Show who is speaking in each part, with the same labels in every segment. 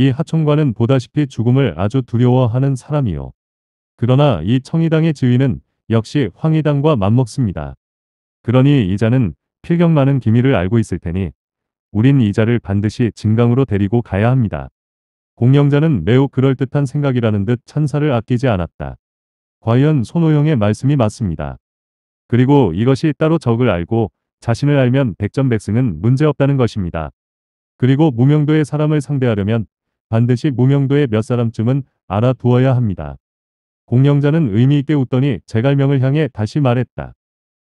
Speaker 1: 이 하청관은 보다시피 죽음을 아주 두려워하는 사람이요. 그러나 이 청의당의 지위는 역시 황의당과 맞먹습니다. 그러니 이자는 필경 많은 기밀을 알고 있을 테니 우린 이자를 반드시 진강으로 데리고 가야 합니다. 공영자는 매우 그럴듯한 생각이라는 듯천사를 아끼지 않았다. 과연 손호영의 말씀이 맞습니다. 그리고 이것이 따로 적을 알고 자신을 알면 백전백승은 문제없다는 것입니다. 그리고 무명도의 사람을 상대하려면 반드시 무명도의 몇 사람쯤은 알아두어야 합니다. 공영자는 의미있게 웃더니 제갈명을 향해 다시 말했다.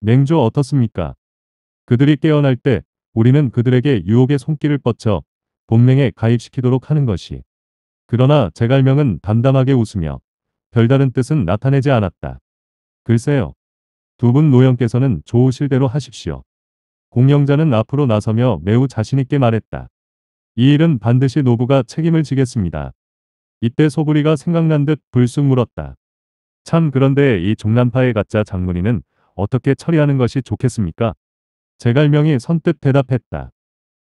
Speaker 1: 맹조 어떻습니까? 그들이 깨어날 때 우리는 그들에게 유혹의 손길을 뻗쳐 본맹에 가입시키도록 하는 것이. 그러나 제갈명은 담담하게 웃으며 별다른 뜻은 나타내지 않았다. 글쎄요. 두 분 노영께서는 좋으실 대로 하십시오. 공영자는 앞으로 나서며 매우 자신있게 말했다. 이 일은 반드시 노부가 책임을 지겠습니다. 이때 소부리가 생각난 듯 불쑥 물었다. 참 그런데 이 종남파의 가짜 장문이는 어떻게 처리하는 것이 좋겠습니까? 제갈명이 선뜻 대답했다.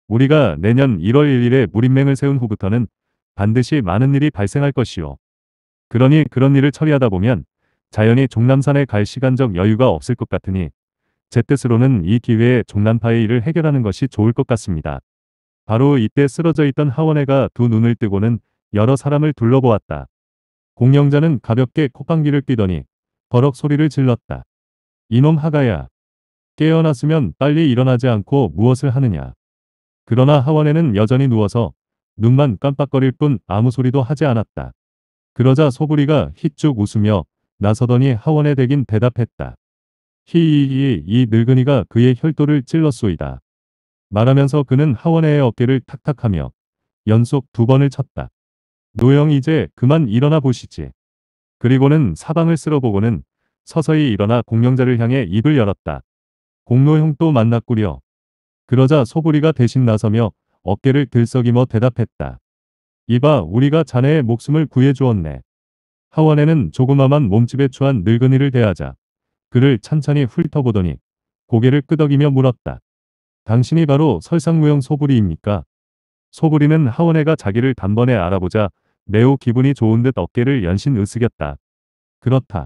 Speaker 1: 우리가 내년 1월 1일에 무림맹을 세운 후부터는 반드시 많은 일이 발생할 것이요. 그러니 그런 일을 처리하다 보면 자연히 종남산에 갈 시간적 여유가 없을 것 같으니 제 뜻으로는 이 기회에 종남파의 일을 해결하는 것이 좋을 것 같습니다. 바로 이때 쓰러져 있던 하원애가 두 눈을 뜨고는 여러 사람을 둘러보았다. 공영자는 가볍게 콧방귀를 끼더니 버럭 소리를 질렀다. 이놈 하가야. 깨어났으면 빨리 일어나지 않고 무엇을 하느냐. 그러나 하원에는 여전히 누워서 눈만 깜빡거릴 뿐 아무 소리도 하지 않았다. 그러자 소부리가 희쭉 웃으며 나서더니 하원에 대긴 대답했다. 히이이 이 늙은이가 그의 혈도를 찔렀소이다. 말하면서 그는 하원의 어깨를 탁탁하며 연속 두 번을 쳤다. 노영 이제 그만 일어나 보시지. 그리고는 사방을 쓸어보고는 서서히 일어나 공룡자를 향해 입을 열었다. 공로형 도 만났구려. 그러자 소부리가 대신 나서며 어깨를 들썩이며 대답했다. 이봐 우리가 자네의 목숨을 구해주었네. 하원에는 조그마한 몸집에 추한 늙은이를 대하자. 그를 찬찬히 훑어보더니 고개를 끄덕이며 물었다. 당신이 바로 설상무용 소부리입니까? 소부리는 하원애가 자기를 단번에 알아보자 매우 기분이 좋은 듯 어깨를 연신 으스겼다. 그렇다.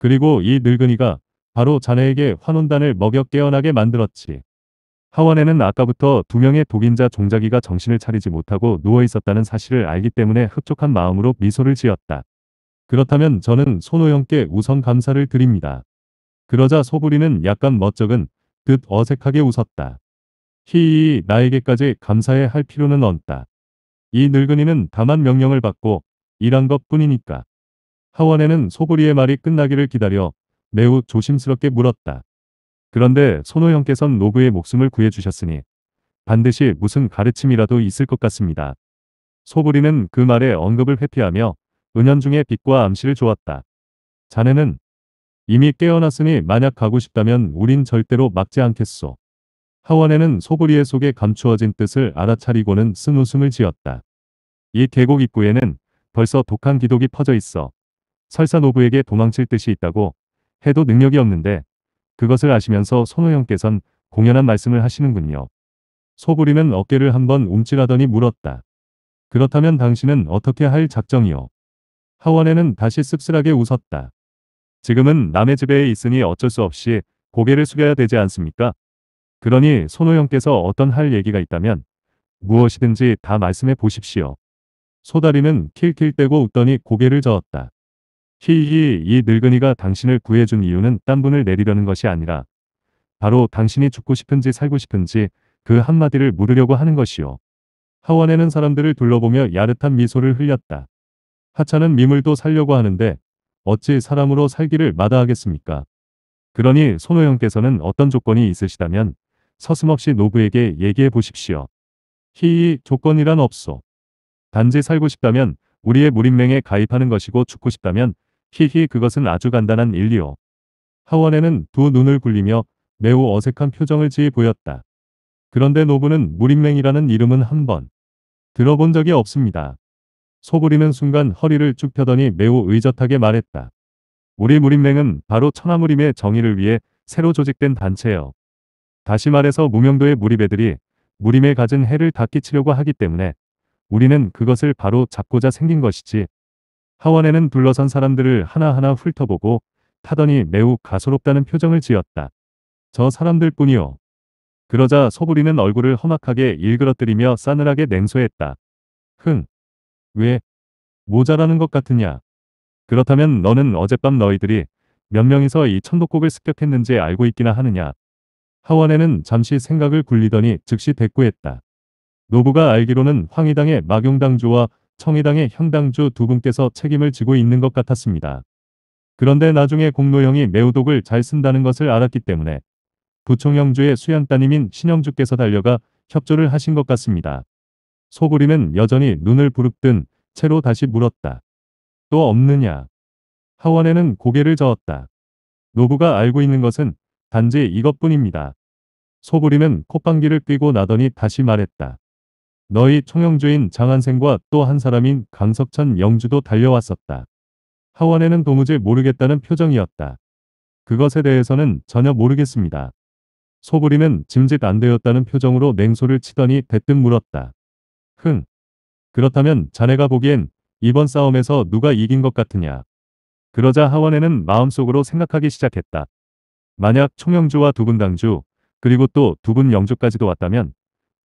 Speaker 1: 그리고 이 늙은이가 바로 자네에게 환혼단을 먹여 깨어나게 만들었지. 하원에는 아까부터 두 명의 독인자 종자기가 정신을 차리지 못하고 누워 있었다는 사실을 알기 때문에 흡족한 마음으로 미소를 지었다. 그렇다면 저는 손호영께 우선 감사를 드립니다. 그러자 소부리는 약간 멋쩍은 듯 어색하게 웃었다. 히이 나에게까지 감사해 할 필요는 없다. 이 늙은이는 다만 명령을 받고 일한 것뿐이니까. 하원에는 소보리의 말이 끝나기를 기다려 매우 조심스럽게 물었다. 그런데 손호 형께선 노부의 목숨을 구해주셨으니 반드시 무슨 가르침이라도 있을 것 같습니다. 소부리는 그 말에 언급을 회피하며 은연중에 빛과 암시를 주었다. 자네는 이미 깨어났으니 만약 가고 싶다면 우린 절대로 막지 않겠소. 하원에는 소부리의 속에 감추어진 뜻을 알아차리고는 쓴 웃음을 지었다. 이 계곡 입구에는 벌써 독한 기독이 퍼져 있어 설사 노부에게 도망칠 뜻이 있다고 해도 능력이 없는데 그것을 아시면서 손호영께선 공연한 말씀을 하시는군요. 소부리는 어깨를 한번 움찔하더니 물었다. 그렇다면 당신은 어떻게 할 작정이오? 하원에는 다시 씁쓸하게 웃었다. 지금은 남의 집에 있으니 어쩔 수 없이 고개를 숙여야 되지 않습니까? 그러니 손호 영께서 어떤 할 얘기가 있다면 무엇이든지 다 말씀해 보십시오. 소다리는 킬킬대고 웃더니 고개를 저었다. 히히 이 늙은이가 당신을 구해준 이유는 딴 분을 내리려는 것이 아니라 바로 당신이 죽고 싶은지 살고 싶은지 그 한마디를 물으려고 하는 것이요. 하원에는 사람들을 둘러보며 야릇한 미소를 흘렸다. 하찮은 미물도 살려고 하는데 어찌 사람으로 살기를 마다하겠습니까? 그러니 손호영께서는 어떤 조건이 있으시다면 서슴없이 노부에게 얘기해 보십시오. 희이 조건이란 없소. 단지 살고 싶다면 우리의 무림맹에 가입하는 것이고 죽고 싶다면 희히 그것은 아주 간단한 일리오. 하원에는 두 눈을 굴리며 매우 어색한 표정을 지어 보였다. 그런데 노부는 무림맹이라는 이름은 한번 들어본 적이 없습니다. 소부리는 순간 허리를 쭉 펴더니 매우 의젓하게 말했다. 우리 무림맹은 바로 천하무림의 정의를 위해 새로 조직된 단체요. 다시 말해서 무명도의 무리배들이 무림에 가진 해를 다 끼치려고 하기 때문에 우리는 그것을 바로 잡고자 생긴 것이지. 하원에는 둘러선 사람들을 하나하나 훑어보고 타더니 매우 가소롭다는 표정을 지었다. 저 사람들 뿐이요. 그러자 소부리는 얼굴을 험악하게 일그러뜨리며 싸늘하게 냉소했다. 흥, 왜 모자라는 것 같으냐? 그렇다면 너는 어젯밤 너희들이 몇 명이서 이 천도곡을 습격했는지 알고 있기나 하느냐? 하원에는 잠시 생각을 굴리더니 즉시 대꾸했다. 노부가 알기로는 황희당의 막용당주와 청의당의 현당주 두 분께서 책임을 지고 있는 것 같았습니다. 그런데 나중에 공로형이 매우 독을 잘 쓴다는 것을 알았기 때문에 부총영주의 수양따님인 신영주께서 달려가 협조를 하신 것 같습니다. 소구리는 여전히 눈을 부릅뜬 채로 다시 물었다. 또 없느냐. 하원에는 고개를 저었다. 노부가 알고 있는 것은 단지 이것뿐입니다. 소구리는 콧방귀를 뀌고 나더니 다시 말했다. 너희 총영주인 장한생과 또 한 사람인 강석천 영주도 달려왔었다. 하원에는 도무지 모르겠다는 표정이었다. 그것에 대해서는 전혀 모르겠습니다. 소부리는 짐짓 안 되었다는 표정으로 냉소를 치더니 대뜸 물었다. 흥. 그렇다면 자네가 보기엔 이번 싸움에서 누가 이긴 것 같으냐. 그러자 하원에는 마음속으로 생각하기 시작했다. 만약 총영주와 두분 당주, 그리고 또 두분 영주까지도 왔다면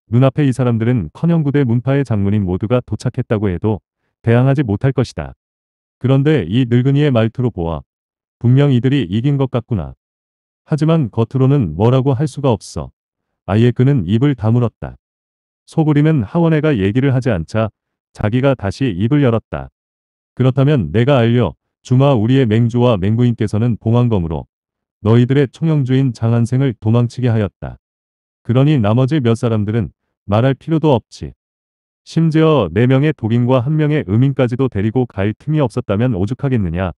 Speaker 1: 눈앞에 이 사람들은 커녕 구대 문파의 장문인 모두가 도착했다고 해도 대항하지 못할 것이다. 그런데 이 늙은이의 말투로 보아 분명 이들이 이긴 것 같구나. 하지만 겉으로는 뭐라고 할 수가 없어. 아예 그는 입을 다물었다. 소부리는 하원애가 얘기를 하지 않자 자기가 다시 입을 열었다. 그렇다면 내가 알려 주마 우리의 맹주와 맹부인께서는 봉황검으로 너희들의 총영주인 장한생을 도망치게 하였다. 그러니 나머지 몇 사람들은 말할 필요도 없지. 심지어 네명의 독인과 한명의 음인까지도 데리고 갈 틈이 없었다면 오죽하겠느냐.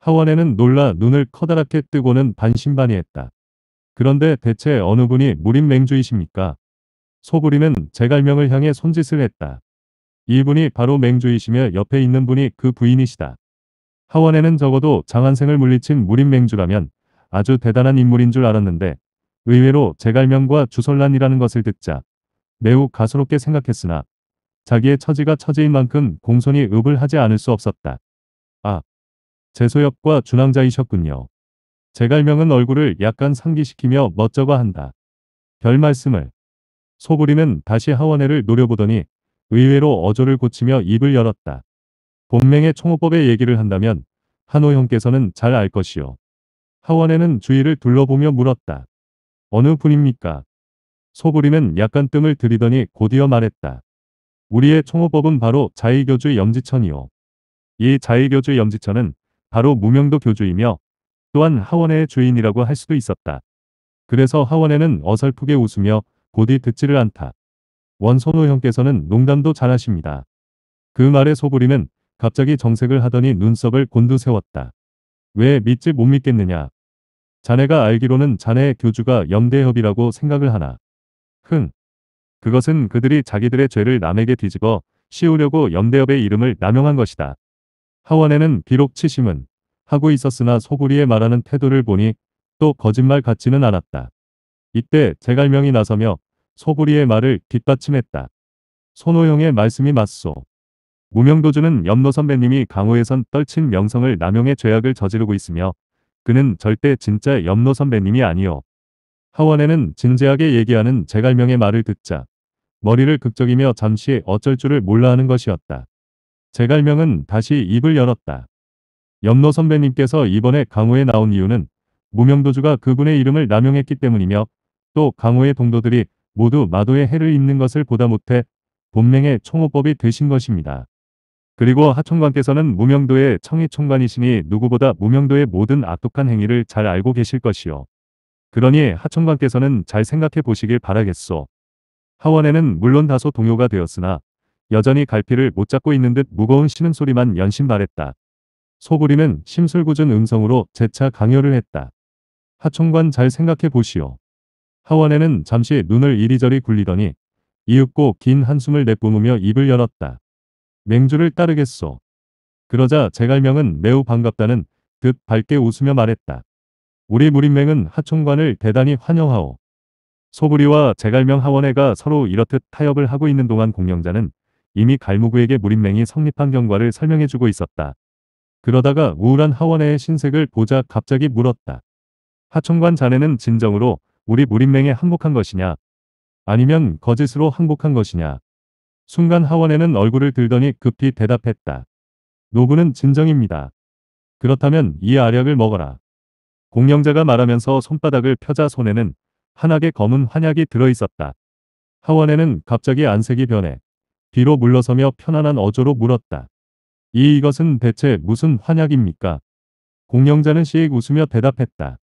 Speaker 1: 하원에는 놀라 눈을 커다랗게 뜨고는 반신반의했다. 그런데 대체 어느 분이 무림 맹주이십니까? 소부리는 제갈명을 향해 손짓을 했다. 이분이 바로 맹주이시며 옆에 있는 분이 그 부인이시다. 하원에는 적어도 장한생을 물리친 무림 맹주라면 아주 대단한 인물인 줄 알았는데 의외로 제갈명과 주설란이라는 것을 듣자 매우 가소롭게 생각했으나 자기의 처지가 처지인 만큼 공손히 읍을 하지 않을 수 없었다. 아, 제소역과 준왕자이셨군요. 제갈명은 얼굴을 약간 상기시키며 멋쩍어 한다. 별 말씀을. 소구리는 다시 하원회를 노려보더니 의외로 어조를 고치며 입을 열었다. 본맹의 총호법의 얘기를 한다면 한호 형께서는 잘 알것이오하원회는 주위를 둘러보며 물었다. 어느 분입니까? 소부리는 약간 뜸을 들이더니 곧이어 말했다. 우리의 총호법은 바로 자의교주 염지천이오이 자의교주 염지천은 바로 무명도 교주이며 또한 하원의 회 주인이라고 할 수도 있었다. 그래서 하원회는 어설프게 웃으며 보디 듣지를 않다. 원선호 형께서는 농담도 잘하십니다. 그 말에 소부리는 갑자기 정색을 하더니 눈썹을 곤두세웠다. 왜 믿지 못 믿겠느냐. 자네가 알기로는 자네의 교주가 염대협이라고 생각을 하나. 흥. 그것은 그들이 자기들의 죄를 남에게 뒤집어 씌우려고 염대협의 이름을 남용한 것이다. 하원에는 비록 치심은 하고 있었으나 소구리의 말하는 태도를 보니 또 거짓말 같지는 않았다. 이때 제갈명이 나서며 소부리의 말을 뒷받침했다. 손호영의 말씀이 맞소. 무명도주는 염노 선배님이 강호에선 떨친 명성을 남용해 죄악을 저지르고 있으며 그는 절대 진짜 염노 선배님이 아니오. 하원에는 진지하게 얘기하는 제갈명의 말을 듣자 머리를 극적이며 잠시 어쩔 줄을 몰라 하는 것이었다. 제갈명은 다시 입을 열었다. 염노 선배님께서 이번에 강호에 나온 이유는 무명도주가 그분의 이름을 남용했기 때문이며 또 강호의 동도들이 모두 마도의 해를 입는 것을 보다 못해 본맹의 총호법이 되신 것입니다. 그리고 하총관께서는 무명도의 청의총관이시니 누구보다 무명도의 모든 악독한 행위를 잘 알고 계실 것이요. 그러니 하총관께서는잘 생각해 보시길 바라겠소. 하원에는 물론 다소 동요가 되었으나 여전히 갈피를 못 잡고 있는 듯 무거운 신는 소리만 연신 말했다. 소부리는 심술궂은 음성으로 재차 강요를 했다. 하총관 잘 생각해 보시오. 하원에는 잠시 눈을 이리저리 굴리더니 이윽고 긴 한숨을 내뿜으며 입을 열었다. 맹주를 따르겠소. 그러자 제갈명은 매우 반갑다는 듯 밝게 웃으며 말했다. 우리 무림맹은 하총관을 대단히 환영하오. 소부리와 제갈명 하원회가 서로 이렇듯 타협을 하고 있는 동안 공영자는 이미 갈무구에게 무림맹이 성립한 경과를 설명해주고 있었다. 그러다가 우울한 하원회의 신색을 보자 갑자기 물었다. 하총관 자네는 진정으로 우리 무림맹에 항복한 것이냐? 아니면 거짓으로 항복한 것이냐? 순간 하원에는 얼굴을 들더니 급히 대답했다. 노부는 진정입니다. 그렇다면 이 아략을 먹어라. 공영자가 말하면서 손바닥을 펴자 손에는 한약의 검은 환약이 들어있었다. 하원에는 갑자기 안색이 변해 뒤로 물러서며 편안한 어조로 물었다. 이 이것은 대체 무슨 환약입니까? 공영자는 씩 웃으며 대답했다.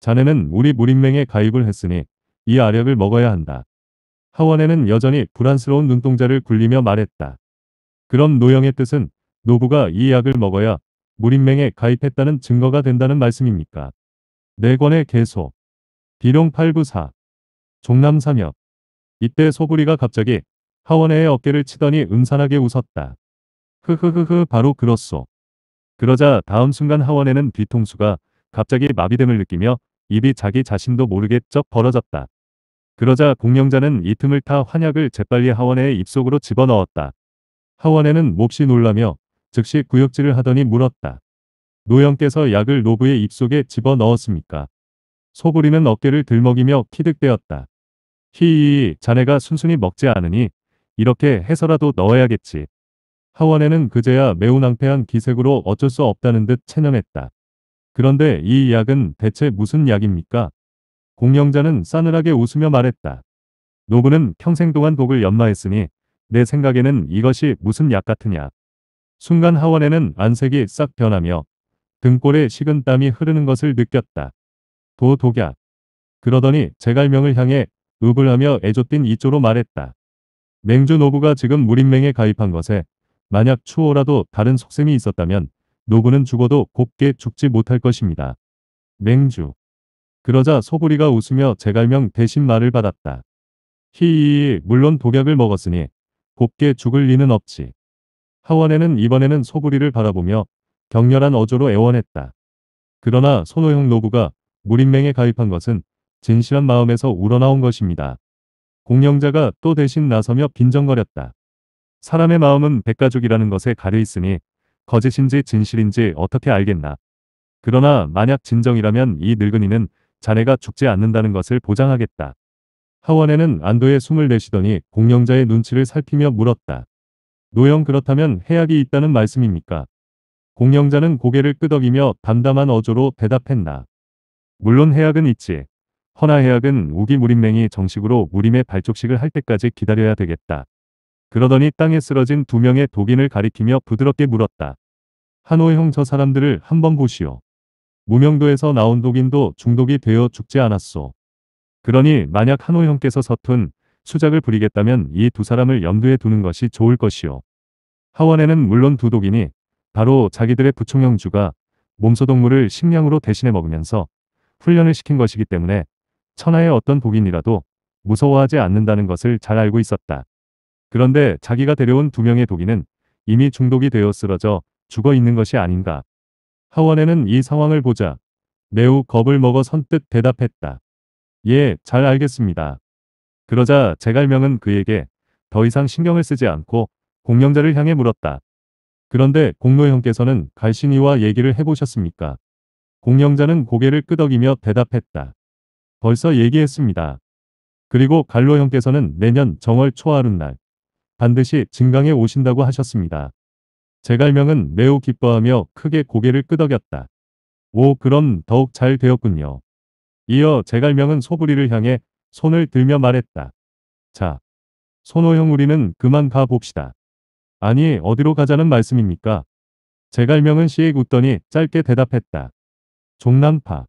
Speaker 1: 자네는 우리 무림맹에 가입을 했으니 이 아력을 먹어야 한다. 하원에는 여전히 불안스러운 눈동자를 굴리며 말했다. 그럼 노영의 뜻은 노부가 이 약을 먹어야 무림맹에 가입했다는 증거가 된다는 말씀입니까? 내권의 네 개소 비룡 894 종남 삼역 이때 소부리가 갑자기 하원의 어깨를 치더니 음산하게 웃었다. 흐흐흐흐 바로 그렇소. 그러자 다음 순간 하원에는 뒤통수가 갑자기 마비됨을 느끼며 입이 자기 자신도 모르게 쩍 벌어졌다. 그러자 공영자는이 틈을 타 환약을 재빨리 하원의 입속으로 집어넣었다. 하원에는 몹시 놀라며 즉시 구역질을 하더니 물었다. 노영께서 약을 노부의 입속에 집어넣었습니까? 소부리는 어깨를 들먹이며 키득대었다. 히이 자네가 순순히 먹지 않으니 이렇게 해서라도 넣어야겠지. 하원에는 그제야 매우 낭패한 기색으로 어쩔 수 없다는 듯 체념했다. 그런데 이 약은 대체 무슨 약입니까? 공영자는 싸늘하게 웃으며 말했다. 노부는 평생 동안 독을 연마했으니 내 생각에는 이것이 무슨 약 같으냐. 순간 하원에는 안색이 싹 변하며 등골에 식은 땀이 흐르는 것을 느꼈다. 도 독약. 그러더니 제갈명을 향해 읍을하며 애조띤 이조로 말했다. 맹주 노부가 지금 무림맹에 가입한 것에 만약 추호라도 다른 속셈이 있었다면 노부는 죽어도 곱게 죽지 못할 것입니다. 맹주. 그러자 소부리가 웃으며 제갈명 대신 말을 받았다. 히이이 물론 독약을 먹었으니 곱게 죽을 리는 없지. 하원에는 이번에는 소부리를 바라보며 격렬한 어조로 애원했다. 그러나 손호형 노부가 무림맹에 가입한 것은 진실한 마음에서 우러나온 것입니다. 공영자가 또 대신 나서며 빈정거렸다. 사람의 마음은 백가족이라는 것에 가려 있으니 거짓인지 진실인지 어떻게 알겠나. 그러나 만약 진정이라면 이 늙은이는 자네가 죽지 않는다는 것을 보장하겠다. 하원에는 안도의 숨을 내쉬더니 공영자의 눈치를 살피며 물었다. 노영 그렇다면 해악이 있다는 말씀입니까? 공영자는 고개를 끄덕이며 담담한 어조로 대답했나. 물론 해악은 있지. 허나 해악은 우기 무림맹이 정식으로 무림의 발족식을 할 때까지 기다려야 되겠다. 그러더니 땅에 쓰러진 두 명의 독인을 가리키며 부드럽게 물었다. 한호 형저 사람들을 한번 보시오. 무명도에서 나온 독인도 중독이 되어 죽지 않았소. 그러니 만약 한호 형께서 서툰 수작을 부리겠다면 이 두 사람을 염두에 두는 것이 좋을 것이오. 하원에는 물론 두 독인이 바로 자기들의 부총형주가 몸소동물을 식량으로 대신해 먹으면서 훈련을 시킨 것이기 때문에 천하의 어떤 독인이라도 무서워하지 않는다는 것을 잘 알고 있었다. 그런데 자기가 데려온 두 명의 독인은 이미 중독이 되어 쓰러져 죽어 있는 것이 아닌가. 하원에는 이 상황을 보자 매우 겁을 먹어 선뜻 대답했다. 예, 잘 알겠습니다. 그러자 제갈명은 그에게 더 이상 신경을 쓰지 않고 공룡자를 향해 물었다. 그런데 공로 형께서는 갈신이와 얘기를 해보셨습니까? 공룡자는 고개를 끄덕이며 대답했다. 벌써 얘기했습니다. 그리고 갈로 형께서는 내년 정월 초하룻날 반드시 증강에 오신다고 하셨습니다. 제갈명은 매우 기뻐하며 크게 고개를 끄덕였다. 오 그럼 더욱 잘 되었군요. 이어 제갈명은 소부리를 향해 손을 들며 말했다. 자, 손호형 우리는 그만 가봅시다. 아니 어디로 가자는 말씀입니까? 제갈명은 씨익 웃더니 짧게 대답했다. 종남파.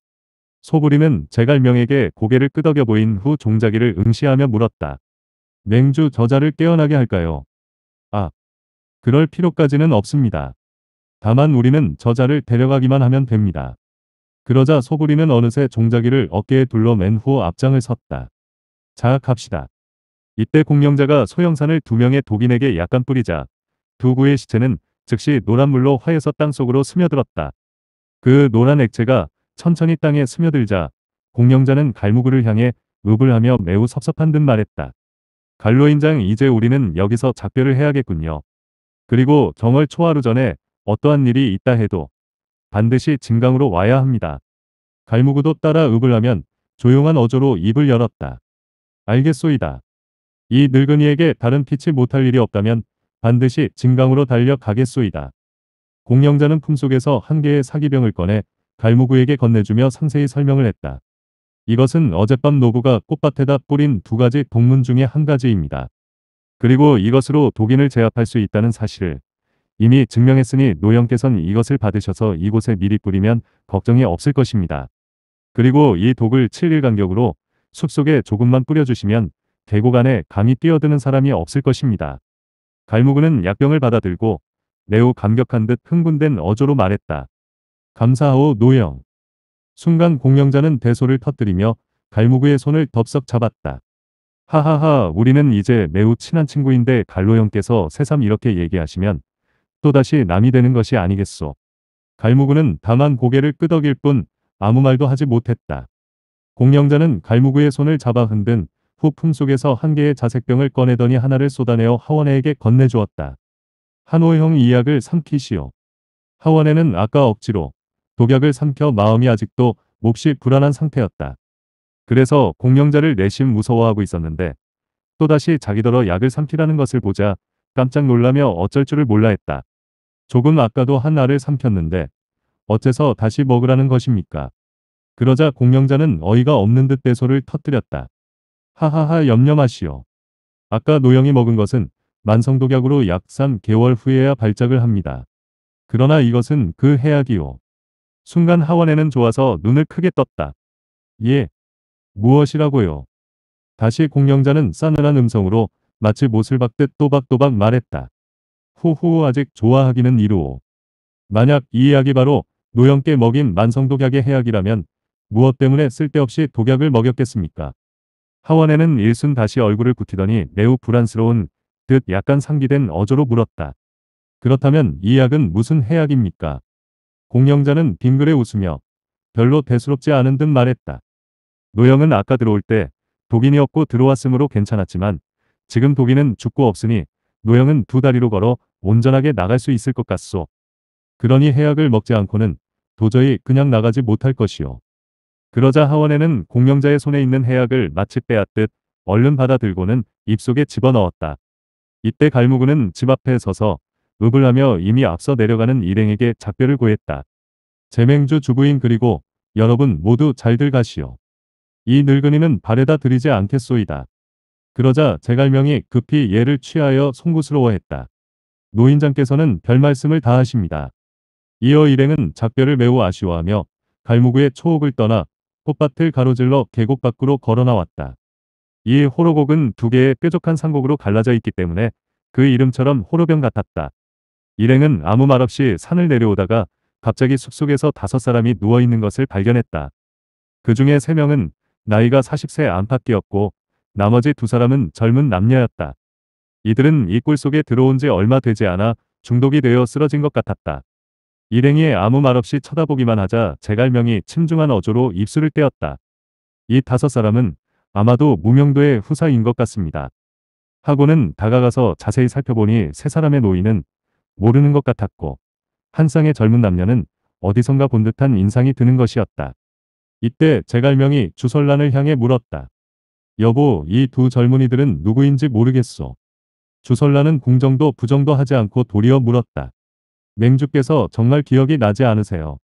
Speaker 1: 소부리는 제갈명에게 고개를 끄덕여 보인 후 종자기를 응시하며 물었다. 맹주 저자를 깨어나게 할까요? 아, 그럴 필요까지는 없습니다. 다만 우리는 저자를 데려가기만 하면 됩니다. 그러자 소부리는 어느새 종자기를 어깨에 둘러맨 후 앞장을 섰다. 자, 갑시다. 이때 공명자가 소영산을 두 명의 독인에게 약간 뿌리자 두 구의 시체는 즉시 노란물로 화해서 땅속으로 스며들었다. 그 노란 액체가 천천히 땅에 스며들자 공명자는 갈무구를 향해 읍을 하며 매우 섭섭한 듯 말했다. 갈로인장 이제 우리는 여기서 작별을 해야겠군요. 그리고 정월 초하루 전에 어떠한 일이 있다 해도 반드시 증강으로 와야 합니다. 갈무구도 따라 읍을 하면 조용한 어조로 입을 열었다. 알겠소이다. 이 늙은이에게 다른 피치 못할 일이 없다면 반드시 증강으로 달려가겠소이다. 공영자는 품속에서 한 개의 사기병을 꺼내 갈무구에게 건네주며 상세히 설명을 했다. 이것은 어젯밤 노부가 꽃밭에다 뿌린 두 가지 동문 중에 한 가지입니다. 그리고 이것으로 독인을 제압할 수 있다는 사실을 이미 증명했으니 노영께선 이것을 받으셔서 이곳에 미리 뿌리면 걱정이 없을 것입니다. 그리고 이 독을 7일 간격으로 숲속에 조금만 뿌려주시면 계곡 안에 감히 뛰어드는 사람이 없을 것입니다. 갈무구는 약병을 받아들고 매우 감격한 듯 흥분된 어조로 말했다. 감사하오 노영. 순간 공명자는 대소를 터뜨리며 갈무그의 손을 덥석 잡았다. 하하하 우리는 이제 매우 친한 친구인데 갈로 형께서 새삼 이렇게 얘기하시면 또다시 남이 되는 것이 아니겠소. 갈무구는 다만 고개를 끄덕일 뿐 아무 말도 하지 못했다. 공영자는 갈무구의 손을 잡아 흔든 후 품속에서 한 개의 자색병을 꺼내더니 하나를 쏟아내어 하원애에게 건네주었다. 한호형 이 약을 삼키시오. 하원애는 아까 억지로 독약을 삼켜 마음이 아직도 몹시 불안한 상태였다. 그래서 공명자를 내심 무서워하고 있었는데 또다시 자기더러 약을 삼키라는 것을 보자 깜짝 놀라며 어쩔 줄을 몰라 했다. 조금 아까도 한 알을 삼켰는데 어째서 다시 먹으라는 것입니까? 그러자 공명자는 어이가 없는 듯 대소를 터뜨렸다. 하하하 염려 마시오. 아까 노영이 먹은 것은 만성독약으로 약 3개월 후에야 발작을 합니다. 그러나 이것은 그해약이오 순간 하원에는 좋아서 눈을 크게 떴다. 예. 무엇이라고요? 다시 공영자는 싸늘한 음성으로 마치 못을 박듯 또박또박 말했다. 호호 아직 좋아하기는 이루오. 만약 이 약이 바로 노형께 먹인 만성독약의 해약이라면 무엇 때문에 쓸데없이 독약을 먹였겠습니까? 하원에는 일순 다시 얼굴을 굳히더니 매우 불안스러운 듯 약간 상기된 어조로 물었다. 그렇다면 이 약은 무슨 해약입니까 공영자는 빙글에 웃으며 별로 대수롭지 않은 듯 말했다. 노영은 아까 들어올 때 독인이 없고 들어왔으므로 괜찮았지만 지금 독인은 죽고 없으니 노영은 두 다리로 걸어 온전하게 나갈 수 있을 것 같소. 그러니 해약을 먹지 않고는 도저히 그냥 나가지 못할 것이오. 그러자 하원에는 공영자의 손에 있는 해약을 마치 빼앗듯 얼른 받아들고는 입속에 집어넣었다. 이때 갈무구는 집 앞에 서서 읍을 하며 이미 앞서 내려가는 일행에게 작별을 구했다 재맹주 주부인 그리고 여러분 모두 잘들 가시오. 이 늙은이는 발에다 들이지 않겠소이다. 그러자 제갈명이 급히 예를 취하여 송구스러워했다. 노인장께서는 별 말씀을 다 하십니다. 이어 일행은 작별을 매우 아쉬워하며 갈무구의 초옥을 떠나 꽃밭을 가로질러 계곡 밖으로 걸어나왔다. 이 호로곡은 두 개의 뾰족한 상곡으로 갈라져 있기 때문에 그 이름처럼 호로병 같았다. 일행은 아무 말 없이 산을 내려오다가 갑자기 숲속에서 다섯 사람이 누워있는 것을 발견했다. 그 중에 세 명은 나이가 40세 안팎이었고 나머지 두 사람은 젊은 남녀였다. 이들은 이 꿀 속에 들어온 지 얼마 되지 않아 중독이 되어 쓰러진 것 같았다. 일행이 아무 말 없이 쳐다보기만 하자 제갈명이 침중한 어조로 입술을 떼었다. 이 다섯 사람은 아마도 무명도의 후사인 것 같습니다. 하고는 다가가서 자세히 살펴보니 세 사람의 노인은 모르는 것 같았고 한 쌍의 젊은 남녀는 어디선가 본 듯한 인상이 드는 것이었다. 이때 제갈명이 주설란을 향해 물었다. 여보, 이 두 젊은이들은 누구인지 모르겠소. 주설란은 궁정도 부정도 하지 않고 도리어 물었다. 맹주께서 정말 기억이 나지 않으세요.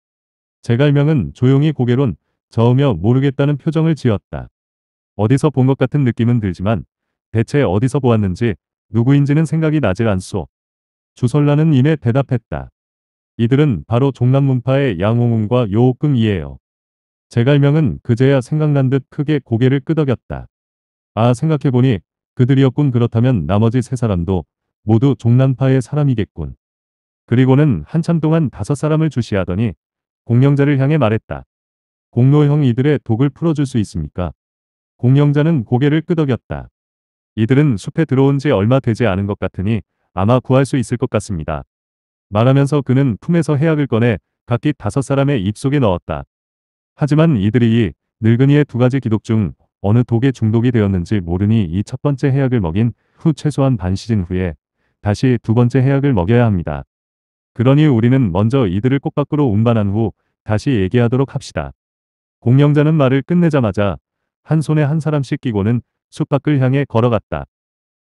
Speaker 1: 제갈명은 조용히 고개론 저으며 모르겠다는 표정을 지었다. 어디서 본 것 같은 느낌은 들지만 대체 어디서 보았는지 누구인지는 생각이 나질 않소. 주설라는 이내 대답했다. 이들은 바로 종남문파의 양홍웅과 요옥금이에요. 제갈명은 그제야 생각난 듯 크게 고개를 끄덕였다. 아 생각해보니 그들이었군 그렇다면 나머지 세 사람도 모두 종남파의 사람이겠군. 그리고는 한참 동안 다섯 사람을 주시하더니 공명자를 향해 말했다. 공로형 이들의 독을 풀어줄 수 있습니까? 공명자는 고개를 끄덕였다. 이들은 숲에 들어온 지 얼마 되지 않은 것 같으니 아마 구할 수 있을 것 같습니다. 말하면서 그는 품에서 해약을 꺼내 각기 다섯 사람의 입속에 넣었다. 하지만 이들이 이 늙은이의 두 가지 기독 중 어느 독에 중독이 되었는지 모르니 이 첫 번째 해약을 먹인 후 최소한 반 시즌 후에 다시 두 번째 해약을 먹여야 합니다. 그러니 우리는 먼저 이들을 꼭 밖으로 운반한 후 다시 얘기하도록 합시다. 공영자는 말을 끝내자마자 한 손에 한 사람씩 끼고는 숲 밖을 향해 걸어갔다.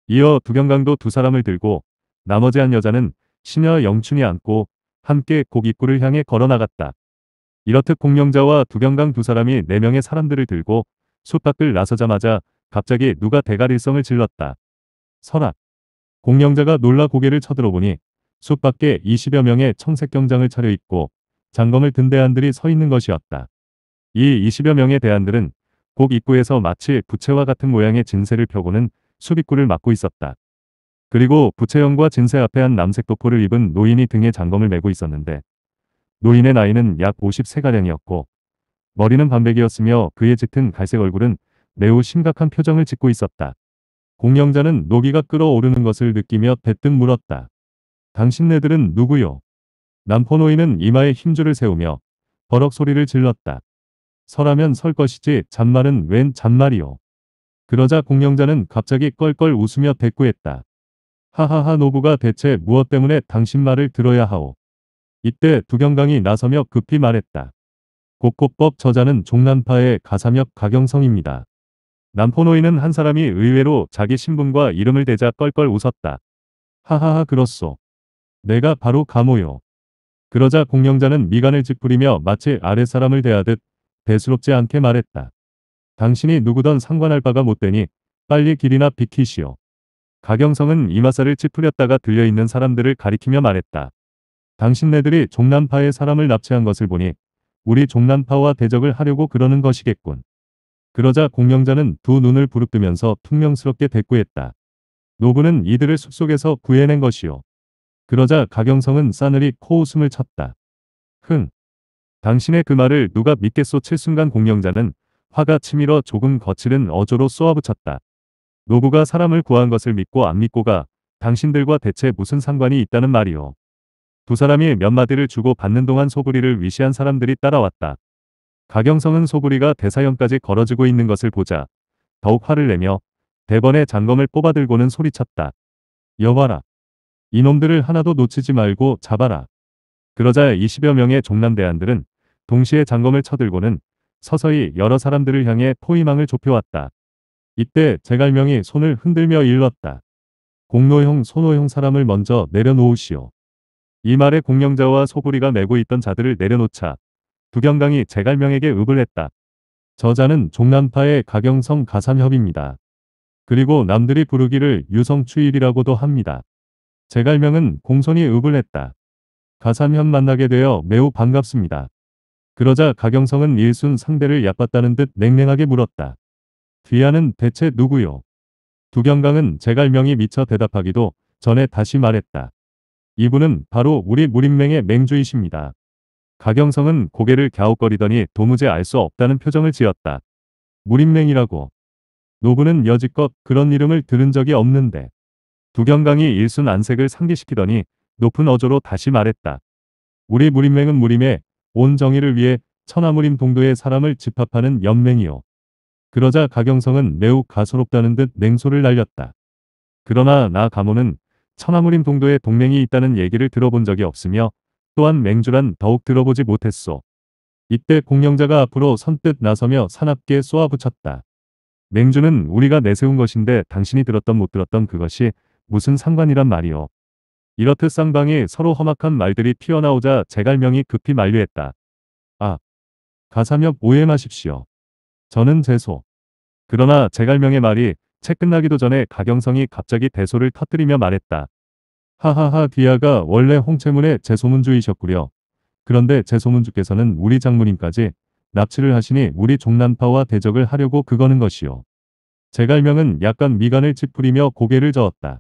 Speaker 1: 이어 두경강도 두 사람을 들고 나머지 한 여자는 신녀 영춘이 안고 함께 고깃구를 향해 걸어나갔다. 이렇듯 공명자와 두경강 두 사람이 네 명의 사람들을 들고 숲 밖을 나서자마자 갑자기 누가 대가리성을 질렀다. 선악. 공명자가 놀라 고개를 쳐들어보니 숲 밖에 20여 명의 청색 경장을 차려입고 장검을 든 대안들이 서 있는 것이었다. 이 20여 명의 대안들은 곡 입구에서 마치 부채와 같은 모양의 진세를 펴고는 수비구를 막고 있었다. 그리고 부채형과 진세 앞에 한 남색 도포를 입은 노인이 등에 장검을 메고 있었는데 노인의 나이는 약 53가량이었고 머리는 반백이었으며 그의 짙은 갈색 얼굴은 매우 심각한 표정을 짓고 있었다. 공영자는 노기가 끓어오르는 것을 느끼며 대뜸 물었다. 당신네들은 누구요? 남포노인은 이마에 힘줄을 세우며 버럭 소리를 질렀다. 설하면 설 것이지 잔말은 웬 잔말이요. 그러자 공영자는 갑자기 껄껄 웃으며 대꾸했다. 하하하 노부가 대체 무엇 때문에 당신 말을 들어야 하오. 이때 두경강이 나서며 급히 말했다. 곡곡법 저자는 종남파의 가사역 가경성입니다. 남포노인은 한 사람이 의외로 자기 신분과 이름을 대자 껄껄 웃었다. 하하하 그렇소. 내가 바로 가모요. 그러자 공명자는 미간을 짓부리며 마치 아랫사람을 대하듯 대수롭지 않게 말했다. 당신이 누구던 상관할 바가 못되니 빨리 길이나 비키시오. 가경성은 이마사를 찌푸렸다가 들려있는 사람들을 가리키며 말했다. 당신네들이 종남파의 사람을 납치한 것을 보니 우리 종남파와 대적을 하려고 그러는 것이겠군. 그러자 공명자는 두 눈을 부릅뜨면서 퉁명스럽게 대꾸했다. 노부는 이들을 숲속에서 구해낸 것이요. 그러자 가경성은 싸늘히 코웃음을 쳤다. 흥. 당신의 그 말을 누가 믿겠소 칠 순간 공명자는 화가 치밀어 조금 거칠은 어조로 쏘아붙였다. 노부가 사람을 구한 것을 믿고 안 믿고가 당신들과 대체 무슨 상관이 있다는 말이오. 두 사람이 몇 마디를 주고 받는 동안 소부리를 위시한 사람들이 따라왔다. 가경성은 소부리가 대사형까지 걸어지고 있는 것을 보자 더욱 화를 내며 대번에 장검을 뽑아들고는 소리쳤다. 여봐라. 이놈들을 하나도 놓치지 말고 잡아라. 그러자 20여 명의 종남대안들은 동시에 장검을 쳐들고는 서서히 여러 사람들을 향해 포위망을 좁혀왔다. 이때 제갈명이 손을 흔들며 일렀다. 공노형 손호형 사람을 먼저 내려놓으시오. 이 말에 공명자와 소구리가 메고 있던 자들을 내려놓자 두경강이 제갈명에게 읍을 했다. 저자는 종남파의 가경성 가삼협입니다. 그리고 남들이 부르기를 유성추일이라고도 합니다. 제갈명은 공손히 읍을 했다. 가삼협 만나게 되어 매우 반갑습니다. 그러자 가경성은 일순 상대를 얕봤다는 듯 냉랭하게 물었다. 귀하는 대체 누구요? 두경강은 제갈명이 미쳐 대답하기도 전에 다시 말했다. 이분은 바로 우리 무림맹의 맹주이십니다. 가경성은 고개를 갸웃거리더니 도무지 알 수 없다는 표정을 지었다. 무림맹이라고. 노부는 여지껏 그런 이름을 들은 적이 없는데. 두경강이 일순 안색을 상기시키더니 높은 어조로 다시 말했다. 우리 무림맹은 무림의 온 정의를 위해 천하무림 동도의 사람을 집합하는 연맹이요. 그러자 가경성은 매우 가소롭다는 듯 냉소를 날렸다. 그러나 나 가모는 천하무림 동도에 동맹이 있다는 얘기를 들어본 적이 없으며 또한 맹주란 더욱 들어보지 못했소. 이때 공영자가 앞으로 선뜻 나서며 사납게 쏘아붙였다. 맹주는 우리가 내세운 것인데 당신이 들었던 못 들었던 그것이 무슨 상관이란 말이오. 이렇듯 쌍방이 서로 험악한 말들이 피어나오자 제갈명이 급히 만류했다. 아, 가사협 오해 마십시오. 저는 재소. 그러나 제갈명의 말이 책 끝나기도 전에 가경성이 갑자기 대소를 터뜨리며 말했다. 하하하 디아가 원래 홍채문의 재소문주이셨구려 그런데 재소문주께서는 우리 장문인까지 납치를 하시니 우리 종남파와 대적을 하려고 그거는 것이요. 제갈명은 약간 미간을 찌푸리며 고개를 저었다.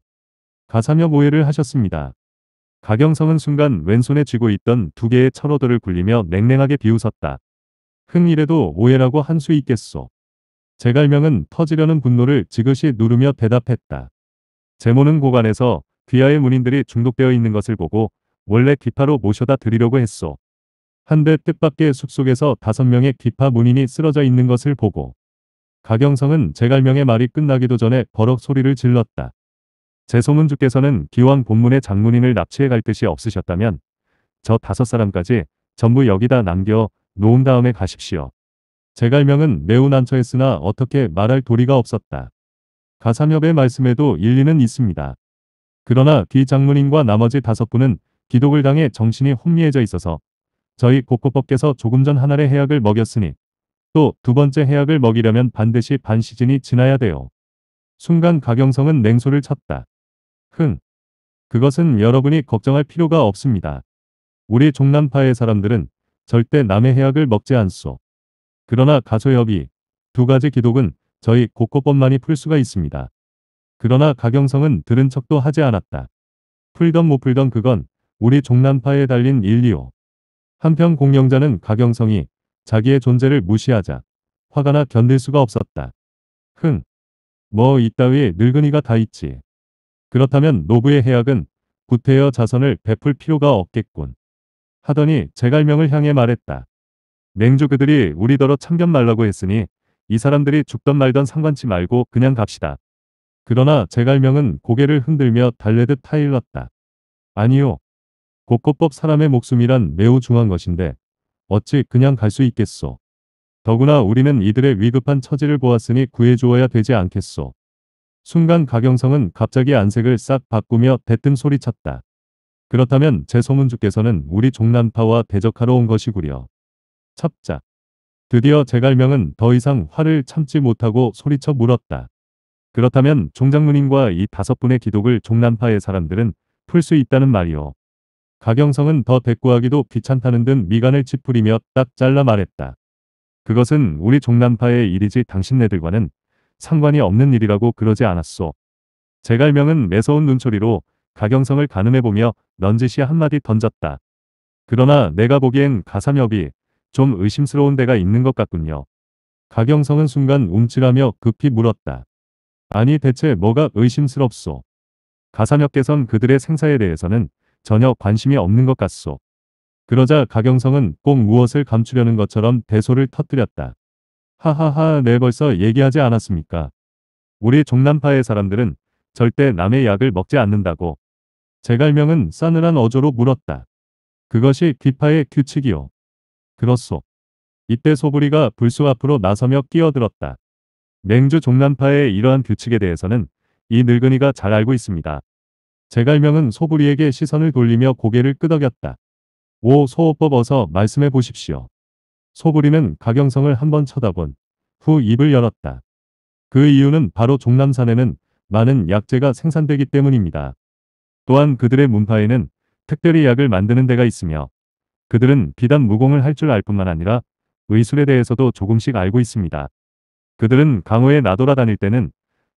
Speaker 1: 가사며 오해를 하셨습니다. 가경성은 순간 왼손에 쥐고 있던 두 개의 철어들을 굴리며 냉랭하게 비웃었다. 흥 이래도 오해라고 한 수 있겠소. 제갈명은 터지려는 분노를 지그시 누르며 대답했다. 제모는 고관에서 귀하의 문인들이 중독되어 있는 것을 보고 원래 기파로 모셔다 드리려고 했소. 한데 뜻밖의 숲속에서 다섯 명의 기파 문인이 쓰러져 있는 것을 보고 가경성은 제갈명의 말이 끝나기도 전에 버럭 소리를 질렀다. 제소문주께서는 기왕 본문의 장문인을 납치해 갈 뜻이 없으셨다면 저 다섯 사람까지 전부 여기다 남겨 놓은 다음에 가십시오. 제갈명은 매우 난처했으나 어떻게 말할 도리가 없었다. 가삼협의 말씀에도 일리는 있습니다. 그러나 비 장문인과 나머지 다섯 분은 기독을 당해 정신이 혼미해져 있어서 저희 고코법께서 조금 전 하나의 해약을 먹였으니 또 두 번째 해약을 먹이려면 반드시 반시즌이 지나야 돼요. 순간 가경성은 냉소를 쳤다. 흥. 그것은 여러분이 걱정할 필요가 없습니다. 우리 종남파의 사람들은 절대 남의 해약을 먹지 않소. 그러나 가소협이 두 가지 기독은 저희 곳곳법만이풀 수가 있습니다. 그러나 가경성은 들은 척도 하지 않았다. 풀던 못 풀던 그건 우리 종남파에 달린 일리오. 한편 공영자는 가경성이 자기의 존재를 무시하자 화가 나 견딜 수가 없었다. 흥. 뭐 이따위에 늙은이가 다 있지. 그렇다면 노부의 해악은 구태여 자선을 베풀 필요가 없겠군. 하더니 제갈명을 향해 말했다. 맹조그들이 우리더러 참견 말라고 했으니 이 사람들이 죽던 말던 상관치 말고 그냥 갑시다. 그러나 제갈명은 고개를 흔들며 달래듯 타일렀다. 아니요. 고거법 사람의 목숨이란 매우 중한 것인데 어찌 그냥 갈 수 있겠소. 더구나 우리는 이들의 위급한 처지를 보았으니 구해주어야 되지 않겠소. 순간 가경성은 갑자기 안색을 싹 바꾸며 대뜸 소리쳤다. 그렇다면 제 소문주께서는 우리 종남파와 대적하러 온 것이구려. 첩자. 드디어 제갈명은 더 이상 화를 참지 못하고 소리쳐 물었다. 그렇다면 종장군님과 이 다섯 분의 기독을 종남파의 사람들은 풀 수 있다는 말이오. 가경성은 더 대꾸하기도 귀찮다는 듯 미간을 찌푸리며 딱 잘라 말했다. 그것은 우리 종남파의 일이지 당신네들과는 상관이 없는 일이라고 그러지 않았소. 제갈명은 매서운 눈초리로 가경성을 가늠해보며 넌지시 한마디 던졌다. 그러나 내가 보기엔 가삼엽이 좀 의심스러운 데가 있는 것 같군요. 가경성은 순간 움찔하며 급히 물었다. 아니 대체 뭐가 의심스럽소? 가산역대선 그들의 생사에 대해서는 전혀 관심이 없는 것 같소. 그러자 가경성은 꼭 무엇을 감추려는 것처럼 대소를 터뜨렸다. 하하하 내 네, 벌써 얘기하지 않았습니까? 우리 종남파의 사람들은 절대 남의 약을 먹지 않는다고. 제갈명은 싸늘한 어조로 물었다. 그것이 귀파의 규칙이요. 그렇소. 이때 소부리가 불수 앞으로 나서며 끼어들었다. 맹주 종남파의 이러한 규칙에 대해서는 이 늙은이가 잘 알고 있습니다. 제갈명은 소부리에게 시선을 돌리며 고개를 끄덕였다. 오 소호법 어서 말씀해 보십시오. 소부리는 가경성을 한번 쳐다본 후 입을 열었다. 그 이유는 바로 종남산에는 많은 약재가 생산되기 때문입니다. 또한 그들의 문파에는 특별히 약을 만드는 데가 있으며 그들은 비단 무공을 할 줄 알 뿐만 아니라 의술에 대해서도 조금씩 알고 있습니다. 그들은 강호에 나돌아 다닐 때는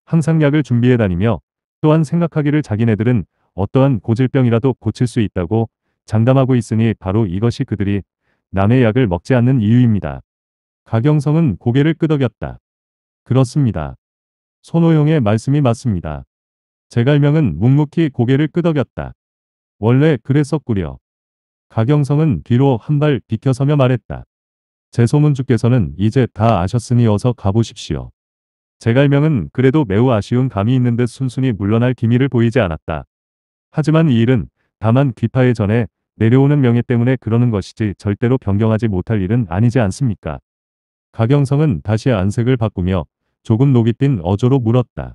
Speaker 1: 항상 약을 준비해 다니며 또한 생각하기를 자기네들은 어떠한 고질병이라도 고칠 수 있다고 장담하고 있으니 바로 이것이 그들이 남의 약을 먹지 않는 이유입니다. 가경성은 고개를 끄덕였다. 그렇습니다. 손호용의 말씀이 맞습니다. 제갈명은 묵묵히 고개를 끄덕였다. 원래 그랬었구려. 가경성은 뒤로 한 발 비켜서며 말했다. 제 소문주께서는 이제 다 아셨으니 어서 가보십시오. 제갈명은 그래도 매우 아쉬운 감이 있는 듯 순순히 물러날 기미를 보이지 않았다. 하지만 이 일은 다만 귀파의 전에 내려오는 명예 때문에 그러는 것이지 절대로 변경하지 못할 일은 아니지 않습니까? 가경성은 다시 안색을 바꾸며 조금 녹이 띈 어조로 물었다.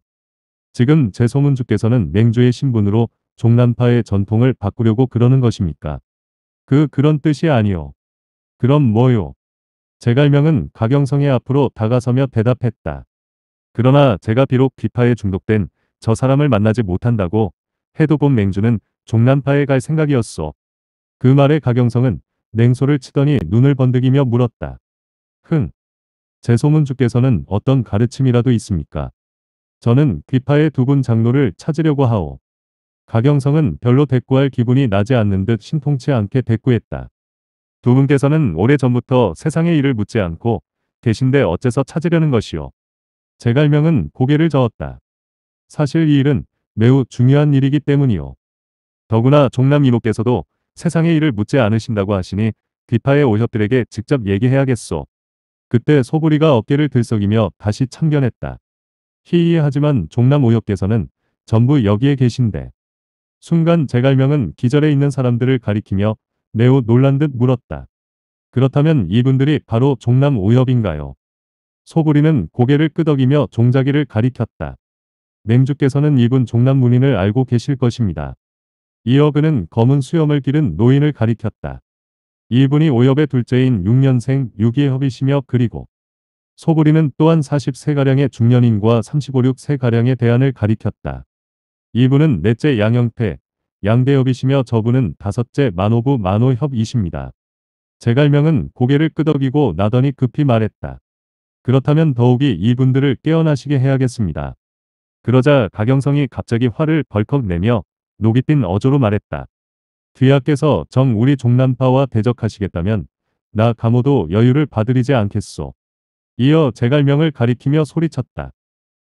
Speaker 1: 지금 제 소문주께서는 맹주의 신분으로 종남파의 전통을 바꾸려고 그러는 것입니까? 그 그런 뜻이 아니오. 그럼 뭐요? 제갈명은 가경성의 앞으로 다가서며 대답했다. 그러나 제가 비록 비파에 중독된 저 사람을 만나지 못한다고 해도 본 맹주는 종남파에 갈 생각이었소. 그 말에 가경성은 냉소를 치더니 눈을 번득이며 물었다. 흥, 제 소문주께서는 어떤 가르침이라도 있습니까? 저는 귀파의 두 분 장로를 찾으려고 하오. 가경성은 별로 대꾸할 기분이 나지 않는 듯 신통치 않게 대꾸했다. 두 분께서는 오래전부터 세상의 일을 묻지 않고 계신데 어째서 찾으려는 것이오. 제갈명은 고개를 저었다. 사실 이 일은 매우 중요한 일이기 때문이오. 더구나 종남 이모께서도 세상의 일을 묻지 않으신다고 하시니 귀파의 오협들에게 직접 얘기해야겠소. 그때 소보리가 어깨를 들썩이며 다시 참견했다. 희이하지만 종남 오협께서는 전부 여기에 계신데 순간 제갈명은 기절해 있는 사람들을 가리키며 매우 놀란 듯 물었다. 그렇다면 이분들이 바로 종남 오협인가요? 소부리는 고개를 끄덕이며 종자기를 가리켰다. 맹주께서는 이분 종남 문인을 알고 계실 것입니다. 이어 그는 검은 수염을 기른 노인을 가리켰다. 이분이 오협의 둘째인 6년생 6기협이시며 그리고 소부리는 또한 43가량의 중년인과 35, 6세가량의 대안을 가리켰다. 이분은 넷째 양영태, 양대엽이시며 저분은 다섯째 만호부 만호협이십니다. 제갈명은 고개를 끄덕이고 나더니 급히 말했다. 그렇다면 더욱이 이분들을 깨어나시게 해야겠습니다. 그러자 가경성이 갑자기 화를 벌컥 내며 녹이 띤 어조로 말했다. 뒤하께서 정 우리 종남파와 대적하시겠다면 나감호도 여유를 받으리지 않겠소. 이어 제갈명을 가리키며 소리쳤다.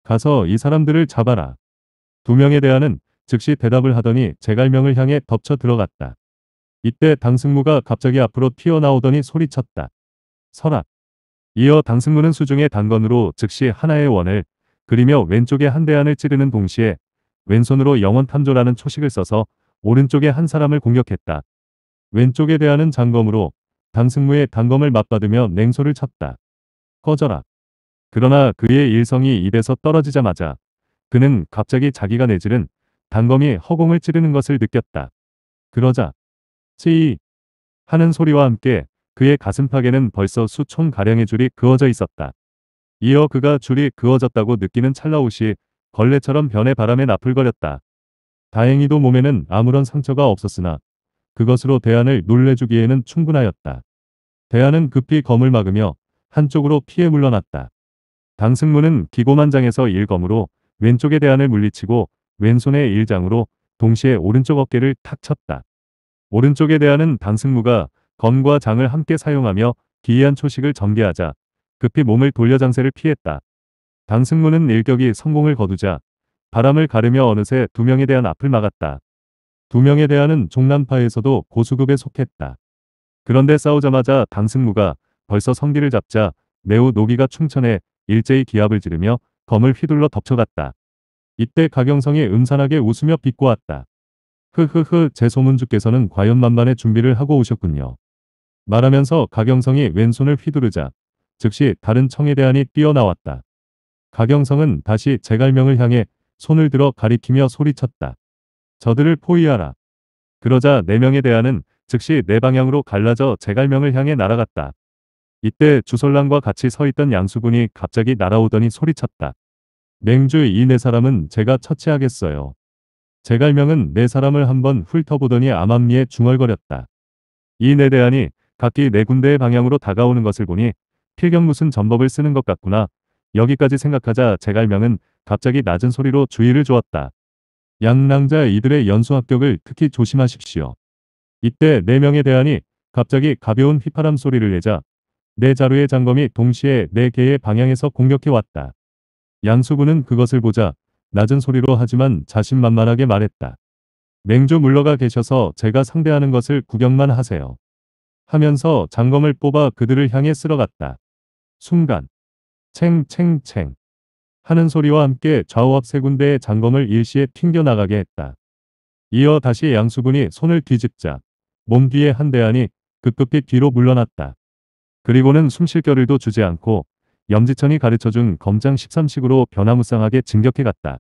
Speaker 1: 가서 이 사람들을 잡아라. 두 명의 대안은 즉시 대답을 하더니 제갈명을 향해 덮쳐 들어갔다. 이때 당승무가 갑자기 앞으로 튀어나오더니 소리쳤다. 선악 이어 당승무는 수중에 단건으로 즉시 하나의 원을 그리며 왼쪽에 한 대안을 찌르는 동시에 왼손으로 영원탐조라는 초식을 써서 오른쪽에 한 사람을 공격했다. 왼쪽에 대안은 장검으로 당승무의 단검을 맞받으며 냉소를 쳤다. 꺼져라. 그러나 그의 일성이 입에서 떨어지자마자 그는 갑자기 자기가 내지른 단검이 허공을 찌르는 것을 느꼈다. 그러자 치이 하는 소리와 함께 그의 가슴팍에는 벌써 수천 가량의 줄이 그어져 있었다. 이어 그가 줄이 그어졌다고 느끼는 찰나옷이 벌레처럼 변해 바람에 나풀거렸다. 다행히도 몸에는 아무런 상처가 없었으나 그것으로 대안을 놀래주기에는 충분하였다. 대안은 급히 검을 막으며 한쪽으로 피해 물러났다. 당승무는 기고만장에서 일검으로 왼쪽에 대안을 물리치고 왼손의 일장으로 동시에 오른쪽 어깨를 탁 쳤다. 오른쪽에 대안은 당승무가 검과 장을 함께 사용하며 기이한 초식을 전개하자 급히 몸을 돌려 장세를 피했다. 당승무는 일격이 성공을 거두자 바람을 가르며 어느새 두 명에 대한 앞을 막았다. 두 명에 대한은 종남파에서도 고수급에 속했다. 그런데 싸우자마자 당승무가 벌써 성기를 잡자 매우 노기가충천해 일제히 기합을 지르며 검을 휘둘러 덮쳐갔다. 이때 가경성이 음산하게 웃으며 비꼬았다. 흐흐흐 제 소문주께서는 과연 만만의 준비를 하고 오셨군요. 말하면서 가경성이 왼손을 휘두르자 즉시 다른 청에대한이 뛰어나왔다. 가경성은 다시 제갈명을 향해 손을 들어 가리키며 소리쳤다. 저들을 포위하라. 그러자 네명에대한은 즉시 내 네 방향으로 갈라져 제갈명을 향해 날아갔다. 이때 주설랑과 같이 서 있던 양수군이 갑자기 날아오더니 소리쳤다. 맹주이네 사람은 제가 처치하겠어요. 제갈명은 네 사람을 한번 훑어보더니 암암리에 중얼거렸다. 이 네 대안이 각기 네 군데의 방향으로 다가오는 것을 보니 필경 무슨 전법을 쓰는 것 같구나. 여기까지 생각하자 제갈명은 갑자기 낮은 소리로 주의를 주었다. 양랑자 이들의 연수 합격을 특히 조심하십시오. 이때 네 명의 대안이 갑자기 가벼운 휘파람 소리를 내자 내 네 자루의 장검이 동시에 네 개의 방향에서 공격해 왔다. 양수구는 그것을 보자 낮은 소리로 하지만 자신만만하게 말했다. 맹주 물러가 계셔서 제가 상대하는 것을 구경만 하세요. 하면서 장검을 뽑아 그들을 향해 쓸어갔다. 순간 챙 챙 챙 하는 소리와 함께 좌우 앞 세 군데의 장검을 일시에 튕겨나가게 했다. 이어 다시 양수군이 손을 뒤집자 몸 뒤에 한 대안이 급급히 뒤로 물러났다. 그리고는 숨쉴 겨를도 주지 않고 염지천이 가르쳐준 검장 13식으로 변화무쌍하게 진격해갔다.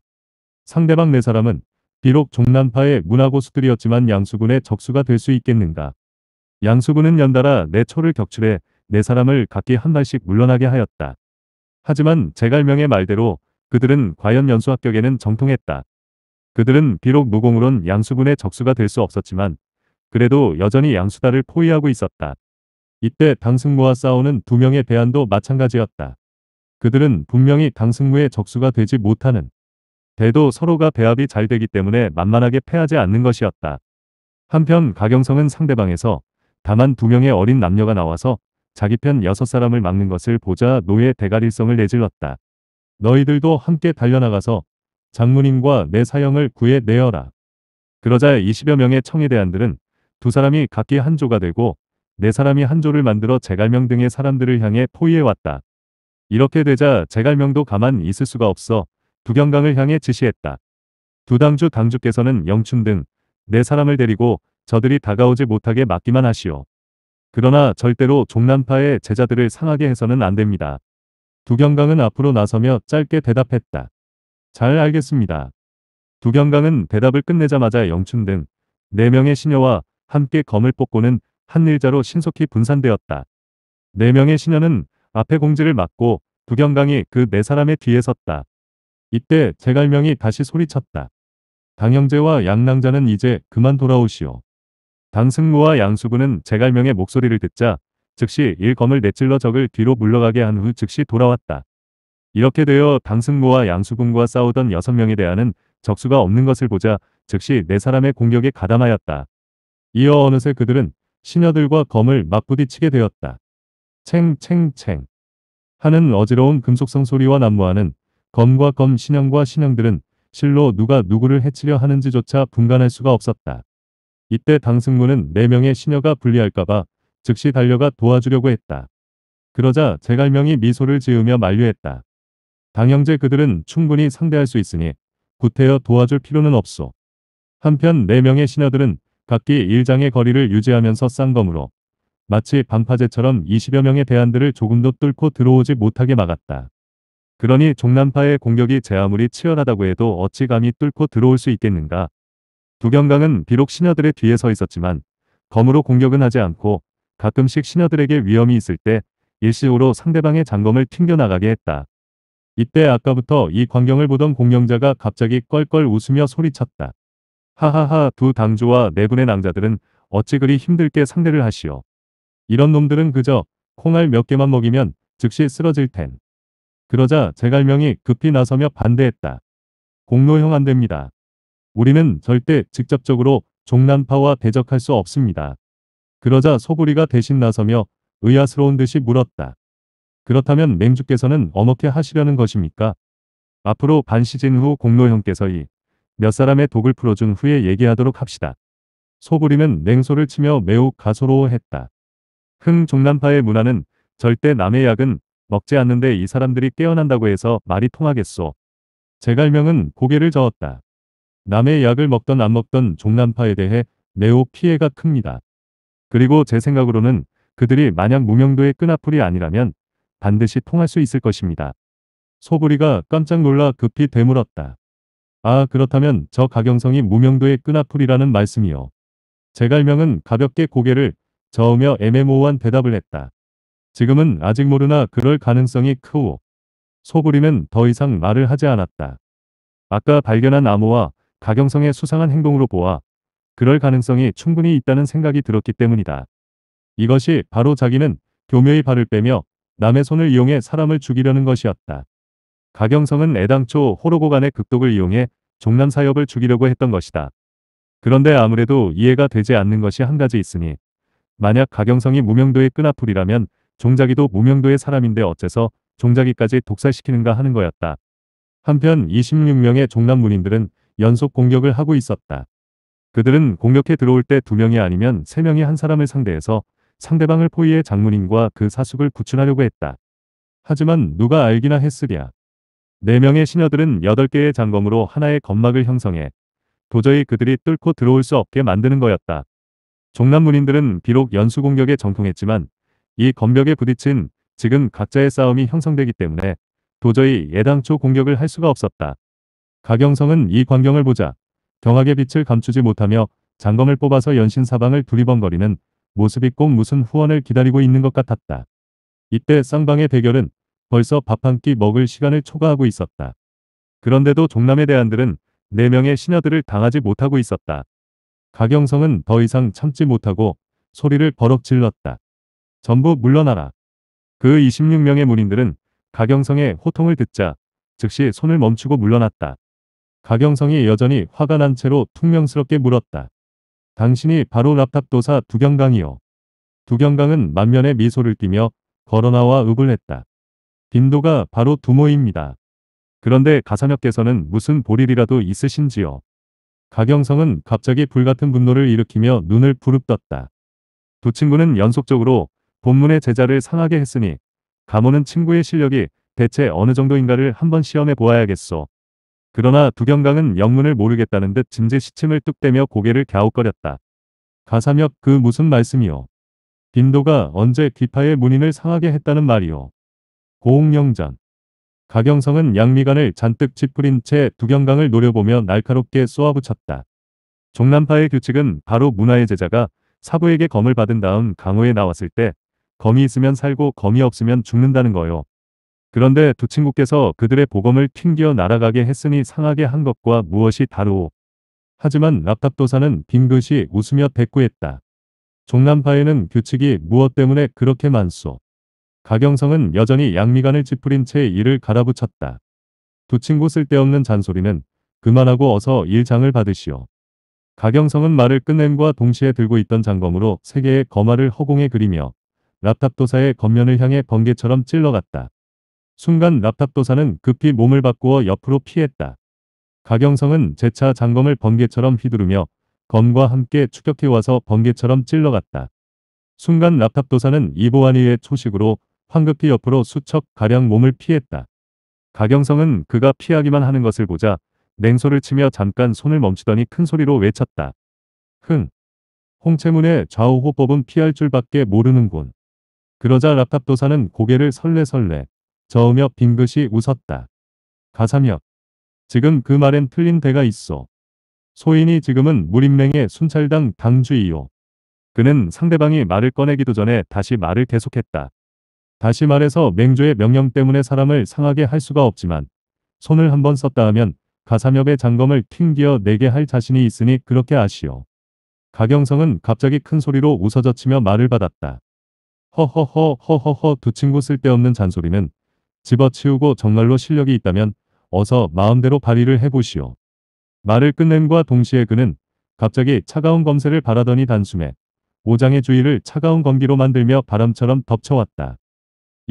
Speaker 1: 상대방 네 사람은 비록 종남파의 문화고수들이었지만 양수군의 적수가 될 수 있겠는가. 양수군은 연달아 내 초를 격출해 네 사람을 각기 한 발씩 물러나게 하였다. 하지만 제갈명의 말대로 그들은 과연 연수 합격에는 정통했다. 그들은 비록 무공으론 양수군의 적수가 될 수 없었지만 그래도 여전히 양수다를 포위하고 있었다. 이때 강승무와 싸우는 두 명의 대안도 마찬가지였다. 그들은 분명히 강승무의 적수가 되지 못하는 대도 서로가 배합이 잘 되기 때문에 만만하게 패하지 않는 것이었다. 한편 가경성은 상대방에서 다만 두 명의 어린 남녀가 나와서 자기 편 여섯 사람을 막는 것을 보자 노예 대가릴성을 내질렀다. 너희들도 함께 달려나가서 장문인과 내 사형을 구해내어라. 그러자 20여 명의 청의대안들은두 사람이 각기 한 조가 되고 네 사람이 한조를 만들어 제갈명 등의 사람들을 향해 포위해왔다. 이렇게 되자 제갈명도 가만 있을 수가 없어 두경강을 향해 지시했다. 두당주 당주께서는 영춘 등 네 사람을 데리고 저들이 다가오지 못하게 막기만 하시오. 그러나 절대로 종남파의 제자들을 상하게 해서는 안 됩니다. 두경강은 앞으로 나서며 짧게 대답했다. 잘 알겠습니다. 두경강은 대답을 끝내자마자 영춘 등 네명의 시녀와 함께 검을 뽑고는 한 일자로 신속히 분산되었다. 네 명의 신녀는 앞에 공지를 맡고 두경강이 그 네 사람의 뒤에 섰다. 이때 제갈명이 다시 소리쳤다. 당형제와 양랑자는 이제 그만 돌아오시오. 당승무와 양수군은 제갈명의 목소리를 듣자 즉시 일검을 내찔러 적을 뒤로 물러가게 한 후 즉시 돌아왔다. 이렇게 되어 당승무와 양수군과 싸우던 여섯 명에 대한은 적수가 없는 것을 보자 즉시 네 사람의 공격에 가담하였다. 이어 어느새 그들은 시녀들과 검을 맞부딪히게 되었다. 챙 챙 챙 하는 어지러운 금속성 소리와 난무하는 검과 검 신형과 신형들은 실로 누가 누구를 해치려 하는지조차 분간할 수가 없었다. 이때 당승무는 4명의 신녀가 불리할까봐 즉시 달려가 도와주려고 했다. 그러자 제갈명이 미소를 지으며 만류했다. 당형제 그들은 충분히 상대할 수 있으니 구태여 도와줄 필요는 없소. 한편 4명의 신녀들은 각기 일장의 거리를 유지하면서 쌍검으로 마치 방파제처럼 20여 명의 대안들을 조금도 뚫고 들어오지 못하게 막았다. 그러니 종남파의 공격이 제 아무리 치열하다고 해도 어찌 감히 뚫고 들어올 수 있겠는가. 두경강은 비록 신하들의 뒤에 서 있었지만 검으로 공격은 하지 않고 가끔씩 신하들에게 위험이 있을 때 일시오로 상대방의 장검을 튕겨나가게 했다. 이때 아까부터 이 광경을 보던 공영자가 갑자기 껄껄 웃으며 소리쳤다. 하하하 두 당주와 네 분의 낭자들은 어찌 그리 힘들게 상대를 하시오. 이런 놈들은 그저 콩알 몇 개만 먹이면 즉시 쓰러질 텐. 그러자 제갈명이 급히 나서며 반대했다. 공로형 안됩니다. 우리는 절대 직접적으로 종난파와 대적할 수 없습니다. 그러자 소부리가 대신 나서며 의아스러운 듯이 물었다. 그렇다면 맹주께서는 어떻게 하시려는 것입니까? 앞으로 반시즌 후 공로형께서 이몇 사람의 독을 풀어준 후에 얘기하도록 합시다. 소부리는 냉소를 치며 매우 가소로워했다. 흥 종남파의 문화는 절대 남의 약은 먹지 않는데 이 사람들이 깨어난다고 해서 말이 통하겠소. 제갈명은 고개를 저었다. 남의 약을 먹던 안 먹던 종남파에 대해 매우 피해가 큽니다. 그리고 제 생각으로는 그들이 만약 무명도의 끈아풀이 아니라면 반드시 통할 수 있을 것입니다. 소부리가 깜짝 놀라 급히 되물었다. 아 그렇다면 저 가경성이 무명도의 끈아풀이라는 말씀이요. 제갈명은 가볍게 고개를 저으며 애매모호한 대답을 했다. 지금은 아직 모르나 그럴 가능성이 크오. 소부리는 더 이상 말을 하지 않았다. 아까 발견한 암호와 가경성의 수상한 행동으로 보아 그럴 가능성이 충분히 있다는 생각이 들었기 때문이다. 이것이 바로 자기는 교묘히 발을 빼며 남의 손을 이용해 사람을 죽이려는 것이었다. 가경성은 애당초 호로고간의 극독을 이용해 종남 사역을 죽이려고 했던 것이다. 그런데 아무래도 이해가 되지 않는 것이 한 가지 있으니 만약 가경성이 무명도의 끈아풀이라면 종자기도 무명도의 사람인데 어째서 종자기까지 독살시키는가 하는 거였다. 한편 26명의 종남 문인들은 연속 공격을 하고 있었다. 그들은 공격해 들어올 때 두 명이 아니면 세 명이 한 사람을 상대해서 상대방을 포위해 장문인과 그 사숙을 구출하려고 했다. 하지만 누가 알기나 했으랴. 4명의 시녀들은 8개의 장검으로 하나의 건막을 형성해 도저히 그들이 뚫고 들어올 수 없게 만드는 거였다. 종남문인들은 비록 연수 공격에 정통했지만 이 건벽에 부딪힌 지금 각자의 싸움이 형성되기 때문에 도저히 예당초 공격을 할 수가 없었다. 가경성은 이 광경을 보자 경악의 빛을 감추지 못하며 장검을 뽑아서 연신 사방을 두리번거리는 모습이 꼭 무슨 후원을 기다리고 있는 것 같았다. 이때 쌍방의 대결은 벌써 밥 한 끼 먹을 시간을 초과하고 있었다. 그런데도 종남의 대안들은 4명의 신녀들을 당하지 못하고 있었다. 가경성은 더 이상 참지 못하고 소리를 버럭 질렀다. 전부 물러나라. 그 26명의 문인들은 가경성의 호통을 듣자 즉시 손을 멈추고 물러났다. 가경성이 여전히 화가 난 채로 퉁명스럽게 물었다. 당신이 바로 랍탑도사 두경강이요. 두경강은 만면에 미소를 띠며 걸어나와 읍을 했다. 빈도가 바로 두모입니다. 그런데 가사역께서는 무슨 보릴이라도 있으신지요. 가경성은 갑자기 불같은 분노를 일으키며 눈을 부릅떴다. 두 친구는 연속적으로 본문의 제자를 상하게 했으니 가모는 친구의 실력이 대체 어느 정도인가를 한번 시험해 보아야겠소. 그러나 두경강은 영문을 모르겠다는 듯 짐짓 시침을 뚝대며 고개를 갸웃거렸다. 가사역 그 무슨 말씀이요. 빈도가 언제 귀파의 문인을 상하게 했다는 말이요. 고홍령전 가경성은 양미간을 잔뜩 찌푸린 채 두경강을 노려보며 날카롭게 쏘아붙였다. 종남파의 규칙은 바로 문화의 제자가 사부에게 검을 받은 다음 강호에 나왔을 때 검이 있으면 살고 검이 없으면 죽는다는 거요. 그런데 두 친구께서 그들의 보검을 튕겨 날아가게 했으니 상하게 한 것과 무엇이 다르오. 하지만 납탑도사는 빙긋이 웃으며 대꾸했다. 종남파에는 규칙이 무엇 때문에 그렇게 많소. 가경성은 여전히 양미간을 찌푸린 채 이를 갈아붙였다. 두 친구 쓸데없는 잔소리는 그만하고 어서 일장을 받으시오. 가경성은 말을 끝낸과 동시에 들고 있던 장검으로 세 개의 거마를 허공에 그리며 랍탑도사의 겉면을 향해 번개처럼 찔러갔다. 순간 랍탑도사는 급히 몸을 바꾸어 옆으로 피했다. 가경성은 재차 장검을 번개처럼 휘두르며 검과 함께 추격해와서 번개처럼 찔러갔다. 순간 랍탑도사는 이보아니의 초식으로 황급히 옆으로 수척 가량 몸을 피했다. 가경성은 그가 피하기만 하는 것을 보자 냉소를 치며 잠깐 손을 멈추더니 큰 소리로 외쳤다. 흥! 홍채문의 좌우 호법은 피할 줄밖에 모르는군. 그러자 랍탑도사는 고개를 설레설레 저으며 빙긋이 웃었다. 가사며 지금 그 말엔 틀린 데가 있어. 소인이 지금은 무림맹의 순찰당 당주이요. 그는 상대방이 말을 꺼내기도 전에 다시 말을 계속했다. 다시 말해서 맹조의 명령 때문에 사람을 상하게 할 수가 없지만 손을 한번 썼다 하면 가사엽의 장검을 튕겨 내게 할 자신이 있으니 그렇게 아시오. 가경성은 갑자기 큰 소리로 웃어젖히며 말을 받았다. 허허허 허허허 두 친구 쓸데없는 잔소리는 집어치우고 정말로 실력이 있다면 어서 마음대로 발휘를 해보시오. 말을 끝낸과 동시에 그는 갑자기 차가운 검세를 바라더니 단숨에 오장의 주위를 차가운 검기로 만들며 바람처럼 덮쳐왔다.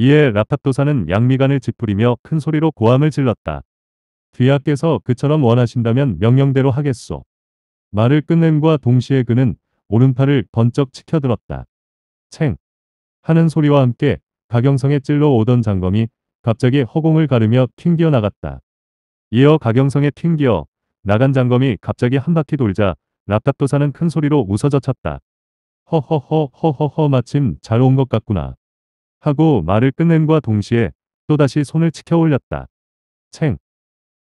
Speaker 1: 이에 라탑도사는 양미간을 찌푸리며 큰 소리로 고함을 질렀다. 뒤하께서 그처럼 원하신다면 명령대로 하겠소. 말을 끝냄과 동시에 그는 오른팔을 번쩍 치켜들었다. 챙! 하는 소리와 함께 가경성에 찔러 오던 장검이 갑자기 허공을 가르며 튕겨 나갔다. 이어 가경성에 튕겨 나간 장검이 갑자기 한 바퀴 돌자 라탑도사는큰 소리로 웃어젖혔다. 허허허 허허허 마침 잘 온 것 같구나. 하고 말을 끝낸과 동시에 또다시 손을 치켜 올렸다. 챙!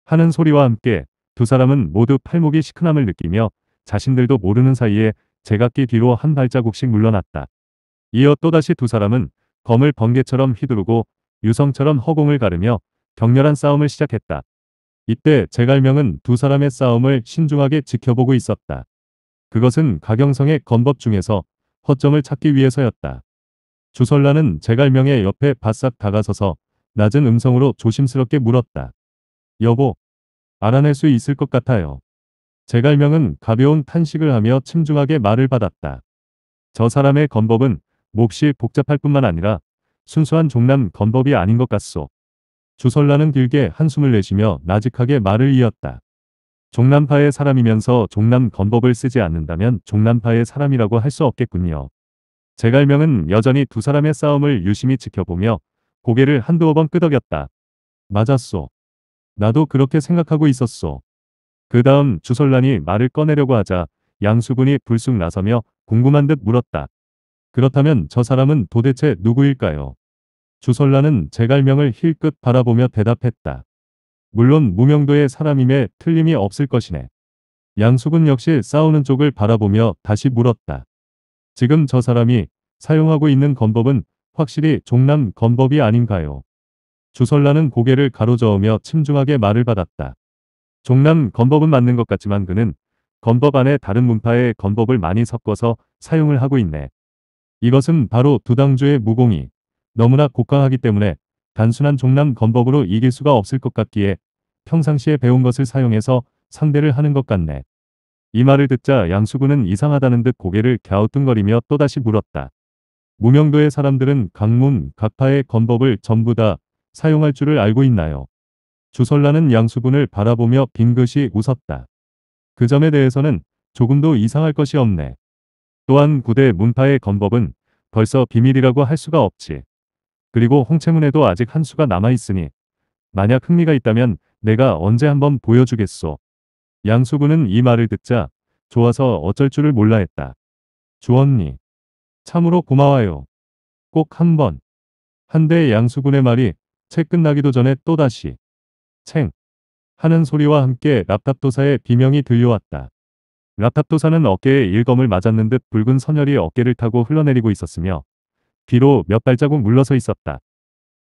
Speaker 1: 하는 소리와 함께 두 사람은 모두 팔목이 시큰함을 느끼며 자신들도 모르는 사이에 제각기 뒤로 한 발자국씩 물러났다. 이어 또다시 두 사람은 검을 번개처럼 휘두르고 유성처럼 허공을 가르며 격렬한 싸움을 시작했다. 이때 제갈명은 두 사람의 싸움을 신중하게 지켜보고 있었다. 그것은 가경성의 검법 중에서 허점을 찾기 위해서였다. 주설라는 제갈명의 옆에 바싹 다가서서 낮은 음성으로 조심스럽게 물었다. 여보, 알아낼 수 있을 것 같아요. 제갈명은 가벼운 탄식을 하며 침중하게 말을 받았다. 저 사람의 건법은 몹시 복잡할 뿐만 아니라 순수한 종남 건법이 아닌 것 같소. 주설라는 길게 한숨을 내쉬며 나직하게 말을 이었다. 종남파의 사람이면서 종남 건법을 쓰지 않는다면 종남파의 사람이라고 할 수 없겠군요. 제갈명은 여전히 두 사람의 싸움을 유심히 지켜보며 고개를 한두어 번 끄덕였다. 맞았소. 나도 그렇게 생각하고 있었소. 그 다음 주설란이 말을 꺼내려고 하자 양수군이 불쑥 나서며 궁금한 듯 물었다. 그렇다면 저 사람은 도대체 누구일까요? 주설란은 제갈명을 힐끗 바라보며 대답했다. 물론 무명도의 사람임에 틀림이 없을 것이네. 양수군 역시 싸우는 쪽을 바라보며 다시 물었다. 지금 저 사람이 사용하고 있는 건법은 확실히 종남 건법이 아닌가요? 주설라는 고개를 가로저으며 침중하게 말을 받았다. 종남 건법은 맞는 것 같지만 그는 건법 안에 다른 문파의 건법을 많이 섞어서 사용을 하고 있네. 이것은 바로 두당주의 무공이 너무나 고강하기 때문에 단순한 종남 건법으로 이길 수가 없을 것 같기에 평상시에 배운 것을 사용해서 상대를 하는 것 같네. 이 말을 듣자 양수구는 이상하다는 듯 고개를 갸우뚱거리며 또다시 물었다. 무명도의 사람들은 강문 각파의 건법을 전부 다 사용할 줄을 알고 있나요? 주설라는 양수군을 바라보며 빙긋이 웃었다. 그 점에 대해서는 조금도 이상할 것이 없네. 또한 구대 문파의 건법은 벌써 비밀이라고 할 수가 없지. 그리고 홍채문에도 아직 한 수가 남아있으니 만약 흥미가 있다면 내가 언제 한번 보여주겠소. 양수구은이 말을 듣자 좋아서 어쩔 줄을 몰라 했다. 주언니, 참으로 고마워요. 꼭 한 번. 한데 양수군의 말이 책 끝나기도 전에 또다시 챙 하는 소리와 함께 랍탑도사의 비명이 들려왔다. 랍탑도사는 어깨에 일검을 맞았는 듯 붉은 선혈이 어깨를 타고 흘러내리고 있었으며 뒤로 몇 발자국 물러서 있었다.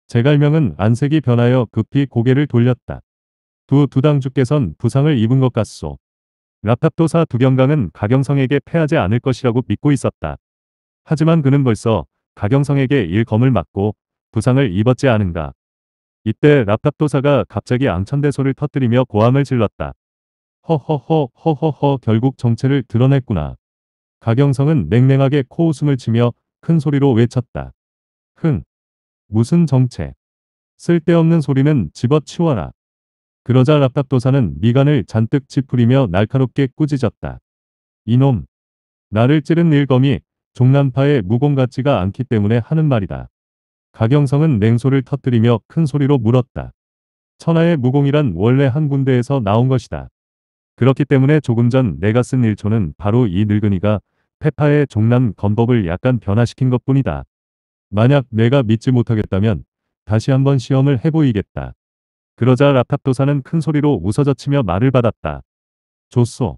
Speaker 1: 제갈명은 안색이 변하여 급히 고개를 돌렸다. 두 두당주께선 부상을 입은 것 같소. 라탑도사 두경강은 가경성에게 패하지 않을 것이라고 믿고 있었다. 하지만 그는 벌써 가경성에게 일검을 맞고 부상을 입었지 않은가. 이때 라탑도사가 갑자기 앙천대소를 터뜨리며 고함을 질렀다. 허허허 허허허 결국 정체를 드러냈구나. 가경성은 냉랭하게 코웃음을 치며 큰 소리로 외쳤다. 흥. 무슨 정체. 쓸데없는 소리는 집어치워라. 그러자 랍답도사는 미간을 잔뜩 찌푸리며 날카롭게 꾸짖었다. 이놈! 나를 찌른 일검이 종남파의 무공 같지가 않기 때문에 하는 말이다. 가경성은 냉소를 터뜨리며 큰 소리로 물었다. 천하의 무공이란 원래 한 군데에서 나온 것이다. 그렇기 때문에 조금 전 내가 쓴 일초는 바로 이 늙은이가 페파의 종남 검법을 약간 변화시킨 것뿐이다. 만약 내가 믿지 못하겠다면 다시 한번 시험을 해보이겠다. 그러자 라탑도사는 큰 소리로 웃어젖히며 말을 받았다. 조소.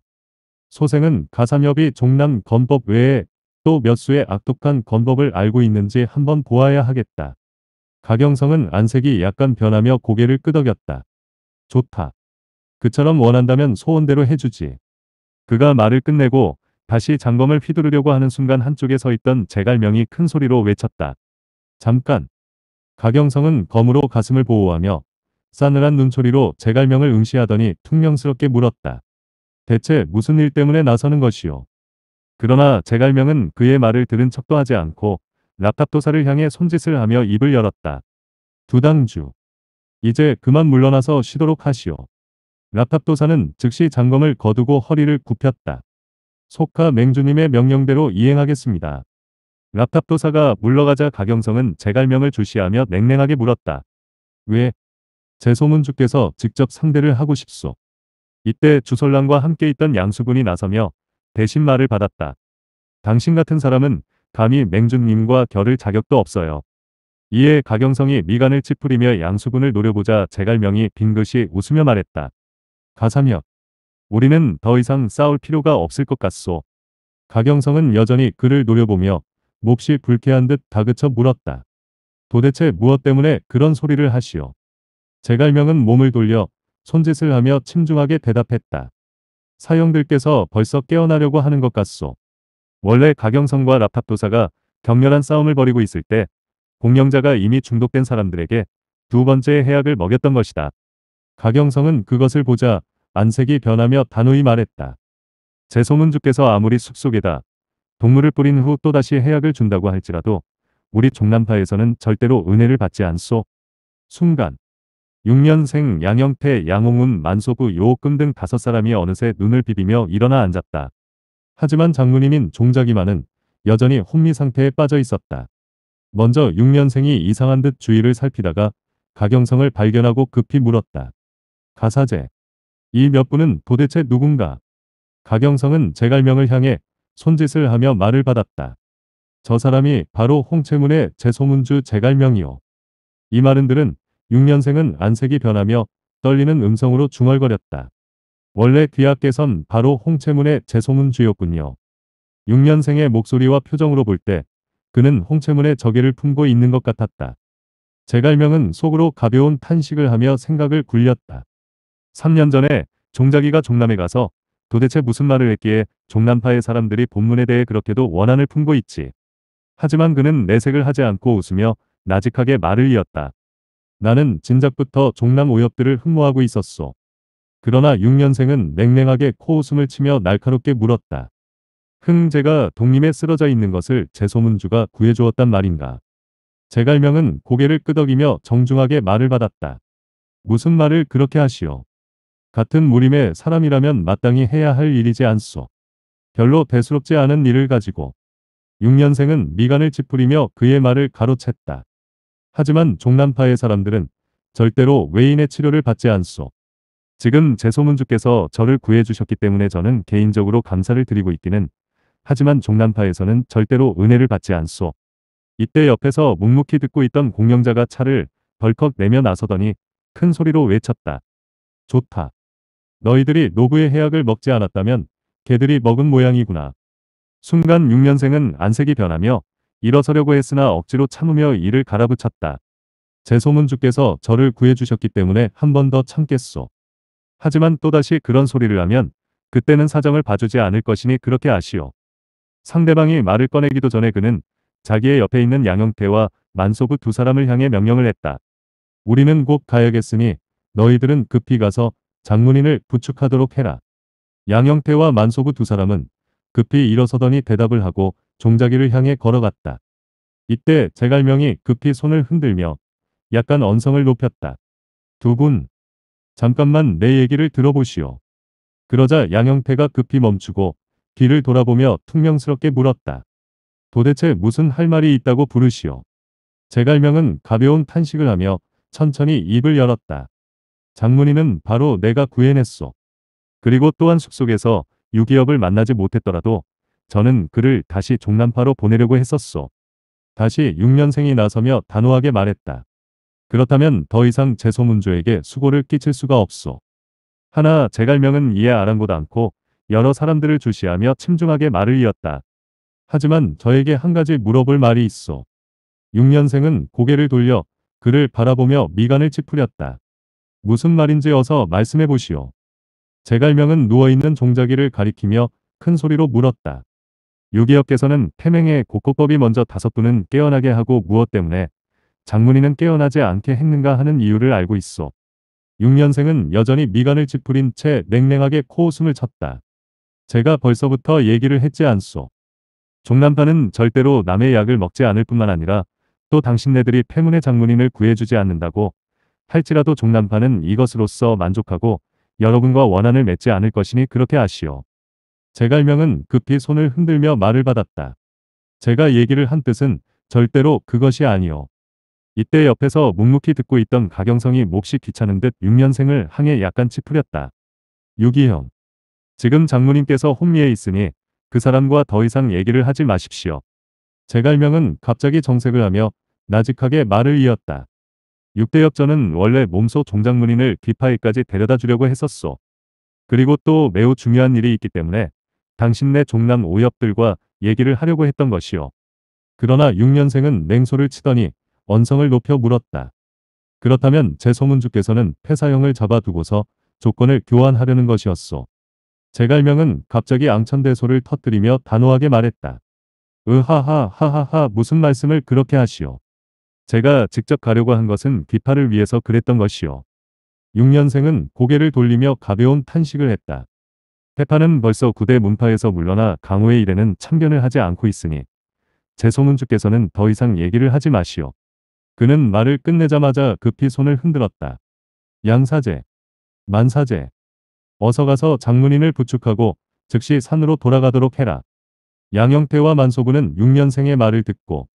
Speaker 1: 소생은 가상협이 종남 건법 외에 또 몇 수의 악독한 건법을 알고 있는지 한번 보아야 하겠다. 가경성은 안색이 약간 변하며 고개를 끄덕였다. 좋다. 그처럼 원한다면 소원대로 해주지. 그가 말을 끝내고 다시 장검을 휘두르려고 하는 순간 한쪽에 서 있던 제갈명이 큰 소리로 외쳤다. 잠깐. 가경성은 검으로 가슴을 보호하며 싸늘한 눈초리로 재갈명을 응시하더니 퉁명스럽게 물었다. 대체 무슨 일 때문에 나서는 것이오. 그러나 재갈명은 그의 말을 들은 척도 하지 않고 랍탑도사를 향해 손짓을 하며 입을 열었다. 두당주. 이제 그만 물러나서 쉬도록 하시오. 랍탑도사는 즉시 장검을 거두고 허리를 굽혔다. 속하 맹주님의 명령대로 이행하겠습니다. 랍탑도사가 물러가자 가경성은 재갈명을 주시하며 냉랭하게 물었다. 왜 제소문주께서 직접 상대를 하고 싶소. 이때 주설랑과 함께 있던 양수군이 나서며 대신 말을 받았다. 당신 같은 사람은 감히 맹준님과 결을 자격도 없어요. 이에 가경성이 미간을 찌푸리며 양수군을 노려보자 제갈명이 빙긋이 웃으며 말했다. 가사며 우리는 더 이상 싸울 필요가 없을 것 같소. 가경성은 여전히 그를 노려보며 몹시 불쾌한 듯 다그쳐 물었다. 도대체 무엇 때문에 그런 소리를 하시오. 제갈명은 몸을 돌려 손짓을 하며 침중하게 대답했다. 사형들께서 벌써 깨어나려고 하는 것 같소. 원래 가경성과 라탑도사가 격렬한 싸움을 벌이고 있을 때 공령자가 이미 중독된 사람들에게 두 번째의 해악을 먹였던 것이다. 가경성은 그것을 보자 안색이 변하며 단호히 말했다. 제 소문주께서 아무리 숲속에다 동물을 뿌린 후 또다시 해악을 준다고 할지라도 우리 종남파에서는 절대로 은혜를 받지 않소. 순간 6년생 양영태, 양홍은 만소구, 요옥금 등 다섯 사람이 어느새 눈을 비비며 일어나 앉았다. 하지만 장문인인 종자기만은 여전히 혼미 상태에 빠져 있었다. 먼저 6년생이 이상한 듯 주위를 살피다가 가경성을 발견하고 급히 물었다. 가사제. 이 몇 분은 도대체 누군가? 가경성은 제갈명을 향해 손짓을 하며 말을 받았다. 저 사람이 바로 홍채문의 재소문주 제갈명이요. 이 말은들은 6년생은 안색이 변하며 떨리는 음성으로 중얼거렸다. 원래 귀하께선 바로 홍채문의 재소문 주였군요. 6년생의 목소리와 표정으로 볼 때 그는 홍채문의 저개를 품고 있는 것 같았다. 제갈명은 속으로 가벼운 탄식을 하며 생각을 굴렸다. 3년 전에 종자기가 종남에 가서 도대체 무슨 말을 했기에 종남파의 사람들이 본문에 대해 그렇게도 원한을 품고 있지. 하지만 그는 내색을 하지 않고 웃으며 나직하게 말을 이었다. 나는 진작부터 종남 오엽들을 흠모하고 있었소. 그러나 6년생은 냉랭하게 코웃음을 치며 날카롭게 물었다. 흥 제가 독림에 쓰러져 있는 것을 제 소문주가 구해주었단 말인가. 제갈명은 고개를 끄덕이며 정중하게 말을 받았다. 무슨 말을 그렇게 하시오. 같은 무림의 사람이라면 마땅히 해야 할 일이지 않소. 별로 대수롭지 않은 일을 가지고 6년생은 미간을 찌푸리며 그의 말을 가로챘다. 하지만 종남파의 사람들은 절대로 외인의 치료를 받지 않소. 지금 제소문주께서 저를 구해주셨기 때문에 저는 개인적으로 감사를 드리고 있기는 하지만 종남파에서는 절대로 은혜를 받지 않소. 이때 옆에서 묵묵히 듣고 있던 공영자가 차를 벌컥 내며 나서더니 큰 소리로 외쳤다. 좋다. 너희들이 노부의 해약을 먹지 않았다면 개들이 먹은 모양이구나. 순간 6년생은 안색이 변하며 일어서려고 했으나 억지로 참으며 이를 갈아붙였다. 제 소문주께서 저를 구해주셨기 때문에 한 번 더 참겠소. 하지만 또다시 그런 소리를 하면 그때는 사정을 봐주지 않을 것이니 그렇게 아시오. 상대방이 말을 꺼내기도 전에 그는 자기의 옆에 있는 양영태와 만소부 두 사람을 향해 명령을 했다. 우리는 곧 가야겠으니 너희들은 급히 가서 장문인을 부축하도록 해라. 양영태와 만소부 두 사람은 급히 일어서더니 대답을 하고 종자기를 향해 걸어갔다. 이때 제갈명이 급히 손을 흔들며 약간 언성을 높였다. 두 분, 잠깐만 내 얘기를 들어보시오. 그러자 양형태가 급히 멈추고 뒤를 돌아보며 퉁명스럽게 물었다. 도대체 무슨 할 말이 있다고 부르시오. 제갈명은 가벼운 탄식을 하며 천천히 입을 열었다. 장문이는 바로 내가 구해냈소. 그리고 또한 숲속에서 유기업을 만나지 못했더라도 저는 그를 다시 종남파로 보내려고 했었소. 다시 6년생이 나서며 단호하게 말했다. 그렇다면 더 이상 제 소문조에게 수고를 끼칠 수가 없소. 하나 제갈명은 이에 아랑곳 않고 여러 사람들을 주시하며 침중하게 말을 이었다. 하지만 저에게 한 가지 물어볼 말이 있어. 6년생은 고개를 돌려 그를 바라보며 미간을 찌푸렸다. 무슨 말인지 어서 말씀해 보시오. 제갈명은 누워있는 종자기를 가리키며 큰 소리로 물었다. 유기업계에서는 태맹의 고호법이 먼저 다섯 분은 깨어나게 하고 무엇 때문에 장문이는 깨어나지 않게 했는가 하는 이유를 알고 있어. 6년생은 여전히 미간을 찌푸린 채 냉랭하게 코웃음을 쳤다. 제가 벌써부터 얘기를 했지 않소. 종남파는 절대로 남의 약을 먹지 않을 뿐만 아니라 또 당신네들이 폐문의 장문인을 구해주지 않는다고 할지라도 종남파는 이것으로써 만족하고 여러분과 원한을 맺지 않을 것이니 그렇게 아시오. 제갈명은 급히 손을 흔들며 말을 받았다. 제가 얘기를 한 뜻은 절대로 그것이 아니오. 이때 옆에서 묵묵히 듣고 있던 가경성이 몹시 귀찮은 듯 6년생을 항해 약간 찌푸렸다 유기형. 지금 장모님께서 혼미해 있으니 그 사람과 더 이상 얘기를 하지 마십시오. 제갈명은 갑자기 정색을 하며 나직하게 말을 이었다. 6대엽전은 원래 몸소 종장문인을 귀파이까지 데려다 주려고 했었소. 그리고 또 매우 중요한 일이 있기 때문에 당신네 종남 오엽들과 얘기를 하려고 했던 것이요. 그러나 6년생은 냉소를 치더니 언성을 높여 물었다. 그렇다면 제소문주께서는 폐사형을 잡아두고서 조건을 교환하려는 것이었소. 제갈명은 갑자기 앙천대소를 터뜨리며 단호하게 말했다. 으하하하하하 무슨 말씀을 그렇게 하시오. 제가 직접 가려고 한 것은 기파를 위해서 그랬던 것이오. 6년생은 고개를 돌리며 가벼운 탄식을 했다. 해파는 벌써 구대 문파에서 물러나 강호의 일에는 참견을 하지 않고 있으니 재소문주께서는 더 이상 얘기를 하지 마시오. 그는 말을 끝내자마자 급히 손을 흔들었다. 양사제, 만사제, 어서 가서 장문인을 부축하고 즉시 산으로 돌아가도록 해라. 양영태와 만소구는 6년생의 말을 듣고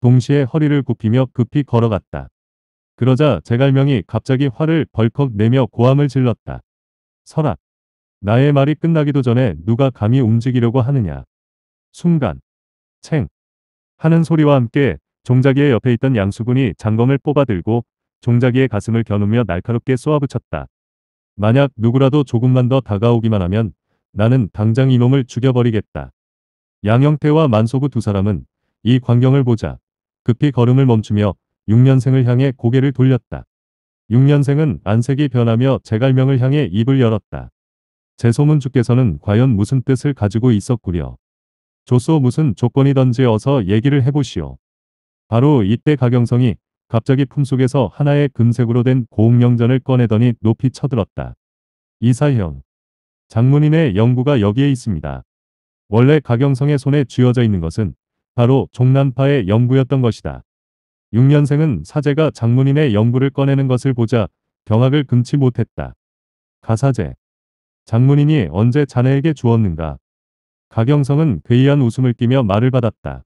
Speaker 1: 동시에 허리를 굽히며 급히 걸어갔다. 그러자 제갈명이 갑자기 화를 벌컥 내며 고함을 질렀다. 설악. 나의 말이 끝나기도 전에 누가 감히 움직이려고 하느냐. 순간. 챙. 하는 소리와 함께 종자기의 옆에 있던 양수군이 장검을 뽑아들고 종자기의 가슴을 겨누며 날카롭게 쏘아붙였다. 만약 누구라도 조금만 더 다가오기만 하면 나는 당장 이놈을 죽여버리겠다. 양영태와 만소부 두 사람은 이 광경을 보자 급히 걸음을 멈추며 6년생을 향해 고개를 돌렸다. 6년생은 안색이 변하며 제갈명을 향해 입을 열었다. 제소문주께서는 과연 무슨 뜻을 가지고 있었구려. 조소 무슨 조건이던지 어서 얘기를 해보시오. 바로 이때 가경성이 갑자기 품속에서 하나의 금색으로 된 고흥령전을 꺼내더니 높이 쳐들었다. 이사형. 장문인의 연구가 여기에 있습니다. 원래 가경성의 손에 쥐어져 있는 것은 바로 종남파의 연구였던 것이다. 6년생은 사제가 장문인의 연구를 꺼내는 것을 보자 경악을 금치 못했다. 가사제. 장문인이 언제 자네에게 주었는가. 가경성은 괴이한 웃음을 끼며 말을 받았다.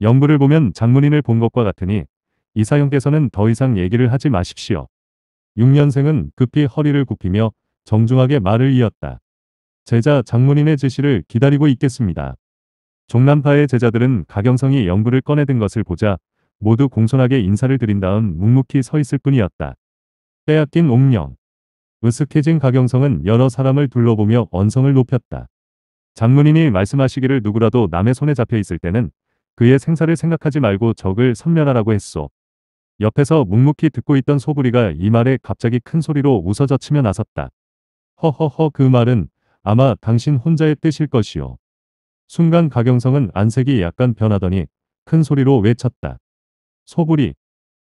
Speaker 1: 영부를 보면 장문인을 본 것과 같으니 이사형께서는 더 이상 얘기를 하지 마십시오. 6년생은 급히 허리를 굽히며 정중하게 말을 이었다. 제자 장문인의 지시를 기다리고 있겠습니다. 종남파의 제자들은 가경성이 영부를 꺼내든 것을 보자 모두 공손하게 인사를 드린 다음 묵묵히 서 있을 뿐이었다. 빼앗긴 옥령. 으쓱해진 가경성은 여러 사람을 둘러보며 언성을 높였다. 장문인이 말씀하시기를 누구라도 남의 손에 잡혀 있을 때는 그의 생사를 생각하지 말고 적을 섬멸하라고 했소. 옆에서 묵묵히 듣고 있던 소부리가 이 말에 갑자기 큰 소리로 웃어젖히며 나섰다. 허허허 그 말은 아마 당신 혼자의 뜻일 것이요. 순간 가경성은 안색이 약간 변하더니 큰 소리로 외쳤다. 소부리.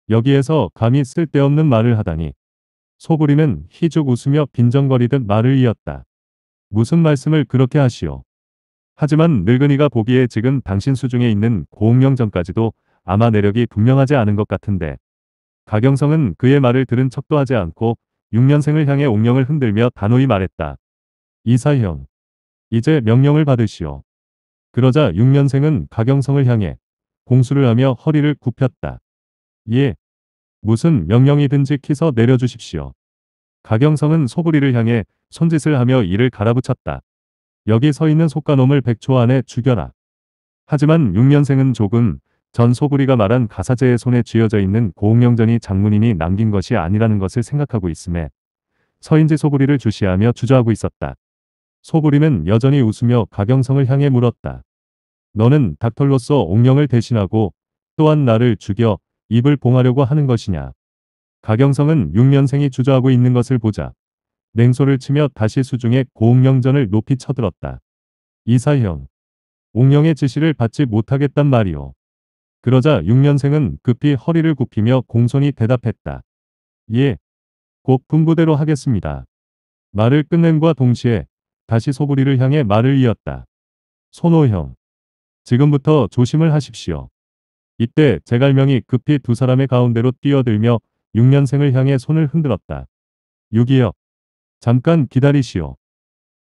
Speaker 1: 여기에서 감히 쓸데없는 말을 하다니 소부리는 희죽 웃으며 빈정거리듯 말을 이었다. 무슨 말씀을 그렇게 하시오. 하지만 늙은이가 보기에 지금 당신 수중에 있는 고흥령전까지도 아마 내력이 분명하지 않은 것 같은데. 가경성은 그의 말을 들은 척도 하지 않고 6년생을 향해 옥령을 흔들며 단호히 말했다. 이사형, 이제 명령을 받으시오. 그러자 6년생은 가경성을 향해 공수를 하며 허리를 굽혔다. 예, 무슨 명령이든지 키서 내려주십시오. 가경성은 소부리를 향해 손짓을 하며 이를 갈아붙였다. 여기 서 있는 속가놈을 백초 안에 죽여라. 하지만 6년생은 조금 전 소부리가 말한 가사제의 손에 쥐어져 있는 고흥영전이 장문인이 남긴 것이 아니라는 것을 생각하고 있음에 서인지 소부리를 주시하며 주저하고 있었다. 소부리는 여전히 웃으며 가경성을 향해 물었다. 너는 닥털로서 옥령을 대신하고 또한 나를 죽여 입을 봉하려고 하는 것이냐. 가경성은 육면생이 주저하고 있는 것을 보자 냉소를 치며 다시 수중에 고웅령전을 높이 쳐들었다. 이사형. 옥령의 지시를 받지 못하겠단 말이오. 그러자 육면생은 급히 허리를 굽히며 공손히 대답했다. 예. 곧 군부대로 하겠습니다. 말을 끝낸과 동시에 다시 소부리를 향해 말을 이었다. 손호형. 지금부터 조심을 하십시오. 이때 제갈명이 급히 두 사람의 가운데로 뛰어들며 6년생을 향해 손을 흔들었다. 6이여 잠깐 기다리시오.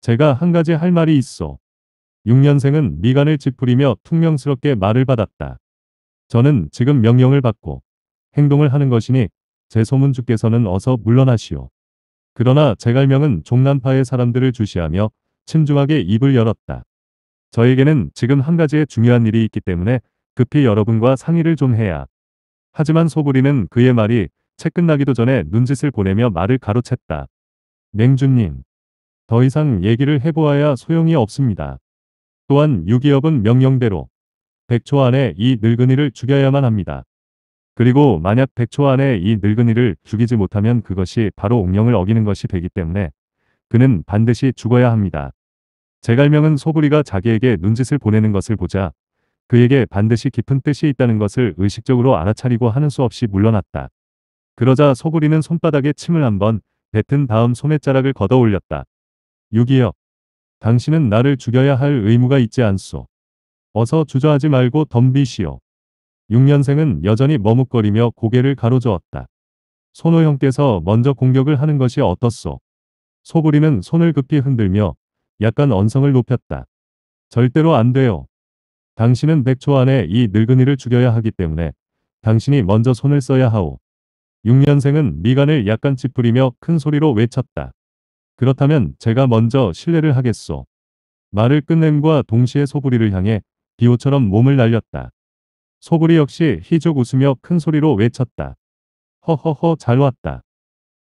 Speaker 1: 제가 한 가지 할 말이 있어. 6년생은 미간을 찌푸리며 퉁명스럽게 말을 받았다. 저는 지금 명령을 받고 행동을 하는 것이니 제 소문주께서는 어서 물러나시오. 그러나 제갈명은 종남파의 사람들을 주시하며 침중하게 입을 열었다. 저에게는 지금 한 가지의 중요한 일이 있기 때문에 급히 여러분과 상의를 좀 해야. 하지만 소부리는 그의 말이 책 끝나기도 전에 눈짓을 보내며 말을 가로챘다. 맹주님. 더 이상 얘기를 해보아야 소용이 없습니다. 또한 유기업은 명령대로 100초 안에 이 늙은이를 죽여야만 합니다. 그리고 만약 100초 안에 이 늙은이를 죽이지 못하면 그것이 바로 옥령을 어기는 것이 되기 때문에 그는 반드시 죽어야 합니다. 제갈명은 소부리가 자기에게 눈짓을 보내는 것을 보자 그에게 반드시 깊은 뜻이 있다는 것을 의식적으로 알아차리고 하는 수 없이 물러났다. 그러자 소구리는 손바닥에 침을 한번 뱉은 다음 손의 자락을 걷어 올렸다. 6기여 당신은 나를 죽여야 할 의무가 있지 않소. 어서 주저하지 말고 덤비시오. 6년생은 여전히 머뭇거리며 고개를 가로저었다. 손호 형께서 먼저 공격을 하는 것이 어떻소. 소부리는 손을 급히 흔들며 약간 언성을 높였다. 절대로 안 돼요. 당신은 100초 안에 이 늙은이를 죽여야 하기 때문에 당신이 먼저 손을 써야 하오. 6년생은 미간을 약간 찌푸리며 큰 소리로 외쳤다. 그렇다면 제가 먼저 신뢰를 하겠소. 말을 끝냄과 동시에 소부리를 향해 비호처럼 몸을 날렸다. 소부리 역시 희죽 웃으며 큰 소리로 외쳤다. 허허허 잘 왔다.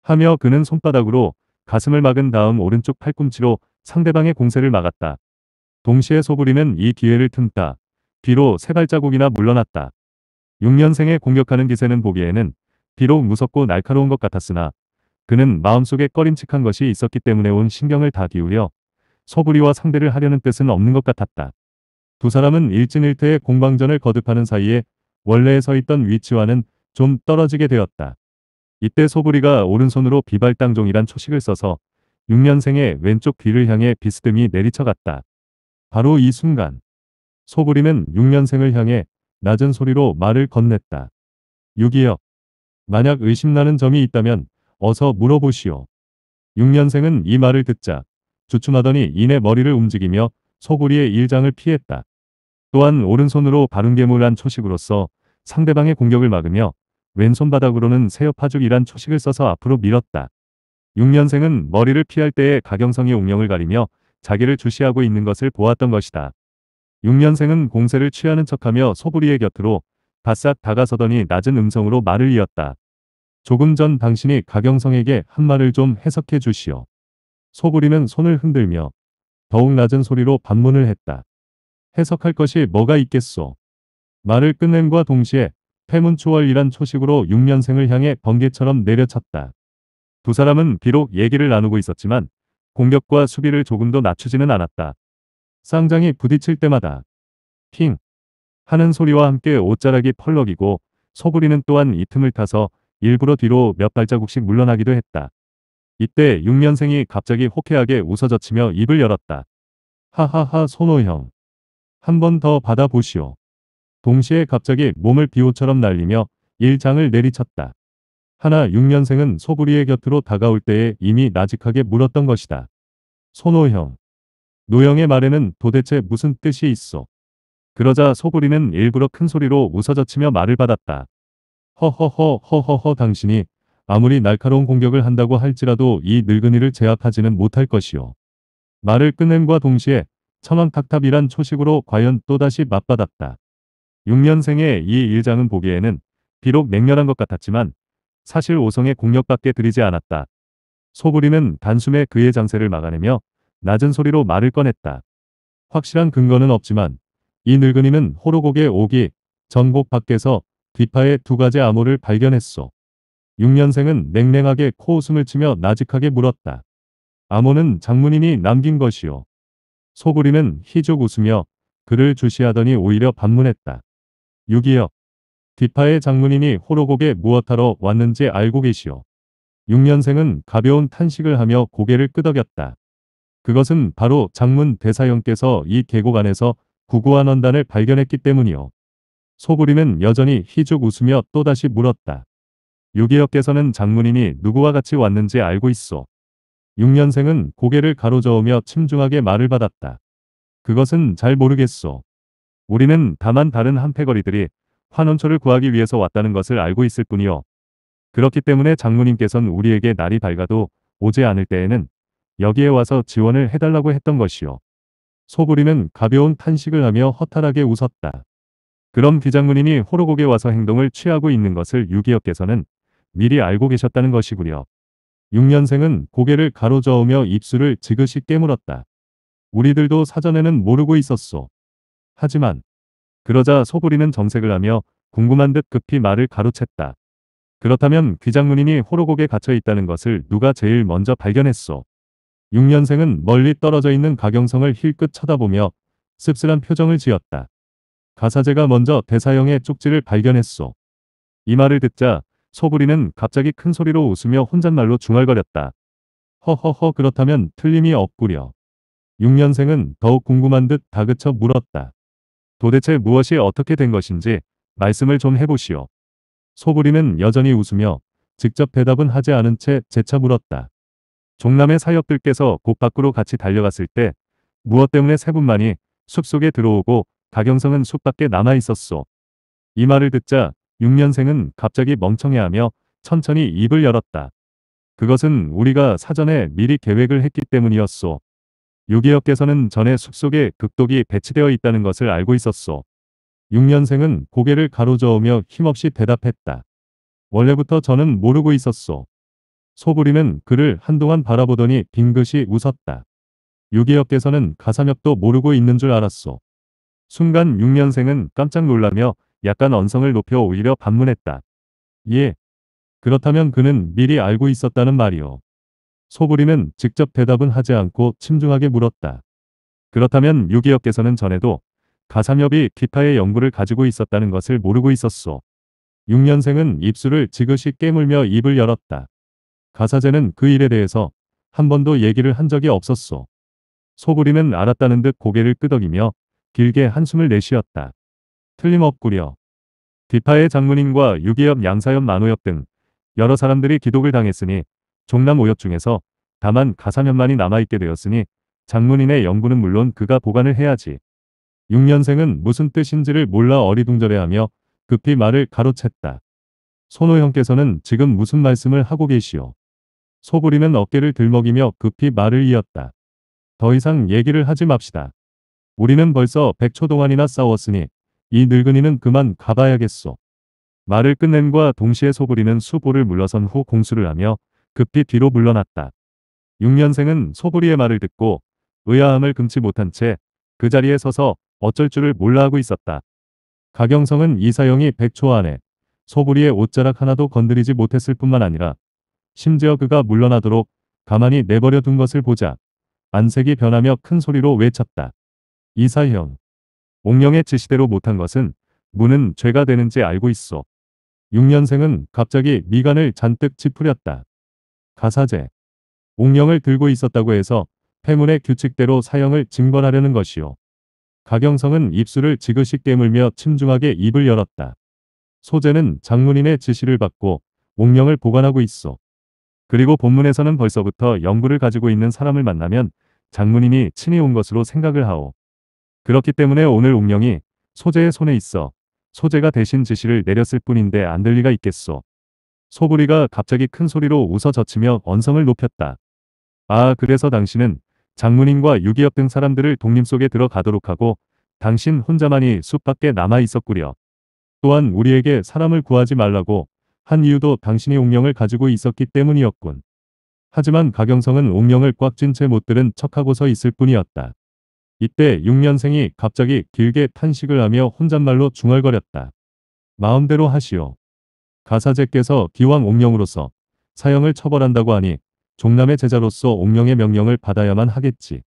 Speaker 1: 하며 그는 손바닥으로 가슴을 막은 다음 오른쪽 팔꿈치로 상대방의 공세를 막았다. 동시에 소부리는 이 기회를 틈따 뒤로 세 발자국이나 물러났다. 6년생의 공격하는 기세는 보기에는 비록 무섭고 날카로운 것 같았으나 그는 마음속에 꺼림칙한 것이 있었기 때문에 온 신경을 다 기울여 소부리와 상대를 하려는 뜻은 없는 것 같았다. 두 사람은 일진일퇴의 공방전을 거듭하는 사이에 원래 에서 있던 위치와는 좀 떨어지게 되었다. 이때 소부리가 오른손으로 비발당종이란 초식을 써서 6년생의 왼쪽 귀를 향해 비스듬히 내리쳐갔다. 바로 이 순간 소부리는 6년생을 향해 낮은 소리로 말을 건넸다. 6이여 만약 의심나는 점이 있다면 어서 물어보시오. 6년생은 이 말을 듣자 주춤하더니 이내 머리를 움직이며 소부리의 일장을 피했다. 또한 오른손으로 바른괴물란 초식으로서 상대방의 공격을 막으며 왼손바닥으로는 새협파죽이란 초식을 써서 앞으로 밀었다. 6년생은 머리를 피할 때에가경성의운명을 가리며 자기를 주시하고 있는 것을 보았던 것이다. 6년생은 공세를 취하는 척하며 소부리의 곁으로 바싹 다가서더니 낮은 음성으로 말을 이었다. 조금 전 당신이 가경성에게 한 말을 좀 해석해 주시오. 소부리는 손을 흔들며 더욱 낮은 소리로 반문을 했다. 해석할 것이 뭐가 있겠소. 말을 끝낸과 동시에 패문추월이란 초식으로 6년생을 향해 번개처럼 내려쳤다. 두 사람은 비록 얘기를 나누고 있었지만 공격과 수비를 조금도 낮추지는 않았다. 쌍장이 부딪힐 때마다 핑 하는 소리와 함께 옷자락이 펄럭이고 소부리는 또한 이 틈을 타서 일부러 뒤로 몇 발자국씩 물러나기도 했다. 이때 6년생이 갑자기 호쾌하게 웃어젖히며 입을 열었다. 하하하 손호형. 한 번 더 받아보시오. 동시에 갑자기 몸을 비호처럼 날리며 일장을 내리쳤다. 하나 6년생은 소부리의 곁으로 다가올 때에 이미 나직하게 물었던 것이다. 손호형. 노형의 말에는 도대체 무슨 뜻이 있어. 그러자 소부리는 일부러 큰 소리로 웃어젖히며 말을 받았다. 허허허 허허허 당신이 아무리 날카로운 공격을 한다고 할지라도 이 늙은이를 제압하지는 못할 것이오 말을 끝낸과 동시에 천왕탁탑이란 초식으로 과연 또다시 맞받았다. 6년생의 이 일장은 보기에는 비록 냉렬한것 같았지만 사실 오성의 공력밖에 들이지 않았다. 소부리는 단숨에 그의 장세를 막아내며 낮은 소리로 말을 꺼냈다. 확실한 근거는 없지만 이 늙은이는 호로곡의 오기 전곡 밖에서 귀파의 두 가지 암호를 발견했소. 6년생은 냉랭하게 코웃음을 치며 나직하게 물었다. 암호는 장문인이 남긴 것이요. 소부리는 희죽 웃으며 그를 주시하더니 오히려 반문했다. 6이여 디파의 장문인이 호로곡에 무엇하러 왔는지 알고 계시오. 6년생은 가벼운 탄식을 하며 고개를 끄덕였다. 그것은 바로 장문 대사형께서 이 계곡 안에서 구구한 원단을 발견했기 때문이오. 소부리는 여전히 희죽 웃으며 또다시 물었다. 유기역께서는 장문인이 누구와 같이 왔는지 알고 있어. 6년생은 고개를 가로저으며 침중하게 말을 받았다. 그것은 잘 모르겠소. 우리는 다만 다른 한패거리들이 환원초를 구하기 위해서 왔다는 것을 알고 있을 뿐이요. 그렇기 때문에 장로님께선 우리에게 날이 밝아도 오지 않을 때에는 여기에 와서 지원을 해달라고 했던 것이요. 소부리는 가벼운 탄식을 하며 허탈하게 웃었다. 그럼 비장문인이 호로곡에 와서 행동을 취하고 있는 것을 유기엽께서는 미리 알고 계셨다는 것이구려. 6년생은 고개를 가로저으며 입술을 지그시 깨물었다. 우리들도 사전에는 모르고 있었소. 하지만 그러자 소부리는 정색을 하며 궁금한 듯 급히 말을 가로챘다. 그렇다면 귀장문인이 호로곡에 갇혀 있다는 것을 누가 제일 먼저 발견했소. 6년생은 멀리 떨어져 있는 가경성을 힐끗 쳐다보며 씁쓸한 표정을 지었다. 가사제가 먼저 대사형의 쪽지를 발견했소. 이 말을 듣자 소부리는 갑자기 큰 소리로 웃으며 혼잣말로 중얼거렸다. 허허허 그렇다면 틀림이 없구려. 6년생은 더욱 궁금한 듯 다그쳐 물었다. 도대체 무엇이 어떻게 된 것인지 말씀을 좀 해보시오. 소부리는 여전히 웃으며 직접 대답은 하지 않은 채 재차 물었다. 종남의 사역들께서 곧 밖으로 같이 달려갔을 때 무엇 때문에 세 분만이 숲속에 들어오고 가경성은 숲 밖에 남아 있었소. 이 말을 듣자 6년생은 갑자기 멍청해하며 천천히 입을 열었다. 그것은 우리가 사전에 미리 계획을 했기 때문이었소. 유기업께서는 전에 숲속에 극독이 배치되어 있다는 것을 알고 있었소. 6년생은 고개를 가로저으며 힘없이 대답했다. 원래부터 저는 모르고 있었소. 소부리는 그를 한동안 바라보더니 빙긋이 웃었다. 유기업께서는 가사협도 모르고 있는 줄 알았소. 순간 6년생은 깜짝 놀라며 약간 언성을 높여 오히려 반문했다. 예. 그렇다면 그는 미리 알고 있었다는 말이오. 소부리는 직접 대답은 하지 않고 침중하게 물었다. 그렇다면 유기업께서는 전에도 가사협이기파의 연구를 가지고 있었다는 것을 모르고 있었소. 6년생은 입술을 지그시 깨물며 입을 열었다. 가사제는 그 일에 대해서 한 번도 얘기를 한 적이 없었소. 소부리는 알았다는 듯 고개를 끄덕이며 길게 한숨을 내쉬었다. 틀림없구려. 디파의 장문인과 유기엽, 양사엽, 만우엽등 여러 사람들이 기독을 당했으니 종남 오역 중에서 다만 가사면만이 남아있게 되었으니 장문인의 연구는 물론 그가 보관을 해야지. 6년생은 무슨 뜻인지를 몰라 어리둥절해하며 급히 말을 가로챘다. 손호 형께서는 지금 무슨 말씀을 하고 계시오. 소부리는 어깨를 들먹이며 급히 말을 이었다. 더 이상 얘기를 하지 맙시다. 우리는 벌써 100초 동안이나 싸웠으니 이 늙은이는 그만 가봐야겠소. 말을 끝낸과 동시에 소부리는 수보를 물러선 후 공수를 하며 급히 뒤로 물러났다. 6년생은 소부리의 말을 듣고 의아함을 금치 못한 채 그 자리에 서서 어쩔 줄을 몰라 하고 있었다. 가경성은 이사영이 100초 안에 소부리의 옷자락 하나도 건드리지 못했을 뿐만 아니라 심지어 그가 물러나도록 가만히 내버려 둔 것을 보자 안색이 변하며 큰 소리로 외쳤다. 이사형. 옥령의 지시대로 못한 것은 무는 죄가 되는지 알고 있어. 6년생은 갑자기 미간을 잔뜩 찌푸렸다. 가사제, 옥령을 들고 있었다고 해서 폐문의 규칙대로 사형을 증거하려는 것이요. 가경성은 입술을 지그시 깨물며 침중하게 입을 열었다. 소재는 장문인의 지시를 받고 옥령을 보관하고 있어. 그리고 본문에서는 벌써부터 연구를 가지고 있는 사람을 만나면 장문인이 친히 온 것으로 생각을 하오. 그렇기 때문에 오늘 옥령이 소재의 손에 있어 소재가 대신 지시를 내렸을 뿐인데 안 될 리가 있겠소. 소부리가 갑자기 큰 소리로 웃어 젖히며 언성을 높였다. 아 그래서 당신은 장문인과 유기업 등 사람들을 독립 속에 들어가도록 하고 당신 혼자만이 숲 밖에 남아 있었구려. 또한 우리에게 사람을 구하지 말라고 한 이유도 당신이 운명을 가지고 있었기 때문이었군. 하지만 가경성은 운명을꽉 쥔 채못 들은 척하고서 있을 뿐이었다. 이때 6년생이 갑자기 길게 탄식을 하며 혼잣말로 중얼거렸다. 마음대로 하시오. 가사제께서 기왕 옥령으로서 사형을 처벌한다고 하니 종남의 제자로서 옥령의 명령을 받아야만 하겠지.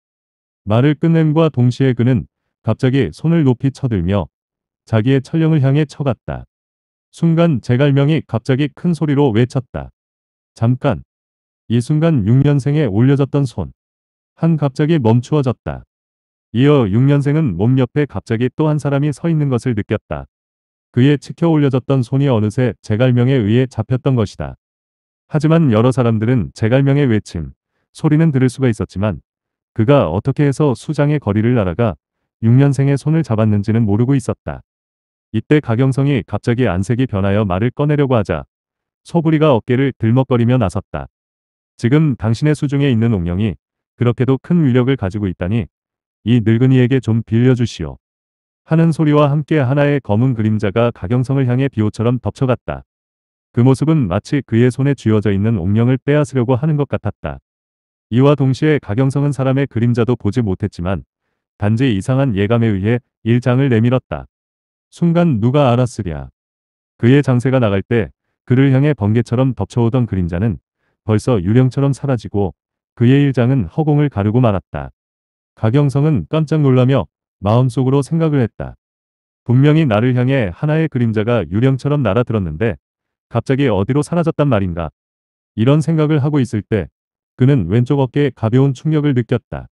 Speaker 1: 말을 끝냄과 동시에 그는 갑자기 손을 높이 쳐들며 자기의 천령을 향해 쳐갔다. 순간 제갈명이 갑자기 큰 소리로 외쳤다. 잠깐. 이 순간 6년생에 올려졌던 손. 한 갑자기 멈추어졌다. 이어 6년생은 몸 옆에 갑자기 또 한 사람이 서 있는 것을 느꼈다. 그의 치켜 올려졌던 손이 어느새 제갈명에 의해 잡혔던 것이다. 하지만 여러 사람들은 제갈명의 외침, 소리는 들을 수가 있었지만 그가 어떻게 해서 수장의 거리를 날아가 6년생의 손을 잡았는지는 모르고 있었다. 이때 가경성이 갑자기 안색이 변하여 말을 꺼내려고 하자 소부리가 어깨를 들먹거리며 나섰다. 지금 당신의 수중에 있는 옥령이 그렇게도 큰 위력을 가지고 있다니 이 늙은이에게 좀 빌려주시오. 하는 소리와 함께 하나의 검은 그림자가 가경성을 향해 비호처럼 덮쳐갔다. 그 모습은 마치 그의 손에 쥐어져 있는 옥령을 빼앗으려고 하는 것 같았다. 이와 동시에 가경성은 사람의 그림자도 보지 못했지만 단지 이상한 예감에 의해 일장을 내밀었다. 순간 누가 알았으랴. 그의 장세가 나갈 때 그를 향해 번개처럼 덮쳐오던 그림자는 벌써 유령처럼 사라지고 그의 일장은 허공을 가르고 말았다. 가경성은 깜짝 놀라며 마음속으로 생각을 했다. 분명히 나를 향해 하나의 그림자가 유령처럼 날아들었는데 갑자기 어디로 사라졌단 말인가. 이런 생각을 하고 있을 때 그는 왼쪽 어깨에 가벼운 충격을 느꼈다.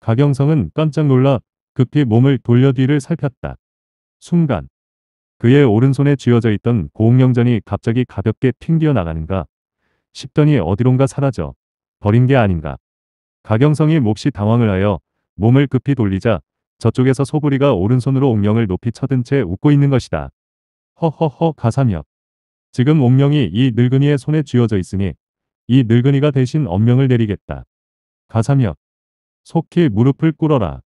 Speaker 1: 가경성은 깜짝 놀라 급히 몸을 돌려 뒤를 살폈다. 순간 그의 오른손에 쥐어져 있던 고흥령전이 갑자기 가볍게 튕겨 나가는가 싶더니 어디론가 사라져 버린 게 아닌가. 가경성이 몹시 당황을 하여 몸을 급히 돌리자 저쪽에서 소부리가 오른손으로 옥령을 높이 쳐든 채 웃고 있는 것이다. 허허허 가사며. 지금 옥령이 이 늙은이의 손에 쥐어져 있으니 이 늙은이가 대신 엄명을 내리겠다. 가사며. 속히 무릎을 꿇어라.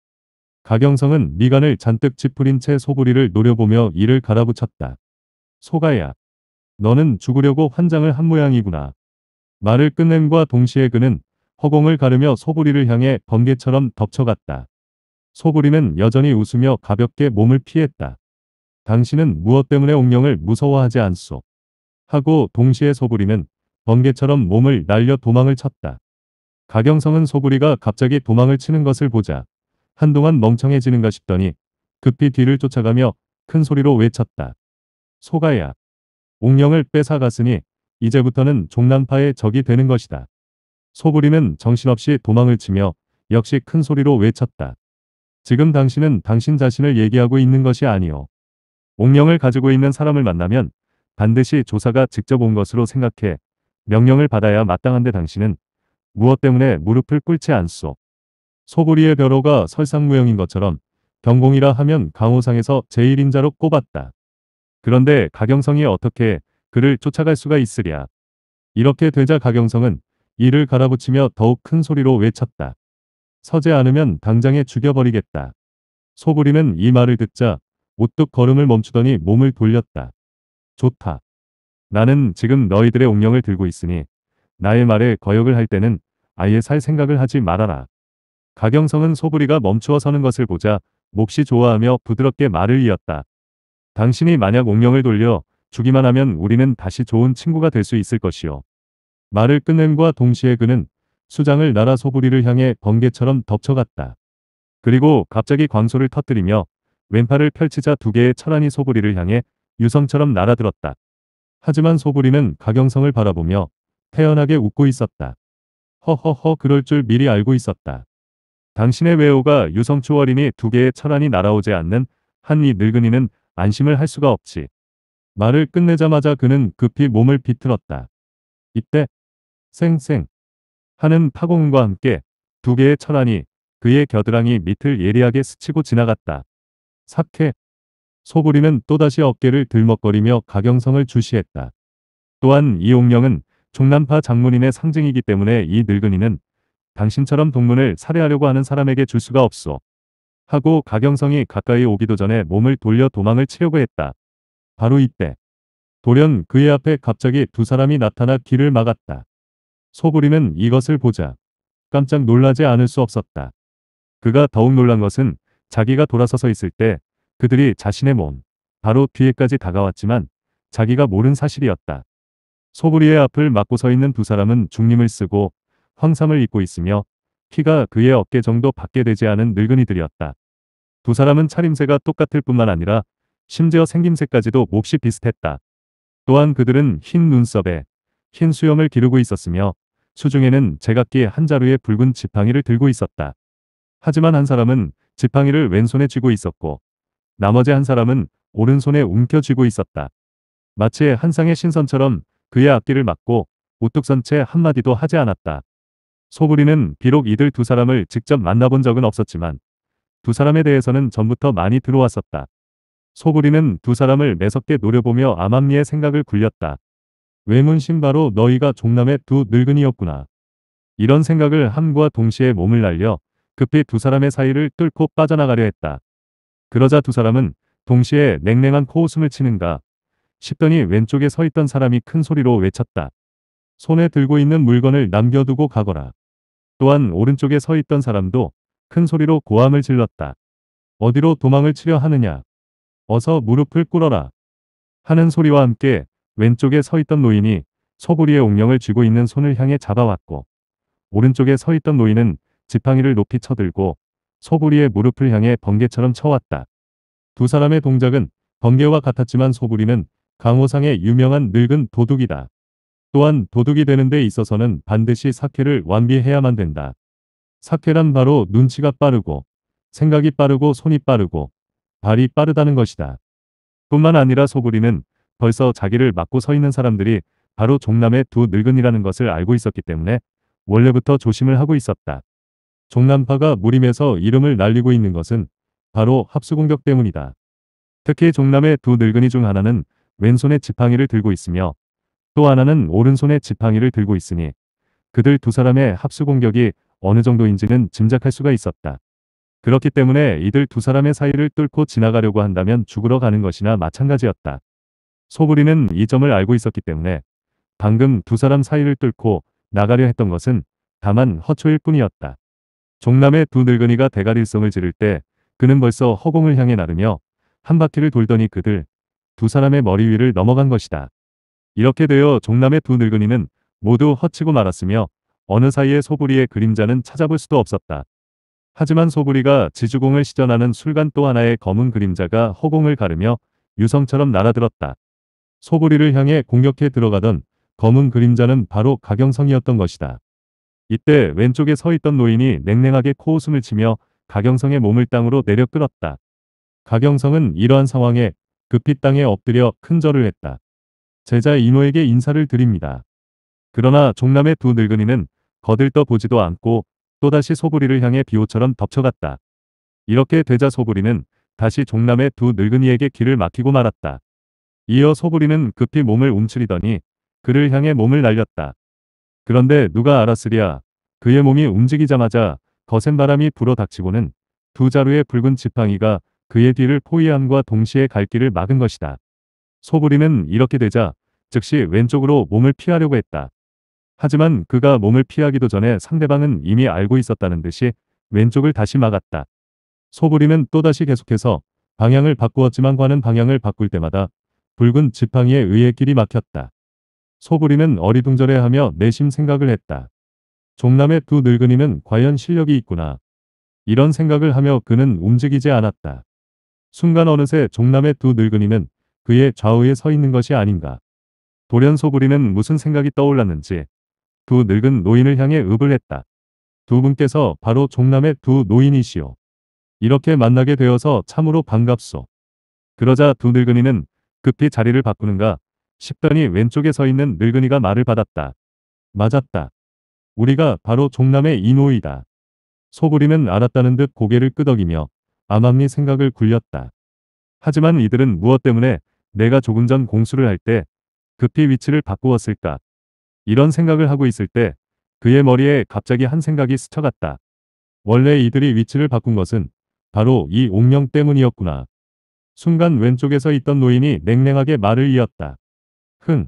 Speaker 1: 가경성은 미간을 잔뜩 찌푸린 채 소부리를 노려보며 이를 갈아붙였다. 소가야. 너는 죽으려고 환장을 한 모양이구나. 말을 끝냄과 동시에 그는 허공을 가르며 소부리를 향해 번개처럼 덮쳐갔다. 소구리는 여전히 웃으며 가볍게 몸을 피했다. 당신은 무엇 때문에 옥령을 무서워하지 않소? 하고 동시에 소구리는 번개처럼 몸을 날려 도망을 쳤다. 가경성은 소구리가 갑자기 도망을 치는 것을 보자 한동안 멍청해지는가 싶더니 급히 뒤를 쫓아가며 큰 소리로 외쳤다. 소가야. 옥령을 뺏어갔으니 이제부터는 종남파의 적이 되는 것이다. 소구리는 정신없이 도망을 치며 역시 큰 소리로 외쳤다. 지금 당신은 당신 자신을 얘기하고 있는 것이 아니오. 옥령을 가지고 있는 사람을 만나면 반드시 조사가 직접 온 것으로 생각해 명령을 받아야 마땅한데 당신은 무엇 때문에 무릎을 꿇지 않소. 소보리의 벼로가 설상무형인 것처럼 경공이라 하면 강호상에서 제1인자로 꼽았다. 그런데 가경성이 어떻게 그를 쫓아갈 수가 있으랴. 이렇게 되자 가경성은 이를 갈아붙이며 더욱 큰 소리로 외쳤다. 서지 않으면 당장에 죽여버리겠다. 소부리는 이 말을 듣자 오뚝 걸음을 멈추더니 몸을 돌렸다. 좋다. 나는 지금 너희들의 옥령을 들고 있으니 나의 말에 거역을 할 때는 아예 살 생각을 하지 말아라. 가경성은 소부리가 멈추어 서는 것을 보자 몹시 좋아하며 부드럽게 말을 이었다. 당신이 만약 옥령을 돌려 주기만 하면 우리는 다시 좋은 친구가 될 수 있을 것이요. 말을 끝낸과 동시에 그는 수장을 날아 소구리를 향해 번개처럼 덮쳐갔다. 그리고 갑자기 광소를 터뜨리며 왼팔을 펼치자 두 개의 철안이 소구리를 향해 유성처럼 날아들었다. 하지만 소구리는 가경성을 바라보며 태연하게 웃고 있었다. 허허허 그럴 줄 미리 알고 있었다. 당신의 외호가 유성추월이니두 개의 철안이 날아오지 않는 한 이 늙은이는 안심을 할 수가 없지. 말을 끝내자마자 그는 급히 몸을 비틀었다. 이때 쌩쌩 하는 파공음과 함께 두 개의 천안이 그의 겨드랑이 밑을 예리하게 스치고 지나갔다. 삭해. 소부리는 또다시 어깨를 들먹거리며 가경성을 주시했다. 또한 이용령은 종남파 장문인의 상징이기 때문에 이 늙은이는 당신처럼 동문을 살해하려고 하는 사람에게 줄 수가 없소. 하고 가경성이 가까이 오기도 전에 몸을 돌려 도망을 치려고 했다. 바로 이때 돌연 그의 앞에 갑자기 두 사람이 나타나 길을 막았다. 소부리는 이것을 보자 깜짝 놀라지 않을 수 없었다. 그가 더욱 놀란 것은 자기가 돌아서서 있을 때 그들이 자신의 몸 바로 뒤에까지 다가왔지만 자기가 모른 사실이었다. 소부리의 앞을 막고 서 있는 두 사람은 중림을 쓰고 황상을 입고 있으며 키가 그의 어깨 정도 밖에 되지 않은 늙은이들이었다. 두 사람은 차림새가 똑같을 뿐만 아니라 심지어 생김새까지도 몹시 비슷했다. 또한 그들은 흰 눈썹에 흰 수염을 기르고 있었으며 수중에는 제각기 한 자루의 붉은 지팡이를 들고 있었다. 하지만 한 사람은 지팡이를 왼손에 쥐고 있었고 나머지 한 사람은 오른손에 움켜쥐고 있었다. 마치 한 상의 신선처럼 그의 앞길을 막고 우뚝 선 채 한마디도 하지 않았다. 소부리는 비록 이들 두 사람을 직접 만나본 적은 없었지만 두 사람에 대해서는 전부터 많이 들어왔었다. 소부리는 두 사람을 매섭게 노려보며 암암리의 생각을 굴렸다. 외문신 바로 너희가 종남의 두 늙은이였구나. 이런 생각을 함과 동시에 몸을 날려 급히 두 사람의 사이를 뚫고 빠져나가려 했다. 그러자 두 사람은 동시에 냉랭한 코웃음을 치는가 싶더니 왼쪽에 서 있던 사람이 큰 소리로 외쳤다. 손에 들고 있는 물건을 남겨두고 가거라. 또한 오른쪽에 서 있던 사람도 큰 소리로 고함을 질렀다. 어디로 도망을 치려 하느냐. 어서 무릎을 꿇어라. 하는 소리와 함께 왼쪽에 서 있던 노인이 소부리의 옥령을 쥐고 있는 손을 향해 잡아왔고 오른쪽에 서 있던 노인은 지팡이를 높이 쳐들고 소부리의 무릎을 향해 번개처럼 쳐왔다. 두 사람의 동작은 번개와 같았지만 소부리는 강호상의 유명한 늙은 도둑이다. 또한 도둑이 되는 데 있어서는 반드시 사케를 완비해야만 된다. 사케란 바로 눈치가 빠르고 생각이 빠르고 손이 빠르고 발이 빠르다는 것이다. 뿐만 아니라 소부리는 벌써 자기를 맞고서 있는 사람들이 바로 종남의 두 늙은이라는 것을 알고 있었기 때문에 원래부터 조심을 하고 있었다. 종남파가 무림에서 이름을 날리고 있는 것은 바로 합수공격 때문이다. 특히 종남의 두 늙은이 중 하나는 왼손에 지팡이를 들고 있으며 또 하나는 오른손에 지팡이를 들고 있으니 그들 두 사람의 합수공격이 어느 정도인지는 짐작할 수가 있었다. 그렇기 때문에 이들 두 사람의 사이를 뚫고 지나가려고 한다면 죽으러 가는 것이나 마찬가지였다. 소부리는 이 점을 알고 있었기 때문에 방금 두 사람 사이를 뚫고 나가려 했던 것은 다만 허초일 뿐이었다. 종남의 두 늙은이가 대가릴성을 지를 때 그는 벌써 허공을 향해 나르며 한 바퀴를 돌더니 그들 두 사람의 머리 위를 넘어간 것이다. 이렇게 되어 종남의 두 늙은이는 모두 허치고 말았으며 어느 사이에 소부리의 그림자는 찾아볼 수도 없었다. 하지만 소부리가 지주공을 시전하는 술간 또 하나의 검은 그림자가 허공을 가르며 유성처럼 날아들었다. 소부리를 향해 공격해 들어가던 검은 그림자는 바로 가경성이었던 것이다. 이때 왼쪽에 서 있던 노인이 냉랭하게 코웃음을 치며 가경성의 몸을 땅으로 내려 끌었다. 가경성은 이러한 상황에 급히 땅에 엎드려 큰 절을 했다. 제자 이호에게 인사를 드립니다. 그러나 종남의 두 늙은이는 거들떠 보지도 않고 또다시 소부리를 향해 비호처럼 덮쳐갔다. 이렇게 되자 소부리는 다시 종남의 두 늙은이에게 길을 막히고 말았다. 이어 소부리는 급히 몸을 움츠리더니 그를 향해 몸을 날렸다. 그런데 누가 알았으랴 그의 몸이 움직이자마자 거센 바람이 불어닥치고는 두 자루의 붉은 지팡이가 그의 뒤를 포위함과 동시에 갈 길을 막은 것이다. 소부리는 이렇게 되자 즉시 왼쪽으로 몸을 피하려고 했다. 하지만 그가 몸을 피하기도 전에 상대방은 이미 알고 있었다는 듯이 왼쪽을 다시 막았다. 소부리는 또다시 계속해서 방향을 바꾸었지만 관은 방향을 바꿀 때마다 붉은 지팡이에 의해 길이 막혔다. 소부리는 어리둥절해하며 내심 생각을 했다. 종남의 두 늙은이는 과연 실력이 있구나. 이런 생각을 하며 그는 움직이지 않았다. 순간 어느새 종남의 두 늙은이는 그의 좌우에 서 있는 것이 아닌가. 돌연 소부리는 무슨 생각이 떠올랐는지 두 늙은 노인을 향해 읍을 했다. 두 분께서 바로 종남의 두 노인이시오. 이렇게 만나게 되어서 참으로 반갑소. 그러자 두 늙은이는 급히 자리를 바꾸는가 싶더니 왼쪽에 서 있는 늙은이가 말을 받았다. 맞았다. 우리가 바로 종남의 이노이다. 소부리는 알았다는 듯 고개를 끄덕이며 암암리 생각을 굴렸다. 하지만 이들은 무엇 때문에 내가 조금 전 공수를 할 때 급히 위치를 바꾸었을까? 이런 생각을 하고 있을 때 그의 머리에 갑자기 한 생각이 스쳐갔다. 원래 이들이 위치를 바꾼 것은 바로 이 옥령 때문이었구나. 순간 왼쪽에서 있던 노인이 냉랭하게 말을 이었다. 흥.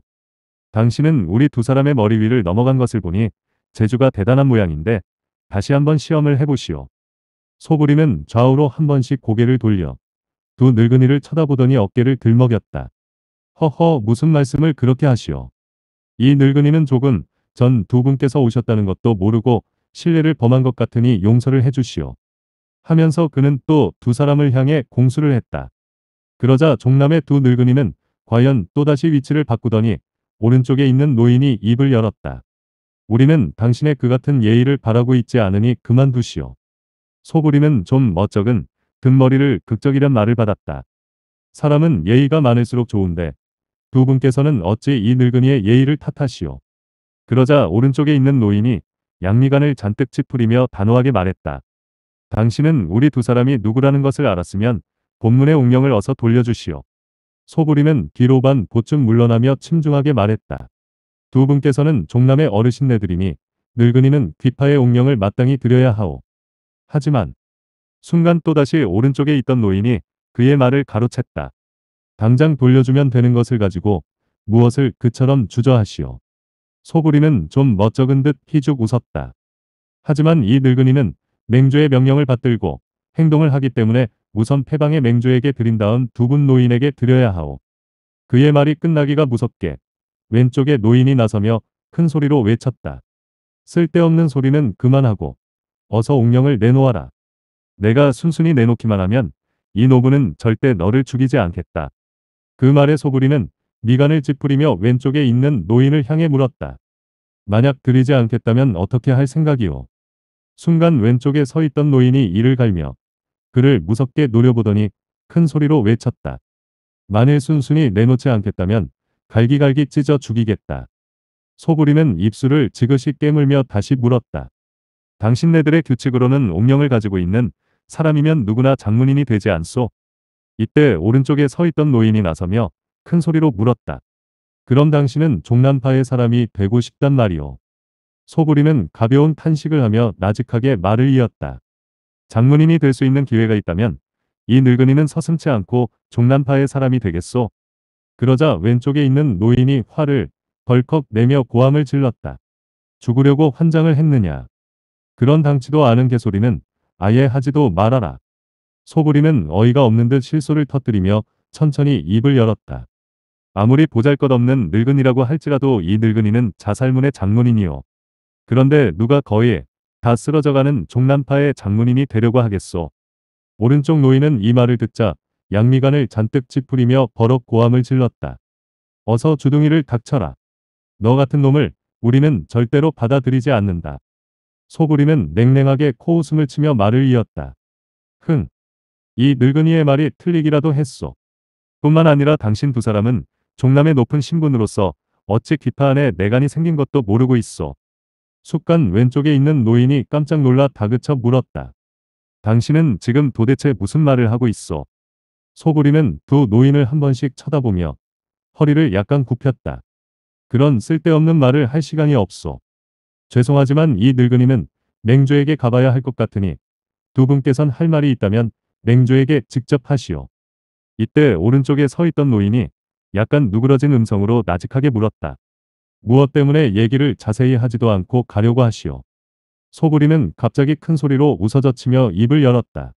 Speaker 1: 당신은 우리 두 사람의 머리 위를 넘어간 것을 보니 재주가 대단한 모양인데 다시 한번 시험을 해보시오. 소부림는 좌우로 한 번씩 고개를 돌려 두 늙은이를 쳐다보더니 어깨를 들먹였다. 허허 무슨 말씀을 그렇게 하시오. 이 늙은이는 조금 전 두 분께서 오셨다는 것도 모르고 신뢰를 범한 것 같으니 용서를 해주시오. 하면서 그는 또 두 사람을 향해 공수를 했다. 그러자 종남의 두 늙은이는 과연 또다시 위치를 바꾸더니 오른쪽에 있는 노인이 입을 열었다. 우리는 당신의 그 같은 예의를 바라고 있지 않으니 그만두시오. 소부리는 좀 멋쩍은 등머리를 극적이란 말을 받았다. 사람은 예의가 많을수록 좋은데 두 분께서는 어찌 이 늙은이의 예의를 탓하시오. 그러자 오른쪽에 있는 노인이 양미간을 잔뜩 찌푸리며 단호하게 말했다. 당신은 우리 두 사람이 누구라는 것을 알았으면 본문의 운명을 어서 돌려주시오. 소부리는 뒤로 반 보쯤 물러나며 침중하게 말했다. 두 분께서는 종남의 어르신네들이니 늙은이는 귀파의 운명을 마땅히 드려야 하오. 하지만 순간 또다시 오른쪽에 있던 노인이 그의 말을 가로챘다. 당장 돌려주면 되는 것을 가지고 무엇을 그처럼 주저하시오. 소부리는 좀 멋쩍은 듯 희죽 웃었다. 하지만 이 늙은이는 맹주의 명령을 받들고 행동을 하기 때문에 우선 패방의 맹주에게 드린 다음 두 분 노인에게 드려야 하오. 그의 말이 끝나기가 무섭게 왼쪽에 노인이 나서며 큰 소리로 외쳤다. 쓸데없는 소리는 그만하고 어서 옥령을 내놓아라. 내가 순순히 내놓기만 하면 이 노부는 절대 너를 죽이지 않겠다. 그 말에 소부리는 미간을 찌푸리며 왼쪽에 있는 노인을 향해 물었다. 만약 들이지 않겠다면 어떻게 할 생각이오? 순간 왼쪽에 서 있던 노인이 이를 갈며 그를 무섭게 노려보더니 큰 소리로 외쳤다. 만일 순순히 내놓지 않겠다면 갈기갈기 찢어 죽이겠다. 소부리는 입술을 지그시 깨물며 다시 물었다. 당신네들의 규칙으로는 옥령을 가지고 있는 사람이면 누구나 장문인이 되지 않소. 이때 오른쪽에 서 있던 노인이 나서며 큰 소리로 물었다. 그럼 당신은 종남파의 사람이 되고 싶단 말이오. 소부리는 가벼운 탄식을 하며 나직하게 말을 이었다. 장문인이 될 수 있는 기회가 있다면 이 늙은이는 서슴치 않고 종남파의 사람이 되겠소. 그러자 왼쪽에 있는 노인이 화를 벌컥 내며 고함을 질렀다. 죽으려고 환장을 했느냐. 그런 당치도 않은 개소리는 아예 하지도 말아라. 소부리는 어이가 없는 듯 실소를 터뜨리며 천천히 입을 열었다. 아무리 보잘것없는 늙은이라고 할지라도 이 늙은이는 자살문의 장문인이요 그런데 누가 거의 다 쓰러져가는 종남파의 장문인이 되려고 하겠소. 오른쪽 노인은 이 말을 듣자 양미간을 잔뜩 찌푸리며 버럭 고함을 질렀다. 어서 주둥이를 닥쳐라. 너 같은 놈을 우리는 절대로 받아들이지 않는다. 소부리는 냉랭하게 코웃음을 치며 말을 이었다. 흥. 이 늙은이의 말이 틀리기라도 했소. 뿐만 아니라 당신 두 사람은 종남의 높은 신분으로서 어찌 기파 안에 내간이 생긴 것도 모르고 있어. 숙간 왼쪽에 있는 노인이 깜짝 놀라 다그쳐 물었다. 당신은 지금 도대체 무슨 말을 하고 있어? 소부리는 두 노인을 한 번씩 쳐다보며 허리를 약간 굽혔다. 그런 쓸데없는 말을 할 시간이 없어. 죄송하지만 이 늙은이는 맹주에게 가봐야 할 것 같으니 두 분께선 할 말이 있다면 맹주에게 직접 하시오. 이때 오른쪽에 서 있던 노인이 약간 누그러진 음성으로 나직하게 물었다. 무엇 때문에 얘기를 자세히 하지도 않고 가려고 하시오. 소부리는 갑자기 큰 소리로 웃어젖히며 입을 열었다.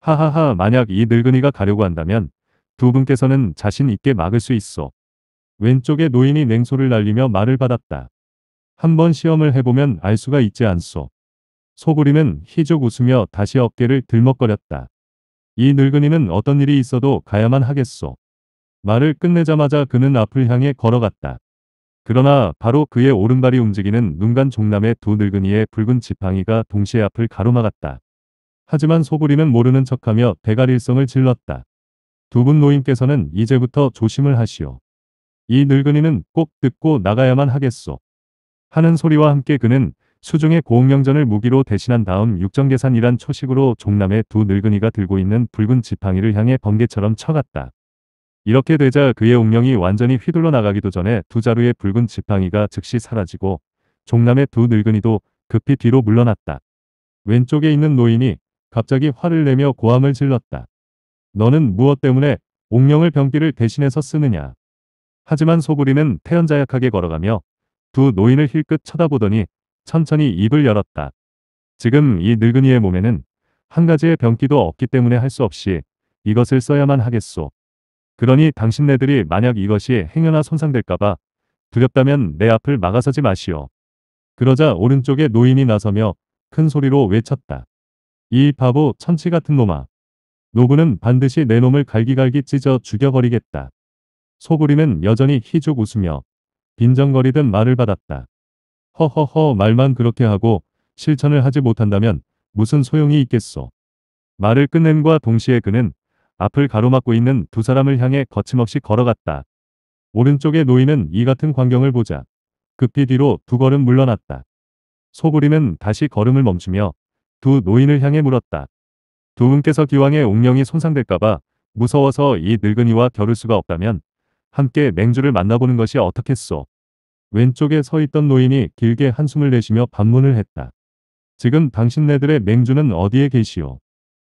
Speaker 1: 하하하 만약 이 늙은이가 가려고 한다면 두 분께서는 자신 있게 막을 수 있어. 왼쪽에 노인이 냉소를 날리며 말을 받았다. 한번 시험을 해보면 알 수가 있지 않소. 소부리는 희죽 웃으며 다시 어깨를 들먹거렸다. 이 늙은이는 어떤 일이 있어도 가야만 하겠소. 말을 끝내자마자 그는 앞을 향해 걸어갔다. 그러나 바로 그의 오른발이 움직이는 눈간 종남의 두 늙은이의 붉은 지팡이가 동시에 앞을 가로막았다. 하지만 소부리는 모르는 척하며 대가릴성을 질렀다. 두 분 노인께서는 이제부터 조심을 하시오. 이 늙은이는 꼭 듣고 나가야만 하겠소. 하는 소리와 함께 그는 수중의 고흥명전을 무기로 대신한 다음 육정계산이란 초식으로 종남의 두 늙은이가 들고 있는 붉은 지팡이를 향해 번개처럼 쳐갔다. 이렇게 되자 그의 운명이 완전히 휘둘러 나가기도 전에 두 자루의 붉은 지팡이가 즉시 사라지고 종남의 두 늙은이도 급히 뒤로 물러났다. 왼쪽에 있는 노인이 갑자기 화를 내며 고함을 질렀다. 너는 무엇 때문에 옥명을 병기를 대신해서 쓰느냐. 하지만 소부리는 태연자약하게 걸어가며 두 노인을 힐끗 쳐다보더니 천천히 입을 열었다. 지금 이 늙은이의 몸에는 한 가지의 병기도 없기 때문에 할 수 없이 이것을 써야만 하겠소. 그러니 당신네들이 만약 이것이 행여나 손상될까봐 두렵다면 내 앞을 막아서지 마시오. 그러자 오른쪽에 노인이 나서며 큰 소리로 외쳤다. 이 바보 천치 같은 놈아. 노부는 반드시 내 놈을 갈기갈기 찢어 죽여버리겠다. 소부리는 여전히 희죽 웃으며 빈정거리듯 말을 받았다. 허허허 말만 그렇게 하고 실천을 하지 못한다면 무슨 소용이 있겠소. 말을 끝낸과 동시에 그는 앞을 가로막고 있는 두 사람을 향해 거침없이 걸어갔다. 오른쪽의 노인은 이 같은 광경을 보자 급히 뒤로 두 걸음 물러났다. 소부리는 다시 걸음을 멈추며 두 노인을 향해 물었다. 두 분께서 기왕에 옥령이 손상될까봐 무서워서 이 늙은이와 겨룰 수가 없다면 함께 맹주를 만나보는 것이 어떻겠소. 왼쪽에 서 있던 노인이 길게 한숨을 내쉬며 반문을 했다. 지금 당신네들의 맹주는 어디에 계시오?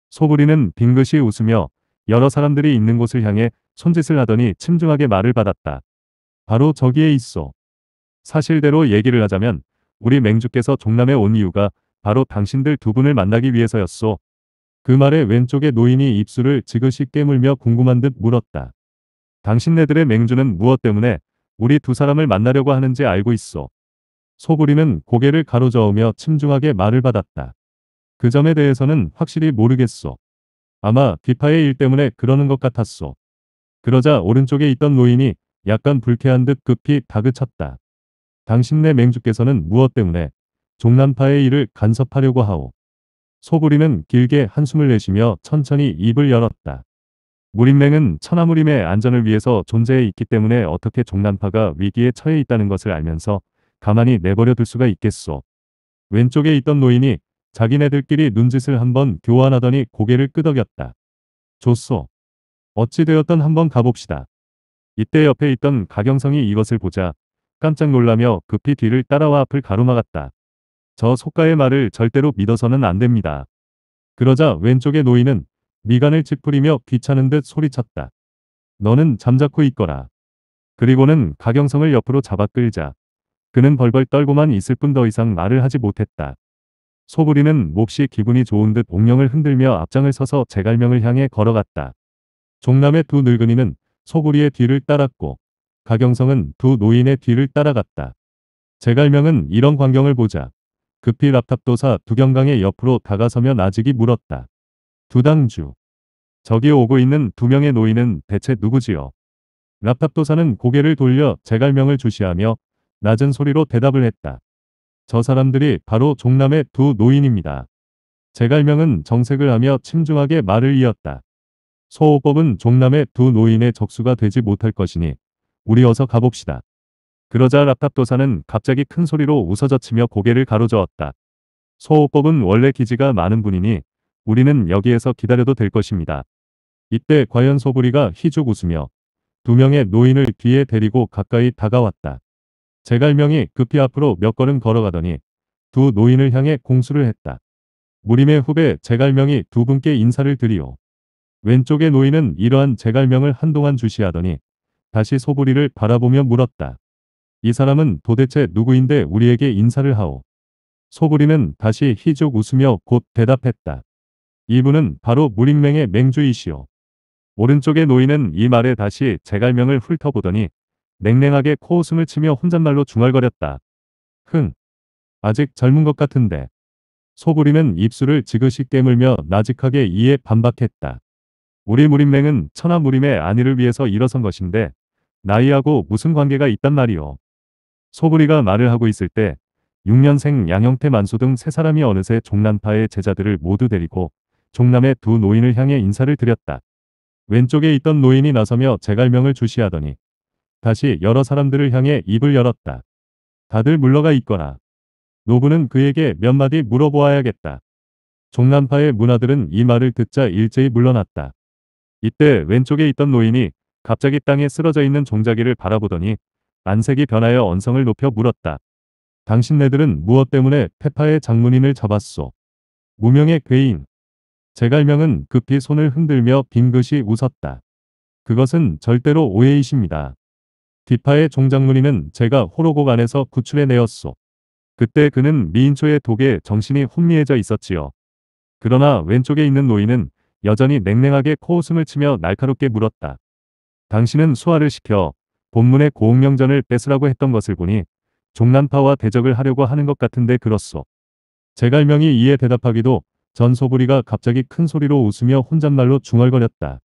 Speaker 1: 소부리는 빙긋이 웃으며 여러 사람들이 있는 곳을 향해 손짓을 하더니 침중하게 말을 받았다. 바로 저기에 있어. 사실대로 얘기를 하자면 우리 맹주께서 종남에 온 이유가 바로 당신들 두 분을 만나기 위해서였소. 그 말에 왼쪽에 노인이 입술을 지그시 깨물며 궁금한 듯 물었다. 당신네들의 맹주는 무엇 때문에 우리 두 사람을 만나려고 하는지 알고 있어. 소부리는 고개를 가로저으며 침중하게 말을 받았다. 그 점에 대해서는 확실히 모르겠소. 아마 비파의 일 때문에 그러는 것 같았소. 그러자 오른쪽에 있던 노인이 약간 불쾌한 듯 급히 다그쳤다. 당신네 맹주께서는 무엇 때문에 종남파의 일을 간섭하려고 하오. 소부리는 길게 한숨을 내쉬며 천천히 입을 열었다. 무림맹은 천하무림의 안전을 위해서 존재해 있기 때문에 어떻게 종남파가 위기에 처해 있다는 것을 알면서 가만히 내버려 둘 수가 있겠소. 왼쪽에 있던 노인이 자기네들끼리 눈짓을 한번 교환하더니 고개를 끄덕였다. 좋소. 어찌되었던 한번 가봅시다. 이때 옆에 있던 가경성이 이것을 보자 깜짝 놀라며 급히 뒤를 따라와 앞을 가로막았다. 저 속가의 말을 절대로 믿어서는 안 됩니다. 그러자 왼쪽의 노인은 미간을 찌푸리며 귀찮은 듯 소리쳤다. 너는 잠자코 있거라. 그리고는 가경성을 옆으로 잡아 끌자. 그는 벌벌 떨고만 있을 뿐 더 이상 말을 하지 못했다. 소부리는 몹시 기분이 좋은 듯 옥령을 흔들며 앞장을 서서 제갈명을 향해 걸어갔다. 종남의 두 늙은이는 소부리의 뒤를 따랐고 가경성은 두 노인의 뒤를 따라갔다. 제갈명은 이런 광경을 보자 급히 랍탑도사 두경강의 옆으로 다가서며 나직이 물었다. 두당주. 저기 오고 있는 두 명의 노인은 대체 누구지요? 랍탑도사는 고개를 돌려 제갈명을 주시하며 낮은 소리로 대답을 했다. 저 사람들이 바로 종남의 두 노인입니다. 제갈명은 정색을 하며 침중하게 말을 이었다. 소호법은 종남의 두 노인의 적수가 되지 못할 것이니 우리 어서 가봅시다. 그러자 랍탑도사는 갑자기 큰 소리로 웃어젖히며 고개를 가로저었다. 소호법은 원래 기지가 많은 분이니 우리는 여기에서 기다려도 될 것입니다. 이때 과연 소부리가 희죽 웃으며 두 명의 노인을 뒤에 데리고 가까이 다가왔다. 제갈명이 급히 앞으로 몇 걸음 걸어가더니 두 노인을 향해 공수를 했다. 무림의 후배 제갈명이 두 분께 인사를 드리오. 왼쪽의 노인은 이러한 제갈명을 한동안 주시하더니 다시 소부리를 바라보며 물었다. 이 사람은 도대체 누구인데 우리에게 인사를 하오. 소부리는 다시 희족 웃으며 곧 대답했다. 이분은 바로 무림맹의 맹주이시오. 오른쪽의 노인은 이 말에 다시 제갈명을 훑어보더니 냉랭하게 코웃음을 치며 혼잣말로 중얼거렸다. 흥. 아직 젊은 것 같은데. 소부리는 입술을 지그시 깨물며 나직하게 이에 반박했다. 우리 무림맹은 천하 무림의 안위를 위해서 일어선 것인데 나이하고 무슨 관계가 있단 말이오. 소부리가 말을 하고 있을 때 6년생 양형태 만수 등 세 사람이 어느새 종남파의 제자들을 모두 데리고 종남의 두 노인을 향해 인사를 드렸다. 왼쪽에 있던 노인이 나서며 제갈명을 주시하더니 다시 여러 사람들을 향해 입을 열었다. 다들 물러가 있거라. 노부는 그에게 몇 마디 물어보아야겠다. 종남파의 문화들은 이 말을 듣자 일제히 물러났다. 이때 왼쪽에 있던 노인이 갑자기 땅에 쓰러져 있는 종자기를 바라보더니 안색이 변하여 언성을 높여 물었다. 당신네들은 무엇 때문에 페파의 장문인을 잡았소? 무명의 괴인. 제갈명은 급히 손을 흔들며 빙긋이 웃었다. 그것은 절대로 오해이십니다. 디파의 종장누이는 제가 호로곡 안에서 구출해내었소. 그때 그는 미인초의 독에 정신이 혼미해져 있었지요. 그러나 왼쪽에 있는 노인은 여전히 냉랭하게 코웃음을 치며 날카롭게 물었다. 당신은 수화를 시켜 본문의 고흥명전을 뺏으라고 했던 것을 보니 종난파와 대적을 하려고 하는 것 같은데 그렇소. 제갈명이 이에 대답하기도 전 소부리가 갑자기 큰 소리로 웃으며 혼잣말로 중얼거렸다.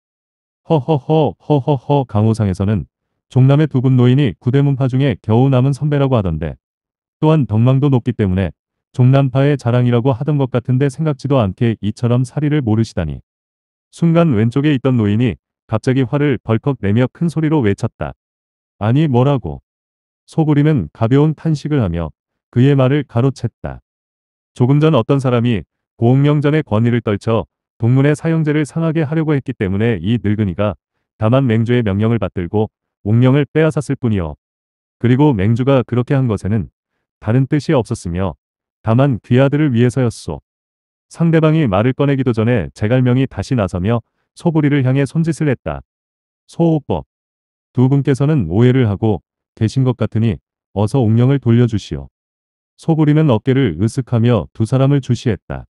Speaker 1: 허허허 허허허 강호상에서는 종남의 두 분 노인이 구대문파 중에 겨우 남은 선배라고 하던데 또한 덕망도 높기 때문에 종남파의 자랑이라고 하던 것 같은데 생각지도 않게 이처럼 사리를 모르시다니. 순간 왼쪽에 있던 노인이 갑자기 화를 벌컥 내며 큰 소리로 외쳤다. 아니 뭐라고. 소부리는 가벼운 탄식을 하며 그의 말을 가로챘다. 조금 전 어떤 사람이 고험명전의 권위를 떨쳐 동문의 사형제를 상하게 하려고 했기 때문에 이 늙은이가 다만 맹주의 명령을 받들고 옥명을 빼앗았을 뿐이요. 그리고 맹주가 그렇게 한 것에는 다른 뜻이 없었으며 다만 귀아들을 위해서였소. 상대방이 말을 꺼내기도 전에 제갈명이 다시 나서며 소부리를 향해 손짓을 했다. 소호법. 두 분께서는 오해를 하고 계신 것 같으니 어서 옥령을 돌려주시오. 소부리는 어깨를 으쓱하며 두 사람을 주시했다.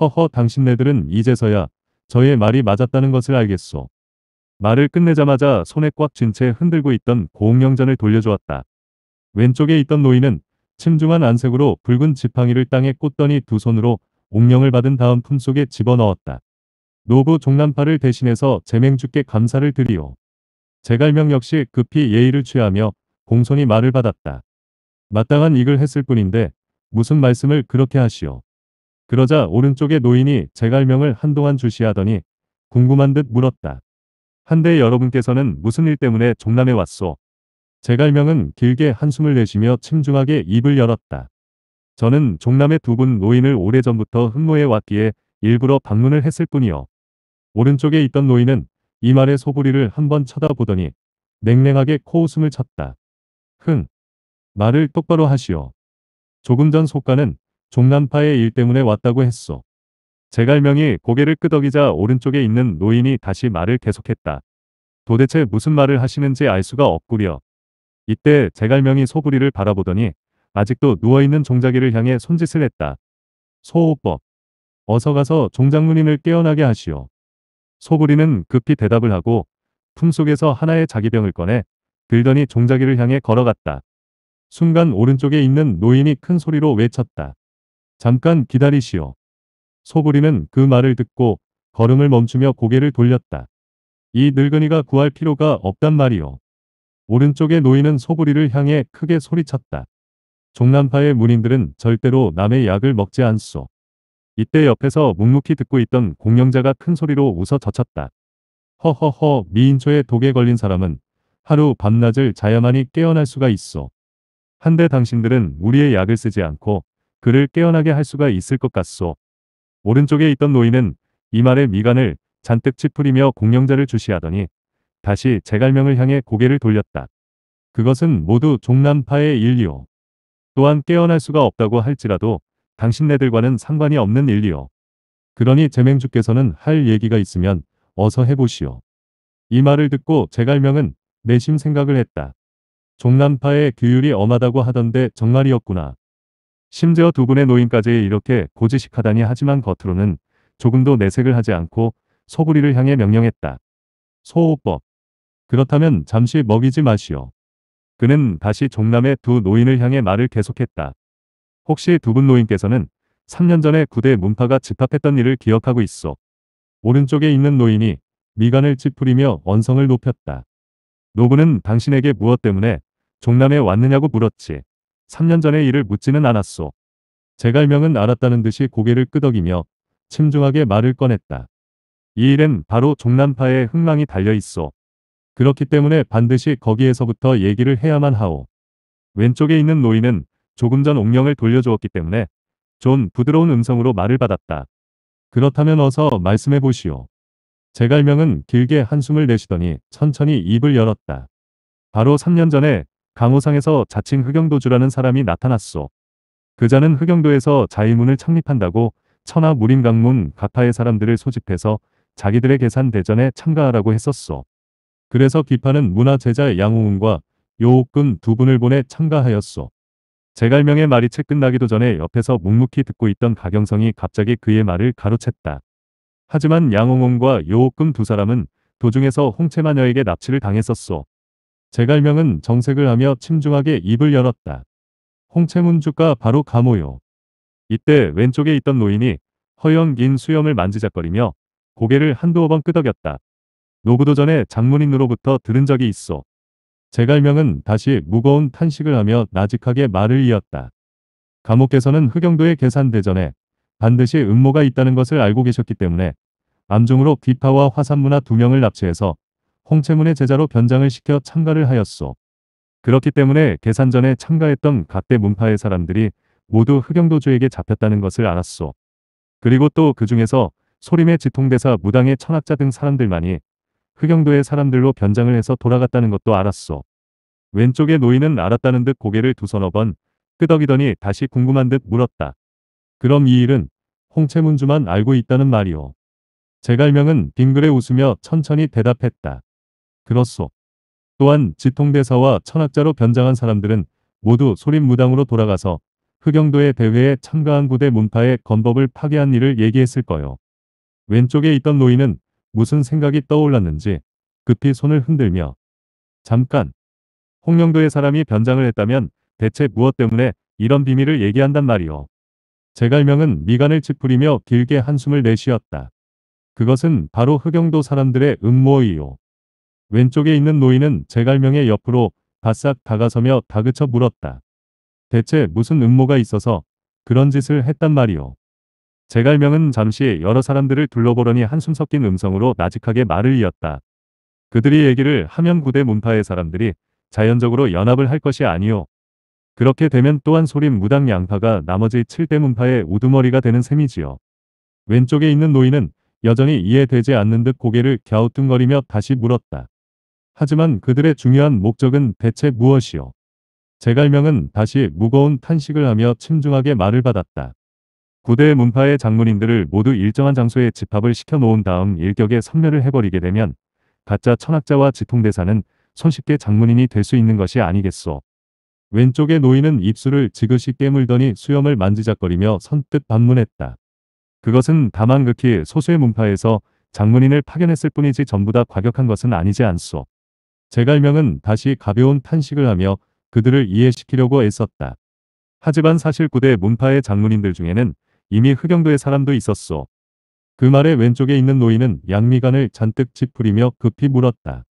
Speaker 1: 허허 당신네들은 이제서야 저의 말이 맞았다는 것을 알겠소. 말을 끝내자마자 손에 꽉 쥔 채 흔들고 있던 고흥영전을 돌려주었다. 왼쪽에 있던 노인은 침중한 안색으로 붉은 지팡이를 땅에 꽂더니 두 손으로 옥령을 받은 다음 품속에 집어넣었다. 노부 종남파를 대신해서 재맹주께 감사를 드리오. 제갈명 역시 급히 예의를 취하며 공손히 말을 받았다. 마땅한 이글 했을 뿐인데 무슨 말씀을 그렇게 하시오. 그러자 오른쪽의 노인이 제갈명을 한동안 주시하더니 궁금한 듯 물었다. 한데 여러분께서는 무슨 일 때문에 종남에 왔소? 제갈명은 길게 한숨을 내쉬며 침중하게 입을 열었다. 저는 종남의 두 분 노인을 오래전부터 흥모해 왔기에 일부러 방문을 했을 뿐이요. 오른쪽에 있던 노인은 이말에 소부리를 한번 쳐다보더니 냉랭하게 코웃음을 쳤다. 흥! 말을 똑바로 하시오. 조금 전 속가는 종남파의 일 때문에 왔다고 했소. 제갈명이 고개를 끄덕이자 오른쪽에 있는 노인이 다시 말을 계속했다. 도대체 무슨 말을 하시는지 알 수가 없구려. 이때 제갈명이 소부리를 바라보더니 아직도 누워있는 종자기를 향해 손짓을 했다. 소호법. 어서 가서 종장문인을 깨어나게 하시오. 소부리는 급히 대답을 하고 품속에서 하나의 자기병을 꺼내 들더니 종자기를 향해 걸어갔다. 순간 오른쪽에 있는 노인이 큰 소리로 외쳤다. 잠깐 기다리시오. 소부리는 그 말을 듣고 걸음을 멈추며 고개를 돌렸다. 이 늙은이가 구할 필요가 없단 말이오. 오른쪽에 노인은 소부리를 향해 크게 소리쳤다. 종남파의 문인들은 절대로 남의 약을 먹지 않소. 이때 옆에서 묵묵히 듣고 있던 공명자가 큰 소리로 웃어 젖혔다. 허허허 미인초에 독에 걸린 사람은 하루 밤낮을 자야만이 깨어날 수가 있어. 한데 당신들은 우리의 약을 쓰지 않고 그를 깨어나게 할 수가 있을 것 같소. 오른쪽에 있던 노인은 이말의 미간을 잔뜩 찌푸리며 공명자를 주시하더니 다시 제갈명을 향해 고개를 돌렸다. 그것은 모두 종남파의 일리오. 또한 깨어날 수가 없다고 할지라도 당신네들과는 상관이 없는 일리오. 그러니 제맹주께서는 할 얘기가 있으면 어서 해보시오. 이 말을 듣고 제갈명은 내심 생각을 했다. 종남파의 규율이 엄하다고 하던데 정말이었구나. 심지어 두 분의 노인까지 이렇게 고지식하다니 하지만 겉으로는 조금도 내색을 하지 않고 소구리를 향해 명령했다. 소호법. 그렇다면 잠시 먹이지 마시오. 그는 다시 종남의 두 노인을 향해 말을 계속했다. 혹시 두 분 노인께서는 3년 전에 구대 문파가 집합했던 일을 기억하고 있어. 오른쪽에 있는 노인이 미간을 찌푸리며 언성을 높였다. 노부는 당신에게 무엇 때문에 종남에 왔느냐고 물었지. 3년 전의 일을 묻지는 않았소. 제갈명은 알았다는 듯이 고개를 끄덕이며 침중하게 말을 꺼냈다. 이 일엔 바로 종남파의 흥망이 달려있소. 그렇기 때문에 반드시 거기에서부터 얘기를 해야만 하오. 왼쪽에 있는 노인은 조금 전 옥령을 돌려주었기 때문에 존 부드러운 음성으로 말을 받았다. 그렇다면 어서 말씀해 보시오. 제갈명은 길게 한숨을 내쉬더니 천천히 입을 열었다. 바로 3년 전에 강호상에서 자칭 흑영도주라는 사람이 나타났소. 그자는 흑영도에서 자의문을 창립한다고 천하 무림강문 가파의 사람들을 소집해서 자기들의 계산 대전에 참가하라고 했었소. 그래서 기파는 문화제자 양호운과 요옥근 두 분을 보내 참가하였소. 제갈명의 말이 채 끝나기도 전에 옆에서 묵묵히 듣고 있던 가경성이 갑자기 그의 말을 가로챘다. 하지만 양홍홍과 요옥금 두 사람은 도중에서 홍채마녀에게 납치를 당했었소. 제갈명은 정색을 하며 침중하게 입을 열었다. 홍채문 주가 바로 가모요. 이때 왼쪽에 있던 노인이 허연 긴 수염을 만지작거리며 고개를 한두어 번 끄덕였다. 노부도 전에 장문인으로부터 들은 적이 있어. 제갈명은 다시 무거운 탄식을 하며 나직하게 말을 이었다. 감옥에서는 흑영도의 계산대전에 반드시 음모가 있다는 것을 알고 계셨기 때문에 암중으로 귀파와 화산문화 두 명을 납치해서 홍채문의 제자로 변장을 시켜 참가를 하였소. 그렇기 때문에 계산 전에 참가했던 각대 문파의 사람들이 모두 흑영도주에게 잡혔다는 것을 알았소. 그리고 또 그 중에서 소림의 지통대사 무당의 천학자 등 사람들만이 흑영도의 사람들로 변장을 해서 돌아갔다는 것도 알았소. 왼쪽의 노인은 알았다는 듯 고개를 두서너 번 끄덕이더니 다시 궁금한 듯 물었다. 그럼 이 일은 홍채문주만 알고 있다는 말이오. 제갈명은 빙그레 웃으며 천천히 대답했다. 들었소. 또한 지통대사와 천학자로 변장한 사람들은 모두 소림무당으로 돌아가서 흑영도의 대회에 참가한 구대 문파의 건법을 파괴한 일을 얘기했을 거요. 왼쪽에 있던 노인은 무슨 생각이 떠올랐는지 급히 손을 흔들며 잠깐 홍영도의 사람이 변장을 했다면 대체 무엇 때문에 이런 비밀을 얘기한단 말이오. 제갈명은 미간을 찌푸리며 길게 한숨을 내쉬었다. 그것은 바로 흑영도 사람들의 음모이요. 왼쪽에 있는 노인은 제갈명의 옆으로 바싹 다가서며 다그쳐 물었다. 대체 무슨 음모가 있어서 그런 짓을 했단 말이오. 제갈명은 잠시 여러 사람들을 둘러보려니 한숨 섞인 음성으로 나직하게 말을 이었다. 그들이 얘기를 하면 구대 문파의 사람들이 자연적으로 연합을 할 것이 아니오. 그렇게 되면 또한 소림 무당 양파가 나머지 7대 문파의 우두머리가 되는 셈이지요. 왼쪽에 있는 노인은 여전히 이해되지 않는 듯 고개를 갸우뚱거리며 다시 물었다. 하지만 그들의 중요한 목적은 대체 무엇이요? 제갈명은 다시 무거운 탄식을 하며 침중하게 말을 받았다. 구대 문파의 장문인들을 모두 일정한 장소에 집합을 시켜놓은 다음 일격에 섬멸을 해버리게 되면 가짜 천학자와 지통대사는 손쉽게 장문인이 될 수 있는 것이 아니겠소. 왼쪽에 놓이는 입술을 지그시 깨물더니 수염을 만지작거리며 선뜻 반문했다. 그것은 다만 극히 소수의 문파에서 장문인을 파견했을 뿐이지 전부 다 과격한 것은 아니지 않소. 제갈명은 다시 가벼운 탄식을 하며 그들을 이해시키려고 애썼다. 하지만 사실 구대 문파의 장문인들 중에는 이미 흑영도의 사람도 있었소. 그말의 왼쪽에 있는 노인은 양미간을 잔뜩 짚으리며 급히 물었다.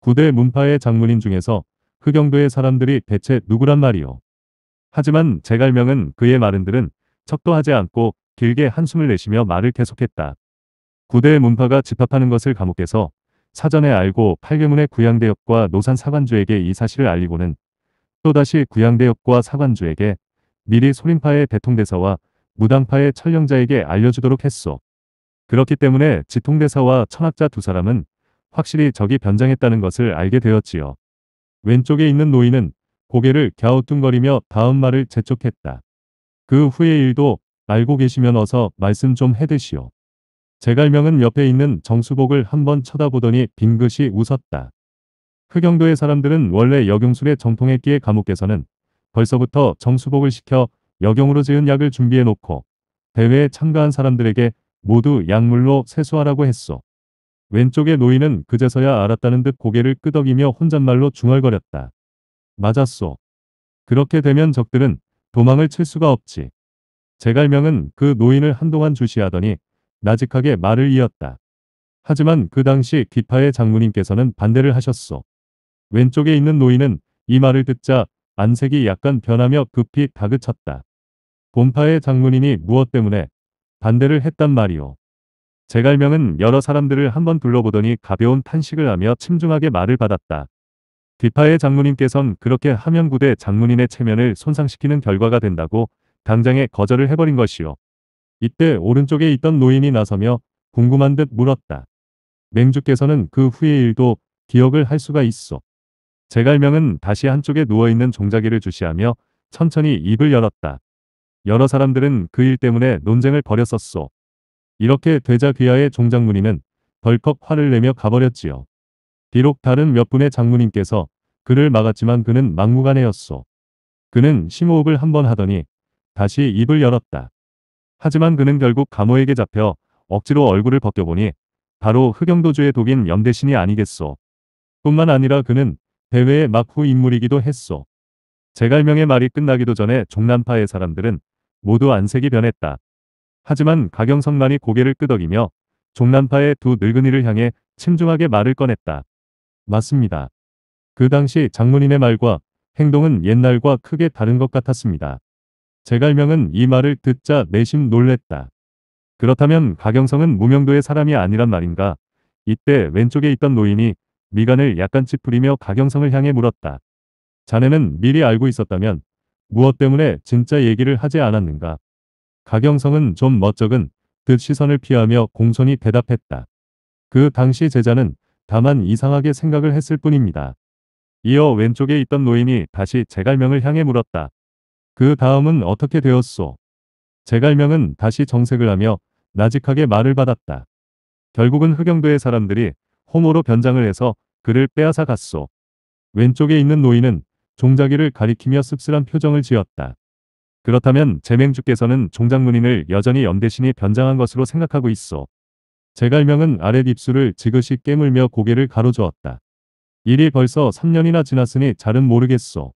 Speaker 1: 구대 문파의 장문인 중에서 흑영도의 사람들이 대체 누구란 말이오. 하지만 제갈명은 그의 말은들은 척도하지 않고 길게 한숨을 내쉬며 말을 계속했다. 구대 문파가 집합하는 것을 감옥에서 사전에 알고 팔교문의 구양대역과 노산 사관주에게 이 사실을 알리고는 또다시 구양대역과 사관주에게 미리 소림파의 대통대사와 무당파의 철령자에게 알려주도록 했소. 그렇기 때문에 지통대사와 천학자 두 사람은 확실히 적이 변장했다는 것을 알게 되었지요. 왼쪽에 있는 노인은 고개를 갸우뚱거리며 다음 말을 재촉했다. 그 후의 일도 알고 계시면 어서 말씀 좀 해드시오. 제갈명은 옆에 있는 정수복을 한번 쳐다보더니 빙긋이 웃었다. 흑영도의 사람들은 원래 여경술의 정통했기에 감옥에서는 벌써부터 정수복을 시켜 여경으로 지은 약을 준비해놓고 대회에 참가한 사람들에게 모두 약물로 세수하라고 했소. 왼쪽의 노인은 그제서야 알았다는 듯 고개를 끄덕이며 혼잣말로 중얼거렸다. 맞았소. 그렇게 되면 적들은 도망을 칠 수가 없지. 제갈명은 그 노인을 한동안 주시하더니 나직하게 말을 이었다. 하지만 그 당시 기파의 장모님께서는 반대를 하셨소. 왼쪽에 있는 노인은 이 말을 듣자 안색이 약간 변하며 급히 다그쳤다. 본파의 장문인이 무엇 때문에 반대를 했단 말이오. 제갈명은 여러 사람들을 한번 둘러보더니 가벼운 탄식을 하며 침중하게 말을 받았다. 디파의 장문인께선 그렇게 함양구대 장문인의 체면을 손상시키는 결과가 된다고 당장에 거절을 해버린 것이오. 이때 오른쪽에 있던 노인이 나서며 궁금한 듯 물었다. 맹주께서는 그 후의 일도 기억을 할 수가 있어. 제갈명은 다시 한쪽에 누워있는 종자기를 주시하며 천천히 입을 열었다. 여러 사람들은 그 일 때문에 논쟁을 벌였었소. 이렇게 되자 귀하의 종장문인는 덜컥 화를 내며 가버렸지요. 비록 다른 몇 분의 장문인께서 그를 막았지만 그는 막무가내였소. 그는 심호흡을 한번 하더니 다시 입을 열었다. 하지만 그는 결국 감호에게 잡혀 억지로 얼굴을 벗겨보니 바로 흑영도주의 독인 염대신이 아니겠소. 뿐만 아니라 그는 대회의 막후 인물이기도 했소. 제갈명의 말이 끝나기도 전에 종남파의 사람들은 모두 안색이 변했다. 하지만 가경성만이 고개를 끄덕이며 종남파의 두 늙은이를 향해 침중하게 말을 꺼냈다. 맞습니다. 그 당시 장문인의 말과 행동은 옛날과 크게 다른 것 같았습니다. 제갈명은 이 말을 듣자 내심 놀랬다. 그렇다면 가경성은 무명도의 사람이 아니란 말인가? 이때 왼쪽에 있던 노인이 미간을 약간 찌푸리며 가경성을 향해 물었다. 자네는 미리 알고 있었다면 무엇 때문에 진짜 얘기를 하지 않았는가? 가경성은 좀 멋쩍은 듯 시선을 피하며 공손히 대답했다. 그 당시 제자는 다만 이상하게 생각을 했을 뿐입니다. 이어 왼쪽에 있던 노인이 다시 제갈명을 향해 물었다. 그 다음은 어떻게 되었소? 제갈명은 다시 정색을 하며 나직하게 말을 받았다. 결국은 흑영도의 사람들이 홍호로 변장을 해서 그를 빼앗아 갔소. 왼쪽에 있는 노인은 종자기를 가리키며 씁쓸한 표정을 지었다. 그렇다면 제맹주께서는 종장문인을 여전히 염대신이 변장한 것으로 생각하고 있어. 제갈명은 아랫 입술을 지그시 깨물며 고개를 가로주었다. 일이 벌써 3년이나 지났으니 잘은 모르겠소.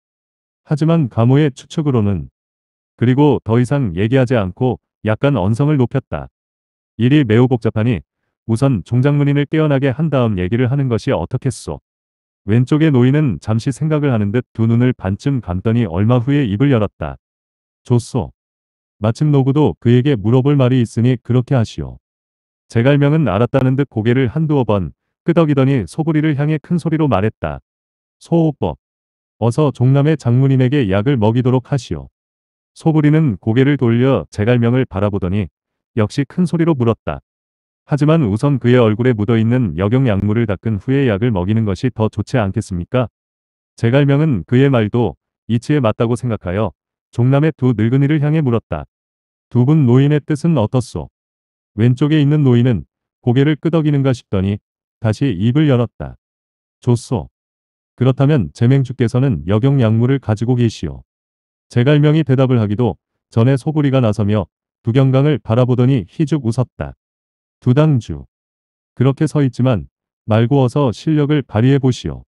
Speaker 1: 하지만 가모의 추측으로는 그리고 더 이상 얘기하지 않고 약간 언성을 높였다. 일이 매우 복잡하니 우선 종장문인을 깨어나게 한 다음 얘기를 하는 것이 어떻겠소. 왼쪽의 노인은 잠시 생각을 하는 듯 두 눈을 반쯤 감더니 얼마 후에 입을 열었다. 좋소. 마침 노구도 그에게 물어볼 말이 있으니 그렇게 하시오. 제갈명은 알았다는 듯 고개를 한두어 번 끄덕이더니 소부리를 향해 큰 소리로 말했다. 소호법. 어서 종남의 장문인에게 약을 먹이도록 하시오. 소부리는 고개를 돌려 제갈명을 바라보더니 역시 큰 소리로 물었다. 하지만 우선 그의 얼굴에 묻어있는 역용약물을 닦은 후에 약을 먹이는 것이 더 좋지 않겠습니까? 제갈명은 그의 말도 이치에 맞다고 생각하여 종남의 두 늙은이를 향해 물었다. 두 분 노인의 뜻은 어떻소? 왼쪽에 있는 노인은 고개를 끄덕이는가 싶더니 다시 입을 열었다. 좋소. 그렇다면 제맹주께서는 역용약물을 가지고 계시오. 제갈명이 대답을 하기도 전에 소부리가 나서며 두경강을 바라보더니 희죽 웃었다. 두당주. 그렇게 서 있지만 말고어서 실력을 발휘해 보시오.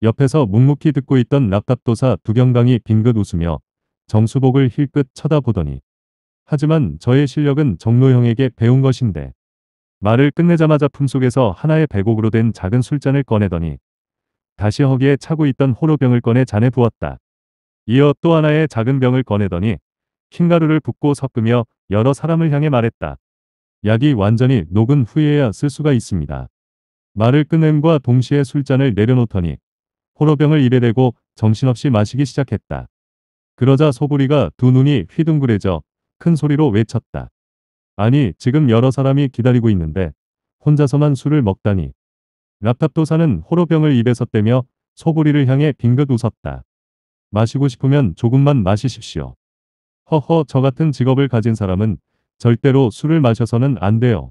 Speaker 1: 옆에서 묵묵히 듣고 있던 낙답도사 두경강이 빙긋 웃으며 정수복을 힐끗 쳐다보더니 하지만 저의 실력은 정로형에게 배운 것인데 말을 끝내자마자 품속에서 하나의 백옥으로된 작은 술잔을 꺼내더니 다시 허기에 차고 있던 호로병을 꺼내 잔에 부었다. 이어 또 하나의 작은 병을 꺼내더니 흰가루를 붓고 섞으며 여러 사람을 향해 말했다. 약이 완전히 녹은 후에야 쓸 수가 있습니다. 말을 끝냄과 동시에 술잔을 내려놓더니 호로병을 입에 대고 정신없이 마시기 시작했다. 그러자 소부리가 두 눈이 휘둥그레져 큰 소리로 외쳤다. 아니 지금 여러 사람이 기다리고 있는데 혼자서만 술을 먹다니. 랍탑도사는 호로병을 입에서 떼며 소고리를 향해 빙긋 웃었다. 마시고 싶으면 조금만 마시십시오. 허허 저 같은 직업을 가진 사람은 절대로 술을 마셔서는 안 돼요.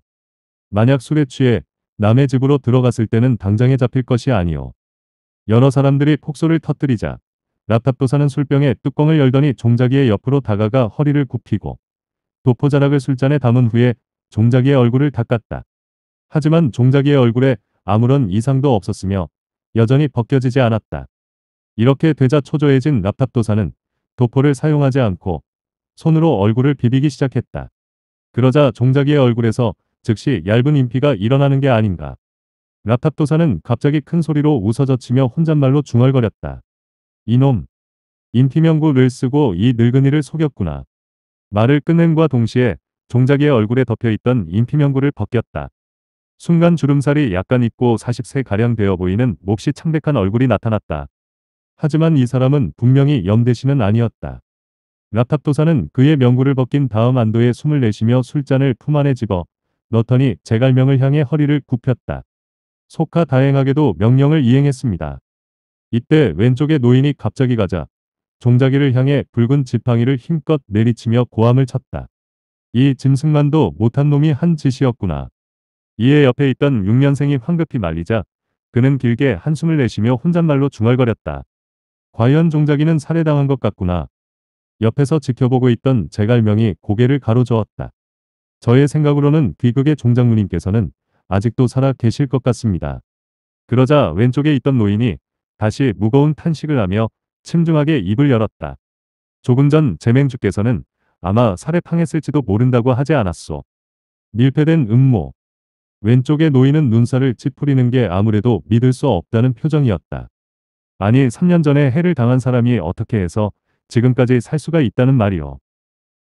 Speaker 1: 만약 술에 취해 남의 집으로 들어갔을 때는 당장에 잡힐 것이 아니오. 여러 사람들이 폭소를 터뜨리자 랍탑도사는 술병에 뚜껑을 열더니 종자기의 옆으로 다가가 허리를 굽히고 도포자락을 술잔에 담은 후에 종자기의 얼굴을 닦았다. 하지만 종자기의 얼굴에 아무런 이상도 없었으며 여전히 벗겨지지 않았다. 이렇게 되자 초조해진 랍탑도사는 도포를 사용하지 않고 손으로 얼굴을 비비기 시작했다. 그러자 종자기의 얼굴에서 즉시 얇은 인피가 일어나는 게 아닌가. 랍탑도사는 갑자기 큰 소리로 웃어젖히며 혼잣말로 중얼거렸다. 이놈. 인피명구를 쓰고 이 늙은이를 속였구나. 말을 끝낸과 동시에 종자기의 얼굴에 덮여있던 인피명구를 벗겼다. 순간 주름살이 약간 있고 40세가량 되어 보이는 몹시 창백한 얼굴이 나타났다. 하지만 이 사람은 분명히 염대신은 아니었다. 라탑도사는 그의 명구를 벗긴 다음 안도에 숨을 내쉬며 술잔을 품 안에 집어 넣더니 제갈명을 향해 허리를 굽혔다. 속하 다행하게도 명령을 이행했습니다. 이때 왼쪽의 노인이 갑자기 가자 종자기를 향해 붉은 지팡이를 힘껏 내리치며 고함을 쳤다. 이 짐승만도 못한 놈이 한 짓이었구나. 이에 옆에 있던 6년생이 황급히 말리자 그는 길게 한숨을 내쉬며 혼잣말로 중얼거렸다. 과연 종자기는 살해당한 것 같구나. 옆에서 지켜보고 있던 제갈명이 고개를 가로저었다. 저의 생각으로는 귀극의 종장무님께서는 아직도 살아 계실 것 같습니다. 그러자 왼쪽에 있던 노인이 다시 무거운 탄식을 하며 침중하게 입을 열었다. 조금 전 제맹주께서는 아마 살해팡했을지도 모른다고 하지 않았소. 밀폐된 음모, 왼쪽에 놓이는 눈살을 찌푸리는 게 아무래도 믿을 수 없다는 표정이었다. 아니 3년 전에 해를 당한 사람이 어떻게 해서 지금까지 살 수가 있다는 말이오.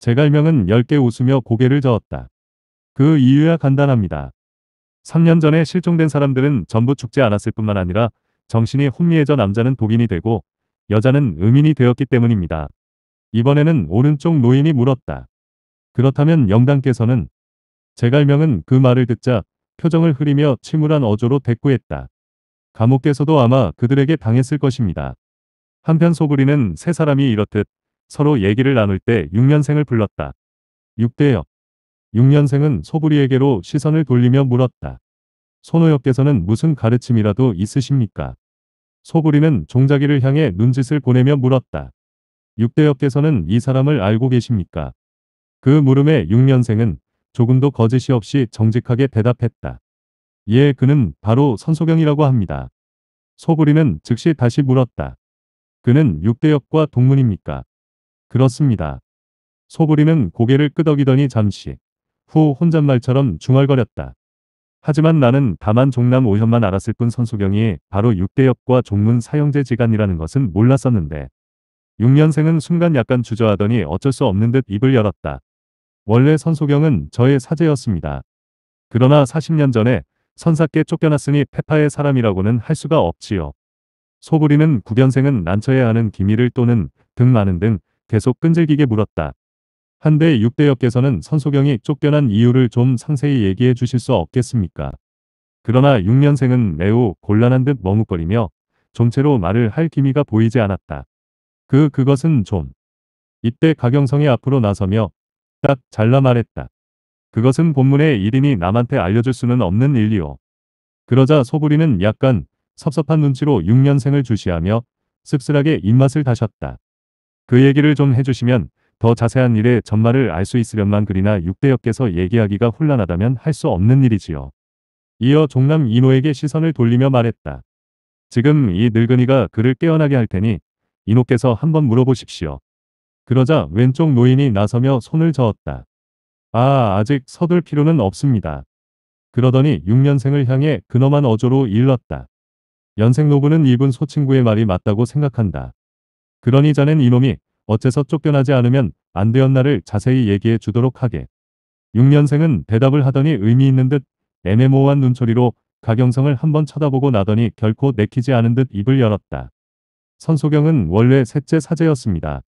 Speaker 1: 제갈명은 1 0개 웃으며 고개를 저었다. 그 이유야 간단합니다. 3년 전에 실종된 사람들은 전부 죽지 않았을 뿐만 아니라 정신이 혼미해져 남자는 독인이 되고 여자는 음인이 되었기 때문입니다. 이번에는 오른쪽 노인이 물었다. 그렇다면 영당께서는 제갈명은 그 말을 듣자 표정을 흐리며 침울한 어조로 대꾸했다. 감옥에서도 아마 그들에게 당했을 것입니다. 한편 소그리는 세 사람이 이렇듯 서로 얘기를 나눌 때 6년생을 불렀다. 6대역. 6년생은 소부리에게로 시선을 돌리며 물었다. 손호역께서는 무슨 가르침이라도 있으십니까? 소부리는 종자기를 향해 눈짓을 보내며 물었다. 6대역께서는 이 사람을 알고 계십니까? 그 물음에 6년생은 조금도 거짓이 없이 정직하게 대답했다. 예, 그는 바로 선소경이라고 합니다. 소부리는 즉시 다시 물었다. 그는 육대역과 동문입니까? 그렇습니다. 소부리는 고개를 끄덕이더니 잠시 후 혼잣말처럼 중얼거렸다. 하지만 나는 다만 종남 오현만 알았을 뿐 선소경이 바로 육대역과 종문 사형제 지간이라는 것은 몰랐었는데 6년생은 순간 약간 주저하더니 어쩔 수 없는 듯 입을 열었다. 원래 선소경은 저의 사제였습니다. 그러나 40년 전에 선사께 쫓겨났으니 페파의 사람이라고는 할 수가 없지요. 소부리는 구변생은 난처해야 하는 기미를 또는 등 많은 등 계속 끈질기게 물었다. 한데 육대역께서는 선소경이 쫓겨난 이유를 좀 상세히 얘기해 주실 수 없겠습니까? 그러나 6년생은 매우 곤란한 듯 머뭇거리며 종채로 말을 할 기미가 보이지 않았다. 그 그것은 좀. 이때 가경성이 앞으로 나서며 딱 잘라 말했다. 그것은 본문의 일인이 남한테 알려줄 수는 없는 일이오. 그러자 소부리는 약간 섭섭한 눈치로 6년생을 주시하며 씁쓸하게 입맛을 다셨다. 그 얘기를 좀 해주시면 더 자세한 일의 전말을 알 수 있으련만 그리나 육대역께서 얘기하기가 혼란하다면 할 수 없는 일이지요. 이어 종남 인호에게 시선을 돌리며 말했다. 지금 이 늙은이가 그를 깨어나게 할 테니 인호께서 한번 물어보십시오. 그러자 왼쪽 노인이 나서며 손을 저었다. 아, 아직 서둘 필요는 없습니다. 그러더니 6년생을 향해 근엄한 어조로 일렀다. 연생 노부는 이분 소친구의 말이 맞다고 생각한다. 그러니 자넨 이놈이 어째서 쫓겨나지 않으면 안 되었나를 자세히 얘기해 주도록 하게. 6년생은 대답을 하더니 의미 있는 듯 애매모호한 눈초리로 가경성을 한번 쳐다보고 나더니 결코 내키지 않은 듯 입을 열었다. 선소경은 원래 셋째 사제였습니다.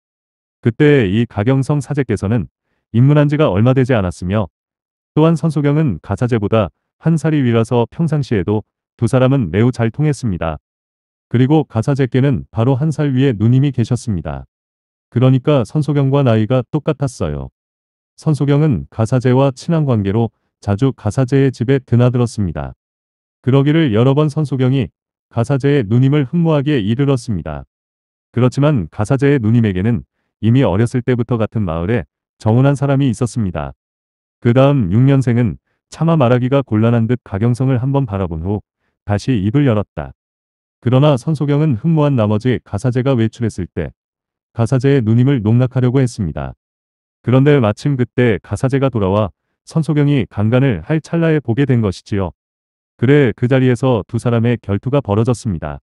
Speaker 1: 그때 이 가경성 사제께서는 입문한 지가 얼마 되지 않았으며 또한 선소경은 가사제보다 한 살이 위라서 평상시에도 두 사람은 매우 잘 통했습니다. 그리고 가사제께는 바로 한 살 위에 누님이 계셨습니다. 그러니까 선소경과 나이가 똑같았어요. 선소경은 가사제와 친한 관계로 자주 가사제의 집에 드나들었습니다. 그러기를 여러 번 선소경이 가사제의 누님을 흠모하게 이르렀습니다. 그렇지만 가사제의 누님에게는 이미 어렸을 때부터 같은 마을에 정혼한 사람이 있었습니다. 그 다음 6년생은 차마 말하기가 곤란한 듯 가경성을 한번 바라본 후 다시 입을 열었다. 그러나 선소경은 흠모한 나머지 가사제가 외출했을 때 가사제의 누님을 농락하려고 했습니다. 그런데 마침 그때 가사제가 돌아와 선소경이 강간을 할 찰나에 보게 된 것이지요. 그래 그 자리에서 두 사람의 결투가 벌어졌습니다.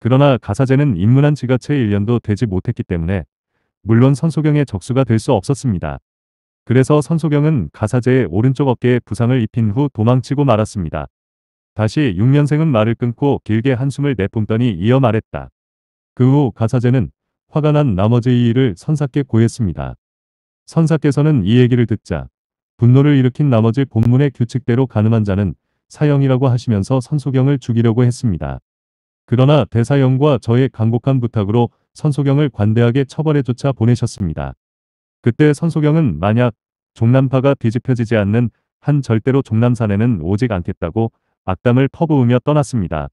Speaker 1: 그러나 가사제는 입문한 지가 채 1년도 되지 못했기 때문에 물론 선소경의 적수가 될 수 없었습니다. 그래서 선소경은 가사제의 오른쪽 어깨에 부상을 입힌 후 도망치고 말았습니다. 다시 6년생은 말을 끊고 길게 한숨을 내뿜더니 이어 말했다. 그 후 가사제는 화가 난 나머지 이 일을 선사께 고했습니다. 선사께서는 이 얘기를 듣자 분노를 일으킨 나머지 본문의 규칙대로 가늠한 자는 사형이라고 하시면서 선소경을 죽이려고 했습니다. 그러나 대사형과 저의 간곡한 부탁으로 선소경을 관대하게 처벌해조차 보내셨습니다. 그때 선소경은 만약 종남파가 뒤집혀지지 않는 한 절대로 종남산에는 오직 않겠다고 악담을 퍼부으며 떠났습니다.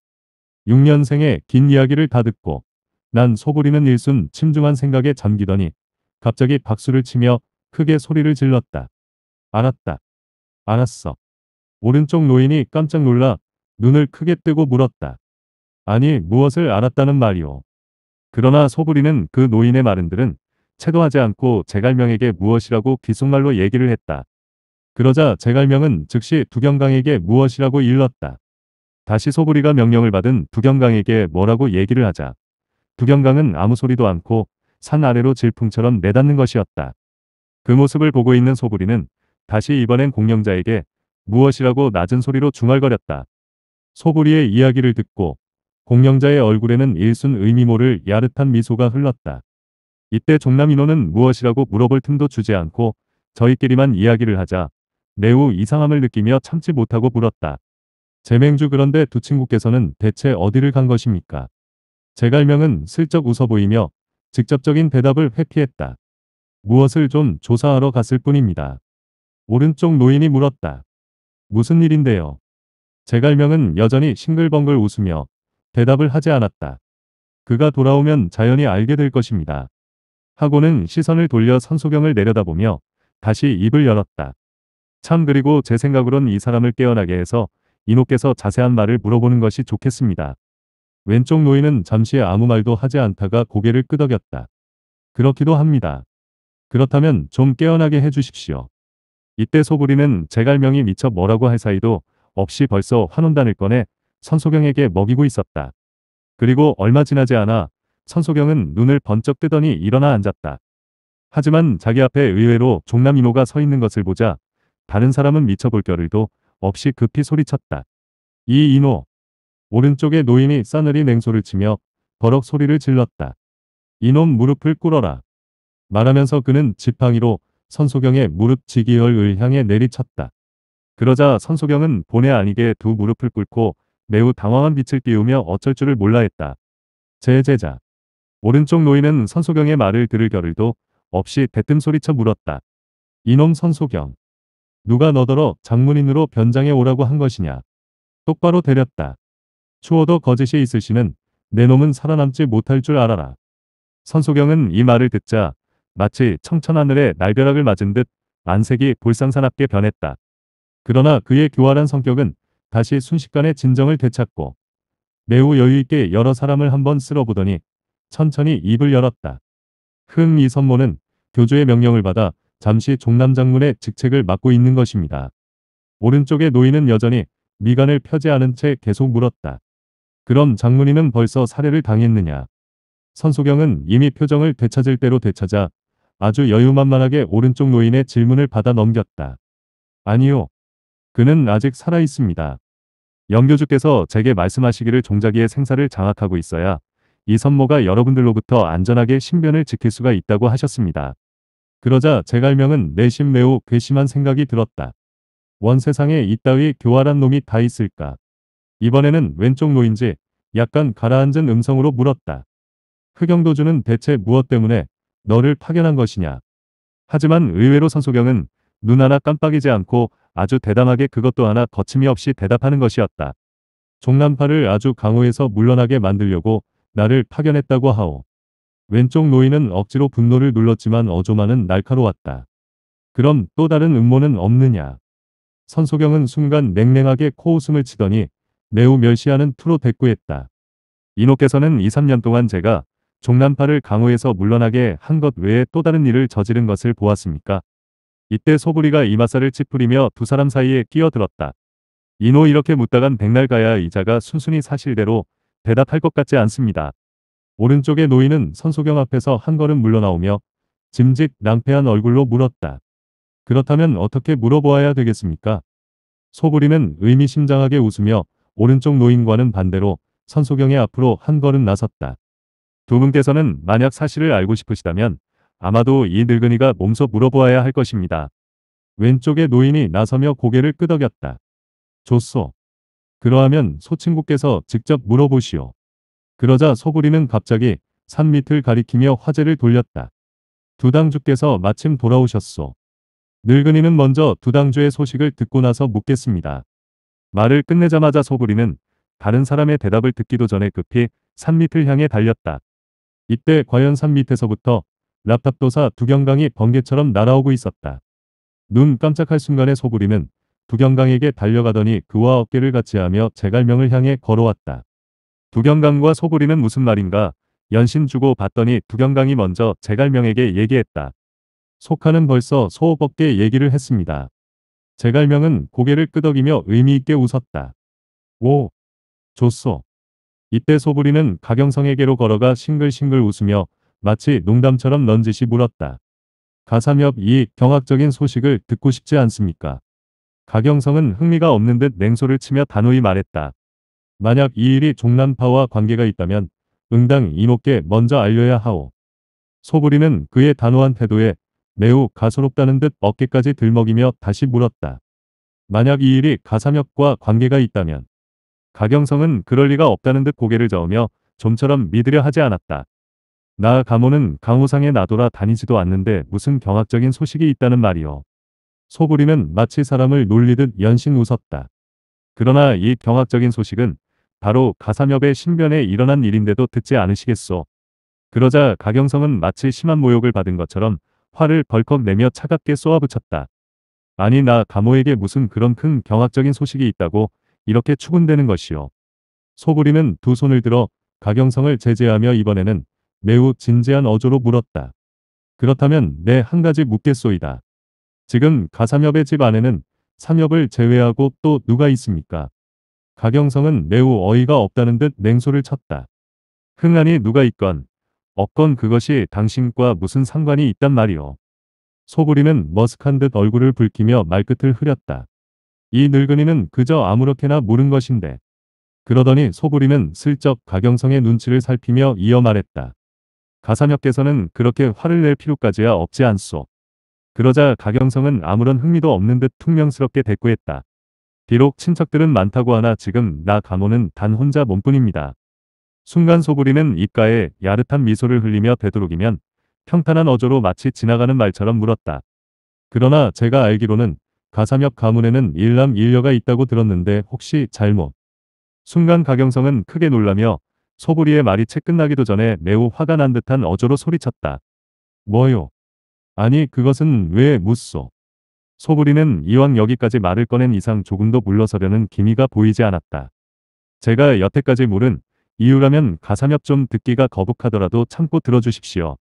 Speaker 1: 6년생의 긴 이야기를 다 듣고 난 소부리는 일순 침중한 생각에 잠기더니 갑자기 박수를 치며 크게 소리를 질렀다. 알았다. 알았어. 오른쪽 노인이 깜짝 놀라 눈을 크게 뜨고 물었다. 아니 무엇을 알았다는 말이오. 그러나 소부리는 그 노인의 말은들은 채도하지 않고 제갈명에게 무엇이라고 비속말로 얘기를 했다. 그러자 제갈명은 즉시 두경강에게 무엇이라고 일렀다. 다시 소부리가 명령을 받은 두경강에게 뭐라고 얘기를 하자. 두경강은 아무 소리도 않고 산 아래로 질풍처럼 내닫는 것이었다. 그 모습을 보고 있는 소부리는 다시 이번엔 공룡자에게 무엇이라고 낮은 소리로 중얼거렸다. 소부리의 이야기를 듣고 공명자의 얼굴에는 일순 의미모를 야릇한 미소가 흘렀다. 이때 종남 인호는 무엇이라고 물어볼 틈도 주지 않고 저희끼리만 이야기를 하자 매우 이상함을 느끼며 참지 못하고 물었다. 재맹주 그런데 두 친구께서는 대체 어디를 간 것입니까? 제갈명은 슬쩍 웃어 보이며 직접적인 대답을 회피했다. 무엇을 좀 조사하러 갔을 뿐입니다. 오른쪽 노인이 물었다. 무슨 일인데요? 제갈명은 여전히 싱글벙글 웃으며 대답을 하지 않았다. 그가 돌아오면 자연히 알게 될 것입니다. 하고는 시선을 돌려 선소경을 내려다보며 다시 입을 열었다. 참 그리고 제 생각으론 이 사람을 깨어나게 해서 이노께서 자세한 말을 물어보는 것이 좋겠습니다. 왼쪽 노인은 잠시 아무 말도 하지 않다가 고개를 끄덕였다. 그렇기도 합니다. 그렇다면 좀 깨어나게 해주십시오. 이때 소부리는 제갈명이 미처 뭐라고 할 사이도 없이 벌써 환혼단을 꺼내 천소경에게 먹이고 있었다. 그리고 얼마 지나지 않아 천소경은 눈을 번쩍 뜨더니 일어나 앉았다. 하지만 자기 앞에 의외로 종남 이모가 서 있는 것을 보자 다른 사람은 미쳐 볼 겨를도 없이 급히 소리쳤다. 이 이모. 오른쪽에 노인이 싸늘이 냉소를 치며 버럭 소리를 질렀다. 이놈 무릎을 꿇어라. 말하면서 그는 지팡이로 선소경의 무릎 지기열을 향해 내리쳤다. 그러자 선소경은 본의 아니게 두 무릎을 꿇고 매우 당황한 빛을 띄우며 어쩔 줄을 몰라 했다. 제 제자. 오른쪽 노인은 선소경의 말을 들을 겨를도 없이 대뜸 소리쳐 물었다. 이놈 선소경. 누가 너더러 장문인으로 변장해 오라고 한 것이냐. 똑바로 데렸다. 추워도 거짓이 있으시는 내 놈은 살아남지 못할 줄 알아라. 선소경은 이 말을 듣자 마치 청천하늘에 날벼락을 맞은 듯 안색이 볼상사납게 변했다. 그러나 그의 교활한 성격은 다시 순식간에 진정을 되찾고 매우 여유있게 여러 사람을 한번 쓸어보더니 천천히 입을 열었다. 흥 이선모는 교조의 명령을 받아 잠시 종남 장문의 직책을 맡고 있는 것입니다. 오른쪽의 노인은 여전히 미간을 펴지 않은 채 계속 물었다. 그럼 장문이는 벌써 살해를 당했느냐. 선소경은 이미 표정을 되찾을 대로 되찾아 아주 여유만만하게 오른쪽 노인의 질문을 받아 넘겼다. 아니요. 그는 아직 살아있습니다. 영교주께서 제게 말씀하시기를 종자기의 생사를 장악하고 있어야 이 선모가 여러분들로부터 안전하게 신변을 지킬 수가 있다고 하셨습니다. 그러자 제갈명은 내심 매우 괘씸한 생각이 들었다. 원 세상에 이따위 교활한 놈이 다 있을까. 이번에는 왼쪽 노인지 약간 가라앉은 음성으로 물었다. 흑영도주는 대체 무엇 때문에 너를 파견한 것이냐. 하지만 의외로 선소경은 눈 하나 깜빡이지 않고 아주 대담하게 그것도 하나 거침이 없이 대답하는 것이었다. 종남파를 아주 강호에서 물러나게 만들려고 나를 파견했다고 하오. 왼쪽 노인은 억지로 분노를 눌렀지만 어조만은 날카로웠다. 그럼 또 다른 음모는 없느냐. 선소경은 순간 냉랭하게 코웃음을 치더니 매우 멸시하는 투로 대꾸했다. 이노께서는 2, 3년 동안 제가 종남파를 강호해서 물러나게 한 것 외에 또 다른 일을 저지른 것을 보았습니까? 이때 소부리가 이마살을 찌푸리며 두 사람 사이에 끼어들었다. 이노 이렇게 묻다간 백날가야 이자가 순순히 사실대로 대답할 것 같지 않습니다. 오른쪽의 노인은 선소경 앞에서 한 걸음 물러나오며 짐직 낭패한 얼굴로 물었다. 그렇다면 어떻게 물어보아야 되겠습니까? 소부리는 의미심장하게 웃으며 오른쪽 노인과는 반대로 선소경의 앞으로 한 걸음 나섰다. 두 분께서는 만약 사실을 알고 싶으시다면 아마도 이 늙은이가 몸소 물어보아야 할 것입니다. 왼쪽의 노인이 나서며 고개를 끄덕였다. 좋소. 그러하면 소친구께서 직접 물어보시오. 그러자 소구리는 갑자기 산 밑을 가리키며 화제를 돌렸다. 두당주께서 마침 돌아오셨소. 늙은이는 먼저 두당주의 소식을 듣고 나서 묻겠습니다. 말을 끝내자마자 소구리는 다른 사람의 대답을 듣기도 전에 급히 산 밑을 향해 달렸다. 이때 과연 산 밑에서부터 랍탑도사 두경강이 번개처럼 날아오고 있었다. 눈 깜짝할 순간에 소구리는 두경강에게 달려가더니 그와 어깨를 같이 하며 제갈명을 향해 걸어왔다. 두경강과 소구리는 무슨 말인가 연신 주고 봤더니 두경강이 먼저 제갈명에게 얘기했다. 속하는 벌써 소호법계 얘기를 했습니다. 제갈명은 고개를 끄덕이며 의미있게 웃었다. 오! 좋소! 이때 소부리는 가경성에게로 걸어가 싱글싱글 웃으며 마치 농담처럼 넌지시 물었다. 가삼엽 이 경악적인 소식을 듣고 싶지 않습니까? 가경성은 흥미가 없는 듯 냉소를 치며 단호히 말했다. 만약 이 일이 종남파와 관계가 있다면 응당 이목께 먼저 알려야 하오. 소부리는 그의 단호한 태도에 매우 가소롭다는 듯 어깨까지 들먹이며 다시 물었다. 만약 이 일이 가삼역과 관계가 있다면 가경성은 그럴 리가 없다는 듯 고개를 저으며 좀처럼 믿으려 하지 않았다. 나 강호는 강호상에 나돌아 다니지도 않는데 무슨 경악적인 소식이 있다는 말이오. 소부리는 마치 사람을 놀리듯 연신 웃었다. 그러나 이 경악적인 소식은 바로 가삼협의 신변에 일어난 일인데도 듣지 않으시겠소. 그러자 가경성은 마치 심한 모욕을 받은 것처럼 화를 벌컥 내며 차갑게 쏘아붙였다. 아니 나 가모에게 무슨 그런 큰 경악적인 소식이 있다고 이렇게 추근대는 것이요. 소부리는 두 손을 들어 가경성을 제재하며 이번에는 매우 진지한 어조로 물었다. 그렇다면 내한 네, 가지 묻겠소이다. 지금 가삼엽의 집 안에는 삼엽을 제외하고 또 누가 있습니까? 가경성은 매우 어이가 없다는 듯 냉소를 쳤다. 흥안이 누가 있건 없건 그것이 당신과 무슨 상관이 있단 말이오. 소부리는 머쓱한 듯 얼굴을 붉히며 말끝을 흐렸다. 이 늙은이는 그저 아무렇게나 물은 것인데. 그러더니 소부리는 슬쩍 가경성의 눈치를 살피며 이어 말했다. 가산협께서는 그렇게 화를 낼 필요까지야 없지 않소. 그러자 가경성은 아무런 흥미도 없는 듯 퉁명스럽게 대꾸했다. 비록 친척들은 많다고 하나 지금 나 강호는 단 혼자 몸뿐입니다. 순간 소부리는 입가에 야릇한 미소를 흘리며 되도록이면 평탄한 어조로 마치 지나가는 말처럼 물었다. 그러나 제가 알기로는 가삼엽 가문에는 일남 일녀가 있다고 들었는데 혹시 잘못. 순간 가경성은 크게 놀라며 소구리의 말이 채 끝나기도 전에 매우 화가 난 듯한 어조로 소리쳤다. 뭐요? 아니 그것은 왜 묻소? 소구리는 이왕 여기까지 말을 꺼낸 이상 조금도 물러서려는 기미가 보이지 않았다. 제가 여태까지 물은 이유라면 가삼엽 좀 듣기가 거북하더라도 참고 들어주십시오.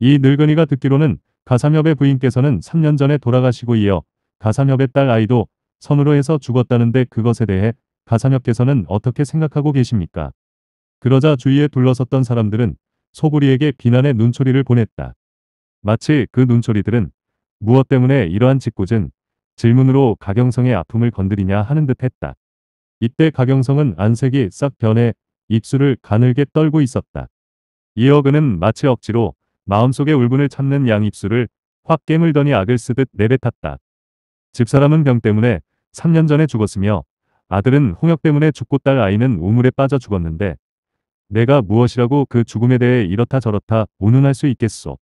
Speaker 1: 이 늙은이가 듣기로는 가삼엽의 부인께서는 3년 전에 돌아가시고 이어 가삼엽의딸 아이도 선으로 해서 죽었다는데 그것에 대해 가삼엽께서는 어떻게 생각하고 계십니까? 그러자 주위에 둘러섰던 사람들은 소구리에게 비난의 눈초리를 보냈다. 마치 그 눈초리들은 무엇 때문에 이러한 짓궂은 질문으로 가경성의 아픔을 건드리냐 하는 듯 했다. 이때 가경성은 안색이 싹 변해 입술을 가늘게 떨고 있었다. 이어 그는 마치 억지로 마음속의 울분을 참는 양 입술을 확 깨물더니 악을 쓰듯 내뱉었다. 집사람은 병 때문에 3년 전에 죽었으며 아들은 홍역 때문에 죽고 딸 아이는 우물에 빠져 죽었는데 내가 무엇이라고 그 죽음에 대해 이렇다 저렇다 운운할 수 있겠소.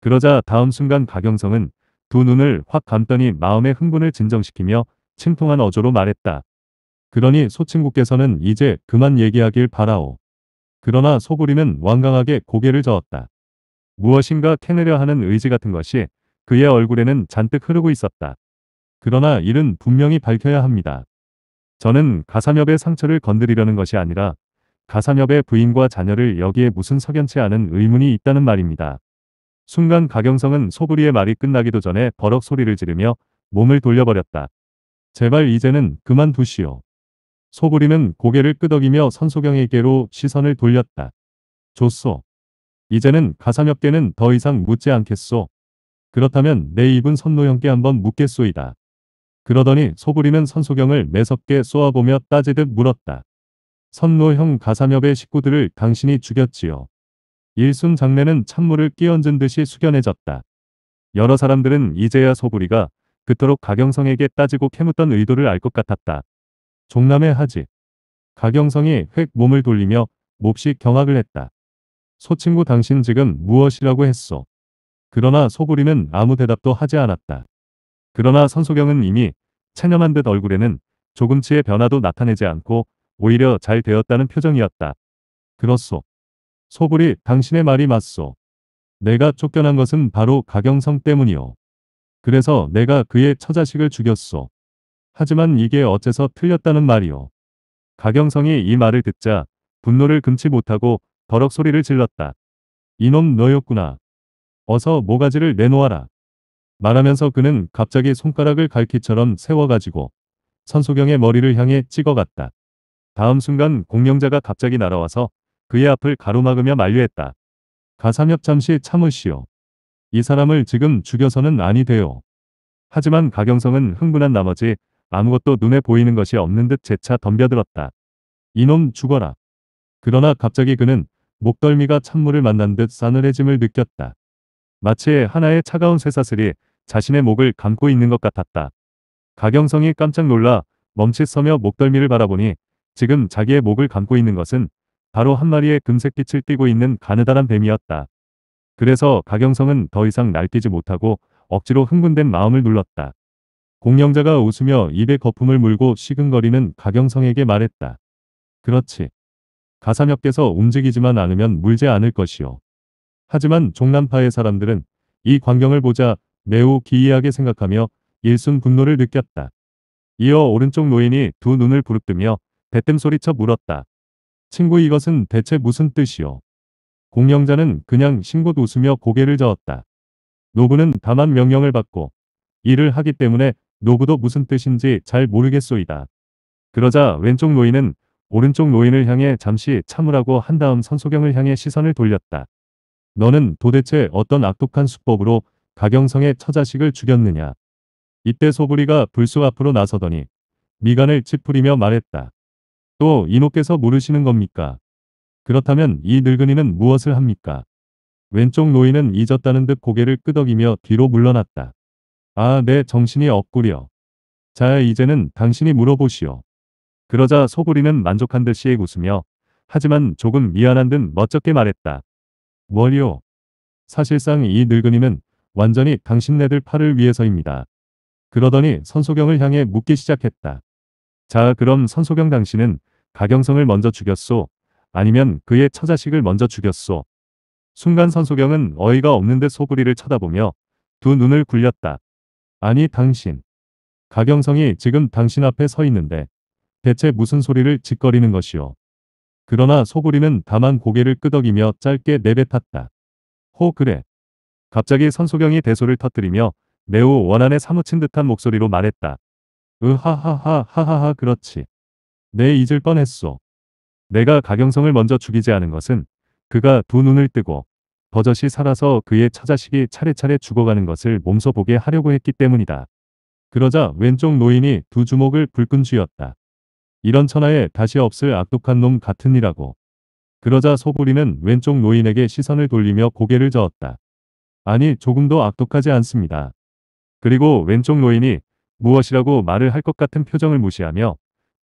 Speaker 1: 그러자 다음 순간 박영성은 두 눈을 확 감더니 마음의 흥분을 진정시키며 침통한 어조로 말했다. 그러니 소친구께서는 이제 그만 얘기하길 바라오. 그러나 소부리는 완강하게 고개를 저었다. 무엇인가 캐내려 하는 의지 같은 것이 그의 얼굴에는 잔뜩 흐르고 있었다. 그러나 일은 분명히 밝혀야 합니다. 저는 가산협의 상처를 건드리려는 것이 아니라 가상협의 부인과 자녀를 여기에 무슨 석연치 않은 의문이 있다는 말입니다. 순간 가경성은 소부리의 말이 끝나기도 전에 버럭 소리를 지르며 몸을 돌려버렸다. 제발 이제는 그만두시오. 소부리는 고개를 끄덕이며 선소경에게로 시선을 돌렸다. 좋소. 이제는 가상협계는 더 이상 묻지 않겠소. 그렇다면 내 입은 선노형께 한번 묻겠소이다. 그러더니 소부리는 선소경을 매섭게 쏘아보며 따지듯 물었다. 선로형 가삼협의 식구들을 당신이 죽였지요. 일순 장례는 찬물을 끼얹은 듯이 숙연해졌다. 여러 사람들은 이제야 소부리가 그토록 가경성에게 따지고 캐묻던 의도를 알 것 같았다. 종남의 하지. 가경성이 획 몸을 돌리며 몹시 경악을 했다. 소친구 당신 지금 무엇이라고 했소. 그러나 소부리는 아무 대답도 하지 않았다. 그러나 선소경은 이미 체념한 듯 얼굴에는 조금치의 변화도 나타내지 않고 오히려 잘 되었다는 표정이었다. 그렇소. 소불이 당신의 말이 맞소. 내가 쫓겨난 것은 바로 가경성 때문이오. 그래서 내가 그의 처자식을 죽였소. 하지만 이게 어째서 틀렸다는 말이오. 가경성이 이 말을 듣자 분노를 금치 못하고 버럭 소리를 질렀다. 이놈 너였구나. 어서 모가지를 내놓아라. 말하면서 그는 갑자기 손가락을 갈퀴처럼 세워가지고 선소경의 머리를 향해 찍어갔다. 다음 순간 공룡자가 갑자기 날아와서 그의 앞을 가로막으며 만류했다. 가상협 잠시 참으시오. 이 사람을 지금 죽여서는 아니 돼요. 하지만 가경성은 흥분한 나머지 아무것도 눈에 보이는 것이 없는 듯 재차 덤벼들었다. 이놈 죽어라. 그러나 갑자기 그는 목덜미가 찬물을 만난 듯 싸늘해짐을 느꼈다. 마치 하나의 차가운 쇠사슬이 자신의 목을 감고 있는 것 같았다. 가경성이 깜짝 놀라 멈칫 서며 목덜미를 바라보니 지금 자기의 목을 감고 있는 것은 바로 한 마리의 금색빛을 띠고 있는 가느다란 뱀이었다. 그래서 가경성은 더 이상 날뛰지 못하고 억지로 흥분된 마음을 눌렀다. 공영자가 웃으며 입에 거품을 물고 시근거리는 가경성에게 말했다. 그렇지. 가사역께서 움직이지만 않으면 물지 않을 것이오 하지만 종남파의 사람들은 이 광경을 보자 매우 기이하게 생각하며 일순 분노를 느꼈다. 이어 오른쪽 노인이 두 눈을 부릅뜨며 대뜸소리쳐 물었다. 친구 이것은 대체 무슨 뜻이오? 공영자는 그냥 신곳 웃으며 고개를 저었다. 노부는 다만 명령을 받고 일을 하기 때문에 노부도 무슨 뜻인지 잘 모르겠소이다. 그러자 왼쪽 노인은 오른쪽 노인을 향해 잠시 참으라고 한 다음 선소경을 향해 시선을 돌렸다. 너는 도대체 어떤 악독한 수법으로 가경성의 처자식을 죽였느냐. 이때 소부리가 불수 앞으로 나서더니 미간을 찌푸리며 말했다. 또 이노께서 모르시는 겁니까? 그렇다면 이 늙은이는 무엇을 합니까? 왼쪽 노인은 잊었다는 듯 고개를 끄덕이며 뒤로 물러났다. 아, 내 정신이 없구려. 자, 이제는 당신이 물어보시오. 그러자 소구리는 만족한 듯이 웃으며 하지만 조금 미안한 듯 멋쩍게 말했다. 뭘요? 사실상 이 늙은이는 완전히 당신네들 팔을 위해서입니다. 그러더니 선소경을 향해 묻기 시작했다. 자, 그럼 선소경 당신은 가경성을 먼저 죽였소. 아니면 그의 처자식을 먼저 죽였소. 순간 선소경은 어이가 없는 데 소구리를 쳐다보며 두 눈을 굴렸다. 아니 당신. 가경성이 지금 당신 앞에 서 있는데 대체 무슨 소리를 짓거리는 것이오. 그러나 소구리는 다만 고개를 끄덕이며 짧게 내뱉었다. 호 그래. 갑자기 선소경이 대소를 터뜨리며 매우 원한에 사무친 듯한 목소리로 말했다. 으하하하하하하 그렇지. 내 네, 잊을 뻔했소. 내가 가경성을 먼저 죽이지 않은 것은 그가 두 눈을 뜨고 버젓이 살아서 그의 처자식이 차례차례 죽어가는 것을 몸소 보게 하려고 했기 때문이다. 그러자 왼쪽 노인이 두 주먹을 불끈 쥐었다. 이런 천하에 다시 없을 악독한 놈 같은 이라고. 그러자 소부리는 왼쪽 노인에게 시선을 돌리며 고개를 저었다. 아니 조금도 악독하지 않습니다. 그리고 왼쪽 노인이 무엇이라고 말을 할 것 같은 표정을 무시하며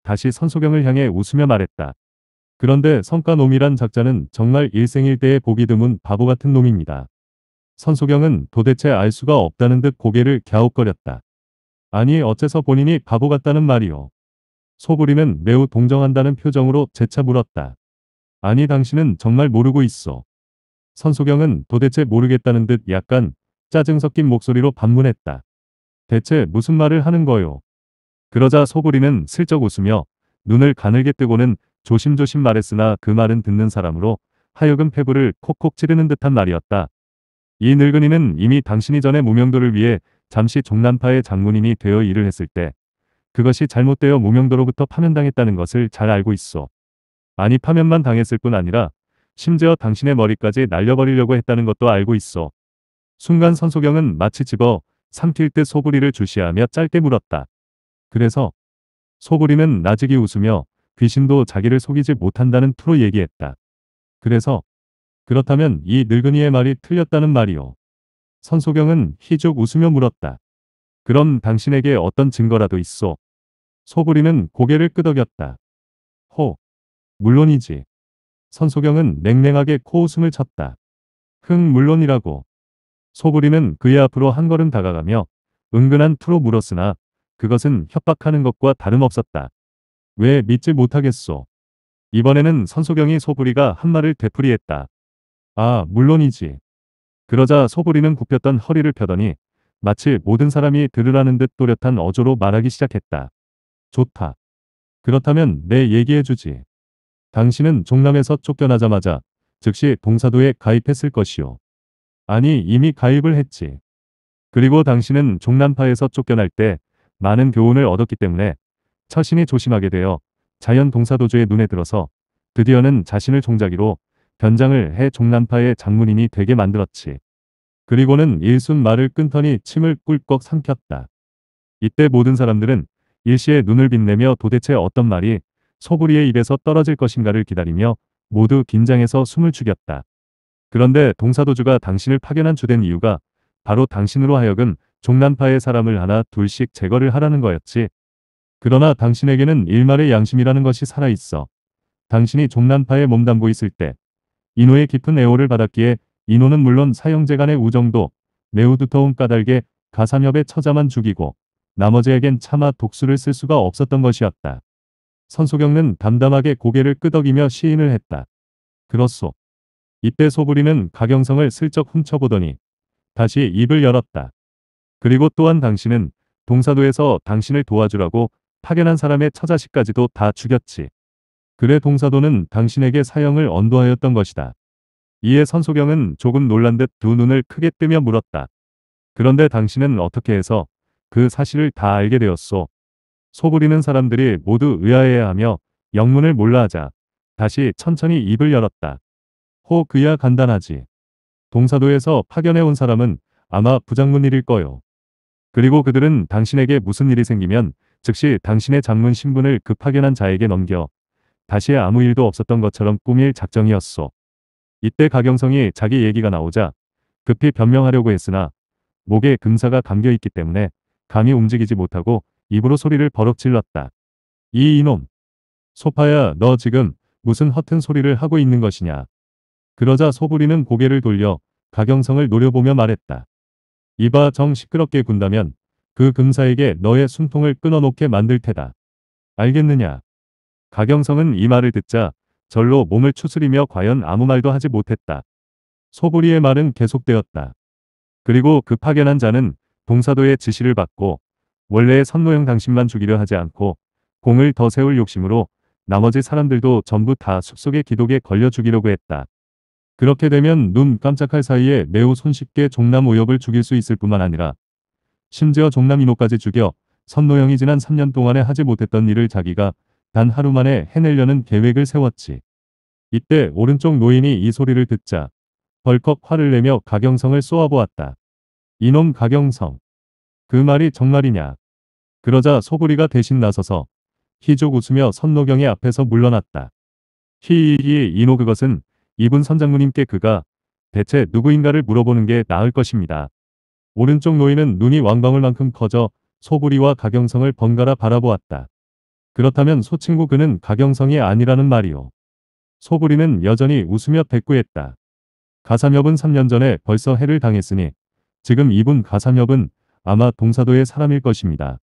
Speaker 1: 다시 선소경을 향해 웃으며 말했다. 그런데 성과놈이란 작자는 정말 일생일대에 보기 드문 바보 같은 놈입니다. 선소경은 도대체 알 수가 없다는 듯 고개를 갸웃거렸다. 아니 어째서 본인이 바보 같다는 말이오. 소부리는 매우 동정한다는 표정으로 재차 물었다. 아니 당신은 정말 모르고 있어. 선소경은 도대체 모르겠다는 듯 약간 짜증 섞인 목소리로 반문했다. 대체 무슨 말을 하는 거요? 그러자 소구리는 슬쩍 웃으며 눈을 가늘게 뜨고는 조심조심 말했으나 그 말은 듣는 사람으로 하여금 폐부를 콕콕 찌르는 듯한 말이었다. 이 늙은이는 이미 당신이 전에 무명도를 위해 잠시 종남파의 장문인이 되어 일을 했을 때 그것이 잘못되어 무명도로부터 파면당했다는 것을 잘 알고 있어. 아니 파면만 당했을 뿐 아니라 심지어 당신의 머리까지 날려버리려고 했다는 것도 알고 있어. 순간 선소경은 마치 집어 삼킬 듯 소부리를 주시하며 짧게 물었다. 그래서 소보리는 나직이 웃으며 귀신도 자기를 속이지 못한다는 투로 얘기했다. 그래서 그렇다면 이 늙은이의 말이 틀렸다는 말이오. 선소경은 희죽 웃으며 물었다. 그럼 당신에게 어떤 증거라도 있어? 소부리는 고개를 끄덕였다. 호. 물론이지. 선소경은 냉랭하게 코웃음을 쳤다. 흥 물론이라고. 소부리는 그의 앞으로 한 걸음 다가가며 은근한 투로 물었으나 그것은 협박하는 것과 다름없었다. 왜 믿지 못하겠소. 이번에는 선소경이 소부리가 한 말을 되풀이했다. 아 물론이지. 그러자 소부리는 굽혔던 허리를 펴더니 마치 모든 사람이 들으라는 듯 또렷한 어조로 말하기 시작했다. 좋다. 그렇다면 내 얘기해주지. 당신은 종남에서 쫓겨나자마자 즉시 동사도에 가입했을 것이오. 아니 이미 가입을 했지. 그리고 당신은 종남파에서 쫓겨날 때 많은 교훈을 얻었기 때문에 처신이 조심하게 되어 자연 동사도주의 눈에 들어서 드디어는 자신을 종자기로 변장을 해 종남파의 장문인이 되게 만들었지. 그리고는 일순 말을 끊더니 침을 꿀꺽 삼켰다. 이때 모든 사람들은 일시에 눈을 빛내며 도대체 어떤 말이 소부리의 입에서 떨어질 것인가를 기다리며 모두 긴장해서 숨을 죽였다. 그런데 동사도주가 당신을 파견한 주된 이유가 바로 당신으로 하여금 종란파의 사람을 하나 둘씩 제거를 하라는 거였지. 그러나 당신에게는 일말의 양심이라는 것이 살아있어. 당신이 종란파에 몸담고 있을 때 인호의 깊은 애호를 받았기에 인호는 물론 사형제 간의 우정도 매우 두터운 까닭에 가삼협의 처자만 죽이고 나머지에겐 차마 독수를 쓸 수가 없었던 것이었다. 선소경은 담담하게 고개를 끄덕이며 시인을 했다. 그렇소. 이때 소부리는 가경성을 슬쩍 훔쳐보더니 다시 입을 열었다. 그리고 또한 당신은 동사도에서 당신을 도와주라고 파견한 사람의 처자식까지도 다 죽였지. 그래 동사도는 당신에게 사형을 언도하였던 것이다. 이에 선소경은 조금 놀란 듯 두 눈을 크게 뜨며 물었다. 그런데 당신은 어떻게 해서 그 사실을 다 알게 되었소. 소부리는 사람들이 모두 의아해하며 영문을 몰라하자 다시 천천히 입을 열었다. 호 그야 간단하지. 동사도에서 파견해 온 사람은 아마 부장문일일 거요. 그리고 그들은 당신에게 무슨 일이 생기면 즉시 당신의 장문 신분을 급 그 파견한 자에게 넘겨 다시 아무 일도 없었던 것처럼 꾸밀 작정이었소. 이때 가경성이 자기 얘기가 나오자 급히 변명하려고 했으나 목에 금사가 감겨있기 때문에 감히 움직이지 못하고 입으로 소리를 버럭 질렀다. 이 이놈! 소파야 너 지금 무슨 허튼 소리를 하고 있는 것이냐. 그러자 소부리는 고개를 돌려 가경성을 노려보며 말했다. 이봐 정 시끄럽게 군다면 그 금사에게 너의 숨통을 끊어놓게 만들 테다. 알겠느냐? 가경성은 이 말을 듣자 절로 몸을 추스리며 과연 아무 말도 하지 못했다. 소보리의 말은 계속되었다. 그리고 급하견한 자는 동사도의 지시를 받고 원래의 선노형 당신만 죽이려 하지 않고 공을 더 세울 욕심으로 나머지 사람들도 전부 다 숲속의 기독에 걸려 죽이려고 했다. 그렇게 되면 눈 깜짝할 사이에 매우 손쉽게 종남 오역을 죽일 수 있을 뿐만 아니라 심지어 종남 이모까지 죽여 선노영이 지난 3년 동안에 하지 못했던 일을 자기가 단 하루 만에 해내려는 계획을 세웠지. 이때 오른쪽 노인이 이 소리를 듣자 벌컥 화를 내며 가경성을 쏘아보았다. 이놈 가경성. 그 말이 정말이냐. 그러자 소구리가 대신 나서서 희족 웃으며 선노경의 앞에서 물러났다. 히히히 이노 그것은 이분 선장님께 그가 대체 누구인가를 물어보는 게 나을 것입니다. 오른쪽 노인은 눈이 왕방울만큼 커져 소부리와 가경성을 번갈아 바라보았다. 그렇다면 소친구 그는 가경성이 아니라는 말이오. 소부리는 여전히 웃으며 대꾸했다. 가삼협은 3년 전에 벌써 해를 당했으니 지금 이분 가삼협은 아마 동사도의 사람일 것입니다.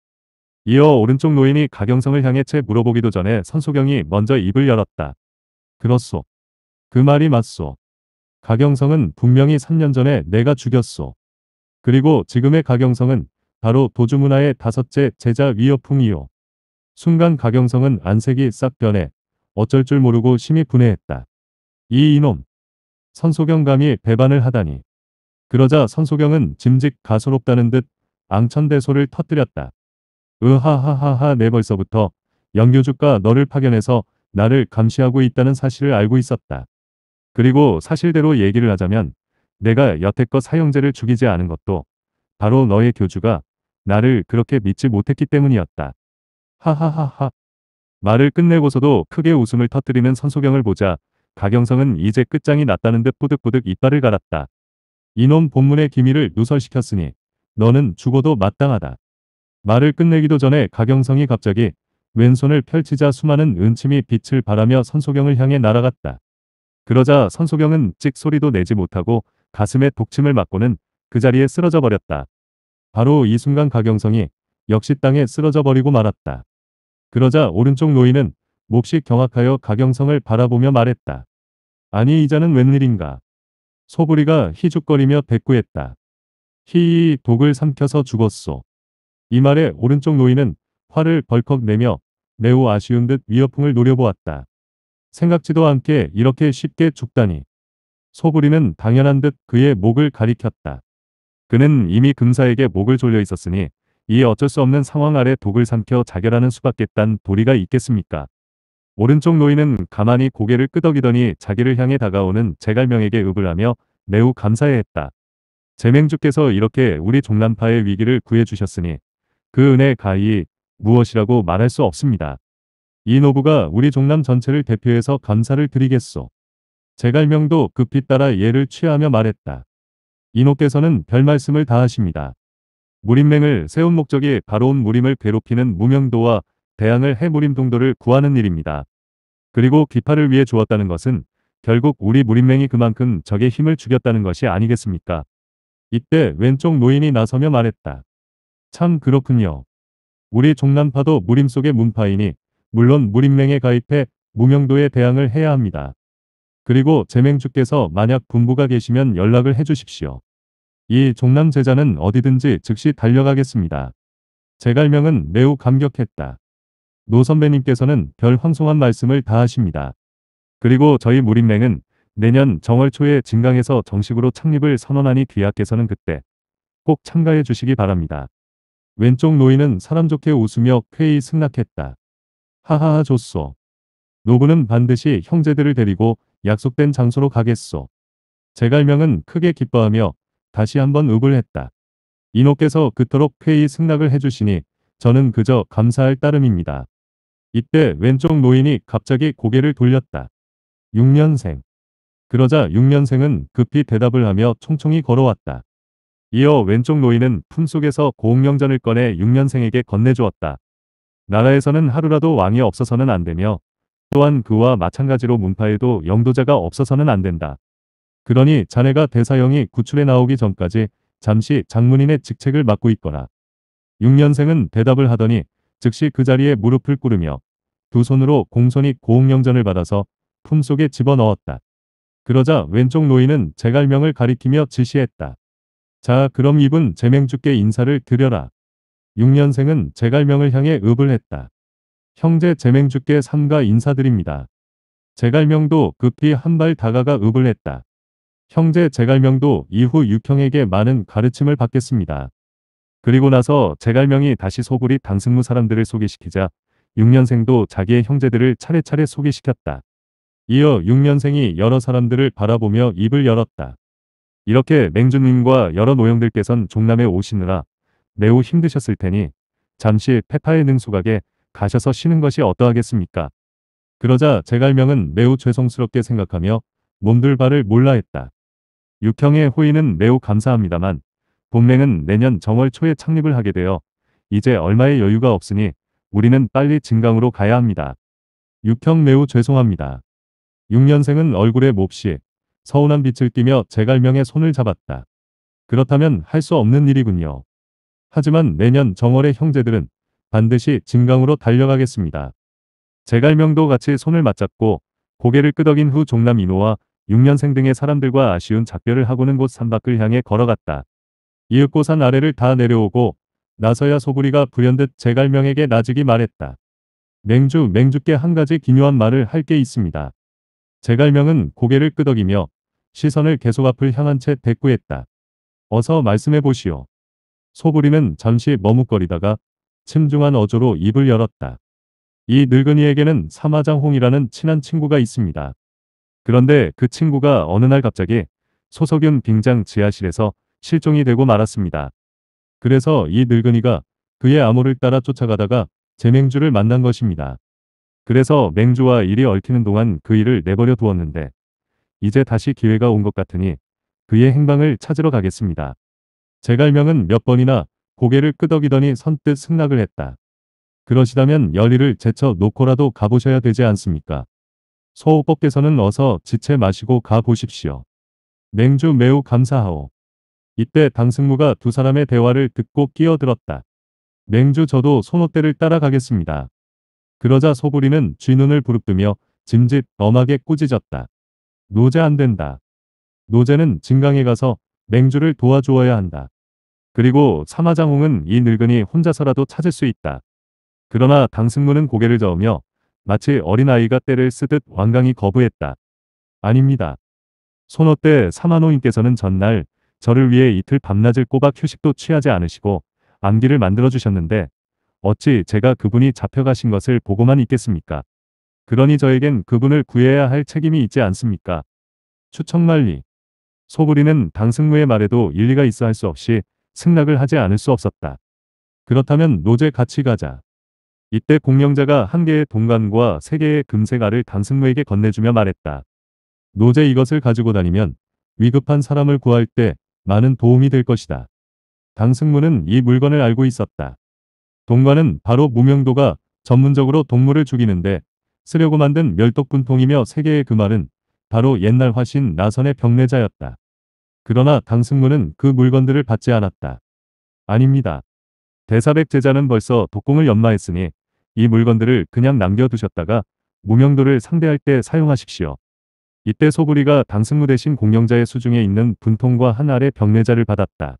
Speaker 1: 이어 오른쪽 노인이 가경성을 향해 채 물어보기도 전에 선소경이 먼저 입을 열었다. 그렇소. 그 말이 맞소. 가경성은 분명히 3년 전에 내가 죽였소. 그리고 지금의 가경성은 바로 도주문화의 다섯째 제자 위여풍이요. 순간 가경성은 안색이 싹 변해 어쩔 줄 모르고 심히 분해했다. 이 이놈. 선소경감이 배반을 하다니. 그러자 선소경은 짐직 가소롭다는 듯 앙천대소를 터뜨렸다. 으하하하하 내 벌써부터 영교주가 너를 파견해서 나를 감시하고 있다는 사실을 알고 있었다. 그리고 사실대로 얘기를 하자면 내가 여태껏 사형제를 죽이지 않은 것도 바로 너의 교주가 나를 그렇게 믿지 못했기 때문이었다. 하하하하. 말을 끝내고서도 크게 웃음을 터뜨리는 선소경을 보자 가경성은 이제 끝장이 났다는 듯 뿌득뿌득 이빨을 갈았다. 이놈 본문의 기미를 누설시켰으니 너는 죽어도 마땅하다. 말을 끝내기도 전에 가경성이 갑자기 왼손을 펼치자 수많은 은침이 빛을 발하며 선소경을 향해 날아갔다. 그러자 선소경은 찍 소리도 내지 못하고 가슴에 독침을 맞고는 그 자리에 쓰러져 버렸다. 바로 이 순간 가경성이 역시 땅에 쓰러져 버리고 말았다. 그러자 오른쪽 노인은 몹시 경악하여 가경성을 바라보며 말했다. 아니 이자는 웬일인가. 소부리가 희죽거리며 대꾸했다. 히이 독을 삼켜서 죽었소. 이 말에 오른쪽 노인은 화를 벌컥 내며 매우 아쉬운 듯 위어풍을 노려보았다. 생각지도 않게 이렇게 쉽게 죽다니. 소부리는 당연한 듯 그의 목을 가리켰다. 그는 이미 금사에게 목을 졸려 있었으니 이 어쩔 수 없는 상황 아래 독을 삼켜 자결하는 수밖에 딴 도리가 있겠습니까? 오른쪽 노인은 가만히 고개를 끄덕이더니 자기를 향해 다가오는 제갈명에게 읍을 하며 매우 감사해했다. 제맹주께서 이렇게 우리 종남파의 위기를 구해주셨으니 그 은혜 가히 무엇이라고 말할 수 없습니다. 이 노부가 우리 종남 전체를 대표해서 감사를 드리겠소. 제갈명도 급히 따라 예를 취하며 말했다. 이노께서는 별 말씀을 다 하십니다. 무림맹을 세운 목적이 바로 온 무림을 괴롭히는 무명도와 대항을 해 무림 동도를 구하는 일입니다. 그리고 기파를 위해 주었다는 것은 결국 우리 무림맹이 그만큼 적의 힘을 죽였다는 것이 아니겠습니까? 이때 왼쪽 노인이 나서며 말했다. 참 그렇군요. 우리 종남파도 무림 속의 문파이니 물론 무림맹에 가입해 무명도에 대항을 해야 합니다. 그리고 재맹주께서 만약 군부가 계시면 연락을 해주십시오. 이 종남 제자는 어디든지 즉시 달려가겠습니다. 제갈명은 매우 감격했다. 노 선배님께서는 별 황송한 말씀을 다 하십니다. 그리고 저희 무림맹은 내년 정월 초에 진강에서 정식으로 창립을 선언하니 귀하께서는 그때 꼭 참가해 주시기 바랍니다. 왼쪽 노인은 사람 좋게 웃으며 쾌히 승낙했다. 하하하 좋소. 노부는 반드시 형제들을 데리고 약속된 장소로 가겠소. 제갈명은 크게 기뻐하며 다시 한번 읍을 했다. 이노께서 그토록 쾌히 승낙을 해주시니 저는 그저 감사할 따름입니다. 이때 왼쪽 노인이 갑자기 고개를 돌렸다. 6년생. 그러자 6년생은 급히 대답을 하며 총총히 걸어왔다. 이어 왼쪽 노인은 품속에서 고흥명전을 꺼내 6년생에게 건네주었다. 나라에서는 하루라도 왕이 없어서는 안 되며 또한 그와 마찬가지로 문파에도 영도자가 없어서는 안 된다. 그러니 자네가 대사형이 구출해 나오기 전까지 잠시 장문인의 직책을 맡고 있거나 6년생은 대답을 하더니 즉시 그 자리에 무릎을 꿇으며 두 손으로 공손히 고흥령전을 받아서 품속에 집어넣었다. 그러자 왼쪽 노인은 제갈명을 가리키며 지시했다. 자 그럼 이분 제맹주께 인사를 드려라. 6년생은 제갈명을 향해 읍을 했다. 형제 재맹주께 삼가 인사드립니다. 제갈명도 급히 한 발 다가가 읍을 했다. 형제 제갈명도 이후 육형에게 많은 가르침을 받겠습니다. 그리고 나서 제갈명이 다시 소굴이 당승무 사람들을 소개시키자 6년생도 자기의 형제들을 차례차례 소개시켰다. 이어 6년생이 여러 사람들을 바라보며 입을 열었다. 이렇게 맹주님과 여러 노형들께선 종남에 오시느라 매우 힘드셨을 테니 잠시 페파의 능숙하게 가셔서 쉬는 것이 어떠하겠습니까? 그러자 제갈명은 매우 죄송스럽게 생각하며 몸둘 바를 몰라 했다. 육형의 호의는 매우 감사합니다만 본맹은 내년 정월 초에 창립을 하게 되어 이제 얼마의 여유가 없으니 우리는 빨리 진강으로 가야 합니다. 육형 매우 죄송합니다. 6년생은 얼굴에 몹시 서운한 빛을 띠며 제갈명의 손을 잡았다. 그렇다면 할 수 없는 일이군요. 하지만 내년 정월의 형제들은 반드시 진강으로 달려가겠습니다. 제갈명도 같이 손을 맞잡고 고개를 끄덕인 후 종남 인호와 6년생 등의 사람들과 아쉬운 작별을 하고는 곧 산밖을 향해 걸어갔다. 이윽고산 아래를 다 내려오고 나서야 소부리가 불현듯 제갈명에게 나직이 말했다. 맹주 맹주께 한 가지 기묘한 말을 할 게 있습니다. 제갈명은 고개를 끄덕이며 시선을 계속 앞을 향한 채 대꾸했다. 어서 말씀해 보시오. 소부리는 잠시 머뭇거리다가 침중한 어조로 입을 열었다. 이 늙은이에게는 사마장홍이라는 친한 친구가 있습니다. 그런데 그 친구가 어느 날 갑자기 소석윤 빙장 지하실에서 실종이 되고 말았습니다. 그래서 이 늙은이가 그의 암호를 따라 쫓아가다가 제맹주를 만난 것입니다. 그래서 맹주와 일이 얽히는 동안 그 일을 내버려 두었는데 이제 다시 기회가 온 것 같으니 그의 행방을 찾으러 가겠습니다. 제갈명은 몇 번이나 고개를 끄덕이더니 선뜻 승낙을 했다. 그러시다면 열리를 제쳐 놓고라도 가보셔야 되지 않습니까? 소호법께서는 어서 지체 마시고 가보십시오. 맹주 매우 감사하오. 이때 당승무가 두 사람의 대화를 듣고 끼어들었다. 맹주 저도 손오대를 따라가겠습니다. 그러자 소부리는 쥐눈을 부릅뜨며 짐짓 엄하게 꾸짖었다. 노제 안 된다. 노제는 진강에 가서 맹주를 도와주어야 한다. 그리고 사마장홍은 이 늙은이 혼자서라도 찾을 수 있다. 그러나 당승무는 고개를 저으며 마치 어린아이가 때를 쓰듯 완강히 거부했다. 아닙니다. 손어때 사마노인께서는 전날 저를 위해 이틀 밤낮을 꼬박 휴식도 취하지 않으시고 암기를 만들어주셨는데 어찌 제가 그분이 잡혀가신 것을 보고만 있겠습니까? 그러니 저에겐 그분을 구해야 할 책임이 있지 않습니까? 추청말리 소부리는 당승무의 말에도 일리가 있어 할 수 없이 승낙을 하지 않을 수 없었다. 그렇다면 노제 같이 가자. 이때 공명자가 한 개의 동관과 세 개의 금색 알을 당승무에게 건네주며 말했다. 노제 이것을 가지고 다니면 위급한 사람을 구할 때 많은 도움이 될 것이다. 당승무는 이 물건을 알고 있었다. 동관은 바로 무명도가 전문적으로 동물을 죽이는데 쓰려고 만든 멸독분통이며 세 개의 그말은 바로 옛날 화신 나선의 병내자였다. 그러나 강승무는 그 물건들을 받지 않았다. 아닙니다. 대사백 제자는 벌써 독공을 연마했으니 이 물건들을 그냥 남겨두셨다가 무명도를 상대할 때 사용하십시오. 이때 소부리가 당승무 대신 공영자의 수중에 있는 분통과 한 알의 병내자를 받았다.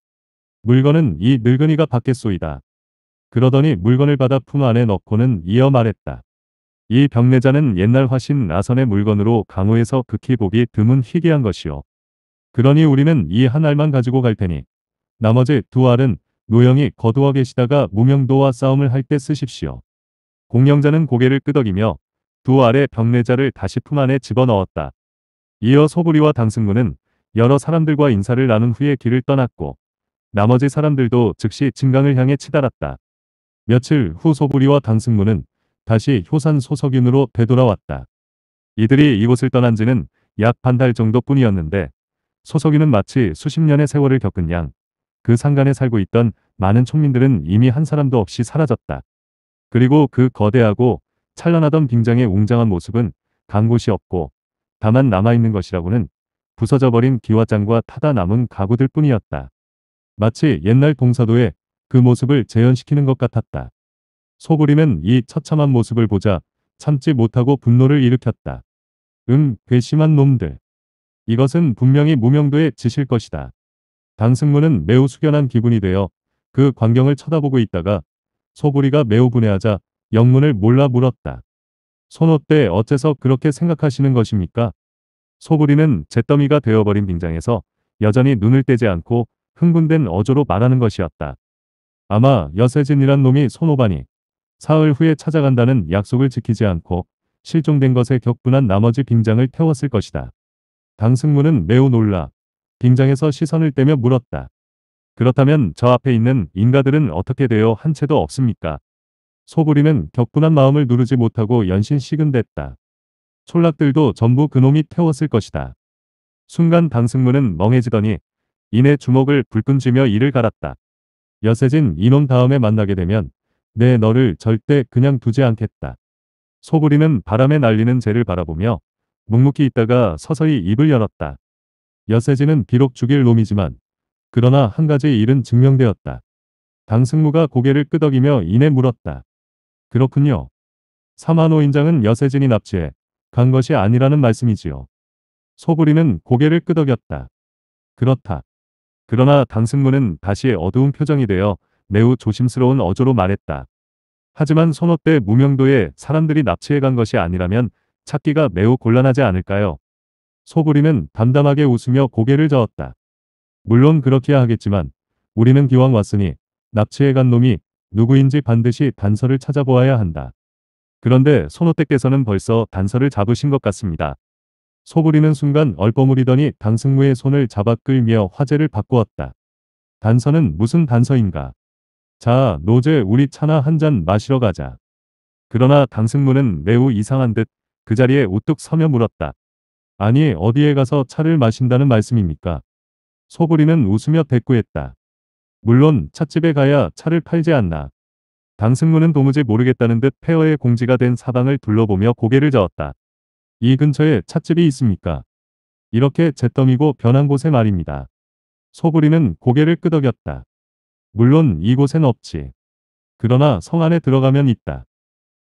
Speaker 1: 물건은 이 늙은이가 받겠소이다. 그러더니 물건을 받아 품 안에 넣고는 이어 말했다. 이 병내자는 옛날 화신 나선의 물건으로 강호에서 극히 보기 드문 희귀한 것이요. 그러니 우리는 이 한 알만 가지고 갈 테니 나머지 두 알은 노영이 거두어 계시다가 무명도와 싸움을 할 때 쓰십시오. 공영자는 고개를 끄덕이며 두 알의 병내자를 다시 품 안에 집어넣었다. 이어 소부리와 당승군은 여러 사람들과 인사를 나눈 후에 길을 떠났고 나머지 사람들도 즉시 증강을 향해 치달았다. 며칠 후 소부리와 당승군은 다시 효산 소석윤으로 되돌아왔다. 이들이 이곳을 떠난 지는 약반달 정도뿐이었는데 소석윤은 마치 수십 년의 세월을 겪은 양그 상간에 살고 있던 많은 총민들은 이미 한 사람도 없이 사라졌다. 그리고 그 거대하고 찬란하던 빙장의 웅장한 모습은 간 곳이 없고 다만 남아있는 것이라고는 부서져버린 기와장과 타다 남은 가구들 뿐이었다. 마치 옛날 동사도의 그 모습을 재현시키는 것 같았다. 소부리는 이 처참한 모습을 보자 참지 못하고 분노를 일으켰다. 응, 괘씸한 놈들. 이것은 분명히 무명도에 지실 것이다. 당승무는 매우 숙연한 기분이 되어 그 광경을 쳐다보고 있다가 소부리가 매우 분해하자 영문을 몰라 물었다. 손옷대 어째서 그렇게 생각하시는 것입니까? 소부리는 잿더미가 되어버린 빙장에서 여전히 눈을 떼지 않고 흥분된 어조로 말하는 것이었다. 아마 여세진이란 놈이 손오반이 사흘 후에 찾아간다는 약속을 지키지 않고 실종된 것에 격분한 나머지 빙장을 태웠을 것이다. 강승무는 매우 놀라 빙장에서 시선을 떼며 물었다. 그렇다면 저 앞에 있는 인가들은 어떻게 되어 한 채도 없습니까? 소부리는 격분한 마음을 누르지 못하고 연신 시근댔다 촌락들도 전부 그놈이 태웠을 것이다. 순간 강승무는 멍해지더니 이내 주먹을 불끈 쥐며 이를 갈았다. 여세진 이놈 다음에 만나게 되면 내 너를 절대 그냥 두지 않겠다. 소부리는 바람에 날리는 재를 바라보며 묵묵히 있다가 서서히 입을 열었다. 여세진은 비록 죽일 놈이지만 그러나 한 가지 일은 증명되었다. 당승무가 고개를 끄덕이며 이내 물었다. 그렇군요. 사마노 인장은 여세진이 납치해 간 것이 아니라는 말씀이지요. 소부리는 고개를 끄덕였다. 그렇다. 그러나 당승무는 다시 어두운 표정이 되어 매우 조심스러운 어조로 말했다. 하지만 선호 때 무명도에 사람들이 납치해 간 것이 아니라면 찾기가 매우 곤란하지 않을까요? 소부리는 담담하게 웃으며 고개를 저었다. 물론 그렇게야 하겠지만 우리는 기왕 왔으니 납치해 간 놈이 누구인지 반드시 단서를 찾아보아야 한다. 그런데 손호때께서는 벌써 단서를 잡으신 것 같습니다. 소부리는 순간 얼버무리더니 당승무의 손을 잡아 끌며 화제를 바꾸었다. 단서는 무슨 단서인가? 자, 노제 우리 차나 한 잔 마시러 가자. 그러나 강승무는 매우 이상한 듯 그 자리에 우뚝 서며 물었다. 아니 어디에 가서 차를 마신다는 말씀입니까? 소부리는 웃으며 대꾸했다. 물론 찻집에 가야 차를 팔지 않나. 강승무는 도무지 모르겠다는 듯 폐허의 공지가 된 사방을 둘러보며 고개를 저었다. 이 근처에 찻집이 있습니까? 이렇게 잿더미고 변한 곳에 말입니다. 소부리는 고개를 끄덕였다. 물론 이곳엔 없지. 그러나 성 안에 들어가면 있다.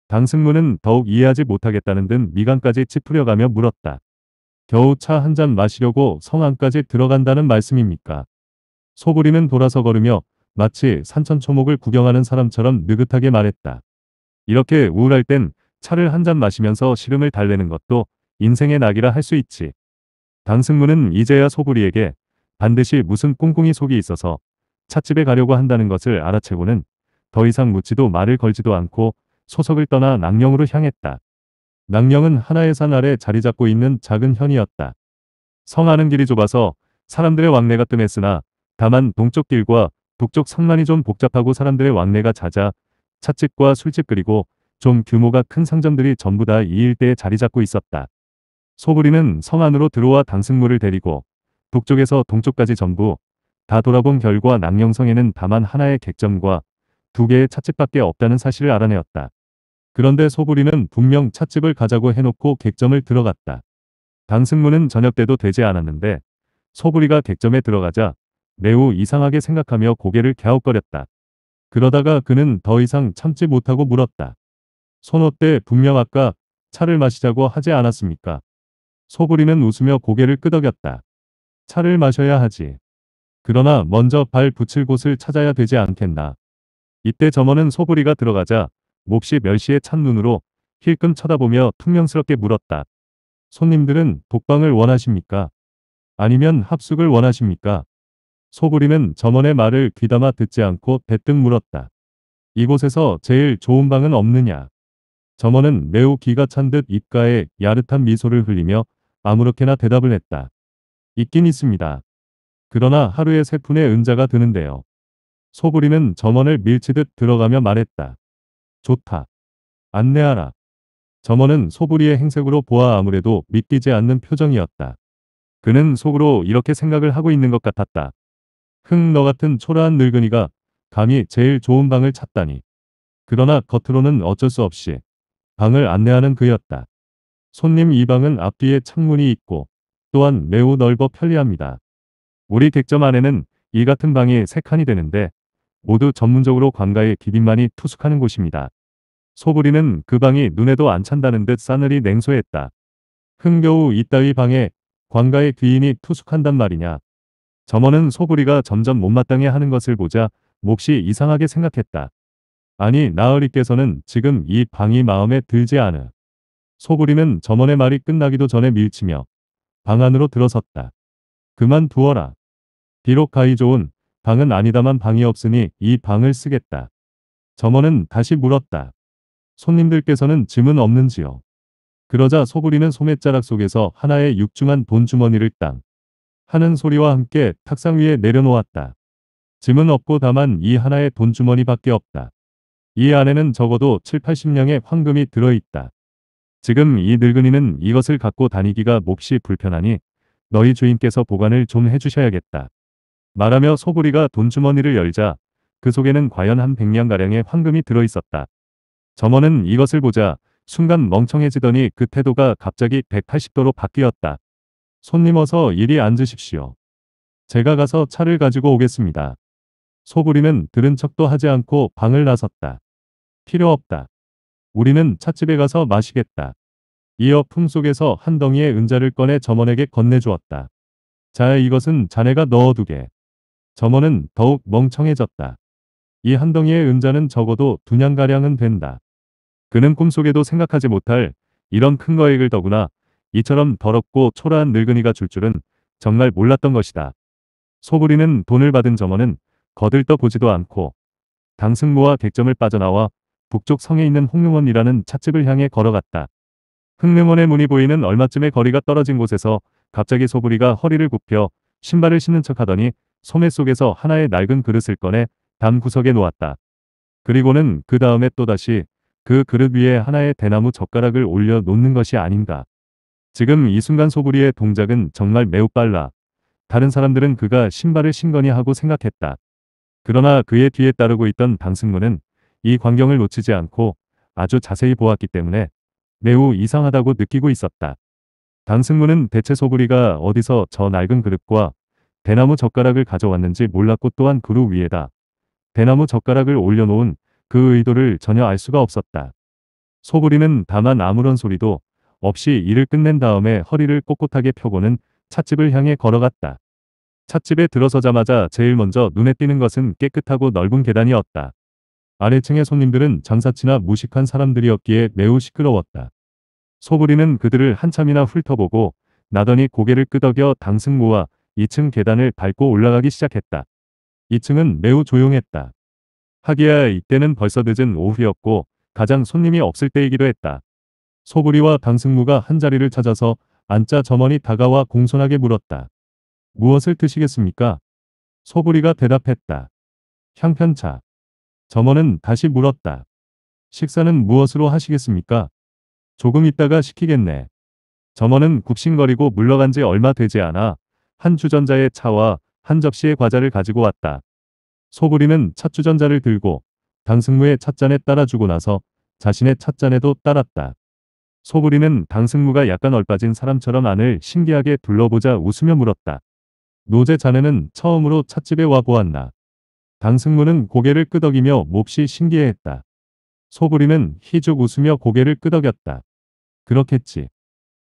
Speaker 1: 강승무는 더욱 이해하지 못하겠다는 듯 미간까지 찌푸려가며 물었다. 겨우 차 한 잔 마시려고 성 안까지 들어간다는 말씀입니까? 소부리는 돌아서 걸으며 마치 산천초목을 구경하는 사람처럼 느긋하게 말했다. 이렇게 우울할 땐 차를 한 잔 마시면서 시름을 달래는 것도 인생의 낙이라 할 수 있지. 강승무는 이제야 소부리에게 반드시 무슨 꿍꿍이 속이 있어서 찻집에 가려고 한다는 것을 알아채고는 더 이상 묻지도 말을 걸지도 않고 소석을 떠나 낙령으로 향했다. 낙령은 하나의 산 아래 자리 잡고 있는 작은 현이었다. 성하는 길이 좁아서 사람들의 왕래가 뜸했으나 다만 동쪽 길과 북쪽 상란이 좀 복잡하고 사람들의 왕래가 잦아 찻집과 술집 그리고 좀 규모가 큰 상점들이 전부 다 이 일대에 자리 잡고 있었다. 소부리는 성 안으로 들어와 당승무를 데리고 북쪽에서 동쪽까지 전부 다 돌아본 결과 남영성에는 다만 하나의 객점과 두 개의 찻집밖에 없다는 사실을 알아내었다. 그런데 소부리는 분명 찻집을 가자고 해놓고 객점을 들어갔다. 강승무는 저녁 때도 되지 않았는데 소부리가 객점에 들어가자 매우 이상하게 생각하며 고개를 갸웃거렸다. 그러다가 그는 더 이상 참지 못하고 물었다. 손호 때 분명 아까 차를 마시자고 하지 않았습니까? 소부리는 웃으며 고개를 끄덕였다. 차를 마셔야 하지. 그러나 먼저 발 붙일 곳을 찾아야 되지 않겠나. 이때 점원은 소부리가 들어가자 몹시 멸시의 찬 눈으로 힐끔 쳐다보며 퉁명스럽게 물었다. 손님들은 독방을 원하십니까? 아니면 합숙을 원하십니까? 소부리는 점원의 말을 귀담아 듣지 않고 대뜸 물었다. 이곳에서 제일 좋은 방은 없느냐? 점원은 매우 기가 찬 듯 입가에 야릇한 미소를 흘리며 아무렇게나 대답을 했다. 있긴 있습니다. 그러나 하루에 세 푼의 은자가 드는데요. 소부리는 점원을 밀치듯 들어가며 말했다. 좋다. 안내하라. 점원은 소부리의 행색으로 보아 아무래도 믿기지 않는 표정이었다. 그는 속으로 이렇게 생각을 하고 있는 것 같았다. 흥 너 같은 초라한 늙은이가 감히 제일 좋은 방을 찾다니. 그러나 겉으로는 어쩔 수 없이 방을 안내하는 그였다. 손님 이 방은 앞뒤에 창문이 있고 또한 매우 넓어 편리합니다. 우리 객점 안에는 이 같은 방이 3칸이 되는데 모두 전문적으로 관가의 기빈만이 투숙하는 곳입니다. 소부리는 그 방이 눈에도 안 찬다는 듯 싸늘히 냉소했다. 흥겨우 이따위 방에 관가의 귀인이 투숙한단 말이냐. 점원은 소부리가 점점 못마땅해 하는 것을 보자 몹시 이상하게 생각했다. 아니 나으리께서는 지금 이 방이 마음에 들지 않으. 소부리는 점원의 말이 끝나기도 전에 밀치며 방 안으로 들어섰다. 그만 두어라. 비록 가히 좋은 방은 아니다만 방이 없으니 이 방을 쓰겠다. 점원은 다시 물었다. 손님들께서는 짐은 없는지요. 그러자 소구리는 소매자락 속에서 하나의 육중한 돈주머니를 땅 하는 소리와 함께 탁상 위에 내려놓았다. 짐은 없고 다만 이 하나의 돈주머니밖에 없다. 이 안에는 적어도 7, 80냥의 황금이 들어있다. 지금 이 늙은이는 이것을 갖고 다니기가 몹시 불편하니 너희 주인께서 보관을 좀 해주셔야겠다. 말하며 소구리가 돈주머니를 열자 그 속에는 과연 한 백냥가량의 황금이 들어있었다. 점원은 이것을 보자 순간 멍청해지더니 그 태도가 갑자기 180도로 바뀌었다. 손님 어서 이리 앉으십시오. 제가 가서 차를 가지고 오겠습니다. 소부리는 들은 척도 하지 않고 방을 나섰다. 필요 없다. 우리는 찻집에 가서 마시겠다. 이어 품 속에서 한 덩이의 은자를 꺼내 점원에게 건네주었다. 자 이것은 자네가 넣어두게. 점원은 더욱 멍청해졌다. 이 한덩이의 은자는 적어도 두냥가량은 된다. 그는 꿈속에도 생각하지 못할 이런 큰 거액을 더구나 이처럼 더럽고 초라한 늙은이가 줄 줄은 정말 몰랐던 것이다. 소부리는 돈을 받은 점원은 거들떠 보지도 않고 당승모와 객점을 빠져나와 북쪽 성에 있는 홍릉원이라는 찻집을 향해 걸어갔다. 흥릉원의 문이 보이는 얼마쯤의 거리가 떨어진 곳에서 갑자기 소부리가 허리를 굽혀 신발을 신는 척하더니 소매 속에서 하나의 낡은 그릇을 꺼내 담 구석에 놓았다. 그리고는 그 다음에 또다시 그 그릇 위에 하나의 대나무 젓가락을 올려 놓는 것이 아닌가. 지금 이 순간 소부리의 동작은 정말 매우 빨라. 다른 사람들은 그가 신발을 신거니 하고 생각했다. 그러나 그의 뒤에 따르고 있던 당승문은이 광경을 놓치지 않고 아주 자세히 보았기 때문에 매우 이상하다고 느끼고 있었다. 당승문은 대체 소부리가 어디서 저 낡은 그릇과 대나무 젓가락을 가져왔는지 몰랐고 또한 그루 위에다 대나무 젓가락을 올려놓은 그 의도를 전혀 알 수가 없었다. 소부리는 다만 아무런 소리도 없이 일을 끝낸 다음에 허리를 꼿꼿하게 펴고는 찻집을 향해 걸어갔다. 찻집에 들어서자마자 제일 먼저 눈에 띄는 것은 깨끗하고 넓은 계단이었다. 아래층의 손님들은 장사치나 무식한 사람들이었기에 매우 시끄러웠다. 소부리는 그들을 한참이나 훑어보고 나더니 고개를 끄덕여 당승모와 2층 계단을 밟고 올라가기 시작했다. 2층은 매우 조용했다. 하기야 이때는 벌써 늦은 오후였고 가장 손님이 없을 때이기도 했다. 소부리와 강승무가 한자리를 찾아서 안자 점원이 다가와 공손하게 물었다. 무엇을 드시겠습니까? 소부리가 대답했다. 향편차. 점원은 다시 물었다. 식사는 무엇으로 하시겠습니까? 조금 있다가 시키겠네. 점원은 굽신거리고 물러간 지 얼마 되지 않아 한 주전자의 차와 한 접시의 과자를 가지고 왔다. 소부리는 첫 주전자를 들고 당승무의 찻잔에 따라주고 나서 자신의 찻잔에도 따랐다. 소부리는 당승무가 약간 얼빠진 사람처럼 안을 신기하게 둘러보자 웃으며 물었다. 노제 자네는 처음으로 찻집에 와 보았나. 당승무는 고개를 끄덕이며 몹시 신기해했다. 소부리는 희죽 웃으며 고개를 끄덕였다. 그렇겠지.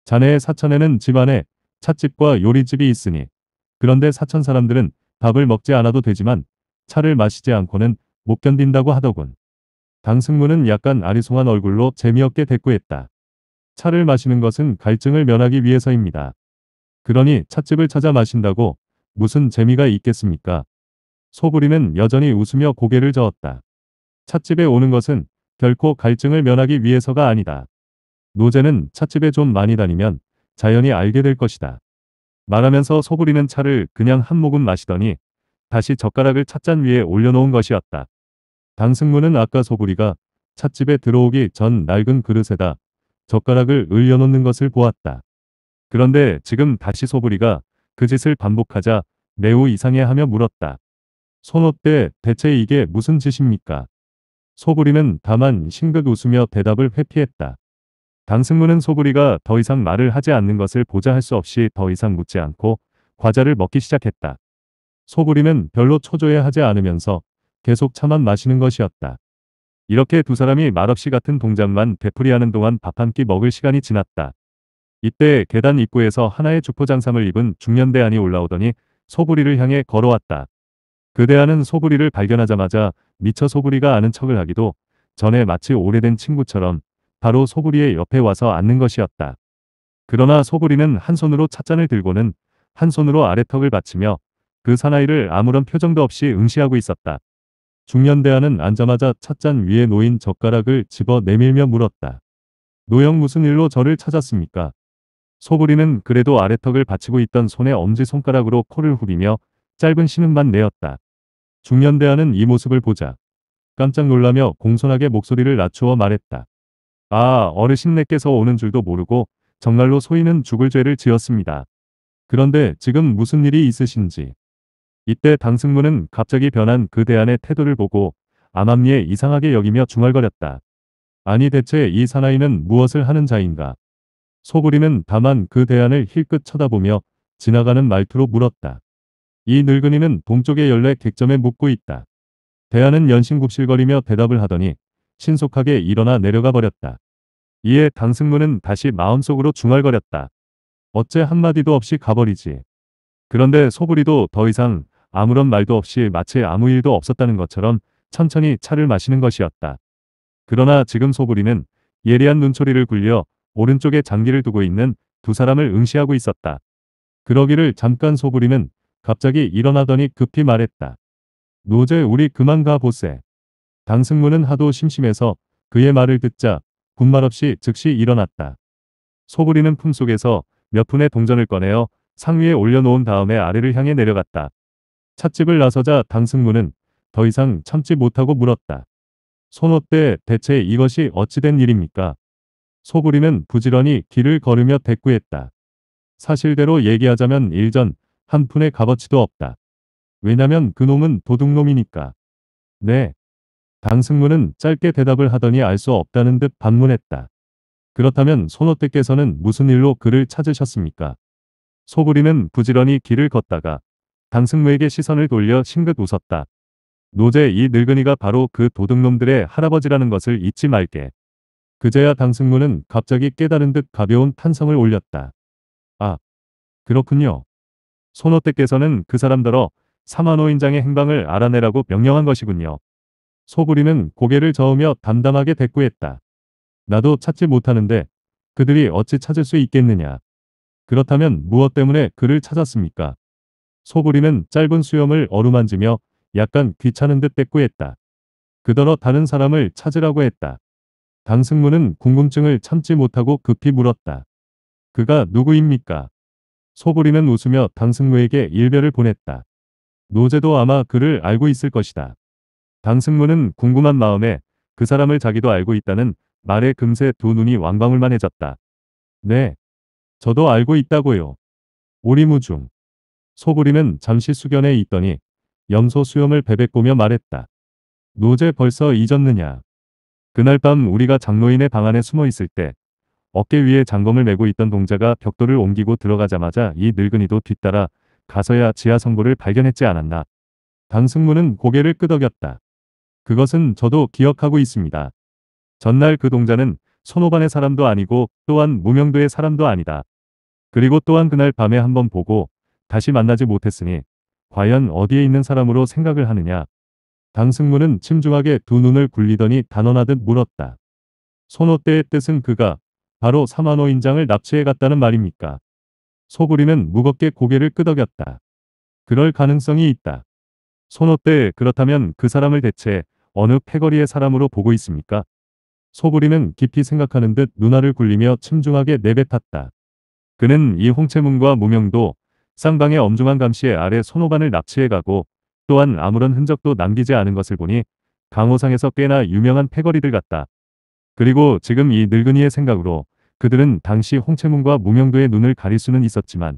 Speaker 1: 자네의 사천에는 집안에 찻집과 요리집이 있으니 그런데 사천 사람들은 밥을 먹지 않아도 되지만 차를 마시지 않고는 못 견딘다고 하더군. 강승무는 약간 아리송한 얼굴로 재미없게 대꾸했다. 차를 마시는 것은 갈증을 면하기 위해서입니다. 그러니 찻집을 찾아 마신다고 무슨 재미가 있겠습니까? 소부리는 여전히 웃으며 고개를 저었다. 찻집에 오는 것은 결코 갈증을 면하기 위해서가 아니다. 노제는 찻집에 좀 많이 다니면 자연히 알게 될 것이다. 말하면서 소부리는 차를 그냥 한 모금 마시더니 다시 젓가락을 찻잔 위에 올려놓은 것이었다. 강승무는 아까 소부리가 찻집에 들어오기 전 낡은 그릇에다 젓가락을 을려놓는 것을 보았다. 그런데 지금 다시 소부리가 그 짓을 반복하자 매우 이상해하며 물었다. 손옷대 대체 이게 무슨 짓입니까? 소부리는 다만 싱긋 웃으며 대답을 회피했다. 당승무는 소구리가 더 이상 말을 하지 않는 것을 보자할 수 없이 더 이상 묻지 않고 과자를 먹기 시작했다. 소구리는 별로 초조해하지 않으면서 계속 차만 마시는 것이었다. 이렇게 두 사람이 말없이 같은 동작만 되풀이하는 동안 밥 한 끼 먹을 시간이 지났다. 이때 계단 입구에서 하나의 주포장상을 입은 중년대안이 올라오더니 소구리를 향해 걸어왔다. 그 대안은 소구리를 발견하자마자 미처 소구리가 아는 척을 하기도 전에 마치 오래된 친구처럼 바로 소구리의 옆에 와서 앉는 것이었다. 그러나 소구리는 한 손으로 찻잔을 들고는 한 손으로 아래턱을 받치며 그 사나이를 아무런 표정도 없이 응시하고 있었다. 중년대안은 앉자마자 찻잔 위에 놓인 젓가락을 집어 내밀며 물었다. 노형 무슨 일로 저를 찾았습니까? 소부리는 그래도 아래턱을 받치고 있던 손의 엄지손가락으로 코를 후비며 짧은 신음만 내었다. 중년대안은이 모습을 보자. 깜짝 놀라며 공손하게 목소리를 낮추어 말했다. 아 어르신네께서 오는 줄도 모르고 정말로 소인은 죽을 죄를 지었습니다. 그런데 지금 무슨 일이 있으신지. 이때 당승문은 갑자기 변한 그 대안의 태도를 보고 암암리에 이상하게 여기며 중얼거렸다. 아니 대체 이 사나이는 무엇을 하는 자인가. 소부리는 다만 그 대안을 힐끗 쳐다보며 지나가는 말투로 물었다. 이 늙은이는 동쪽의 열례 객점에 묵고 있다. 대안은 연신굽실거리며 대답을 하더니 신속하게 일어나 내려가 버렸다. 이에 강승무는 다시 마음속으로 중얼거렸다. 어째 한마디도 없이 가버리지. 그런데 소부리도 더 이상 아무런 말도 없이 마치 아무 일도 없었다는 것처럼 천천히 차를 마시는 것이었다. 그러나 지금 소부리는 예리한 눈초리를 굴려 오른쪽에 장기를 두고 있는 두 사람을 응시하고 있었다. 그러기를 잠깐 소부리는 갑자기 일어나더니 급히 말했다. 노제 우리 그만 가 보세. 당승무는 하도 심심해서 그의 말을 듣자 군말 없이 즉시 일어났다. 소부리는 품속에서 몇 푼의 동전을 꺼내어 상위에 올려놓은 다음에 아래를 향해 내려갔다. 찻집을 나서자 당승무는 더 이상 참지 못하고 물었다. 손어때 대체 이것이 어찌된 일입니까? 소부리는 부지런히 길을 걸으며 대꾸했다. 사실대로 얘기하자면 일전 한 푼의 값어치도 없다. 왜냐면 그놈은 도둑놈이니까. 네, 강승문은 짧게 대답을 하더니 알 수 없다는 듯 반문했다. 그렇다면 손호택께서는 무슨 일로 그를 찾으셨습니까? 소부리는 부지런히 길을 걷다가 강승무에게 시선을 돌려 싱긋 웃었다. 노제 이 늙은이가 바로 그 도둑놈들의 할아버지라는 것을 잊지 말게. 그제야 강승무는 갑자기 깨달은 듯 가벼운 탄성을 올렸다. 아, 그렇군요. 손호택께서는그 사람더러 사만호인장의 행방을 알아내라고 명령한 것이군요. 소부리는 고개를 저으며 담담하게 대꾸했다. 나도 찾지 못하는데 그들이 어찌 찾을 수 있겠느냐. 그렇다면 무엇 때문에 그를 찾았습니까? 소부리는 짧은 수염을 어루만지며 약간 귀찮은 듯 대꾸했다. 그더러 다른 사람을 찾으라고 했다. 강승무는 궁금증을 참지 못하고 급히 물었다. 그가 누구입니까? 소부리는 웃으며 강승무에게 일별을 보냈다. 노제도 아마 그를 알고 있을 것이다. 강승무는 궁금한 마음에 그 사람을 자기도 알고 있다는 말에 금세 두 눈이 왕방울만 해졌다. 네. 저도 알고 있다고요. 오리무중. 소부리는 잠시 수견에 있더니 염소 수염을 베베꼬며 말했다. 노제 벌써 잊었느냐. 그날 밤 우리가 장로인의 방 안에 숨어 있을 때 어깨 위에 장검을 메고 있던 동자가 벽돌을 옮기고 들어가자마자 이 늙은이도 뒤따라 가서야 지하 성부를 발견했지 않았나. 강승무는 고개를 끄덕였다. 그것은 저도 기억하고 있습니다. 전날 그 동자는 손오반의 사람도 아니고 또한 무명도의 사람도 아니다. 그리고 또한 그날 밤에 한번 보고 다시 만나지 못했으니 과연 어디에 있는 사람으로 생각을 하느냐. 당승무는 침중하게 두 눈을 굴리더니 단언하듯 물었다. 손오대의 뜻은 그가 바로 사만호인장을 납치해 갔다는 말입니까? 소구리는 무겁게 고개를 끄덕였다. 그럴 가능성이 있다. 손오대 그렇다면 그 사람을 대체 어느 패거리의 사람으로 보고 있습니까? 소부리는 깊이 생각하는 듯 누나를 굴리며 침중하게 내뱉었다. 그는 이 홍채문과 무명도 쌍방의 엄중한 감시에 아래 손오반을 납치해가고 또한 아무런 흔적도 남기지 않은 것을 보니 강호상에서 꽤나 유명한 패거리들 같다. 그리고 지금 이 늙은이의 생각으로 그들은 당시 홍채문과 무명도의 눈을 가릴 수는 있었지만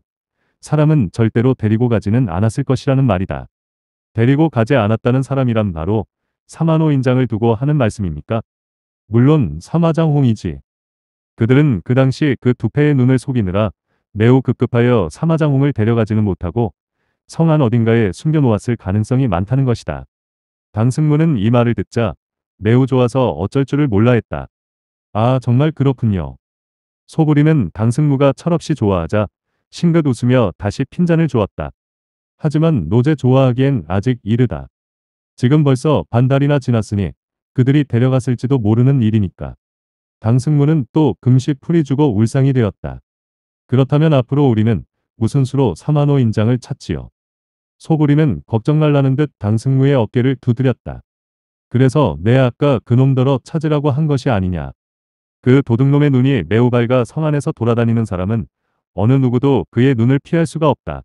Speaker 1: 사람은 절대로 데리고 가지는 않았을 것이라는 말이다. 데리고 가지 않았다는 사람이란 바로 사마노 인장을 두고 하는 말씀입니까? 물론 사마장홍이지. 그들은 그 당시 그 두패의 눈을 속이느라 매우 급급하여 사마장홍을 데려가지는 못하고 성안 어딘가에 숨겨놓았을 가능성이 많다는 것이다. 당승무는 이 말을 듣자 매우 좋아서 어쩔 줄을 몰라 했다. 아 정말 그렇군요. 소부리는 당승무가 철없이 좋아하자 싱긋 웃으며 다시 핀잔을 주었다. 하지만 노제 좋아하기엔 아직 이르다. 지금 벌써 반달이나 지났으니 그들이 데려갔을지도 모르는 일이니까. 강승무는 또 금시 풀이 주고 울상이 되었다. 그렇다면 앞으로 우리는 무슨 수로 사만호 인장을 찾지요. 소부리는 걱정 말라는 듯 강승무의 어깨를 두드렸다. 그래서 내 아까 그놈더러 찾으라고 한 것이 아니냐. 그 도둑놈의 눈이 매우 밝아 성 안에서 돌아다니는 사람은 어느 누구도 그의 눈을 피할 수가 없다.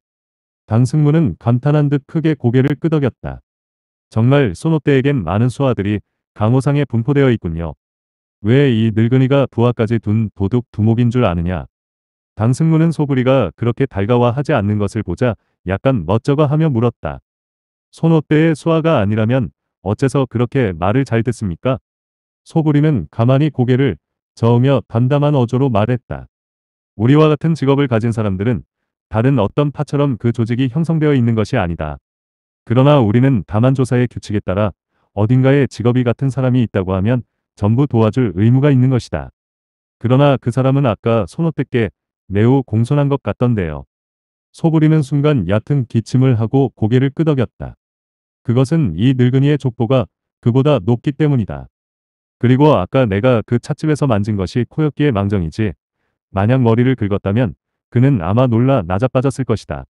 Speaker 1: 강승무는 감탄한 듯 크게 고개를 끄덕였다. 정말 소노떼에겐 많은 수화들이 강호상에 분포되어 있군요. 왜 이 늙은이가 부하까지 둔 도둑 두목인 줄 아느냐. 강승무는 소부리가 그렇게 달가워하지 않는 것을 보자 약간 멋쩍어 하며 물었다. 소노떼의 수화가 아니라면 어째서 그렇게 말을 잘 듣습니까? 소부리는 가만히 고개를 저으며 담담한 어조로 말했다. 우리와 같은 직업을 가진 사람들은 다른 어떤 파처럼 그 조직이 형성되어 있는 것이 아니다. 그러나 우리는 다만조사의 규칙에 따라 어딘가에 직업이 같은 사람이 있다고 하면 전부 도와줄 의무가 있는 것이다. 그러나 그 사람은 아까 손어뜻께 매우 공손한 것 같던데요. 소부리는 순간 얕은 기침을 하고 고개를 끄덕였다. 그것은 이 늙은이의 족보가 그보다 높기 때문이다. 그리고 아까 내가 그 찻집에서 만진 것이 코였기에 망정이지. 만약 머리를 긁었다면 그는 아마 놀라 나자빠졌을 것이다.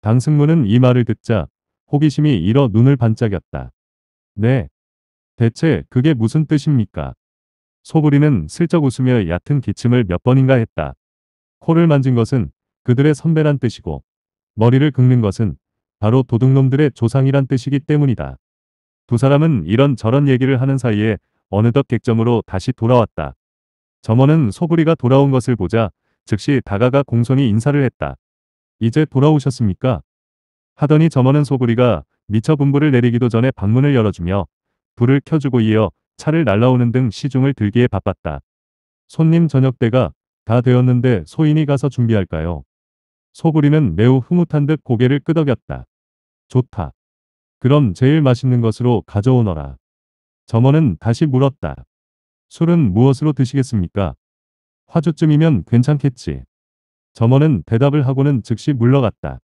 Speaker 1: 당승무는 이 말을 듣자 호기심이 일어 눈을 반짝였다. 네. 대체 그게 무슨 뜻입니까? 소부리는 슬쩍 웃으며 얕은 기침을 몇 번인가 했다. 코를 만진 것은 그들의 선배란 뜻이고 머리를 긁는 것은 바로 도둑놈들의 조상이란 뜻이기 때문이다. 두 사람은 이런 저런 얘기를 하는 사이에 어느덧 객점으로 다시 돌아왔다. 점원은 소부리가 돌아온 것을 보자 즉시 다가가 공손히 인사를 했다. 이제 돌아오셨습니까? 하더니 점원은 소구리가 미처 분부를 내리기도 전에 방문을 열어주며 불을 켜주고 이어 차를 날라오는 등 시중을 들기에 바빴다. 손님 저녁 때가 다 되었는데 소인이 가서 준비할까요? 소구리는 매우 흐뭇한 듯 고개를 끄덕였다. 좋다. 그럼 제일 맛있는 것으로 가져오너라. 점원은 다시 물었다. 술은 무엇으로 드시겠습니까? 화주쯤이면 괜찮겠지. 점원은 대답을 하고는 즉시 물러갔다.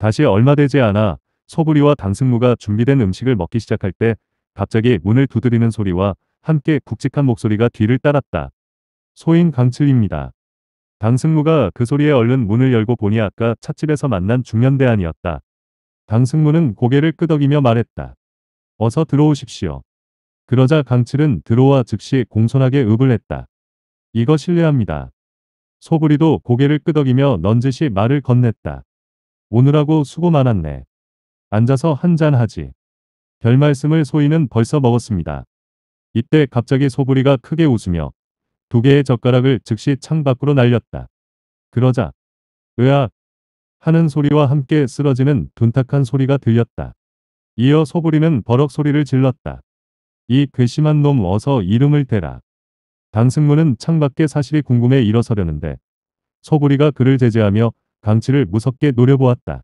Speaker 1: 다시 얼마 되지 않아 소부리와 당승무가 준비된 음식을 먹기 시작할 때 갑자기 문을 두드리는 소리와 함께 굵직한 목소리가 뒤를 따랐다. 소인 강칠입니다. 당승무가 그 소리에 얼른 문을 열고 보니 아까 찻집에서 만난 중년대안이었다. 당승무는 고개를 끄덕이며 말했다. 어서 들어오십시오. 그러자 강칠은 들어와 즉시 공손하게 읍을 했다. 이거 실례합니다. 소부리도 고개를 끄덕이며 넌지시 말을 건넸다. 오늘하고 수고 많았네. 앉아서 한잔 하지. 별 말씀을 소희는 벌써 먹었습니다. 이때 갑자기 소부리가 크게 웃으며 두 개의 젓가락을 즉시 창 밖으로 날렸다. 그러자 으악 하는 소리와 함께 쓰러지는 둔탁한 소리가 들렸다. 이어 소부리는 버럭 소리를 질렀다. 이 괘씸한 놈 어서 이름을 대라. 당승무는 창밖에 사실이 궁금해 일어서려는데 소부리가 그를 제재하며 강치를 무섭게 노려보았다.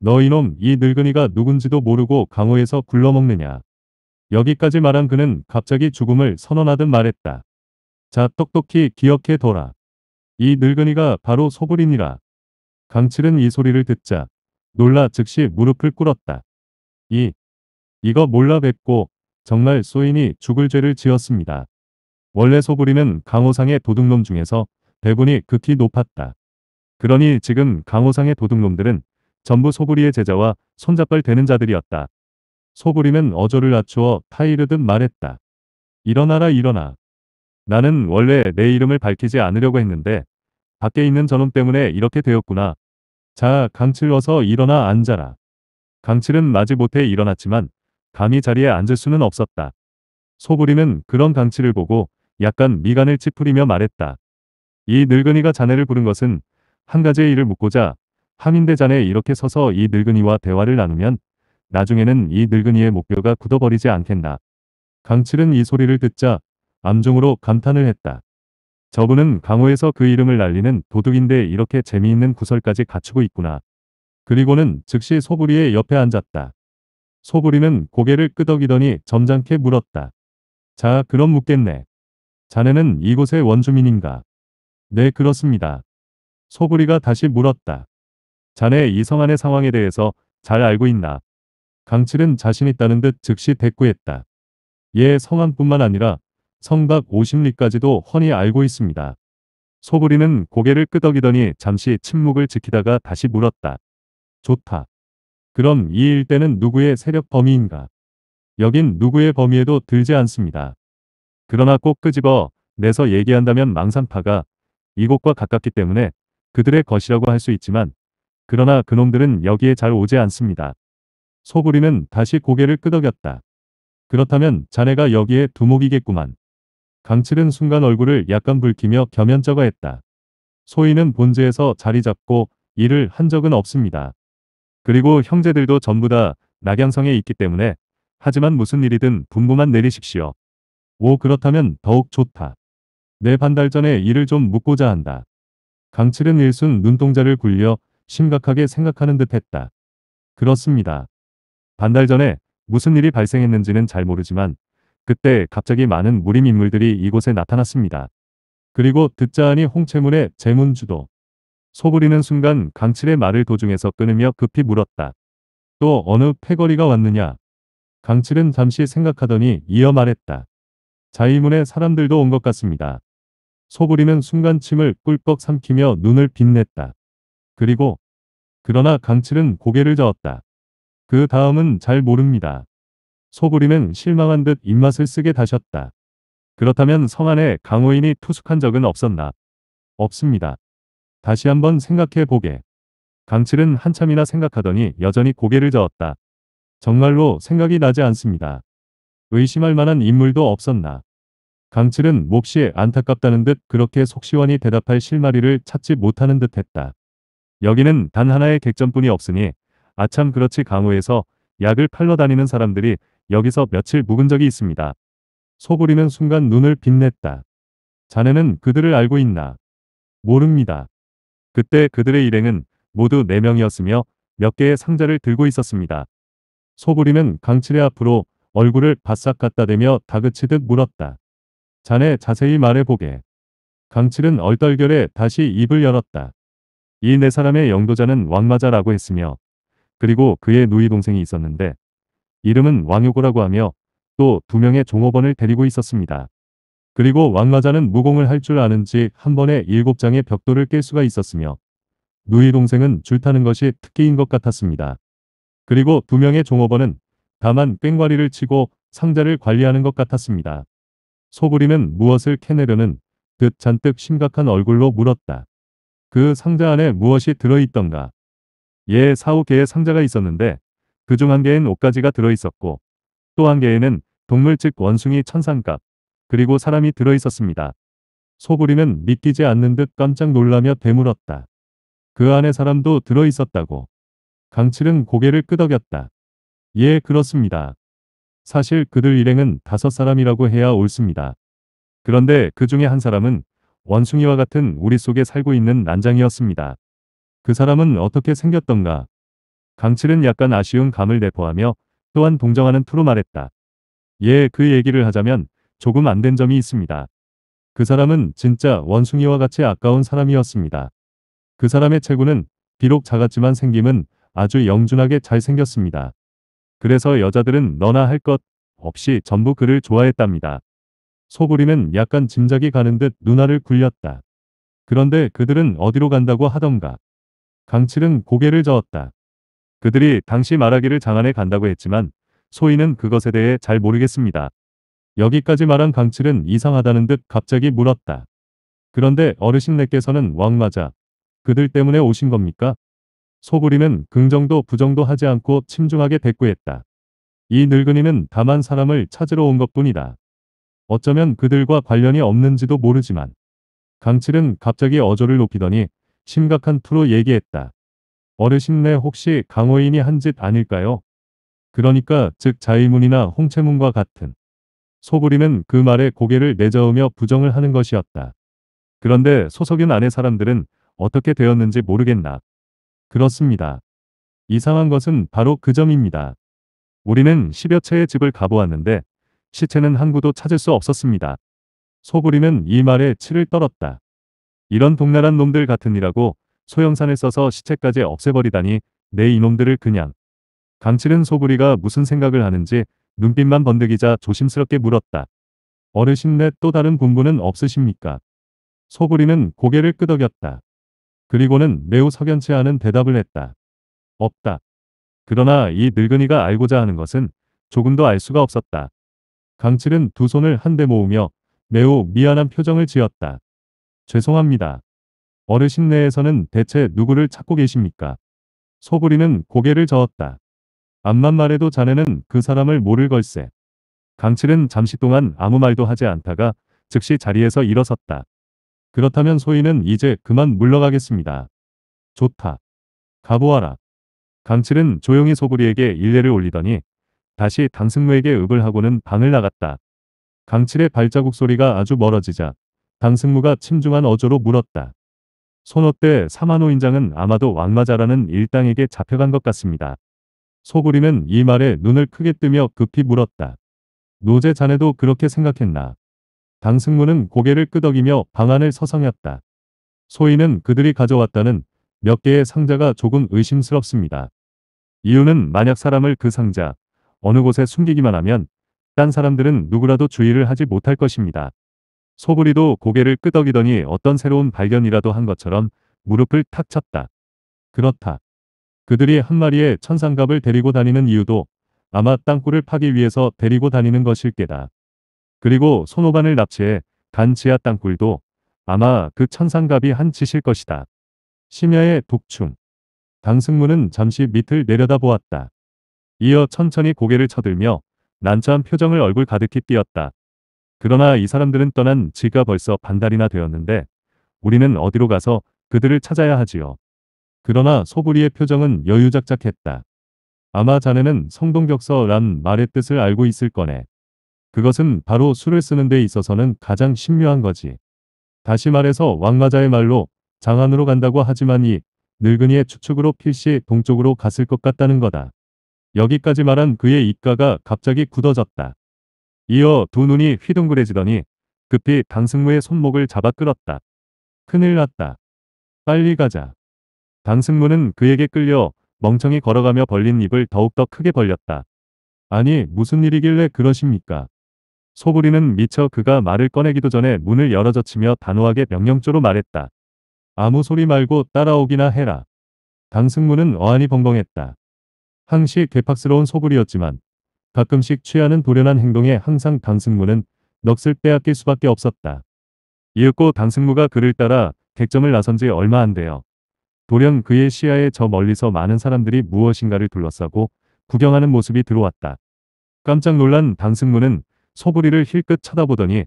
Speaker 1: 너희놈이 늙은이가 누군지도 모르고 강호에서 굴러먹느냐. 여기까지 말한 그는 갑자기 죽음을 선언하듯 말했다. 자 똑똑히 기억해둬라. 이 늙은이가 바로 소굴이니라. 강칠은 이 소리를 듣자 놀라 즉시 무릎을 꿇었다. 이 이거 몰라 뵙고 정말 소인이 죽을 죄를 지었습니다. 원래 소굴이는 강호상의 도둑놈 중에서 배분이 극히 높았다. 그러니 지금 강호상의 도둑놈들은 전부 소부리의 제자와 손잡발 되는 자들이었다. 소부리는 어조를 낮추어 타이르듯 말했다. 일어나라 일어나. 나는 원래 내 이름을 밝히지 않으려고 했는데 밖에 있는 전원 때문에 이렇게 되었구나. 자 강칠 어서 일어나 앉아라. 강칠은 마지못해 일어났지만 감히 자리에 앉을 수는 없었다. 소부리는 그런 강칠을 보고 약간 미간을 찌푸리며 말했다. 이 늙은이가 자네를 부른 것은 한 가지의 일을 묻고자 항인대잔에 이렇게 서서 이 늙은이와 대화를 나누면 나중에는 이 늙은이의 목뼈가 굳어버리지 않겠나. 강칠은 이 소리를 듣자 암중으로 감탄을 했다. 저분은 강호에서 그 이름을 날리는 도둑인데 이렇게 재미있는 구설까지 갖추고 있구나. 그리고는 즉시 소부리의 옆에 앉았다. 소부리는 고개를 끄덕이더니 점잖게 물었다. 자, 그럼 묻겠네. 자네는 이곳의 원주민인가? 네, 그렇습니다. 소구리가 다시 물었다. 자네 이성한의 상황에 대해서 잘 알고 있나? 강칠은 자신 있다는 듯 즉시 대꾸했다. 예 성함뿐만 아니라 성박 50리까지도 훤히 알고 있습니다. 소부리는 고개를 끄덕이더니 잠시 침묵을 지키다가 다시 물었다. 좋다. 그럼 이 일대는 누구의 세력 범위인가? 여긴 누구의 범위에도 들지 않습니다. 그러나 꼭 끄집어 내서 얘기한다면 망상파가 이곳과 가깝기 때문에 그들의 것이라고 할 수 있지만 그러나 그놈들은 여기에 잘 오지 않습니다. 소부리는 다시 고개를 끄덕였다. 그렇다면 자네가 여기에 두목이겠구만. 강칠은 순간 얼굴을 약간 붉히며 겸연쩍어 했다. 소인은 본즈에서 자리 잡고 일을 한 적은 없습니다. 그리고 형제들도 전부 다 낙양성에 있기 때문에 하지만 무슨 일이든 분부만 내리십시오. 오 그렇다면 더욱 좋다. 내 반달 전에 일을 좀 묻고자 한다. 강칠은 일순 눈동자를 굴려 심각하게 생각하는 듯 했다. 그렇습니다. 반달 전에 무슨 일이 발생했는지는 잘 모르지만 그때 갑자기 많은 무림인물들이 이곳에 나타났습니다. 그리고 듣자 하니 홍채문의 재문주도 소부리는 순간 강칠의 말을 도중에서 끊으며 급히 물었다. 또 어느 패거리가 왔느냐? 강칠은 잠시 생각하더니 이어 말했다. 자이문의 사람들도 온 것 같습니다. 소부리는 순간 침을 꿀꺽 삼키며 눈을 빛냈다. 그리고 그러나 강칠은 고개를 저었다. 그 다음은 잘 모릅니다. 소부리는 실망한 듯 입맛을 쓰게 다셨다. 그렇다면 성안에 강호인이 투숙한 적은 없었나? 없습니다. 다시 한번 생각해 보게. 강칠은 한참이나 생각하더니 여전히 고개를 저었다. 정말로 생각이 나지 않습니다. 의심할 만한 인물도 없었나? 강칠은 몹시 안타깝다는 듯 그렇게 속시원히 대답할 실마리를 찾지 못하는 듯 했다. 여기는 단 하나의 객전뿐이 없으니 아참 그렇지 강호에서 약을 팔러 다니는 사람들이 여기서 며칠 묵은 적이 있습니다. 소부리는 순간 눈을 빛냈다. 자네는 그들을 알고 있나? 모릅니다. 그때 그들의 일행은 모두 4명이었으며 몇 개의 상자를 들고 있었습니다. 소부리는 강칠의 앞으로 얼굴을 바싹 갖다 대며 다그치듯 물었다. 자네 자세히 말해보게. 강칠은 얼떨결에 다시 입을 열었다. 이 네 사람의 영도자는 왕마자라고 했으며 그리고 그의 누이 동생이 있었는데 이름은 왕효고라고 하며 또 두 명의 종업원을 데리고 있었습니다. 그리고 왕마자는 무공을 할 줄 아는지 한 번에 일곱 장의 벽돌을 깰 수가 있었으며 누이 동생은 줄 타는 것이 특기인 것 같았습니다. 그리고 두 명의 종업원은 다만 꽹과리를 치고 상자를 관리하는 것 같았습니다. 소부리는 무엇을 캐내려는 듯 잔뜩 심각한 얼굴로 물었다. 그 상자 안에 무엇이 들어있던가. 예, 사후 개의 상자가 있었는데 그 중 한 개엔 옷가지가 들어있었고 또 한 개에는 동물 즉 원숭이 천상갑 그리고 사람이 들어있었습니다. 소부리는 믿기지 않는 듯 깜짝 놀라며 되물었다. 그 안에 사람도 들어있었다고. 강칠은 고개를 끄덕였다. 예, 그렇습니다. 사실 그들 일행은 다섯 사람이라고 해야 옳습니다. 그런데 그 중에 한 사람은 원숭이와 같은 우리 속에 살고 있는 난장이었습니다. 그 사람은 어떻게 생겼던가? 강칠은 약간 아쉬운 감을 내포하며 또한 동정하는 투로 말했다. 예, 그 얘기를 하자면 조금 안 된 점이 있습니다. 그 사람은 진짜 원숭이와 같이 아까운 사람이었습니다. 그 사람의 체구는 비록 작았지만 생김은 아주 영준하게 잘생겼습니다. 그래서 여자들은 너나 할 것 없이 전부 그를 좋아했답니다. 소부리는 약간 짐작이 가는 듯 누나를 굴렸다. 그런데 그들은 어디로 간다고 하던가. 강칠은 고개를 저었다. 그들이 당시 말하기를 장안에 간다고 했지만 소희는 그것에 대해 잘 모르겠습니다. 여기까지 말한 강칠은 이상하다는 듯 갑자기 물었다. 그런데 어르신네께서는 왕마자 그들 때문에 오신 겁니까? 소구리는 긍정도 부정도 하지 않고 침중하게 대꾸했다. 이 늙은이는 다만 사람을 찾으러 온 것뿐이다. 어쩌면 그들과 관련이 없는지도 모르지만 강칠은 갑자기 어조를 높이더니 심각한 투로 얘기했다. 어르신네 혹시 강호인이 한 짓 아닐까요? 그러니까 즉 자의문이나 홍채문과 같은 소구리는 그 말에 고개를 내저으며 부정을 하는 것이었다. 그런데 소석윤 안의 사람들은 어떻게 되었는지 모르겠나. 그렇습니다. 이상한 것은 바로 그 점입니다. 우리는 10여 채의 집을 가보았는데 시체는 한 구도 찾을 수 없었습니다. 소부리는 이 말에 치를 떨었다. 이런 동나란 놈들 같으니라고 소형산에 써서 시체까지 없애버리다니 내 이놈들을 그냥. 강칠은 소부리가 무슨 생각을 하는지 눈빛만 번득이자 조심스럽게 물었다. 어르신네 또 다른 분부는 없으십니까? 소부리는 고개를 끄덕였다. 그리고는 매우 석연치 않은 대답을 했다. 없다. 그러나 이 늙은이가 알고자 하는 것은 조금도 알 수가 없었다. 강칠은 두 손을 한데 모으며 매우 미안한 표정을 지었다. 죄송합니다. 어르신 내에서는 대체 누구를 찾고 계십니까? 소부리는 고개를 저었다. 암만 말해도 자네는 그 사람을 모를 걸세. 강칠은 잠시 동안 아무 말도 하지 않다가 즉시 자리에서 일어섰다. 그렇다면 소희는 이제 그만 물러가겠습니다. 좋다. 가보아라. 강칠은 조용히 소구리에게 일례를 올리더니 다시 당승무에게 읍을 하고는 방을 나갔다. 강칠의 발자국 소리가 아주 멀어지자 당승무가 침중한 어조로 물었다. 손어때 사만호 인장은 아마도 왕마자라는 일당에게 잡혀간 것 같습니다. 소구리는 이 말에 눈을 크게 뜨며 급히 물었다. 노제 자네도 그렇게 생각했나? 강승무는 고개를 끄덕이며 방안을 서성였다. 소인은 그들이 가져왔다는 몇 개의 상자가 조금 의심스럽습니다. 이유는 만약 사람을 그 상자, 어느 곳에 숨기기만 하면 딴 사람들은 누구라도 주의를 하지 못할 것입니다. 소부리도 고개를 끄덕이더니 어떤 새로운 발견이라도 한 것처럼 무릎을 탁 쳤다. 그렇다. 그들이 한 마리의 천상갑을 데리고 다니는 이유도 아마 땅굴을 파기 위해서 데리고 다니는 것일 게다. 그리고 손오반을 납치해 간 지하 땅굴도 아마 그 천상갑이 한 짓일 것이다. 심야의 독충. 강승무는 잠시 밑을 내려다보았다. 이어 천천히 고개를 쳐들며 난처한 표정을 얼굴 가득히 띄었다. 그러나 이 사람들은 떠난 지가 벌써 반달이나 되었는데 우리는 어디로 가서 그들을 찾아야 하지요. 그러나 소부리의 표정은 여유작작했다. 아마 자네는 성동격서란 말의 뜻을 알고 있을 거네. 그것은 바로 술을 쓰는 데 있어서는 가장 신묘한 거지. 다시 말해서 왕마자의 말로 장안으로 간다고 하지만 이 늙은이의 추측으로 필시 동쪽으로 갔을 것 같다는 거다. 여기까지 말한 그의 입가가 갑자기 굳어졌다. 이어 두 눈이 휘둥그레지더니 급히 당승무의 손목을 잡아 끌었다. 큰일 났다. 빨리 가자. 당승무는 그에게 끌려 멍청이 걸어가며 벌린 입을 더욱더 크게 벌렸다. 아니 무슨 일이길래 그러십니까? 소부리는 미처 그가 말을 꺼내기도 전에 문을 열어젖히며 단호하게 명령조로 말했다. 아무 소리 말고 따라오기나 해라. 강승문은 어안이 벙벙했다. 항시 괴팍스러운 소부이었지만 가끔씩 취하는 도련한 행동에 항상 강승무는 넋을 빼앗길 수밖에 없었다. 이윽고 강승무가 그를 따라 객점을 나선 지 얼마 안 되어 도련 그의 시야에 저 멀리서 많은 사람들이 무엇인가를 둘러싸고 구경하는 모습이 들어왔다. 깜짝 놀란 강승무는 소부리를 힐끗 쳐다보더니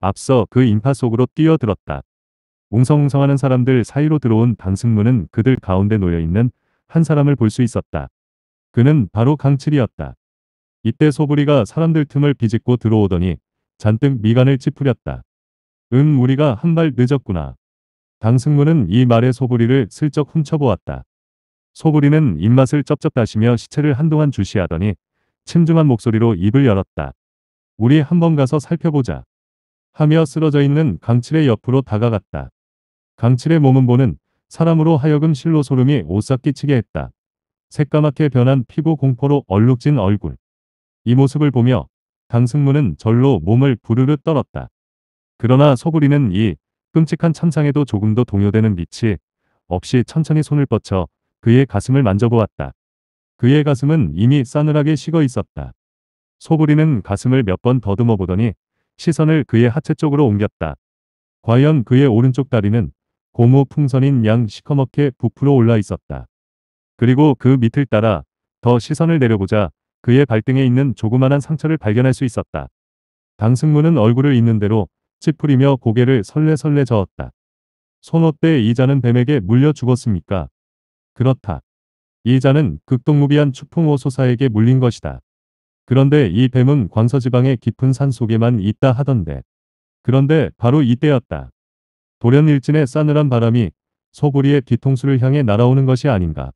Speaker 1: 앞서 그 인파 속으로 뛰어들었다. 웅성웅성하는 사람들 사이로 들어온 방승문은 그들 가운데 놓여있는 한 사람을 볼 수 있었다. 그는 바로 강칠이었다. 이때 소부리가 사람들 틈을 비집고 들어오더니 잔뜩 미간을 찌푸렸다. 음 우리가 한 발 늦었구나. 강승문은 이 말에 소부리를 슬쩍 훔쳐보았다. 소부리는 입맛을 쩝쩝 다시며 시체를 한동안 주시하더니 침중한 목소리로 입을 열었다. 우리 한번 가서 살펴보자. 하며 쓰러져 있는 강칠의 옆으로 다가갔다. 강칠의 몸은 보는 사람으로 하여금 실로 소름이 오싹 끼치게 했다. 새까맣게 변한 피부 공포로 얼룩진 얼굴. 이 모습을 보며 강승무는 절로 몸을 부르르 떨었다. 그러나 소구리는이 끔찍한 참상에도 조금도 동요되는 빛이 없이 천천히 손을 뻗쳐 그의 가슴을 만져보았다. 그의 가슴은 이미 싸늘하게 식어 있었다. 소부리는 가슴을 몇 번 더듬어 보더니 시선을 그의 하체 쪽으로 옮겼다. 과연 그의 오른쪽 다리는 고무 풍선인 양 시커멓게 부풀어 올라 있었다. 그리고 그 밑을 따라 더 시선을 내려보자 그의 발등에 있는 조그만한 상처를 발견할 수 있었다. 강승무는 얼굴을 있는 대로 찌푸리며 고개를 설레설레 저었다. 손어때 이자는 뱀에게 물려 죽었습니까? 그렇다. 이자는 극동무비한 추풍호소사에게 물린 것이다. 그런데 이 뱀은 관서지방의 깊은 산 속에만 있다 하던데. 그런데 바로 이때였다. 돌연일진의 싸늘한 바람이 소부리의 뒤통수를 향해 날아오는 것이 아닌가.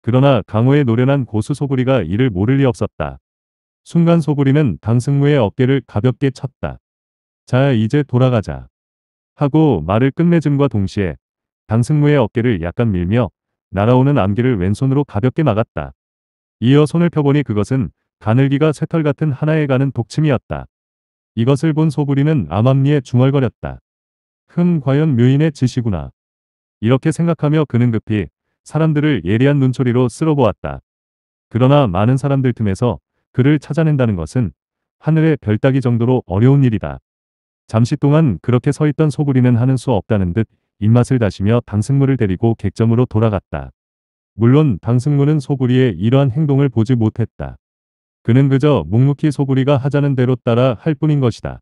Speaker 1: 그러나 강호의 노련한 고수 소부리가 이를 모를 리 없었다. 순간 소부리는당승무의 어깨를 가볍게 쳤다. 자 이제 돌아가자. 하고 말을 끝맺음과 동시에 당승무의 어깨를 약간 밀며 날아오는 암기를 왼손으로 가볍게 막았다. 이어 손을 펴보니 그것은 가늘기가 새털 같은 하나에 가는 독침이었다. 이것을 본 소부리는 암암리에 중얼거렸다. 흠 과연 묘인의 짓이구나. 이렇게 생각하며 그는 급히 사람들을 예리한 눈초리로 쓸어보았다. 그러나 많은 사람들 틈에서 그를 찾아낸다는 것은 하늘의 별 따기 정도로 어려운 일이다. 잠시 동안 그렇게 서 있던 소구리는 하는 수 없다는 듯 입맛을 다시며 당승무를 데리고 객점으로 돌아갔다. 물론 당승무는 소구리의 이러한 행동을 보지 못했다. 그는 그저 묵묵히 소구리가 하자는 대로 따라 할 뿐인 것이다.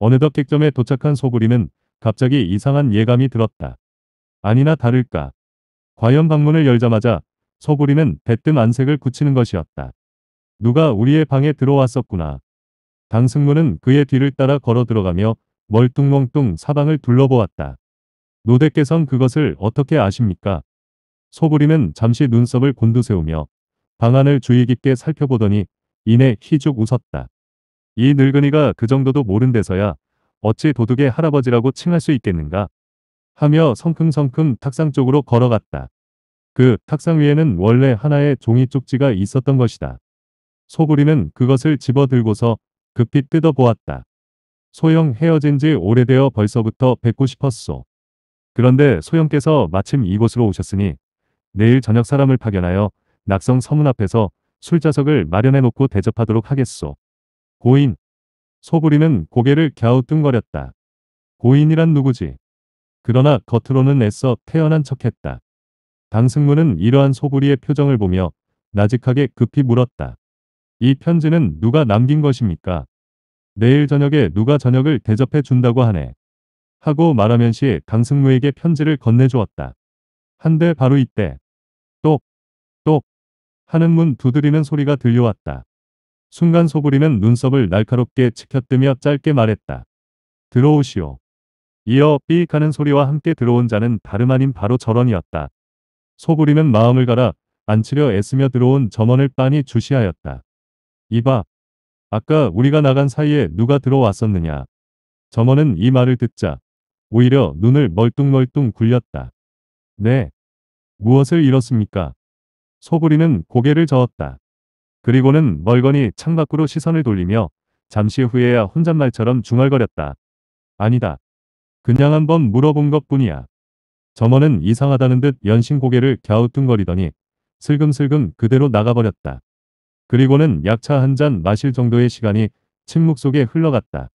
Speaker 1: 어느덧 객점에 도착한 소구리는 갑자기 이상한 예감이 들었다. 아니나 다를까. 과연 방문을 열자마자 소구리는 대뜸 안색을 굳히는 것이었다. 누가 우리의 방에 들어왔었구나. 강승무는 그의 뒤를 따라 걸어 들어가며 멀뚱멍뚱 사방을 둘러보았다. 노대께선 그것을 어떻게 아십니까? 소부리는 잠시 눈썹을 곤두세우며 방안을 주의 깊게 살펴보더니 이내 희죽 웃었다. 이 늙은이가 그 정도도 모른 데서야 어찌 도둑의 할아버지라고 칭할 수 있겠는가 하며 성큼성큼 탁상 쪽으로 걸어갔다. 그 탁상 위에는 원래 하나의 종이 쪽지가 있었던 것이다. 소부리는 그것을 집어들고서 급히 뜯어보았다. 소영 헤어진 지 오래되어 벌써부터 뵙고 싶었소. 그런데 소영께서 마침 이곳으로 오셨으니 내일 저녁 사람을 파견하여 낙성 서문 앞에서 술자석을 마련해 놓고 대접하도록 하겠소. 고인. 소부리는 고개를 갸우뚱거렸다. 고인이란 누구지? 그러나 겉으로는 애써 태연한 척했다. 당승무는 이러한 소부리의 표정을 보며 나직하게 급히 물었다. 이 편지는 누가 남긴 것입니까? 내일 저녁에 누가 저녁을 대접해 준다고 하네. 하고 말하면시 당승무에게 편지를 건네주었다. 한데 바로 이때 똑, 똑 하는 문 두드리는 소리가 들려왔다. 순간 소부리는 눈썹을 날카롭게 치켰으며 짧게 말했다. 들어오시오. 이어 삐익 하는 소리와 함께 들어온 자는 다름 아닌 바로 절런이었다 소부리는 마음을 갈아 안치려 애쓰며 들어온 점원을 빤히 주시하였다. 이봐. 아까 우리가 나간 사이에 누가 들어왔었느냐. 점원은 이 말을 듣자 오히려 눈을 멀뚱멀뚱 굴렸다. 네. 무엇을 잃었습니까? 소부리는 고개를 저었다. 그리고는 멀거니 창밖으로 시선을 돌리며 잠시 후에야 혼잣말처럼 중얼거렸다. 아니다. 그냥 한번 물어본 것뿐이야. 점원은 이상하다는 듯 연신 고개를 갸우뚱거리더니 슬금슬금 그대로 나가버렸다. 그리고는 약차 한 잔 마실 정도의 시간이 침묵 속에 흘러갔다.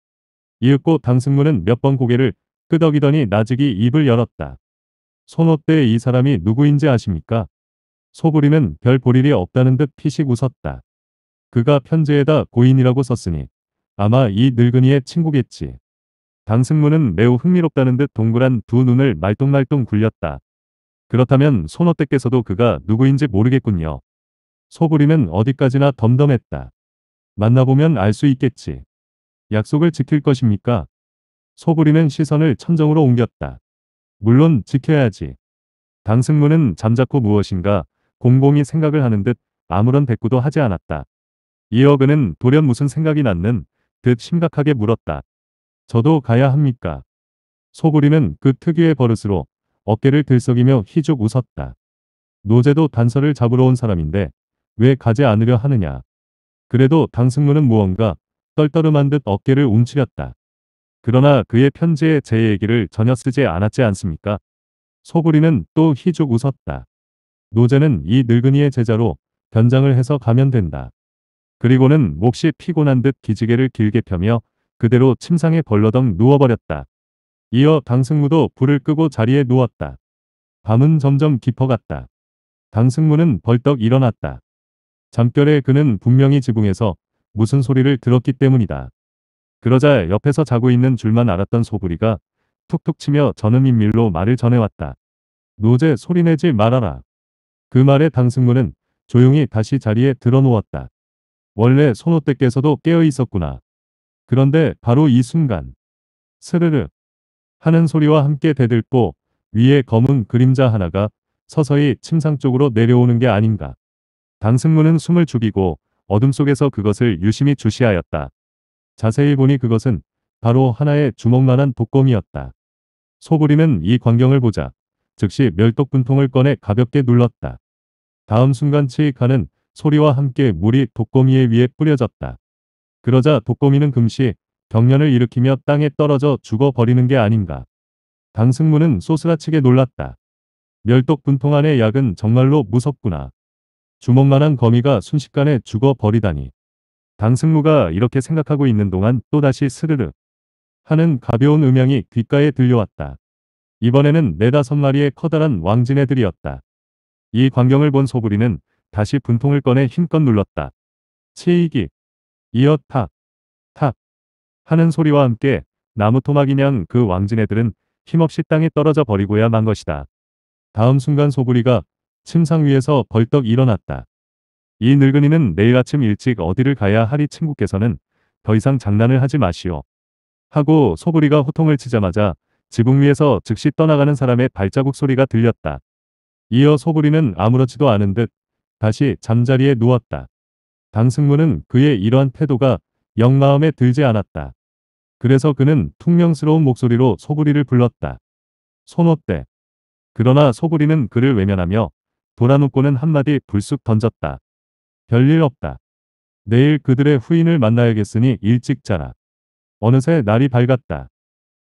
Speaker 1: 이윽고 당승무는 몇 번 고개를 끄덕이더니 나직이 입을 열었다. 손어때이 사람이 누구인지 아십니까? 소부리는 별볼 일이 없다는 듯 피식 웃었다. 그가 편지에다 고인이라고 썼으니 아마 이 늙은이의 친구겠지. 당승무는 매우 흥미롭다는 듯 동그란 두 눈을 말똥말똥 굴렸다. 그렇다면 손어때께서도 그가 누구인지 모르겠군요. 소부리는 어디까지나 덤덤했다. 만나보면 알 수 있겠지. 약속을 지킬 것입니까? 소부리는 시선을 천정으로 옮겼다. 물론 지켜야지. 당승무는 잠자코 무엇인가 공공이 생각을 하는 듯 아무런 대꾸도 하지 않았다. 이어 그는 돌연 무슨 생각이 났는 듯 심각하게 물었다. 저도 가야 합니까? 소구리는 그 특유의 버릇으로 어깨를 들썩이며 희죽 웃었다. 노제도 단서를 잡으러 온 사람인데 왜 가지 않으려 하느냐. 그래도 당승무는 무언가 떨떠름한 듯 어깨를 움츠렸다. 그러나 그의 편지에 제 얘기를 전혀 쓰지 않았지 않습니까? 소구리는 또 희죽 웃었다. 노제는 이 늙은이의 제자로 변장을 해서 가면 된다. 그리고는 몹시 피곤한 듯 기지개를 길게 펴며 그대로 침상에 벌러덩 누워버렸다. 이어 당승무도 불을 끄고 자리에 누웠다. 밤은 점점 깊어갔다. 당승무는 벌떡 일어났다. 잠결에 그는 분명히 지붕에서 무슨 소리를 들었기 때문이다. 그러자 옆에서 자고 있는 줄만 알았던 소부리가 툭툭 치며 저는 인밀로 말을 전해왔다. 노제 소리내지 말아라. 그 말에 당승문은 조용히 다시 자리에 들어놓았다. 원래 손호대께서도 깨어 있었구나. 그런데 바로 이 순간 스르르 하는 소리와 함께 대들고 위에 검은 그림자 하나가 서서히 침상 쪽으로 내려오는 게 아닌가. 당승문은 숨을 죽이고 어둠 속에서 그것을 유심히 주시하였다. 자세히 보니 그것은 바로 하나의 주먹만한 독검이었다. 소부리는 이 광경을 보자 즉시 멸떡분통을 꺼내 가볍게 눌렀다. 다음 순간 치익하는 소리와 함께 물이 독거미의 위에 뿌려졌다. 그러자 독거미는 금시 경련을 일으키며 땅에 떨어져 죽어버리는 게 아닌가. 강승무는 소스라치게 놀랐다. 멸떡분통 안의 약은 정말로 무섭구나. 주먹만한 거미가 순식간에 죽어버리다니. 강승무가 이렇게 생각하고 있는 동안 또다시 스르르 하는 가벼운 음향이 귓가에 들려왔다. 이번에는 네다섯 마리의 커다란 왕진애들이었다. 이 광경을 본 소부리는 다시 분통을 꺼내 힘껏 눌렀다. 치이기, 이어 탁, 탁 하는 소리와 함께 나무 토막이냥 그 왕진애들은 힘없이 땅에 떨어져 버리고야 만 것이다. 다음 순간 소부리가 침상 위에서 벌떡 일어났다. 이 늙은이는 내일 아침 일찍 어디를 가야 하리 친구께서는 더 이상 장난을 하지 마시오. 하고 소부리가 호통을 치자마자 지붕 위에서 즉시 떠나가는 사람의 발자국 소리가 들렸다. 이어 소부리는 아무렇지도 않은 듯 다시 잠자리에 누웠다. 강승무는 그의 이러한 태도가 영 마음에 들지 않았다. 그래서 그는 퉁명스러운 목소리로 소부리를 불렀다. 손옷대. 그러나 소부리는 그를 외면하며 돌아눕고는 한마디 불쑥 던졌다. 별일 없다. 내일 그들의 후인을 만나야겠으니 일찍 자라. 어느새 날이 밝았다.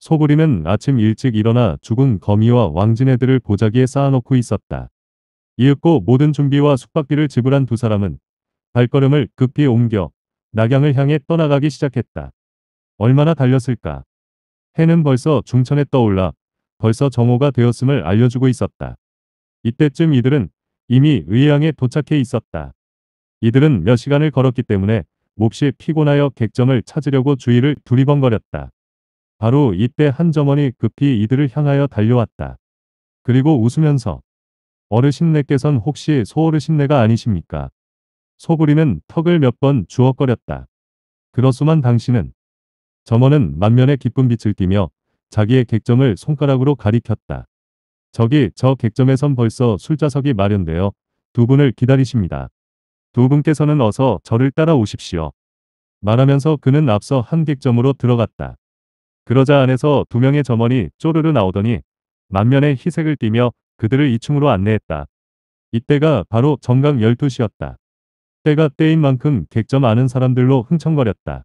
Speaker 1: 소부리는 아침 일찍 일어나 죽은 거미와 왕진애들을 보자기에 쌓아놓고 있었다. 이윽고 모든 준비와 숙박비를 지불한 두 사람은 발걸음을 급히 옮겨 낙양을 향해 떠나가기 시작했다. 얼마나 달렸을까? 해는 벌써 중천에 떠올라 벌써 정오가 되었음을 알려주고 있었다. 이때쯤 이들은 이미 의향에 도착해 있었다. 이들은 몇 시간을 걸었기 때문에 몹시 피곤하여 객점을 찾으려고 주위를 두리번거렸다. 바로 이때 한 점원이 급히 이들을 향하여 달려왔다. 그리고 웃으면서 어르신네께선 혹시 소어르신네가 아니십니까? 소부리는 턱을 몇 번 주워거렸다. 그렇소만 당신은 점원은 만면에 기쁜 빛을 띠며 자기의 객점을 손가락으로 가리켰다. 저기 저 객점에선 벌써 술자석이 마련되어 두 분을 기다리십니다. 두 분께서는 어서 저를 따라오십시오. 말하면서 그는 앞서 한 객점으로 들어갔다. 그러자 안에서 두 명의 점원이 쪼르르 나오더니 만면에 희색을 띠며 그들을 2층으로 안내했다. 이때가 바로 정강 12시였다. 때가 때인 만큼 객점 아는 사람들로 흥청거렸다.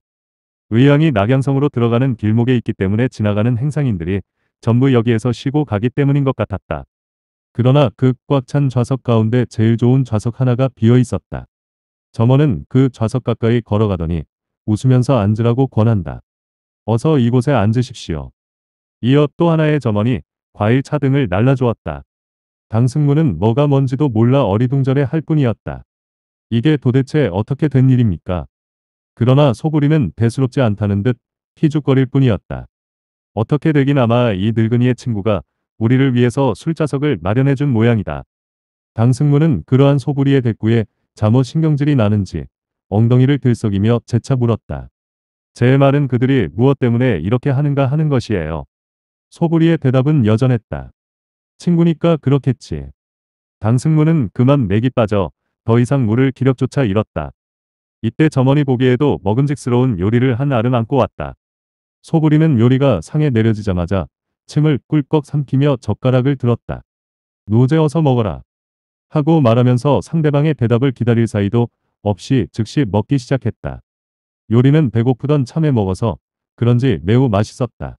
Speaker 1: 의향이 낙양성으로 들어가는 길목에 있기 때문에 지나가는 행상인들이 전부 여기에서 쉬고 가기 때문인 것 같았다. 그러나 그 꽉 찬 좌석 가운데 제일 좋은 좌석 하나가 비어 있었다. 점원은 그 좌석 가까이 걸어가더니 웃으면서 앉으라고 권한다. 어서 이곳에 앉으십시오. 이어 또 하나의 점원이 과일차 등을 날라주었다. 강승무는 뭐가 뭔지도 몰라 어리둥절해 할 뿐이었다. 이게 도대체 어떻게 된 일입니까? 그러나 소부리는 대수롭지 않다는 듯 피죽거릴 뿐이었다. 어떻게 되긴 아마 이 늙은이의 친구가 우리를 위해서 술자석을 마련해준 모양이다. 강승무는 그러한 소부리의 대꾸에 잠옷 신경질이 나는지 엉덩이를 들썩이며 재차 물었다. 제 말은 그들이 무엇 때문에 이렇게 하는가 하는 것이에요. 소부리의 대답은 여전했다. 친구니까 그렇겠지. 당승무는 그만 맥이 빠져 더 이상 물을 기력조차 잃었다. 이때 점원이 보기에도 먹음직스러운 요리를 한 알은 안고 왔다. 소부리는 요리가 상에 내려지자마자 침을 꿀꺽 삼키며 젓가락을 들었다. 노제 어서 먹어라. 하고 말하면서 상대방의 대답을 기다릴 사이도 없이 즉시 먹기 시작했다. 요리는 배고프던 참에 먹어서 그런지 매우 맛있었다.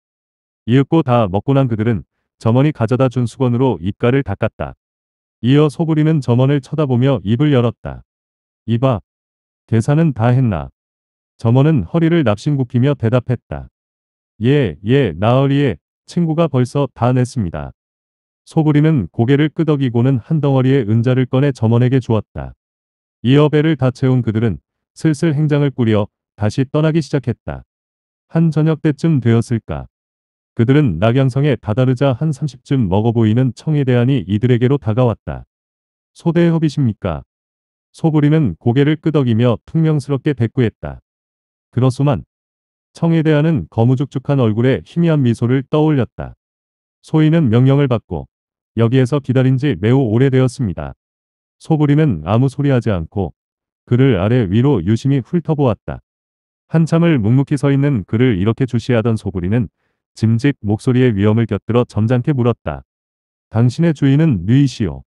Speaker 1: 이윽고 다 먹고 난 그들은 점원이 가져다 준 수건으로 입가를 닦았다. 이어 소부리는 점원을 쳐다보며 입을 열었다. 이봐. 계산은 다 했나. 점원은 허리를 납신굽히며 대답했다. 예, 예, 나으리에 친구가 벌써 다 냈습니다. 소부리는 고개를 끄덕이고는 한 덩어리의 은자를 꺼내 점원에게 주었다. 이어 배를 다 채운 그들은 슬슬 행장을 꾸려 다시 떠나기 시작했다. 한 저녁 때쯤 되었을까. 그들은 낙양성에 다다르자 한 30쯤 먹어 보이는 청해대안이 이들에게로 다가왔다. 소대의 허비십니까? 소부리는 고개를 끄덕이며 퉁명스럽게 대꾸했다. 그렇소만. 청해대안은 거무죽죽한 얼굴에 희미한 미소를 떠올렸다. 소인은 명령을 받고 여기에서 기다린 지 매우 오래되었습니다. 소부리는 아무 소리하지 않고 그를 아래 위로 유심히 훑어보았다. 한참을 묵묵히 서 있는 그를 이렇게 주시하던 소구리는 짐직 목소리의 위험을 곁들어 점잖게 물었다. 당신의 주인은 류이시오.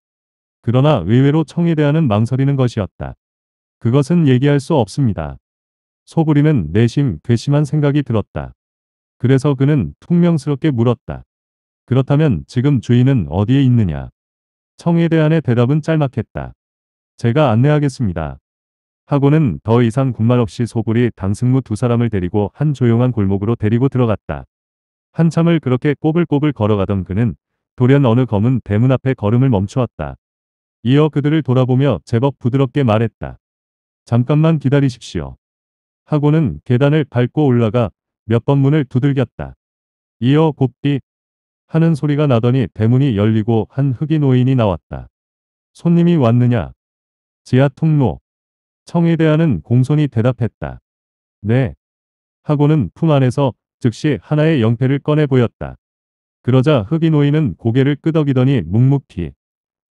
Speaker 1: 그러나 의외로 청에 대하는 망설이는 것이었다. 그것은 얘기할 수 없습니다. 소부리는 내심 괘씸한 생각이 들었다. 그래서 그는 퉁명스럽게 물었다. 그렇다면 지금 주인은 어디에 있느냐? 청에 대한의 대답은 짤막했다. 제가 안내하겠습니다. 하고는 더 이상 군말 없이 소굴이 당승무 두 사람을 데리고 한 조용한 골목으로 데리고 들어갔다. 한참을 그렇게 꼬불꼬불 걸어가던 그는 돌연 어느 검은 대문 앞에 걸음을 멈추었다. 이어 그들을 돌아보며 제법 부드럽게 말했다. 잠깐만 기다리십시오. 하고는 계단을 밟고 올라가 몇 번 문을 두들겼다. 이어 곱디 하는 소리가 나더니 대문이 열리고 한 흑인 노인이 나왔다. 손님이 왔느냐? 지하 통로 청해대하는 공손히 대답했다. 네. 하고는 품 안에서 즉시 하나의 영패를 꺼내 보였다. 그러자 흑인노인은 고개를 끄덕이더니 묵묵히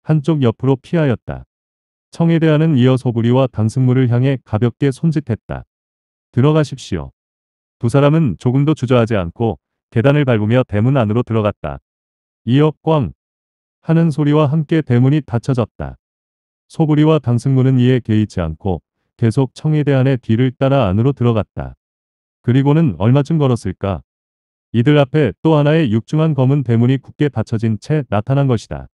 Speaker 1: 한쪽 옆으로 피하였다. 청해대하는 이어 소부리와 당승물을 향해 가볍게 손짓했다. 들어가십시오. 두 사람은 조금도 주저하지 않고 계단을 밟으며 대문 안으로 들어갔다. 이어 꽝 하는 소리와 함께 대문이 닫혀졌다. 소부리와 당승문은 이에 개의치 않고 계속 청해대안에 뒤를 따라 안으로 들어갔다. 그리고는 얼마쯤 걸었을까? 이들 앞에 또 하나의 육중한 검은 대문이 굳게 받쳐진채 나타난 것이다.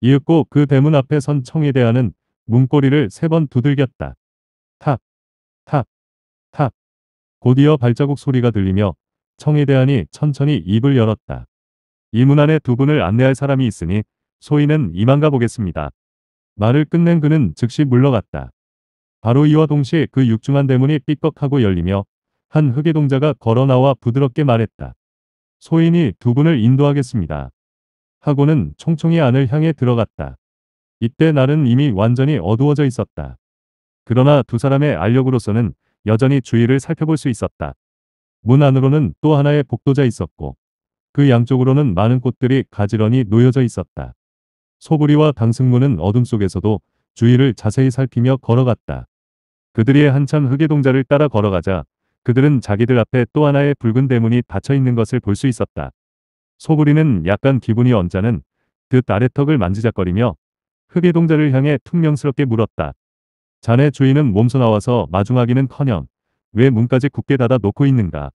Speaker 1: 이윽고 그 대문 앞에 선 청해대안은 문고리를 세 번 두들겼다. 탁, 탁, 탁. 곧이어 발자국 소리가 들리며 청해대안이 천천히 입을 열었다. 이 문 안에 두 분을 안내할 사람이 있으니 소인은 이만 가보겠습니다. 말을 끝낸 그는 즉시 물러갔다. 바로 이와 동시에 그 육중한 대문이 삐걱하고 열리며 한 흑의동자가 걸어나와 부드럽게 말했다. 소인이 두 분을 인도하겠습니다. 하고는 총총히 안을 향해 들어갔다. 이때 날은 이미 완전히 어두워져 있었다. 그러나 두 사람의 알력으로서는 여전히 주위를 살펴볼 수 있었다. 문 안으로는 또 하나의 복도자 있었고 그 양쪽으로는 많은 꽃들이 가지런히 놓여져 있었다. 소부리와 당승무는 어둠 속에서도 주위를 자세히 살피며 걸어갔다. 그들이 한참 흑의동자를 따라 걸어가자 그들은 자기들 앞에 또 하나의 붉은 대문이 닫혀 있는 것을 볼 수 있었다. 소부리는 약간 기분이 언짢은 듯 아래턱을 만지작거리며 흑의동자를 향해 퉁명스럽게 물었다. 자네 주인은 몸소 나와서 마중하기는커녕 왜 문까지 굳게 닫아 놓고 있는가.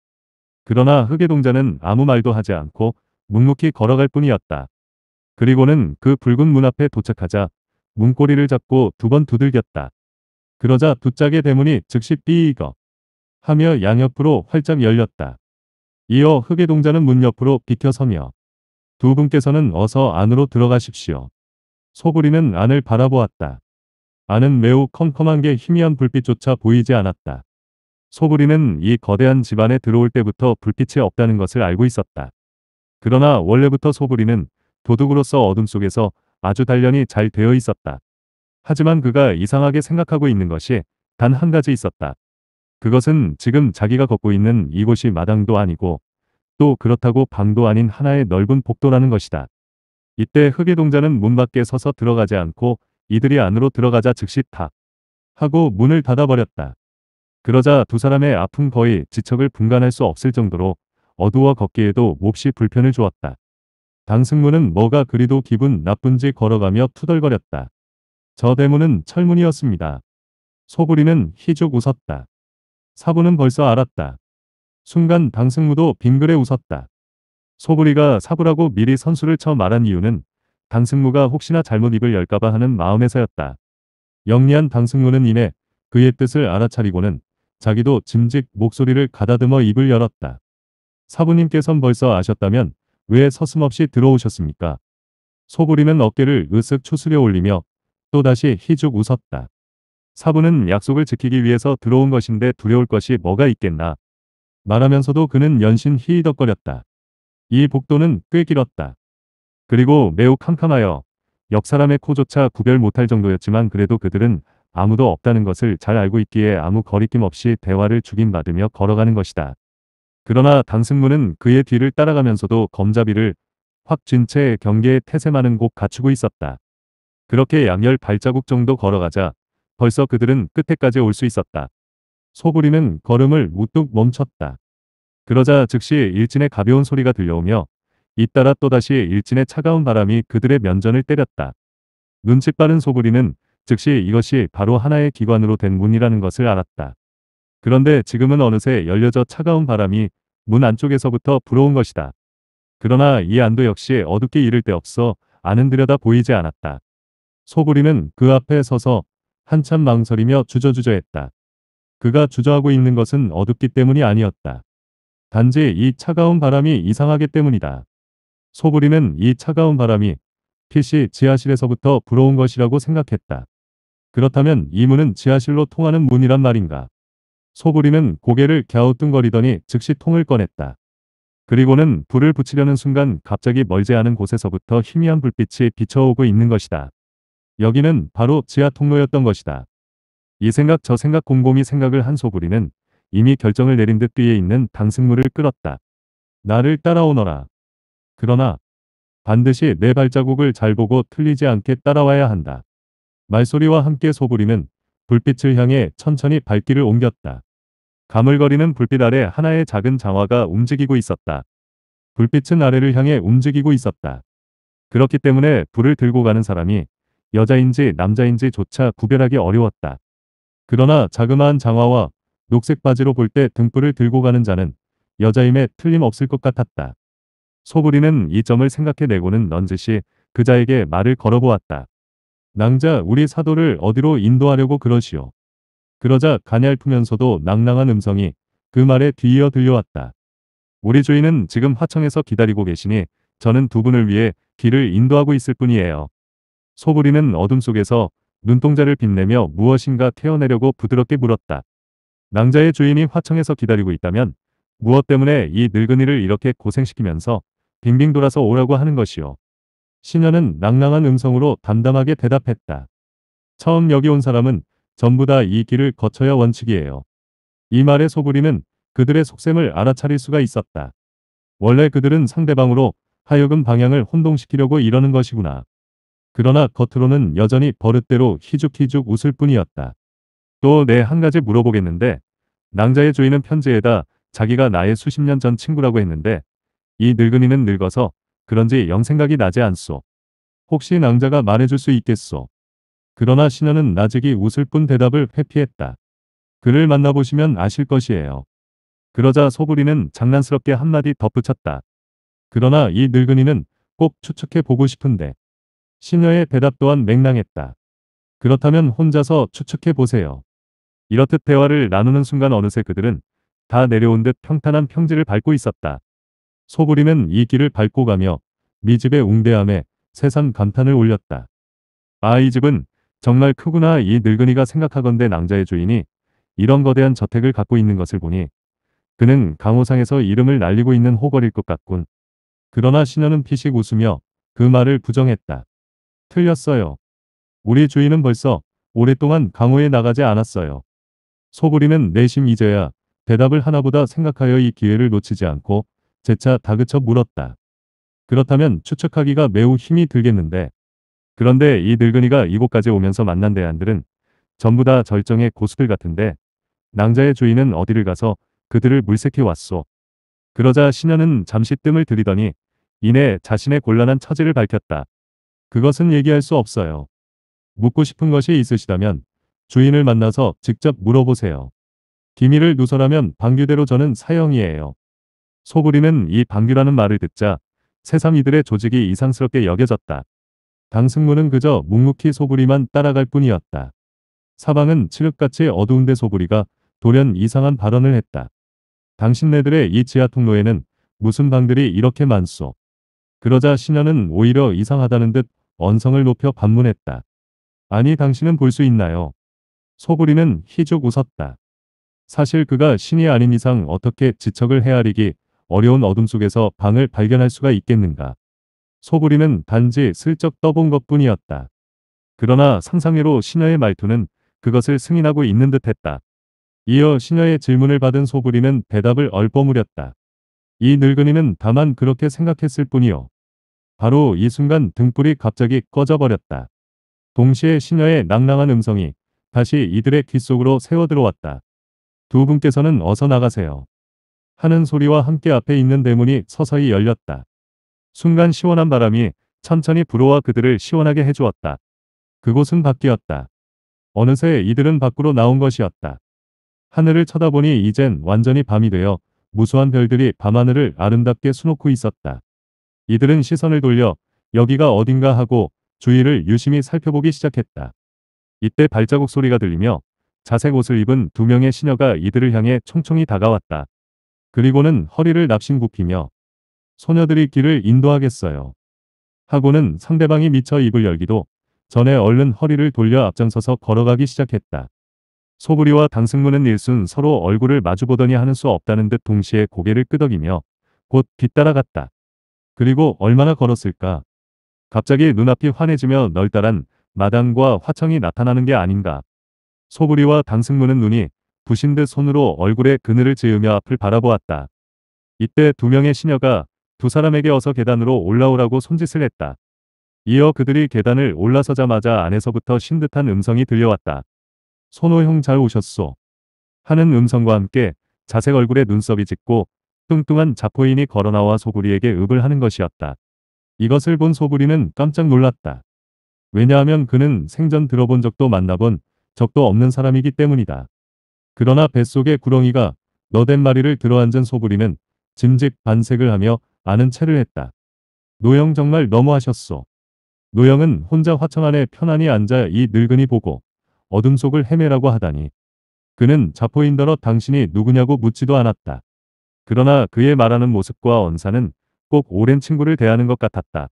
Speaker 1: 그러나 흑의동자는 아무 말도 하지 않고 묵묵히 걸어갈 뿐이었다. 그리고는 그 붉은 문 앞에 도착하자 문고리를 잡고 두 번 두들겼다. 그러자 두 짝의 대문이 즉시 삐이거 하며 양옆으로 활짝 열렸다. 이어 흑의 동자는 문 옆으로 비켜서며 두 분께서는 어서 안으로 들어가십시오. 소부리는 안을 바라보았다. 안은 매우 컴컴한 게 희미한 불빛조차 보이지 않았다. 소부리는 이 거대한 집안에 들어올 때부터 불빛이 없다는 것을 알고 있었다. 그러나 원래부터 소부리는 도둑으로서 어둠 속에서 아주 단련이 잘 되어 있었다. 하지만 그가 이상하게 생각하고 있는 것이 단 한 가지 있었다. 그것은 지금 자기가 걷고 있는 이곳이 마당도 아니고 또 그렇다고 방도 아닌 하나의 넓은 복도라는 것이다. 이때 흑의동자는 문 밖에 서서 들어가지 않고 이들이 안으로 들어가자 즉시 탁 하고 문을 닫아버렸다. 그러자 두 사람의 아픔 거의 지척을 분간할 수 없을 정도로 어두워 걷기에도 몹시 불편을 주었다. 당승무는 뭐가 그리도 기분 나쁜지 걸어가며 투덜거렸다. 저 대문은 철문이었습니다. 소부리는 희죽 웃었다. 사부는 벌써 알았다. 순간 당승무도 빙글에 웃었다. 소부리가 사부라고 미리 선수를 쳐 말한 이유는 당승무가 혹시나 잘못 입을 열까봐 하는 마음에서였다. 영리한 당승무는 이내 그의 뜻을 알아차리고는 자기도 짐직 목소리를 가다듬어 입을 열었다. 사부님께선 벌써 아셨다면 왜 서슴없이 들어오셨습니까? 소부리는 어깨를 으쓱 추스려 올리며 또다시 희죽 웃었다. 사부는 약속을 지키기 위해서 들어온 것인데 두려울 것이 뭐가 있겠나. 말하면서도 그는 연신 희덕거렸다이 복도는 꽤 길었다. 그리고 매우 캄캄하여 옆 사람의 코조차 구별 못할 정도였지만 그래도 그들은 아무도 없다는 것을 잘 알고 있기에 아무 거리낌 없이 대화를 죽임받으며 걸어가는 것이다. 그러나 당승문은 그의 뒤를 따라가면서도 검자비를 확쥔채경계에 태세 많은 곳 갖추고 있었다. 그렇게 양열 발자국 정도 걸어가자 벌써 그들은 끝에까지 올 수 있었다. 소부리는 걸음을 우뚝 멈췄다. 그러자 즉시 일진의 가벼운 소리가 들려오며 잇따라 또다시 일진의 차가운 바람이 그들의 면전을 때렸다. 눈치 빠른 소부리는 즉시 이것이 바로 하나의 기관으로 된 문이라는 것을 알았다. 그런데 지금은 어느새 열려져 차가운 바람이 문 안쪽에서부터 불어온 것이다. 그러나 이 안도 역시 어둡게 이를 데 없어 안은 들여다 보이지 않았다. 소구리는 그 앞에 서서 한참 망설이며 주저주저했다. 그가 주저하고 있는 것은 어둡기 때문이 아니었다. 단지 이 차가운 바람이 이상하기 때문이다. 소구리는 이 차가운 바람이 PC 지하실에서부터 불어온 것이라고 생각했다. 그렇다면 이 문은 지하실로 통하는 문이란 말인가. 소부리는 고개를 갸우뚱거리더니 즉시 통을 꺼냈다. 그리고는 불을 붙이려는 순간 갑자기 멀지 않은 곳에서부터 희미한 불빛이 비쳐오고 있는 것이다. 여기는 바로 지하 통로였던 것이다. 이 생각 저 생각 곰곰이 생각을 한 소구리는 이미 결정을 내린 듯 뒤에 있는 당승물을 끌었다. 나를 따라오너라. 그러나 반드시 내 발자국을 잘 보고 틀리지 않게 따라와야 한다. 말소리와 함께 소구리는 불빛을 향해 천천히 발길을 옮겼다. 가물거리는 불빛 아래 하나의 작은 장화가 움직이고 있었다. 불빛은 아래를 향해 움직이고 있었다. 그렇기 때문에 불을 들고 가는 사람이 여자인지 남자인지조차 구별하기 어려웠다. 그러나 자그마한 장화와 녹색 바지로 볼 때 등불을 들고 가는 자는 여자임에 틀림없을 것 같았다. 소부리는 이 점을 생각해내고는 넌지시 그자에게 말을 걸어보았다. 낭자 우리 사도를 어디로 인도하려고 그러시오. 그러자 가냘프면서도 낭낭한 음성이 그 말에 뒤이어 들려왔다. 우리 주인은 지금 화청에서 기다리고 계시니 저는 두 분을 위해 길을 인도하고 있을 뿐이에요. 소부리는 어둠 속에서 눈동자를 빛내며 무엇인가 태어내려고 부드럽게 물었다. 낭자의 주인이 화청에서 기다리고 있다면 무엇 때문에 이 늙은이를 이렇게 고생시키면서 빙빙 돌아서 오라고 하는 것이요. 신녀는 낭랑한 음성으로 담담하게 대답했다. 처음 여기 온 사람은 전부 다 이 길을 거쳐야 원칙이에요. 이 말에 소부리는 그들의 속셈을 알아차릴 수가 있었다. 원래 그들은 상대방으로 하여금 방향을 혼동시키려고 이러는 것이구나. 그러나 겉으로는 여전히 버릇대로 희죽희죽 웃을 뿐이었다. 또 내한 네, 가지 물어보겠는데 낭자의 주인은 편지에다 자기가 나의 수십 년 전 친구라고 했는데 이 늙은이는 늙어서 그런지 영 생각이 나지 않소. 혹시 낭자가 말해줄 수 있겠소. 그러나 신하는 나직이 웃을 뿐 대답을 회피했다. 그를 만나보시면 아실 것이에요. 그러자 소부리는 장난스럽게 한마디 덧붙였다. 그러나 이 늙은이는 꼭 추측해 보고 싶은데 신녀의 대답 또한 맹랑했다. 그렇다면 혼자서 추측해 보세요. 이렇듯 대화를 나누는 순간 어느새 그들은 다 내려온 듯 평탄한 평지를 밟고 있었다. 소부리는 이 길을 밟고 가며 미집의 웅대함에 세상 감탄을 올렸다. 아이 집은 정말 크구나 이 늙은이가 생각하건대 낭자의 주인이 이런 거대한 저택을 갖고 있는 것을 보니 그는 강호상에서 이름을 날리고 있는 호걸일 것 같군. 그러나 신녀는 피식 웃으며 그 말을 부정했다. 틀렸어요. 우리 주인은 벌써 오랫동안 강호에 나가지 않았어요. 소구리는 내심 이제야 대답을 하나보다 생각하여 이 기회를 놓치지 않고 재차 다그쳐 물었다. 그렇다면 추측하기가 매우 힘이 들겠는데 그런데 이 늙은이가 이곳까지 오면서 만난 대안들은 전부 다 절정의 고수들 같은데 낭자의 주인은 어디를 가서 그들을 물색해 왔소. 그러자 신녀는 잠시 뜸을 들이더니 이내 자신의 곤란한 처지를 밝혔다. 그것은 얘기할 수 없어요. 묻고 싶은 것이 있으시다면 주인을 만나서 직접 물어보세요. 기밀을 누설하면 방귀대로 저는 사형이에요. 소부리는 이방귀라는 말을 듣자 세상 이들의 조직이 이상스럽게 여겨졌다. 당승무는 그저 묵묵히 소부리만 따라갈 뿐이었다. 사방은 칠흑같이 어두운데 소부리가 돌연 이상한 발언을 했다. 당신네들의 이 지하 통로에는 무슨 방들이 이렇게 많소. 그러자 신녀는 오히려 이상하다는 듯 언성을 높여 반문했다. 아니 당신은 볼 수 있나요? 소구리는 희죽 웃었다. 사실 그가 신이 아닌 이상 어떻게 지척을 헤아리기 어려운 어둠 속에서 방을 발견할 수가 있겠는가. 소구리는 단지 슬쩍 떠본 것뿐이었다. 그러나 상상외로 신녀의 말투는 그것을 승인하고 있는 듯했다. 이어 신녀의 질문을 받은 소구리는 대답을 얼버무렸다. 이 늙은이는 다만 그렇게 생각했을 뿐이요. 바로 이 순간 등불이 갑자기 꺼져버렸다. 동시에 시녀의 낭랑한 음성이 다시 이들의 귓 속으로 세워들어왔다두 분께서는 어서 나가세요. 하는 소리와 함께 앞에 있는 대문이 서서히 열렸다. 순간 시원한 바람이 천천히 불어와 그들을 시원하게 해주었다. 그곳은 밖이었다. 어느새 이들은 밖으로 나온 것이었다. 하늘을 쳐다보니 이젠 완전히 밤이 되어 무수한 별들이 밤하늘을 아름답게 수놓고 있었다. 이들은 시선을 돌려 여기가 어딘가 하고 주위를 유심히 살펴보기 시작했다. 이때 발자국 소리가 들리며 자색 옷을 입은 두 명의 시녀가 이들을 향해 총총히 다가왔다. 그리고는 허리를 납신 굽히며 소녀들이 길을 인도하겠어요. 하고는 상대방이 미쳐 입을 열기도 전에 얼른 허리를 돌려 앞장서서 걸어가기 시작했다. 소부리와 당승무는 일순 서로 얼굴을 마주보더니 하는 수 없다는 듯 동시에 고개를 끄덕이며 곧 뒤따라갔다. 그리고 얼마나 걸었을까. 갑자기 눈앞이 환해지며 널따란 마당과 화청이 나타나는 게 아닌가. 소부리와 당승무는 눈이 부신 듯 손으로 얼굴에 그늘을 지으며 앞을 바라보았다. 이때 두 명의 시녀가 두 사람에게 어서 계단으로 올라오라고 손짓을 했다. 이어 그들이 계단을 올라서자마자 안에서부터 신듯한 음성이 들려왔다. 손호 형잘 오셨소. 하는 음성과 함께 자색 얼굴에 눈썹이 짙고 뚱뚱한 자포인이 걸어나와 소구리에게 읍을 하는 것이었다. 이것을 본 소구리는 깜짝 놀랐다. 왜냐하면 그는 생전 들어본 적도 만나본 적도 없는 사람이기 때문이다. 그러나 뱃속에 구렁이가 너댓 마리를 들어앉은 소구리는 짐짓 반색을 하며 아는 채를 했다. 노영 정말 너무하셨소. 노영은 혼자 화청 안에 편안히 앉아 이 늙은이 보고 어둠 속을 헤매라고 하다니. 그는 자포인더러 당신이 누구냐고 묻지도 않았다. 그러나 그의 말하는 모습과 언사는 꼭 오랜 친구를 대하는 것 같았다.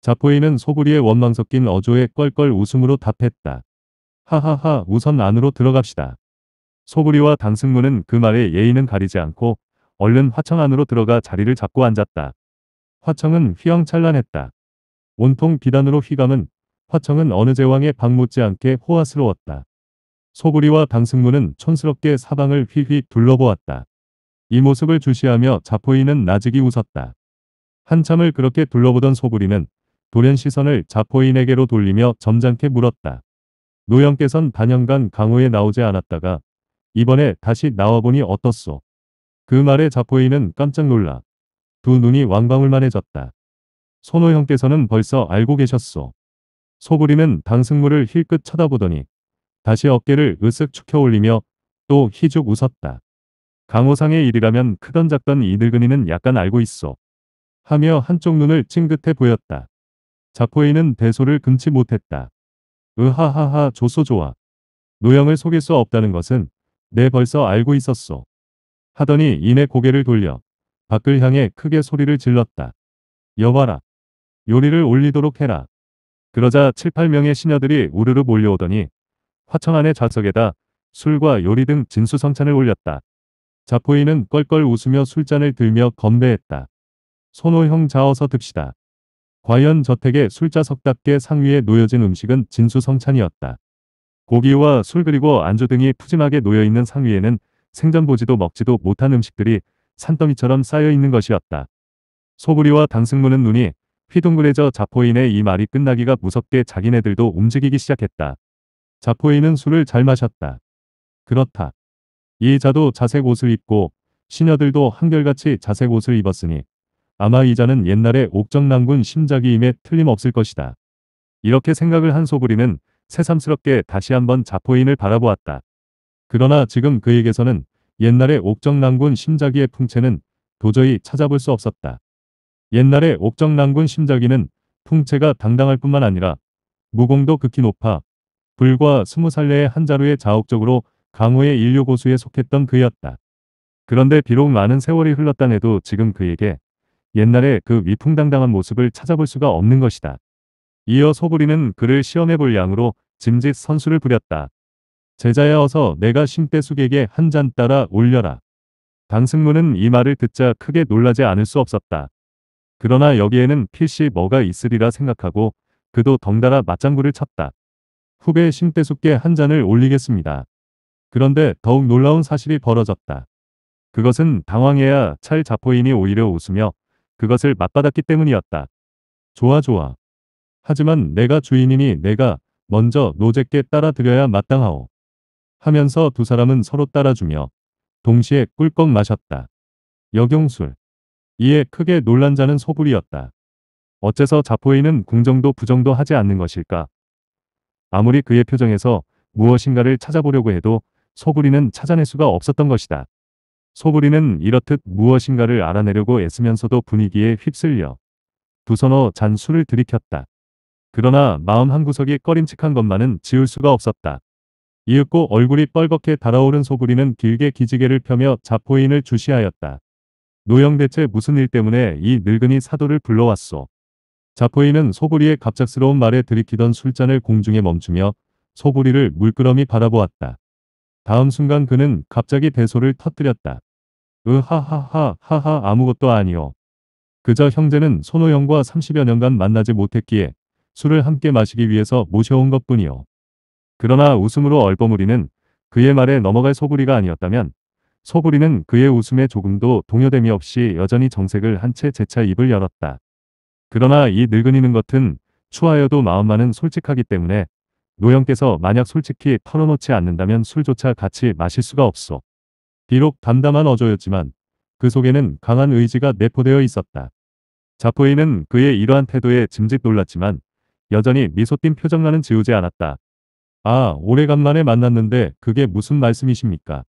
Speaker 1: 자포인은 소부리에 원망 섞인 어조의 껄껄 웃음으로 답했다. 하하하 우선 안으로 들어갑시다. 소부리와 당승무는 그 말에 예의는 가리지 않고 얼른 화청 안으로 들어가 자리를 잡고 앉았다. 화청은 휘황찬란했다. 온통 비단으로 휘감은 화청은 어느 제왕의 방 못지않게 호화스러웠다. 소구리와 당승무는 촌스럽게 사방을 휘휘 둘러보았다. 이 모습을 주시하며 자포이는 나직이 웃었다. 한참을 그렇게 둘러보던 소구리는 돌연 시선을 자포인에게로 돌리며 점잖게 물었다. 노영께선 반연간 강호에 나오지 않았다가 이번에 다시 나와보니 어떻소. 그 말에 자포인은 깜짝 놀라 두 눈이 왕방울만해졌다. 손호형께서는 벌써 알고 계셨소. 소부리는 당승무를 힐끗 쳐다보더니 다시 어깨를 으쓱 축혀올리며 또 희죽 웃었다. 강호상의 일이라면 크던 작던 이 늙은이는 약간 알고 있어. 하며 한쪽 눈을 찡긋해 보였다. 자포에는 대소를 금치 못했다. 으하하하 조소 좋아. 노영을 속일 수 없다는 것은 내 벌써 알고 있었소. 하더니 이내 고개를 돌려 밖을 향해 크게 소리를 질렀다. 여봐라. 요리를 올리도록 해라. 그러자 7, 8명의 시녀들이 우르르 몰려오더니 화청 안의 좌석에다 술과 요리 등 진수성찬을 올렸다. 자포인은 껄껄 웃으며 술잔을 들며 건배했다. 손호형 자어서 듭시다. 과연 저택의 술자석답게 상위에 놓여진 음식은 진수성찬이었다. 고기와 술 그리고 안주 등이 푸짐하게 놓여있는 상위에는 생전 보지도 먹지도 못한 음식들이 산더미처럼 쌓여있는 것이었다. 소부리와 당승무는 눈이 휘둥그레져 자포인의 이 말이 끝나기가 무섭게 자기네들도 움직이기 시작했다. 자포인은 술을 잘 마셨다. 그렇다. 이 자도 자색 옷을 입고 시녀들도 한결같이 자색 옷을 입었으니 아마 이자는 옛날에 옥정난군 심자기임에 틀림없을 것이다. 이렇게 생각을 한 소부리는 새삼스럽게 다시 한번 자포인을 바라보았다. 그러나 지금 그에게서는 옛날에 옥정난군 심자기의 풍채는 도저히 찾아볼 수 없었다. 옛날에 옥정난군 심작이는 풍채가 당당할 뿐만 아니라 무공도 극히 높아 불과 스무 살 내에 한자루에 자혹적으로 강호의 인류 고수에 속했던 그였다. 그런데 비록 많은 세월이 흘렀다 해도 지금 그에게 옛날에 그 위풍당당한 모습을 찾아볼 수가 없는 것이다. 이어 소부리는 그를 시험해 볼 양으로 짐짓 선수를 부렸다. 제자야 어서 내가 심대숙에게 한 잔 따라 올려라. 당승무는이 말을 듣자 크게 놀라지 않을 수 없었다. 그러나 여기에는 필시 뭐가 있으리라 생각하고 그도 덩달아 맞장구를 쳤다. 후배 심대숙께 한 잔을 올리겠습니다. 그런데 더욱 놀라운 사실이 벌어졌다. 그것은 당황해야 찰 자포인이 오히려 웃으며 그것을 맞받았기 때문이었다. 좋아 좋아. 하지만 내가 주인이니 내가 먼저 노제께 따라드려야 마땅하오. 하면서 두 사람은 서로 따라주며 동시에 꿀꺽 마셨다. 여경술. 이에 크게 놀란 자는 소불이었다. 어째서 자포인은 궁정도 부정도 하지 않는 것일까? 아무리 그의 표정에서 무엇인가를 찾아보려고 해도 소불이는 찾아낼 수가 없었던 것이다. 소불이는 이렇듯 무엇인가를 알아내려고 애쓰면서도 분위기에 휩쓸려 두선너잔 술을 들이켰다. 그러나 마음 한구석이 꺼림칙한 것만은 지울 수가 없었다. 이윽고 얼굴이 뻘겋게 달아오른 소불이는 길게 기지개를 펴며 자포인을 주시하였다. 노영 대체 무슨 일 때문에 이 늙은이 사도를 불러왔소. 자포이는 소보리의 갑작스러운 말에 들이키던 술잔을 공중에 멈추며 소보리를 물끄러미 바라보았다. 다음 순간 그는 갑자기 대소를 터뜨렸다. 으하하하 하하 아무것도 아니오. 그저 형제는 손호영과 30여 년간 만나지 못했기에 술을 함께 마시기 위해서 모셔온 것뿐이요. 그러나 웃음으로 얼버무리는 그의 말에 넘어갈 소부리가 아니었다면 소구리는 그의 웃음에 조금도 동요됨이 없이 여전히 정색을 한 채 재차 입을 열었다. 그러나 이 늙은이는 것은 추하여도 마음만은 솔직하기 때문에 노영께서 만약 솔직히 털어놓지 않는다면 술조차 같이 마실 수가 없소. 비록 담담한 어조였지만 그 속에는 강한 의지가 내포되어 있었다. 자포이는 그의 이러한 태도에 짐짓 놀랐지만 여전히 미소 띤 표정만은 지우지 않았다. 아, 오래간만에 만났는데 그게 무슨 말씀이십니까?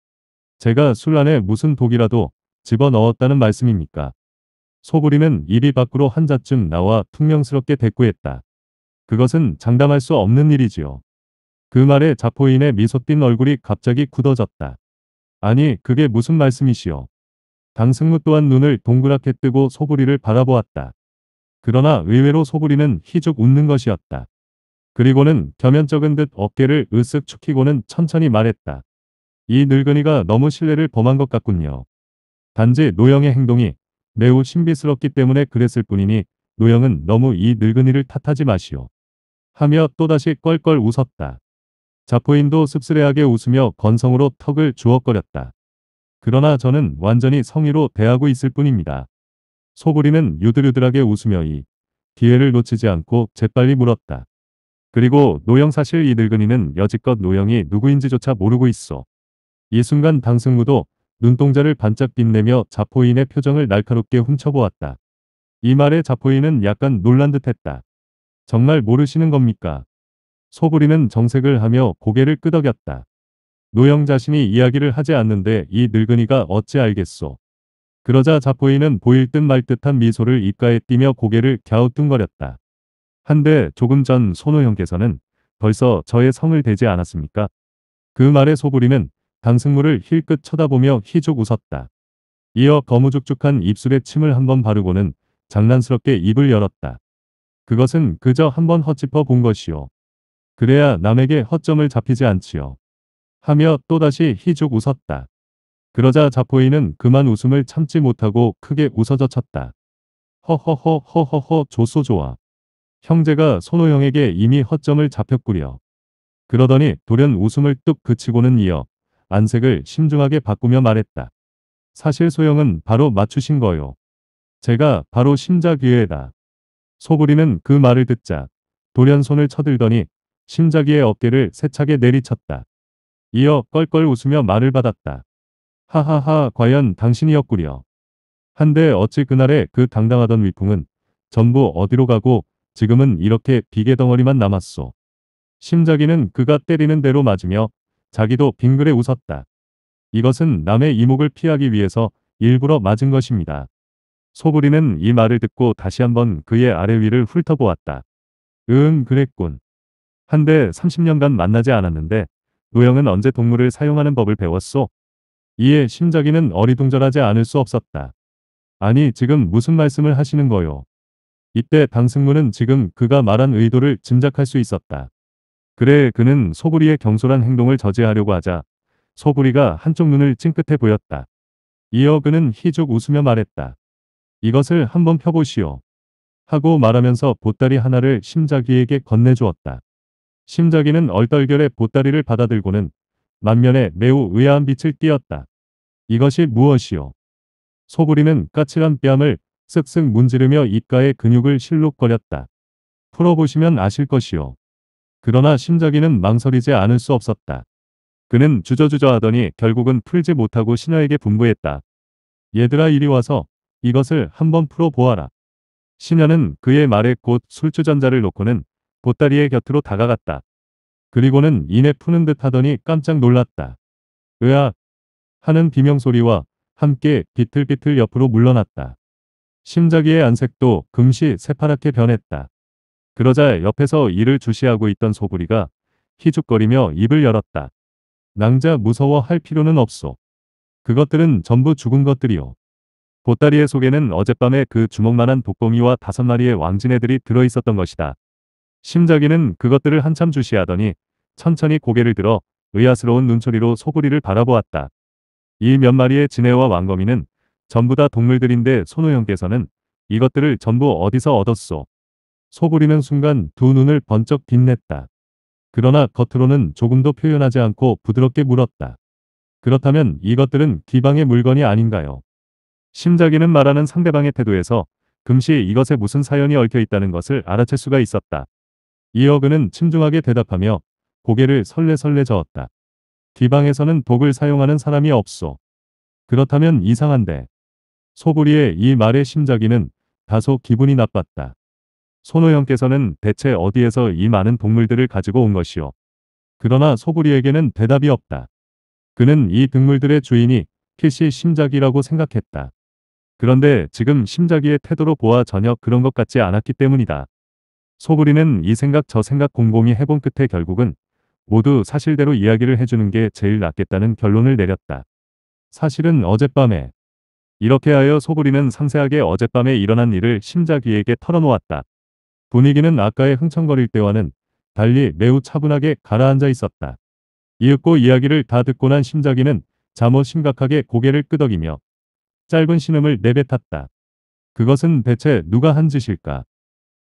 Speaker 1: 제가 술 안에 무슨 독이라도 집어넣었다는 말씀입니까? 소부리는 입이 밖으로 한 자쯤 나와 퉁명스럽게 대꾸했다. 그것은 장담할 수 없는 일이지요. 그 말에 자포인의 미소 띈 얼굴이 갑자기 굳어졌다. 아니 그게 무슨 말씀이시오. 강승무 또한 눈을 동그랗게 뜨고 소부리를 바라보았다. 그러나 의외로 소부리는 희죽 웃는 것이었다. 그리고는 겸연쩍은 듯 어깨를 으쓱 축히고는 천천히 말했다. 이 늙은이가 너무 신뢰를 범한 것 같군요. 단지 노영의 행동이 매우 신비스럽기 때문에 그랬을 뿐이니 노영은 너무 이 늙은이를 탓하지 마시오. 하며 또다시 껄껄 웃었다. 자포인도 씁쓸해하게 웃으며 건성으로 턱을 주워거렸다. 그러나 저는 완전히 성의로 대하고 있을 뿐입니다. 소부리는 유들유들하게 웃으며 이 기회를 놓치지 않고 재빨리 물었다. 그리고 노영 사실 이 늙은이는 여지껏 노영이 누구인지조차 모르고 있어. 이 순간 당승무도 눈동자를 반짝 빛내며 자포인의 표정을 날카롭게 훔쳐보았다. 이 말에 자포인은 약간 놀란 듯했다. 정말 모르시는 겁니까? 소부리는 정색을 하며 고개를 끄덕였다. 노영 자신이 이야기를 하지 않는데 이 늙은이가 어찌 알겠소. 그러자 자포인은 보일 듯 말 듯한 미소를 입가에 띠며 고개를 갸우뚱거렸다. 한데 조금 전 손호 형께서는 벌써 저의 성을 대지 않았습니까? 그 말에 소부리는 강승무를 힐끗 쳐다보며 희죽 웃었다. 이어 거무죽죽한 입술에 침을 한번 바르고는 장난스럽게 입을 열었다. 그것은 그저 한번 헛짚어 본 것이요. 그래야 남에게 허점을 잡히지 않지요. 하며 또다시 희죽 웃었다. 그러자 자포이는 그만 웃음을 참지 못하고 크게 웃어젖혔다. 허허허 허허허 조소 좋아. 형제가 손호형에게 이미 허점을 잡혔구려. 그러더니 돌연 웃음을 뚝 그치고는 이어 안색을 신중하게 바꾸며 말했다. 사실 소영은 바로 맞추신 거요. 제가 바로 심자귀에다. 소부리는 그 말을 듣자 돌연 손을 쳐들더니 심자귀의 어깨를 세차게 내리쳤다. 이어 껄껄 웃으며 말을 받았다. 하하하 과연 당신이었구려. 한데 어찌 그날의 그 당당하던 위풍은 전부 어디로 가고 지금은 이렇게 비계덩어리만 남았소. 심자기는 그가 때리는 대로 맞으며 자기도 빙글에 웃었다. 이것은 남의 이목을 피하기 위해서 일부러 맞은 것입니다. 소부리는 이 말을 듣고 다시 한번 그의 아래 위를 훑어보았다. 응 그랬군. 한데 30년간 만나지 않았는데 노영은 언제 동물을 사용하는 법을 배웠소? 이에 심자기는 어리둥절하지 않을 수 없었다. 아니 지금 무슨 말씀을 하시는 거요? 이때 방승무는 지금 그가 말한 의도를 짐작할 수 있었다. 그래 그는 소부리의 경솔한 행동을 저지하려고 하자 소부리가 한쪽 눈을 찡긋해 보였다. 이어 그는 희죽 웃으며 말했다. 이것을 한번 펴보시오. 하고 말하면서 보따리 하나를 심자기에게 건네주었다. 심자기는 얼떨결에 보따리를 받아들고는 만면에 매우 의아한 빛을 띄었다. 이것이 무엇이오? 소부리는 까칠한 뺨을 쓱쓱 문지르며 입가에 근육을 실룩거렸다. 풀어보시면 아실 것이오. 그러나 심자기는 망설이지 않을 수 없었다. 그는 주저주저하더니 결국은 풀지 못하고 신하에게 분부했다. 얘들아 이리 와서 이것을 한번 풀어보아라. 신하는 그의 말에 곧 술주전자를 놓고는 보따리의 곁으로 다가갔다. 그리고는 이내 푸는 듯 하더니 깜짝 놀랐다. 으악! 하는 비명소리와 함께 비틀비틀 옆으로 물러났다. 심자기의 안색도 금시 새파랗게 변했다. 그러자 옆에서 이를 주시하고 있던 소구리가 희죽거리며 입을 열었다. 낭자 무서워 할 필요는 없소. 그것들은 전부 죽은 것들이오. 보따리의 속에는 어젯밤에 그 주먹만한 독공이와 다섯 마리의 왕진애들이 들어있었던 것이다. 심자기는 그것들을 한참 주시하더니 천천히 고개를 들어 의아스러운 눈초리로 소구리를 바라보았다. 이 몇 마리의 진해와 왕거미는 전부 다 동물들인데 손호형께서는 이것들을 전부 어디서 얻었소? 소부리는 순간 두 눈을 번쩍 빛냈다. 그러나 겉으로는 조금도 표현하지 않고 부드럽게 물었다. 그렇다면 이것들은 기방의 물건이 아닌가요? 심자기는 말하는 상대방의 태도에서 금시 이것에 무슨 사연이 얽혀 있다는 것을 알아챌 수가 있었다. 이어그는 침중하게 대답하며 고개를 설레설레 저었다. 기방에서는 독을 사용하는 사람이 없소. 그렇다면 이상한데. 소부리의 이 말에 심자기는 다소 기분이 나빴다. 손호영께서는 대체 어디에서 이 많은 동물들을 가지고 온 것이오. 그러나 소구리에게는 대답이 없다. 그는 이 동물들의 주인이 필시 심작이라고 생각했다. 그런데 지금 심작이의 태도로 보아 전혀 그런 것 같지 않았기 때문이다. 소구리는 이 생각 저 생각 공공이 해본 끝에 결국은 모두 사실대로 이야기를 해주는 게 제일 낫겠다는 결론을 내렸다. 사실은 어젯밤에 이렇게 하여 소부리는 상세하게 어젯밤에 일어난 일을 심작이에게 털어놓았다. 분위기는 아까의 흥청거릴 때와는 달리 매우 차분하게 가라앉아 있었다. 이윽고 이야기를 다 듣고 난 심자기는 잠옷 심각하게 고개를 끄덕이며 짧은 신음을 내뱉었다. 그것은 대체 누가 한 짓일까?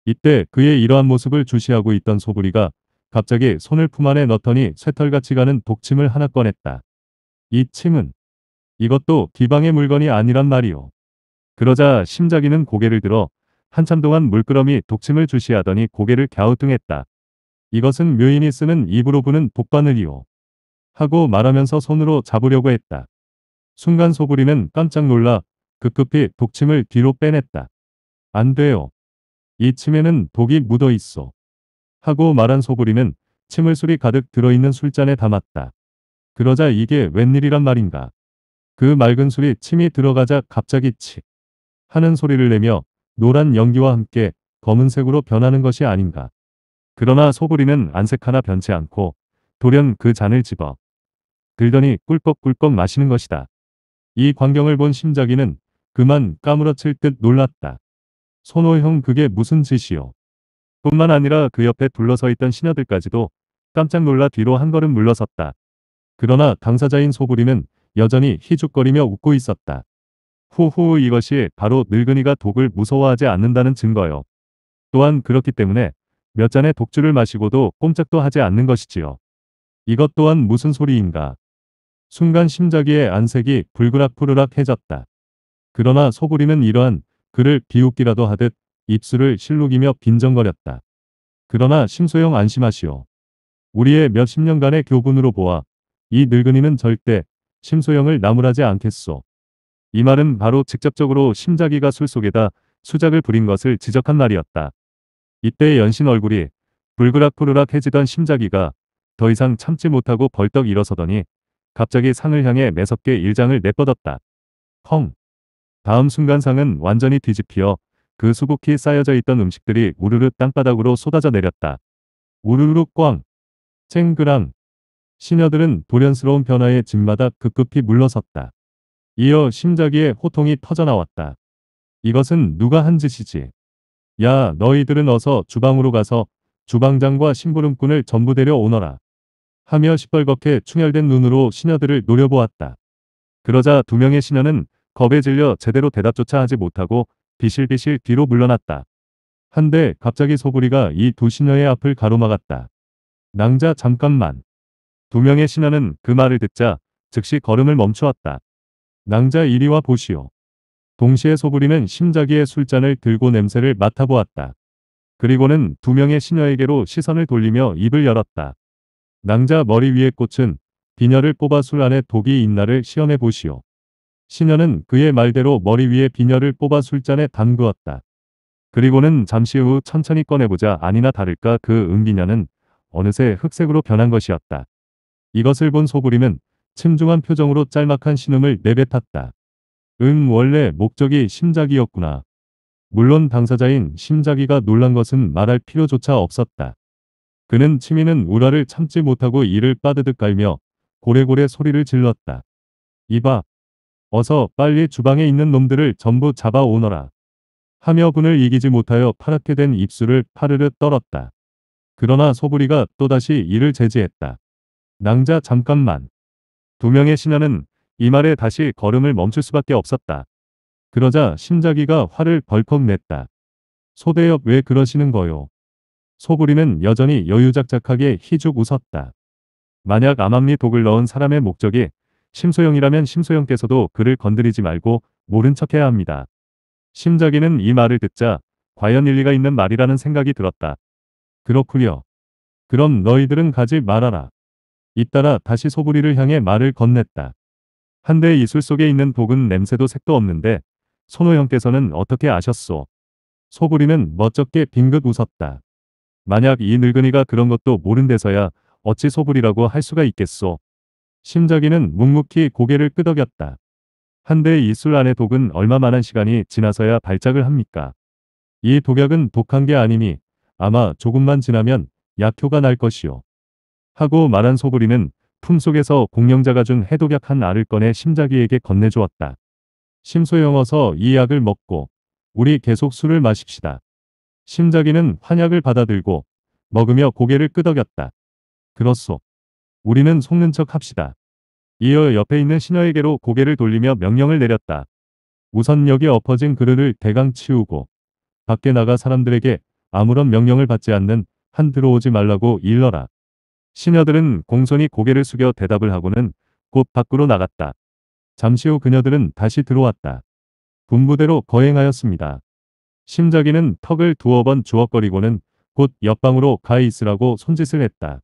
Speaker 1: 이때 그의 이러한 모습을 주시하고 있던 소부리가 갑자기 손을 품 안에 넣더니 쇠털같이 가는 독침을 하나 꺼냈다. 이 침은 이것도 기방의 물건이 아니란 말이오. 그러자 심자기는 고개를 들어 한참 동안 물끄러미 독침을 주시하더니 고개를 갸우뚱했다. 이것은 묘인이 쓰는 입으로 부는 독바늘이오. 하고 말하면서 손으로 잡으려고 했다. 순간 소부리는 깜짝 놀라 급급히 독침을 뒤로 빼냈다. 안 돼요. 이 침에는 독이 묻어 있어. 하고 말한 소부리는 침을술이 가득 들어있는 술잔에 담았다. 그러자 이게 웬일이란 말인가. 그 맑은 술이 침이 들어가자 갑자기 치 하는 소리를 내며 노란 연기와 함께 검은색으로 변하는 것이 아닌가. 그러나 소부리는 안색 하나 변치 않고 돌연 그 잔을 집어 들더니 꿀꺽꿀꺽 마시는 것이다. 이 광경을 본 심자기는 그만 까무러칠 듯 놀랐다. 손호형 그게 무슨 짓이오 뿐만 아니라 그 옆에 둘러서 있던 신하들까지도 깜짝 놀라 뒤로 한 걸음 물러섰다. 그러나 당사자인 소부리는 여전히 희죽거리며 웃고 있었다. 후후 이것이 바로 늙은이가 독을 무서워하지 않는다는 증거요. 또한 그렇기 때문에 몇 잔의 독주를 마시고도 꼼짝도 하지 않는 것이지요. 이것 또한 무슨 소리인가. 순간 심자기의 안색이 불그락푸르락해졌다. 그러나 소부리는 이러한 그를 비웃기라도 하듯 입술을 실룩이며 빈정거렸다. 그러나 심소영 안심하시오. 우리의 몇 십 년간의 교분으로 보아 이 늙은이는 절대 심소영을 나무라지 않겠소. 이 말은 바로 직접적으로 심자기가 술 속에다 수작을 부린 것을 지적한 말이었다. 이때의 연신 얼굴이 불그락푸르락해지던 심자기가 더 이상 참지 못하고 벌떡 일어서더니 갑자기 상을 향해 매섭게 일장을 내뻗었다. 헝! 다음 순간 상은 완전히 뒤집히어 그 수북히 쌓여져 있던 음식들이 우르르 땅바닥으로 쏟아져 내렸다. 우르르 꽝! 쨍그랑! 시녀들은 돌연스러운 변화에 집마다 급급히 물러섰다. 이어 심자기의 호통이 터져나왔다. 이것은 누가 한 짓이지. 야 너희들은 어서 주방으로 가서 주방장과 심부름꾼을 전부 데려오너라. 하며 시뻘겋게 충혈된 눈으로 시녀들을 노려보았다. 그러자 두 명의 시녀는 겁에 질려 제대로 대답조차 하지 못하고 비실비실 뒤로 물러났다. 한데 갑자기 소구리가 이 두 시녀의 앞을 가로막았다. 낭자 잠깐만. 두 명의 신하는 그 말을 듣자 즉시 걸음을 멈추었다. 낭자 이리와 보시오. 동시에 소부리는 심자기의 술잔을 들고 냄새를 맡아보았다. 그리고는 두 명의 시녀에게로 시선을 돌리며 입을 열었다. 낭자 머리 위의 꽃은 비녀를 뽑아 술 안에 독이 있나를 시험해 보시오. 시녀는 그의 말대로 머리 위에 비녀를 뽑아 술잔에 담그었다. 그리고는 잠시 후 천천히 꺼내보자 아니나 다를까 그 은비녀는 어느새 흑색으로 변한 것이었다. 이것을 본소부리는 침중한 표정으로 짤막한 신음을 내뱉었다. 응 음, 원래 목적이 심작이었구나. 물론 당사자인 심작이가 놀란 것은 말할 필요조차 없었다. 그는 치미는 우라를 참지 못하고 이를 빠드득 깔며 고래고래 소리를 질렀다. 이봐. 어서 빨리 주방에 있는 놈들을 전부 잡아오너라. 하며 분을 이기지 못하여 파랗게 된 입술을 파르르 떨었다. 그러나 소부리가 또다시 이를 제지했다. 낭자 잠깐만. 두 명의 신하는 이 말에 다시 걸음을 멈출 수밖에 없었다. 그러자 심자기가 화를 벌컥 냈다. 소대엽 왜 그러시는 거요? 소부리는 여전히 여유작작하게 희죽 웃었다. 만약 암암리 독을 넣은 사람의 목적이 심소영이라면 심소영께서도 그를 건드리지 말고 모른 척해야 합니다. 심자기는 이 말을 듣자 과연 일리가 있는 말이라는 생각이 들었다. 그렇구려. 그럼 너희들은 가지 말아라. 잇따라 다시 소부리를 향해 말을 건넸다. 한대의 이술 속에 있는 독은 냄새도 색도 없는데 손호 형께서는 어떻게 아셨소? 소부리는 멋쩍게 빙긋 웃었다. 만약 이 늙은이가 그런 것도 모른대서야 어찌 소부리라고 할 수가 있겠소? 심작이는 묵묵히 고개를 끄덕였다. 한대의 이술 안의 독은 얼마만한 시간이 지나서야 발작을 합니까? 이 독약은 독한 게 아니니 아마 조금만 지나면 약효가 날것이오 하고 말한 소부리는 품속에서 공명자가 준 해독약 한 알을 꺼내 심자귀에게 건네주었다. 심소영 어서 이 약을 먹고 우리 계속 술을 마십시다. 심자귀는 환약을 받아들고 먹으며 고개를 끄덕였다. 그렇소. 우리는 속는 척 합시다. 이어 옆에 있는 신녀에게로 고개를 돌리며 명령을 내렸다. 우선 여기 엎어진 그릇을 대강 치우고 밖에 나가 사람들에게 아무런 명령을 받지 않는 한 들어오지 말라고 일러라. 시녀들은 공손히 고개를 숙여 대답을 하고는 곧 밖으로 나갔다. 잠시 후 그녀들은 다시 들어왔다. 분부대로 거행하였습니다. 심자기는 턱을 두어 번 주워거리고는 곧 옆방으로 가 있으라고 손짓을 했다.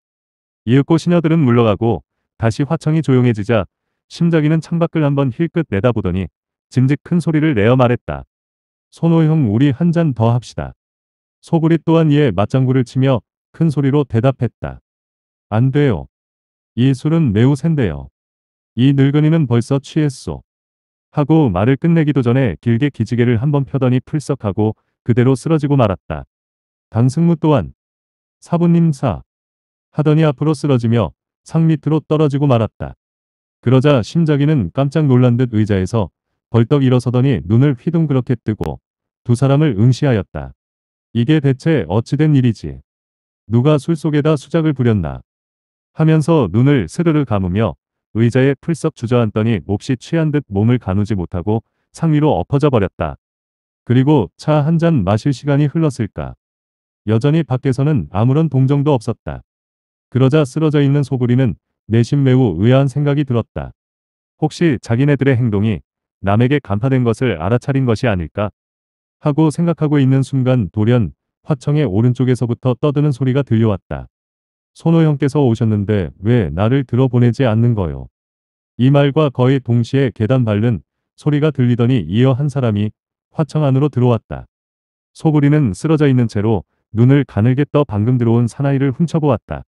Speaker 1: 이윽고 시녀들은 물러가고 다시 화청이 조용해지자 심자기는 창밖을 한번 힐끗 내다보더니 진직큰 소리를 내어 말했다. 손호 형 우리 한 잔 더 합시다. 소구리 또한 이에 맞장구를 치며 큰 소리로 대답했다. 안 돼요. 이 술은 매우 센데요. 이 늙은이는 벌써 취했소. 하고 말을 끝내기도 전에 길게 기지개를 한번 펴더니 풀썩하고 그대로 쓰러지고 말았다. 강승무 또한 사부님 사 하더니 앞으로 쓰러지며 상 밑으로 떨어지고 말았다. 그러자 심자기는 깜짝 놀란 듯 의자에서 벌떡 일어서더니 눈을 휘둥그렇게 뜨고 두 사람을 응시하였다. 이게 대체 어찌된 일이지? 누가 술 속에다 수작을 부렸나? 하면서 눈을 스르르 감으며 의자에 풀썩 주저앉더니 몹시 취한 듯 몸을 가누지 못하고 상위로 엎어져 버렸다. 그리고 차 한 잔 마실 시간이 흘렀을까. 여전히 밖에서는 아무런 동정도 없었다. 그러자 쓰러져 있는 소구리는 내심 매우 의아한 생각이 들었다. 혹시 자기네들의 행동이 남에게 간파된 것을 알아차린 것이 아닐까? 하고 생각하고 있는 순간 돌연 화청의 오른쪽에서부터 떠드는 소리가 들려왔다. 손호 형께서 오셨는데 왜 나를 들어보내지 않는 거요. 이 말과 거의 동시에 계단 밟는 소리가 들리더니 이어 한 사람이 화청 안으로 들어왔다. 소구리는 쓰러져 있는 채로 눈을 가늘게 떠 방금 들어온 사나이를 훔쳐보았다.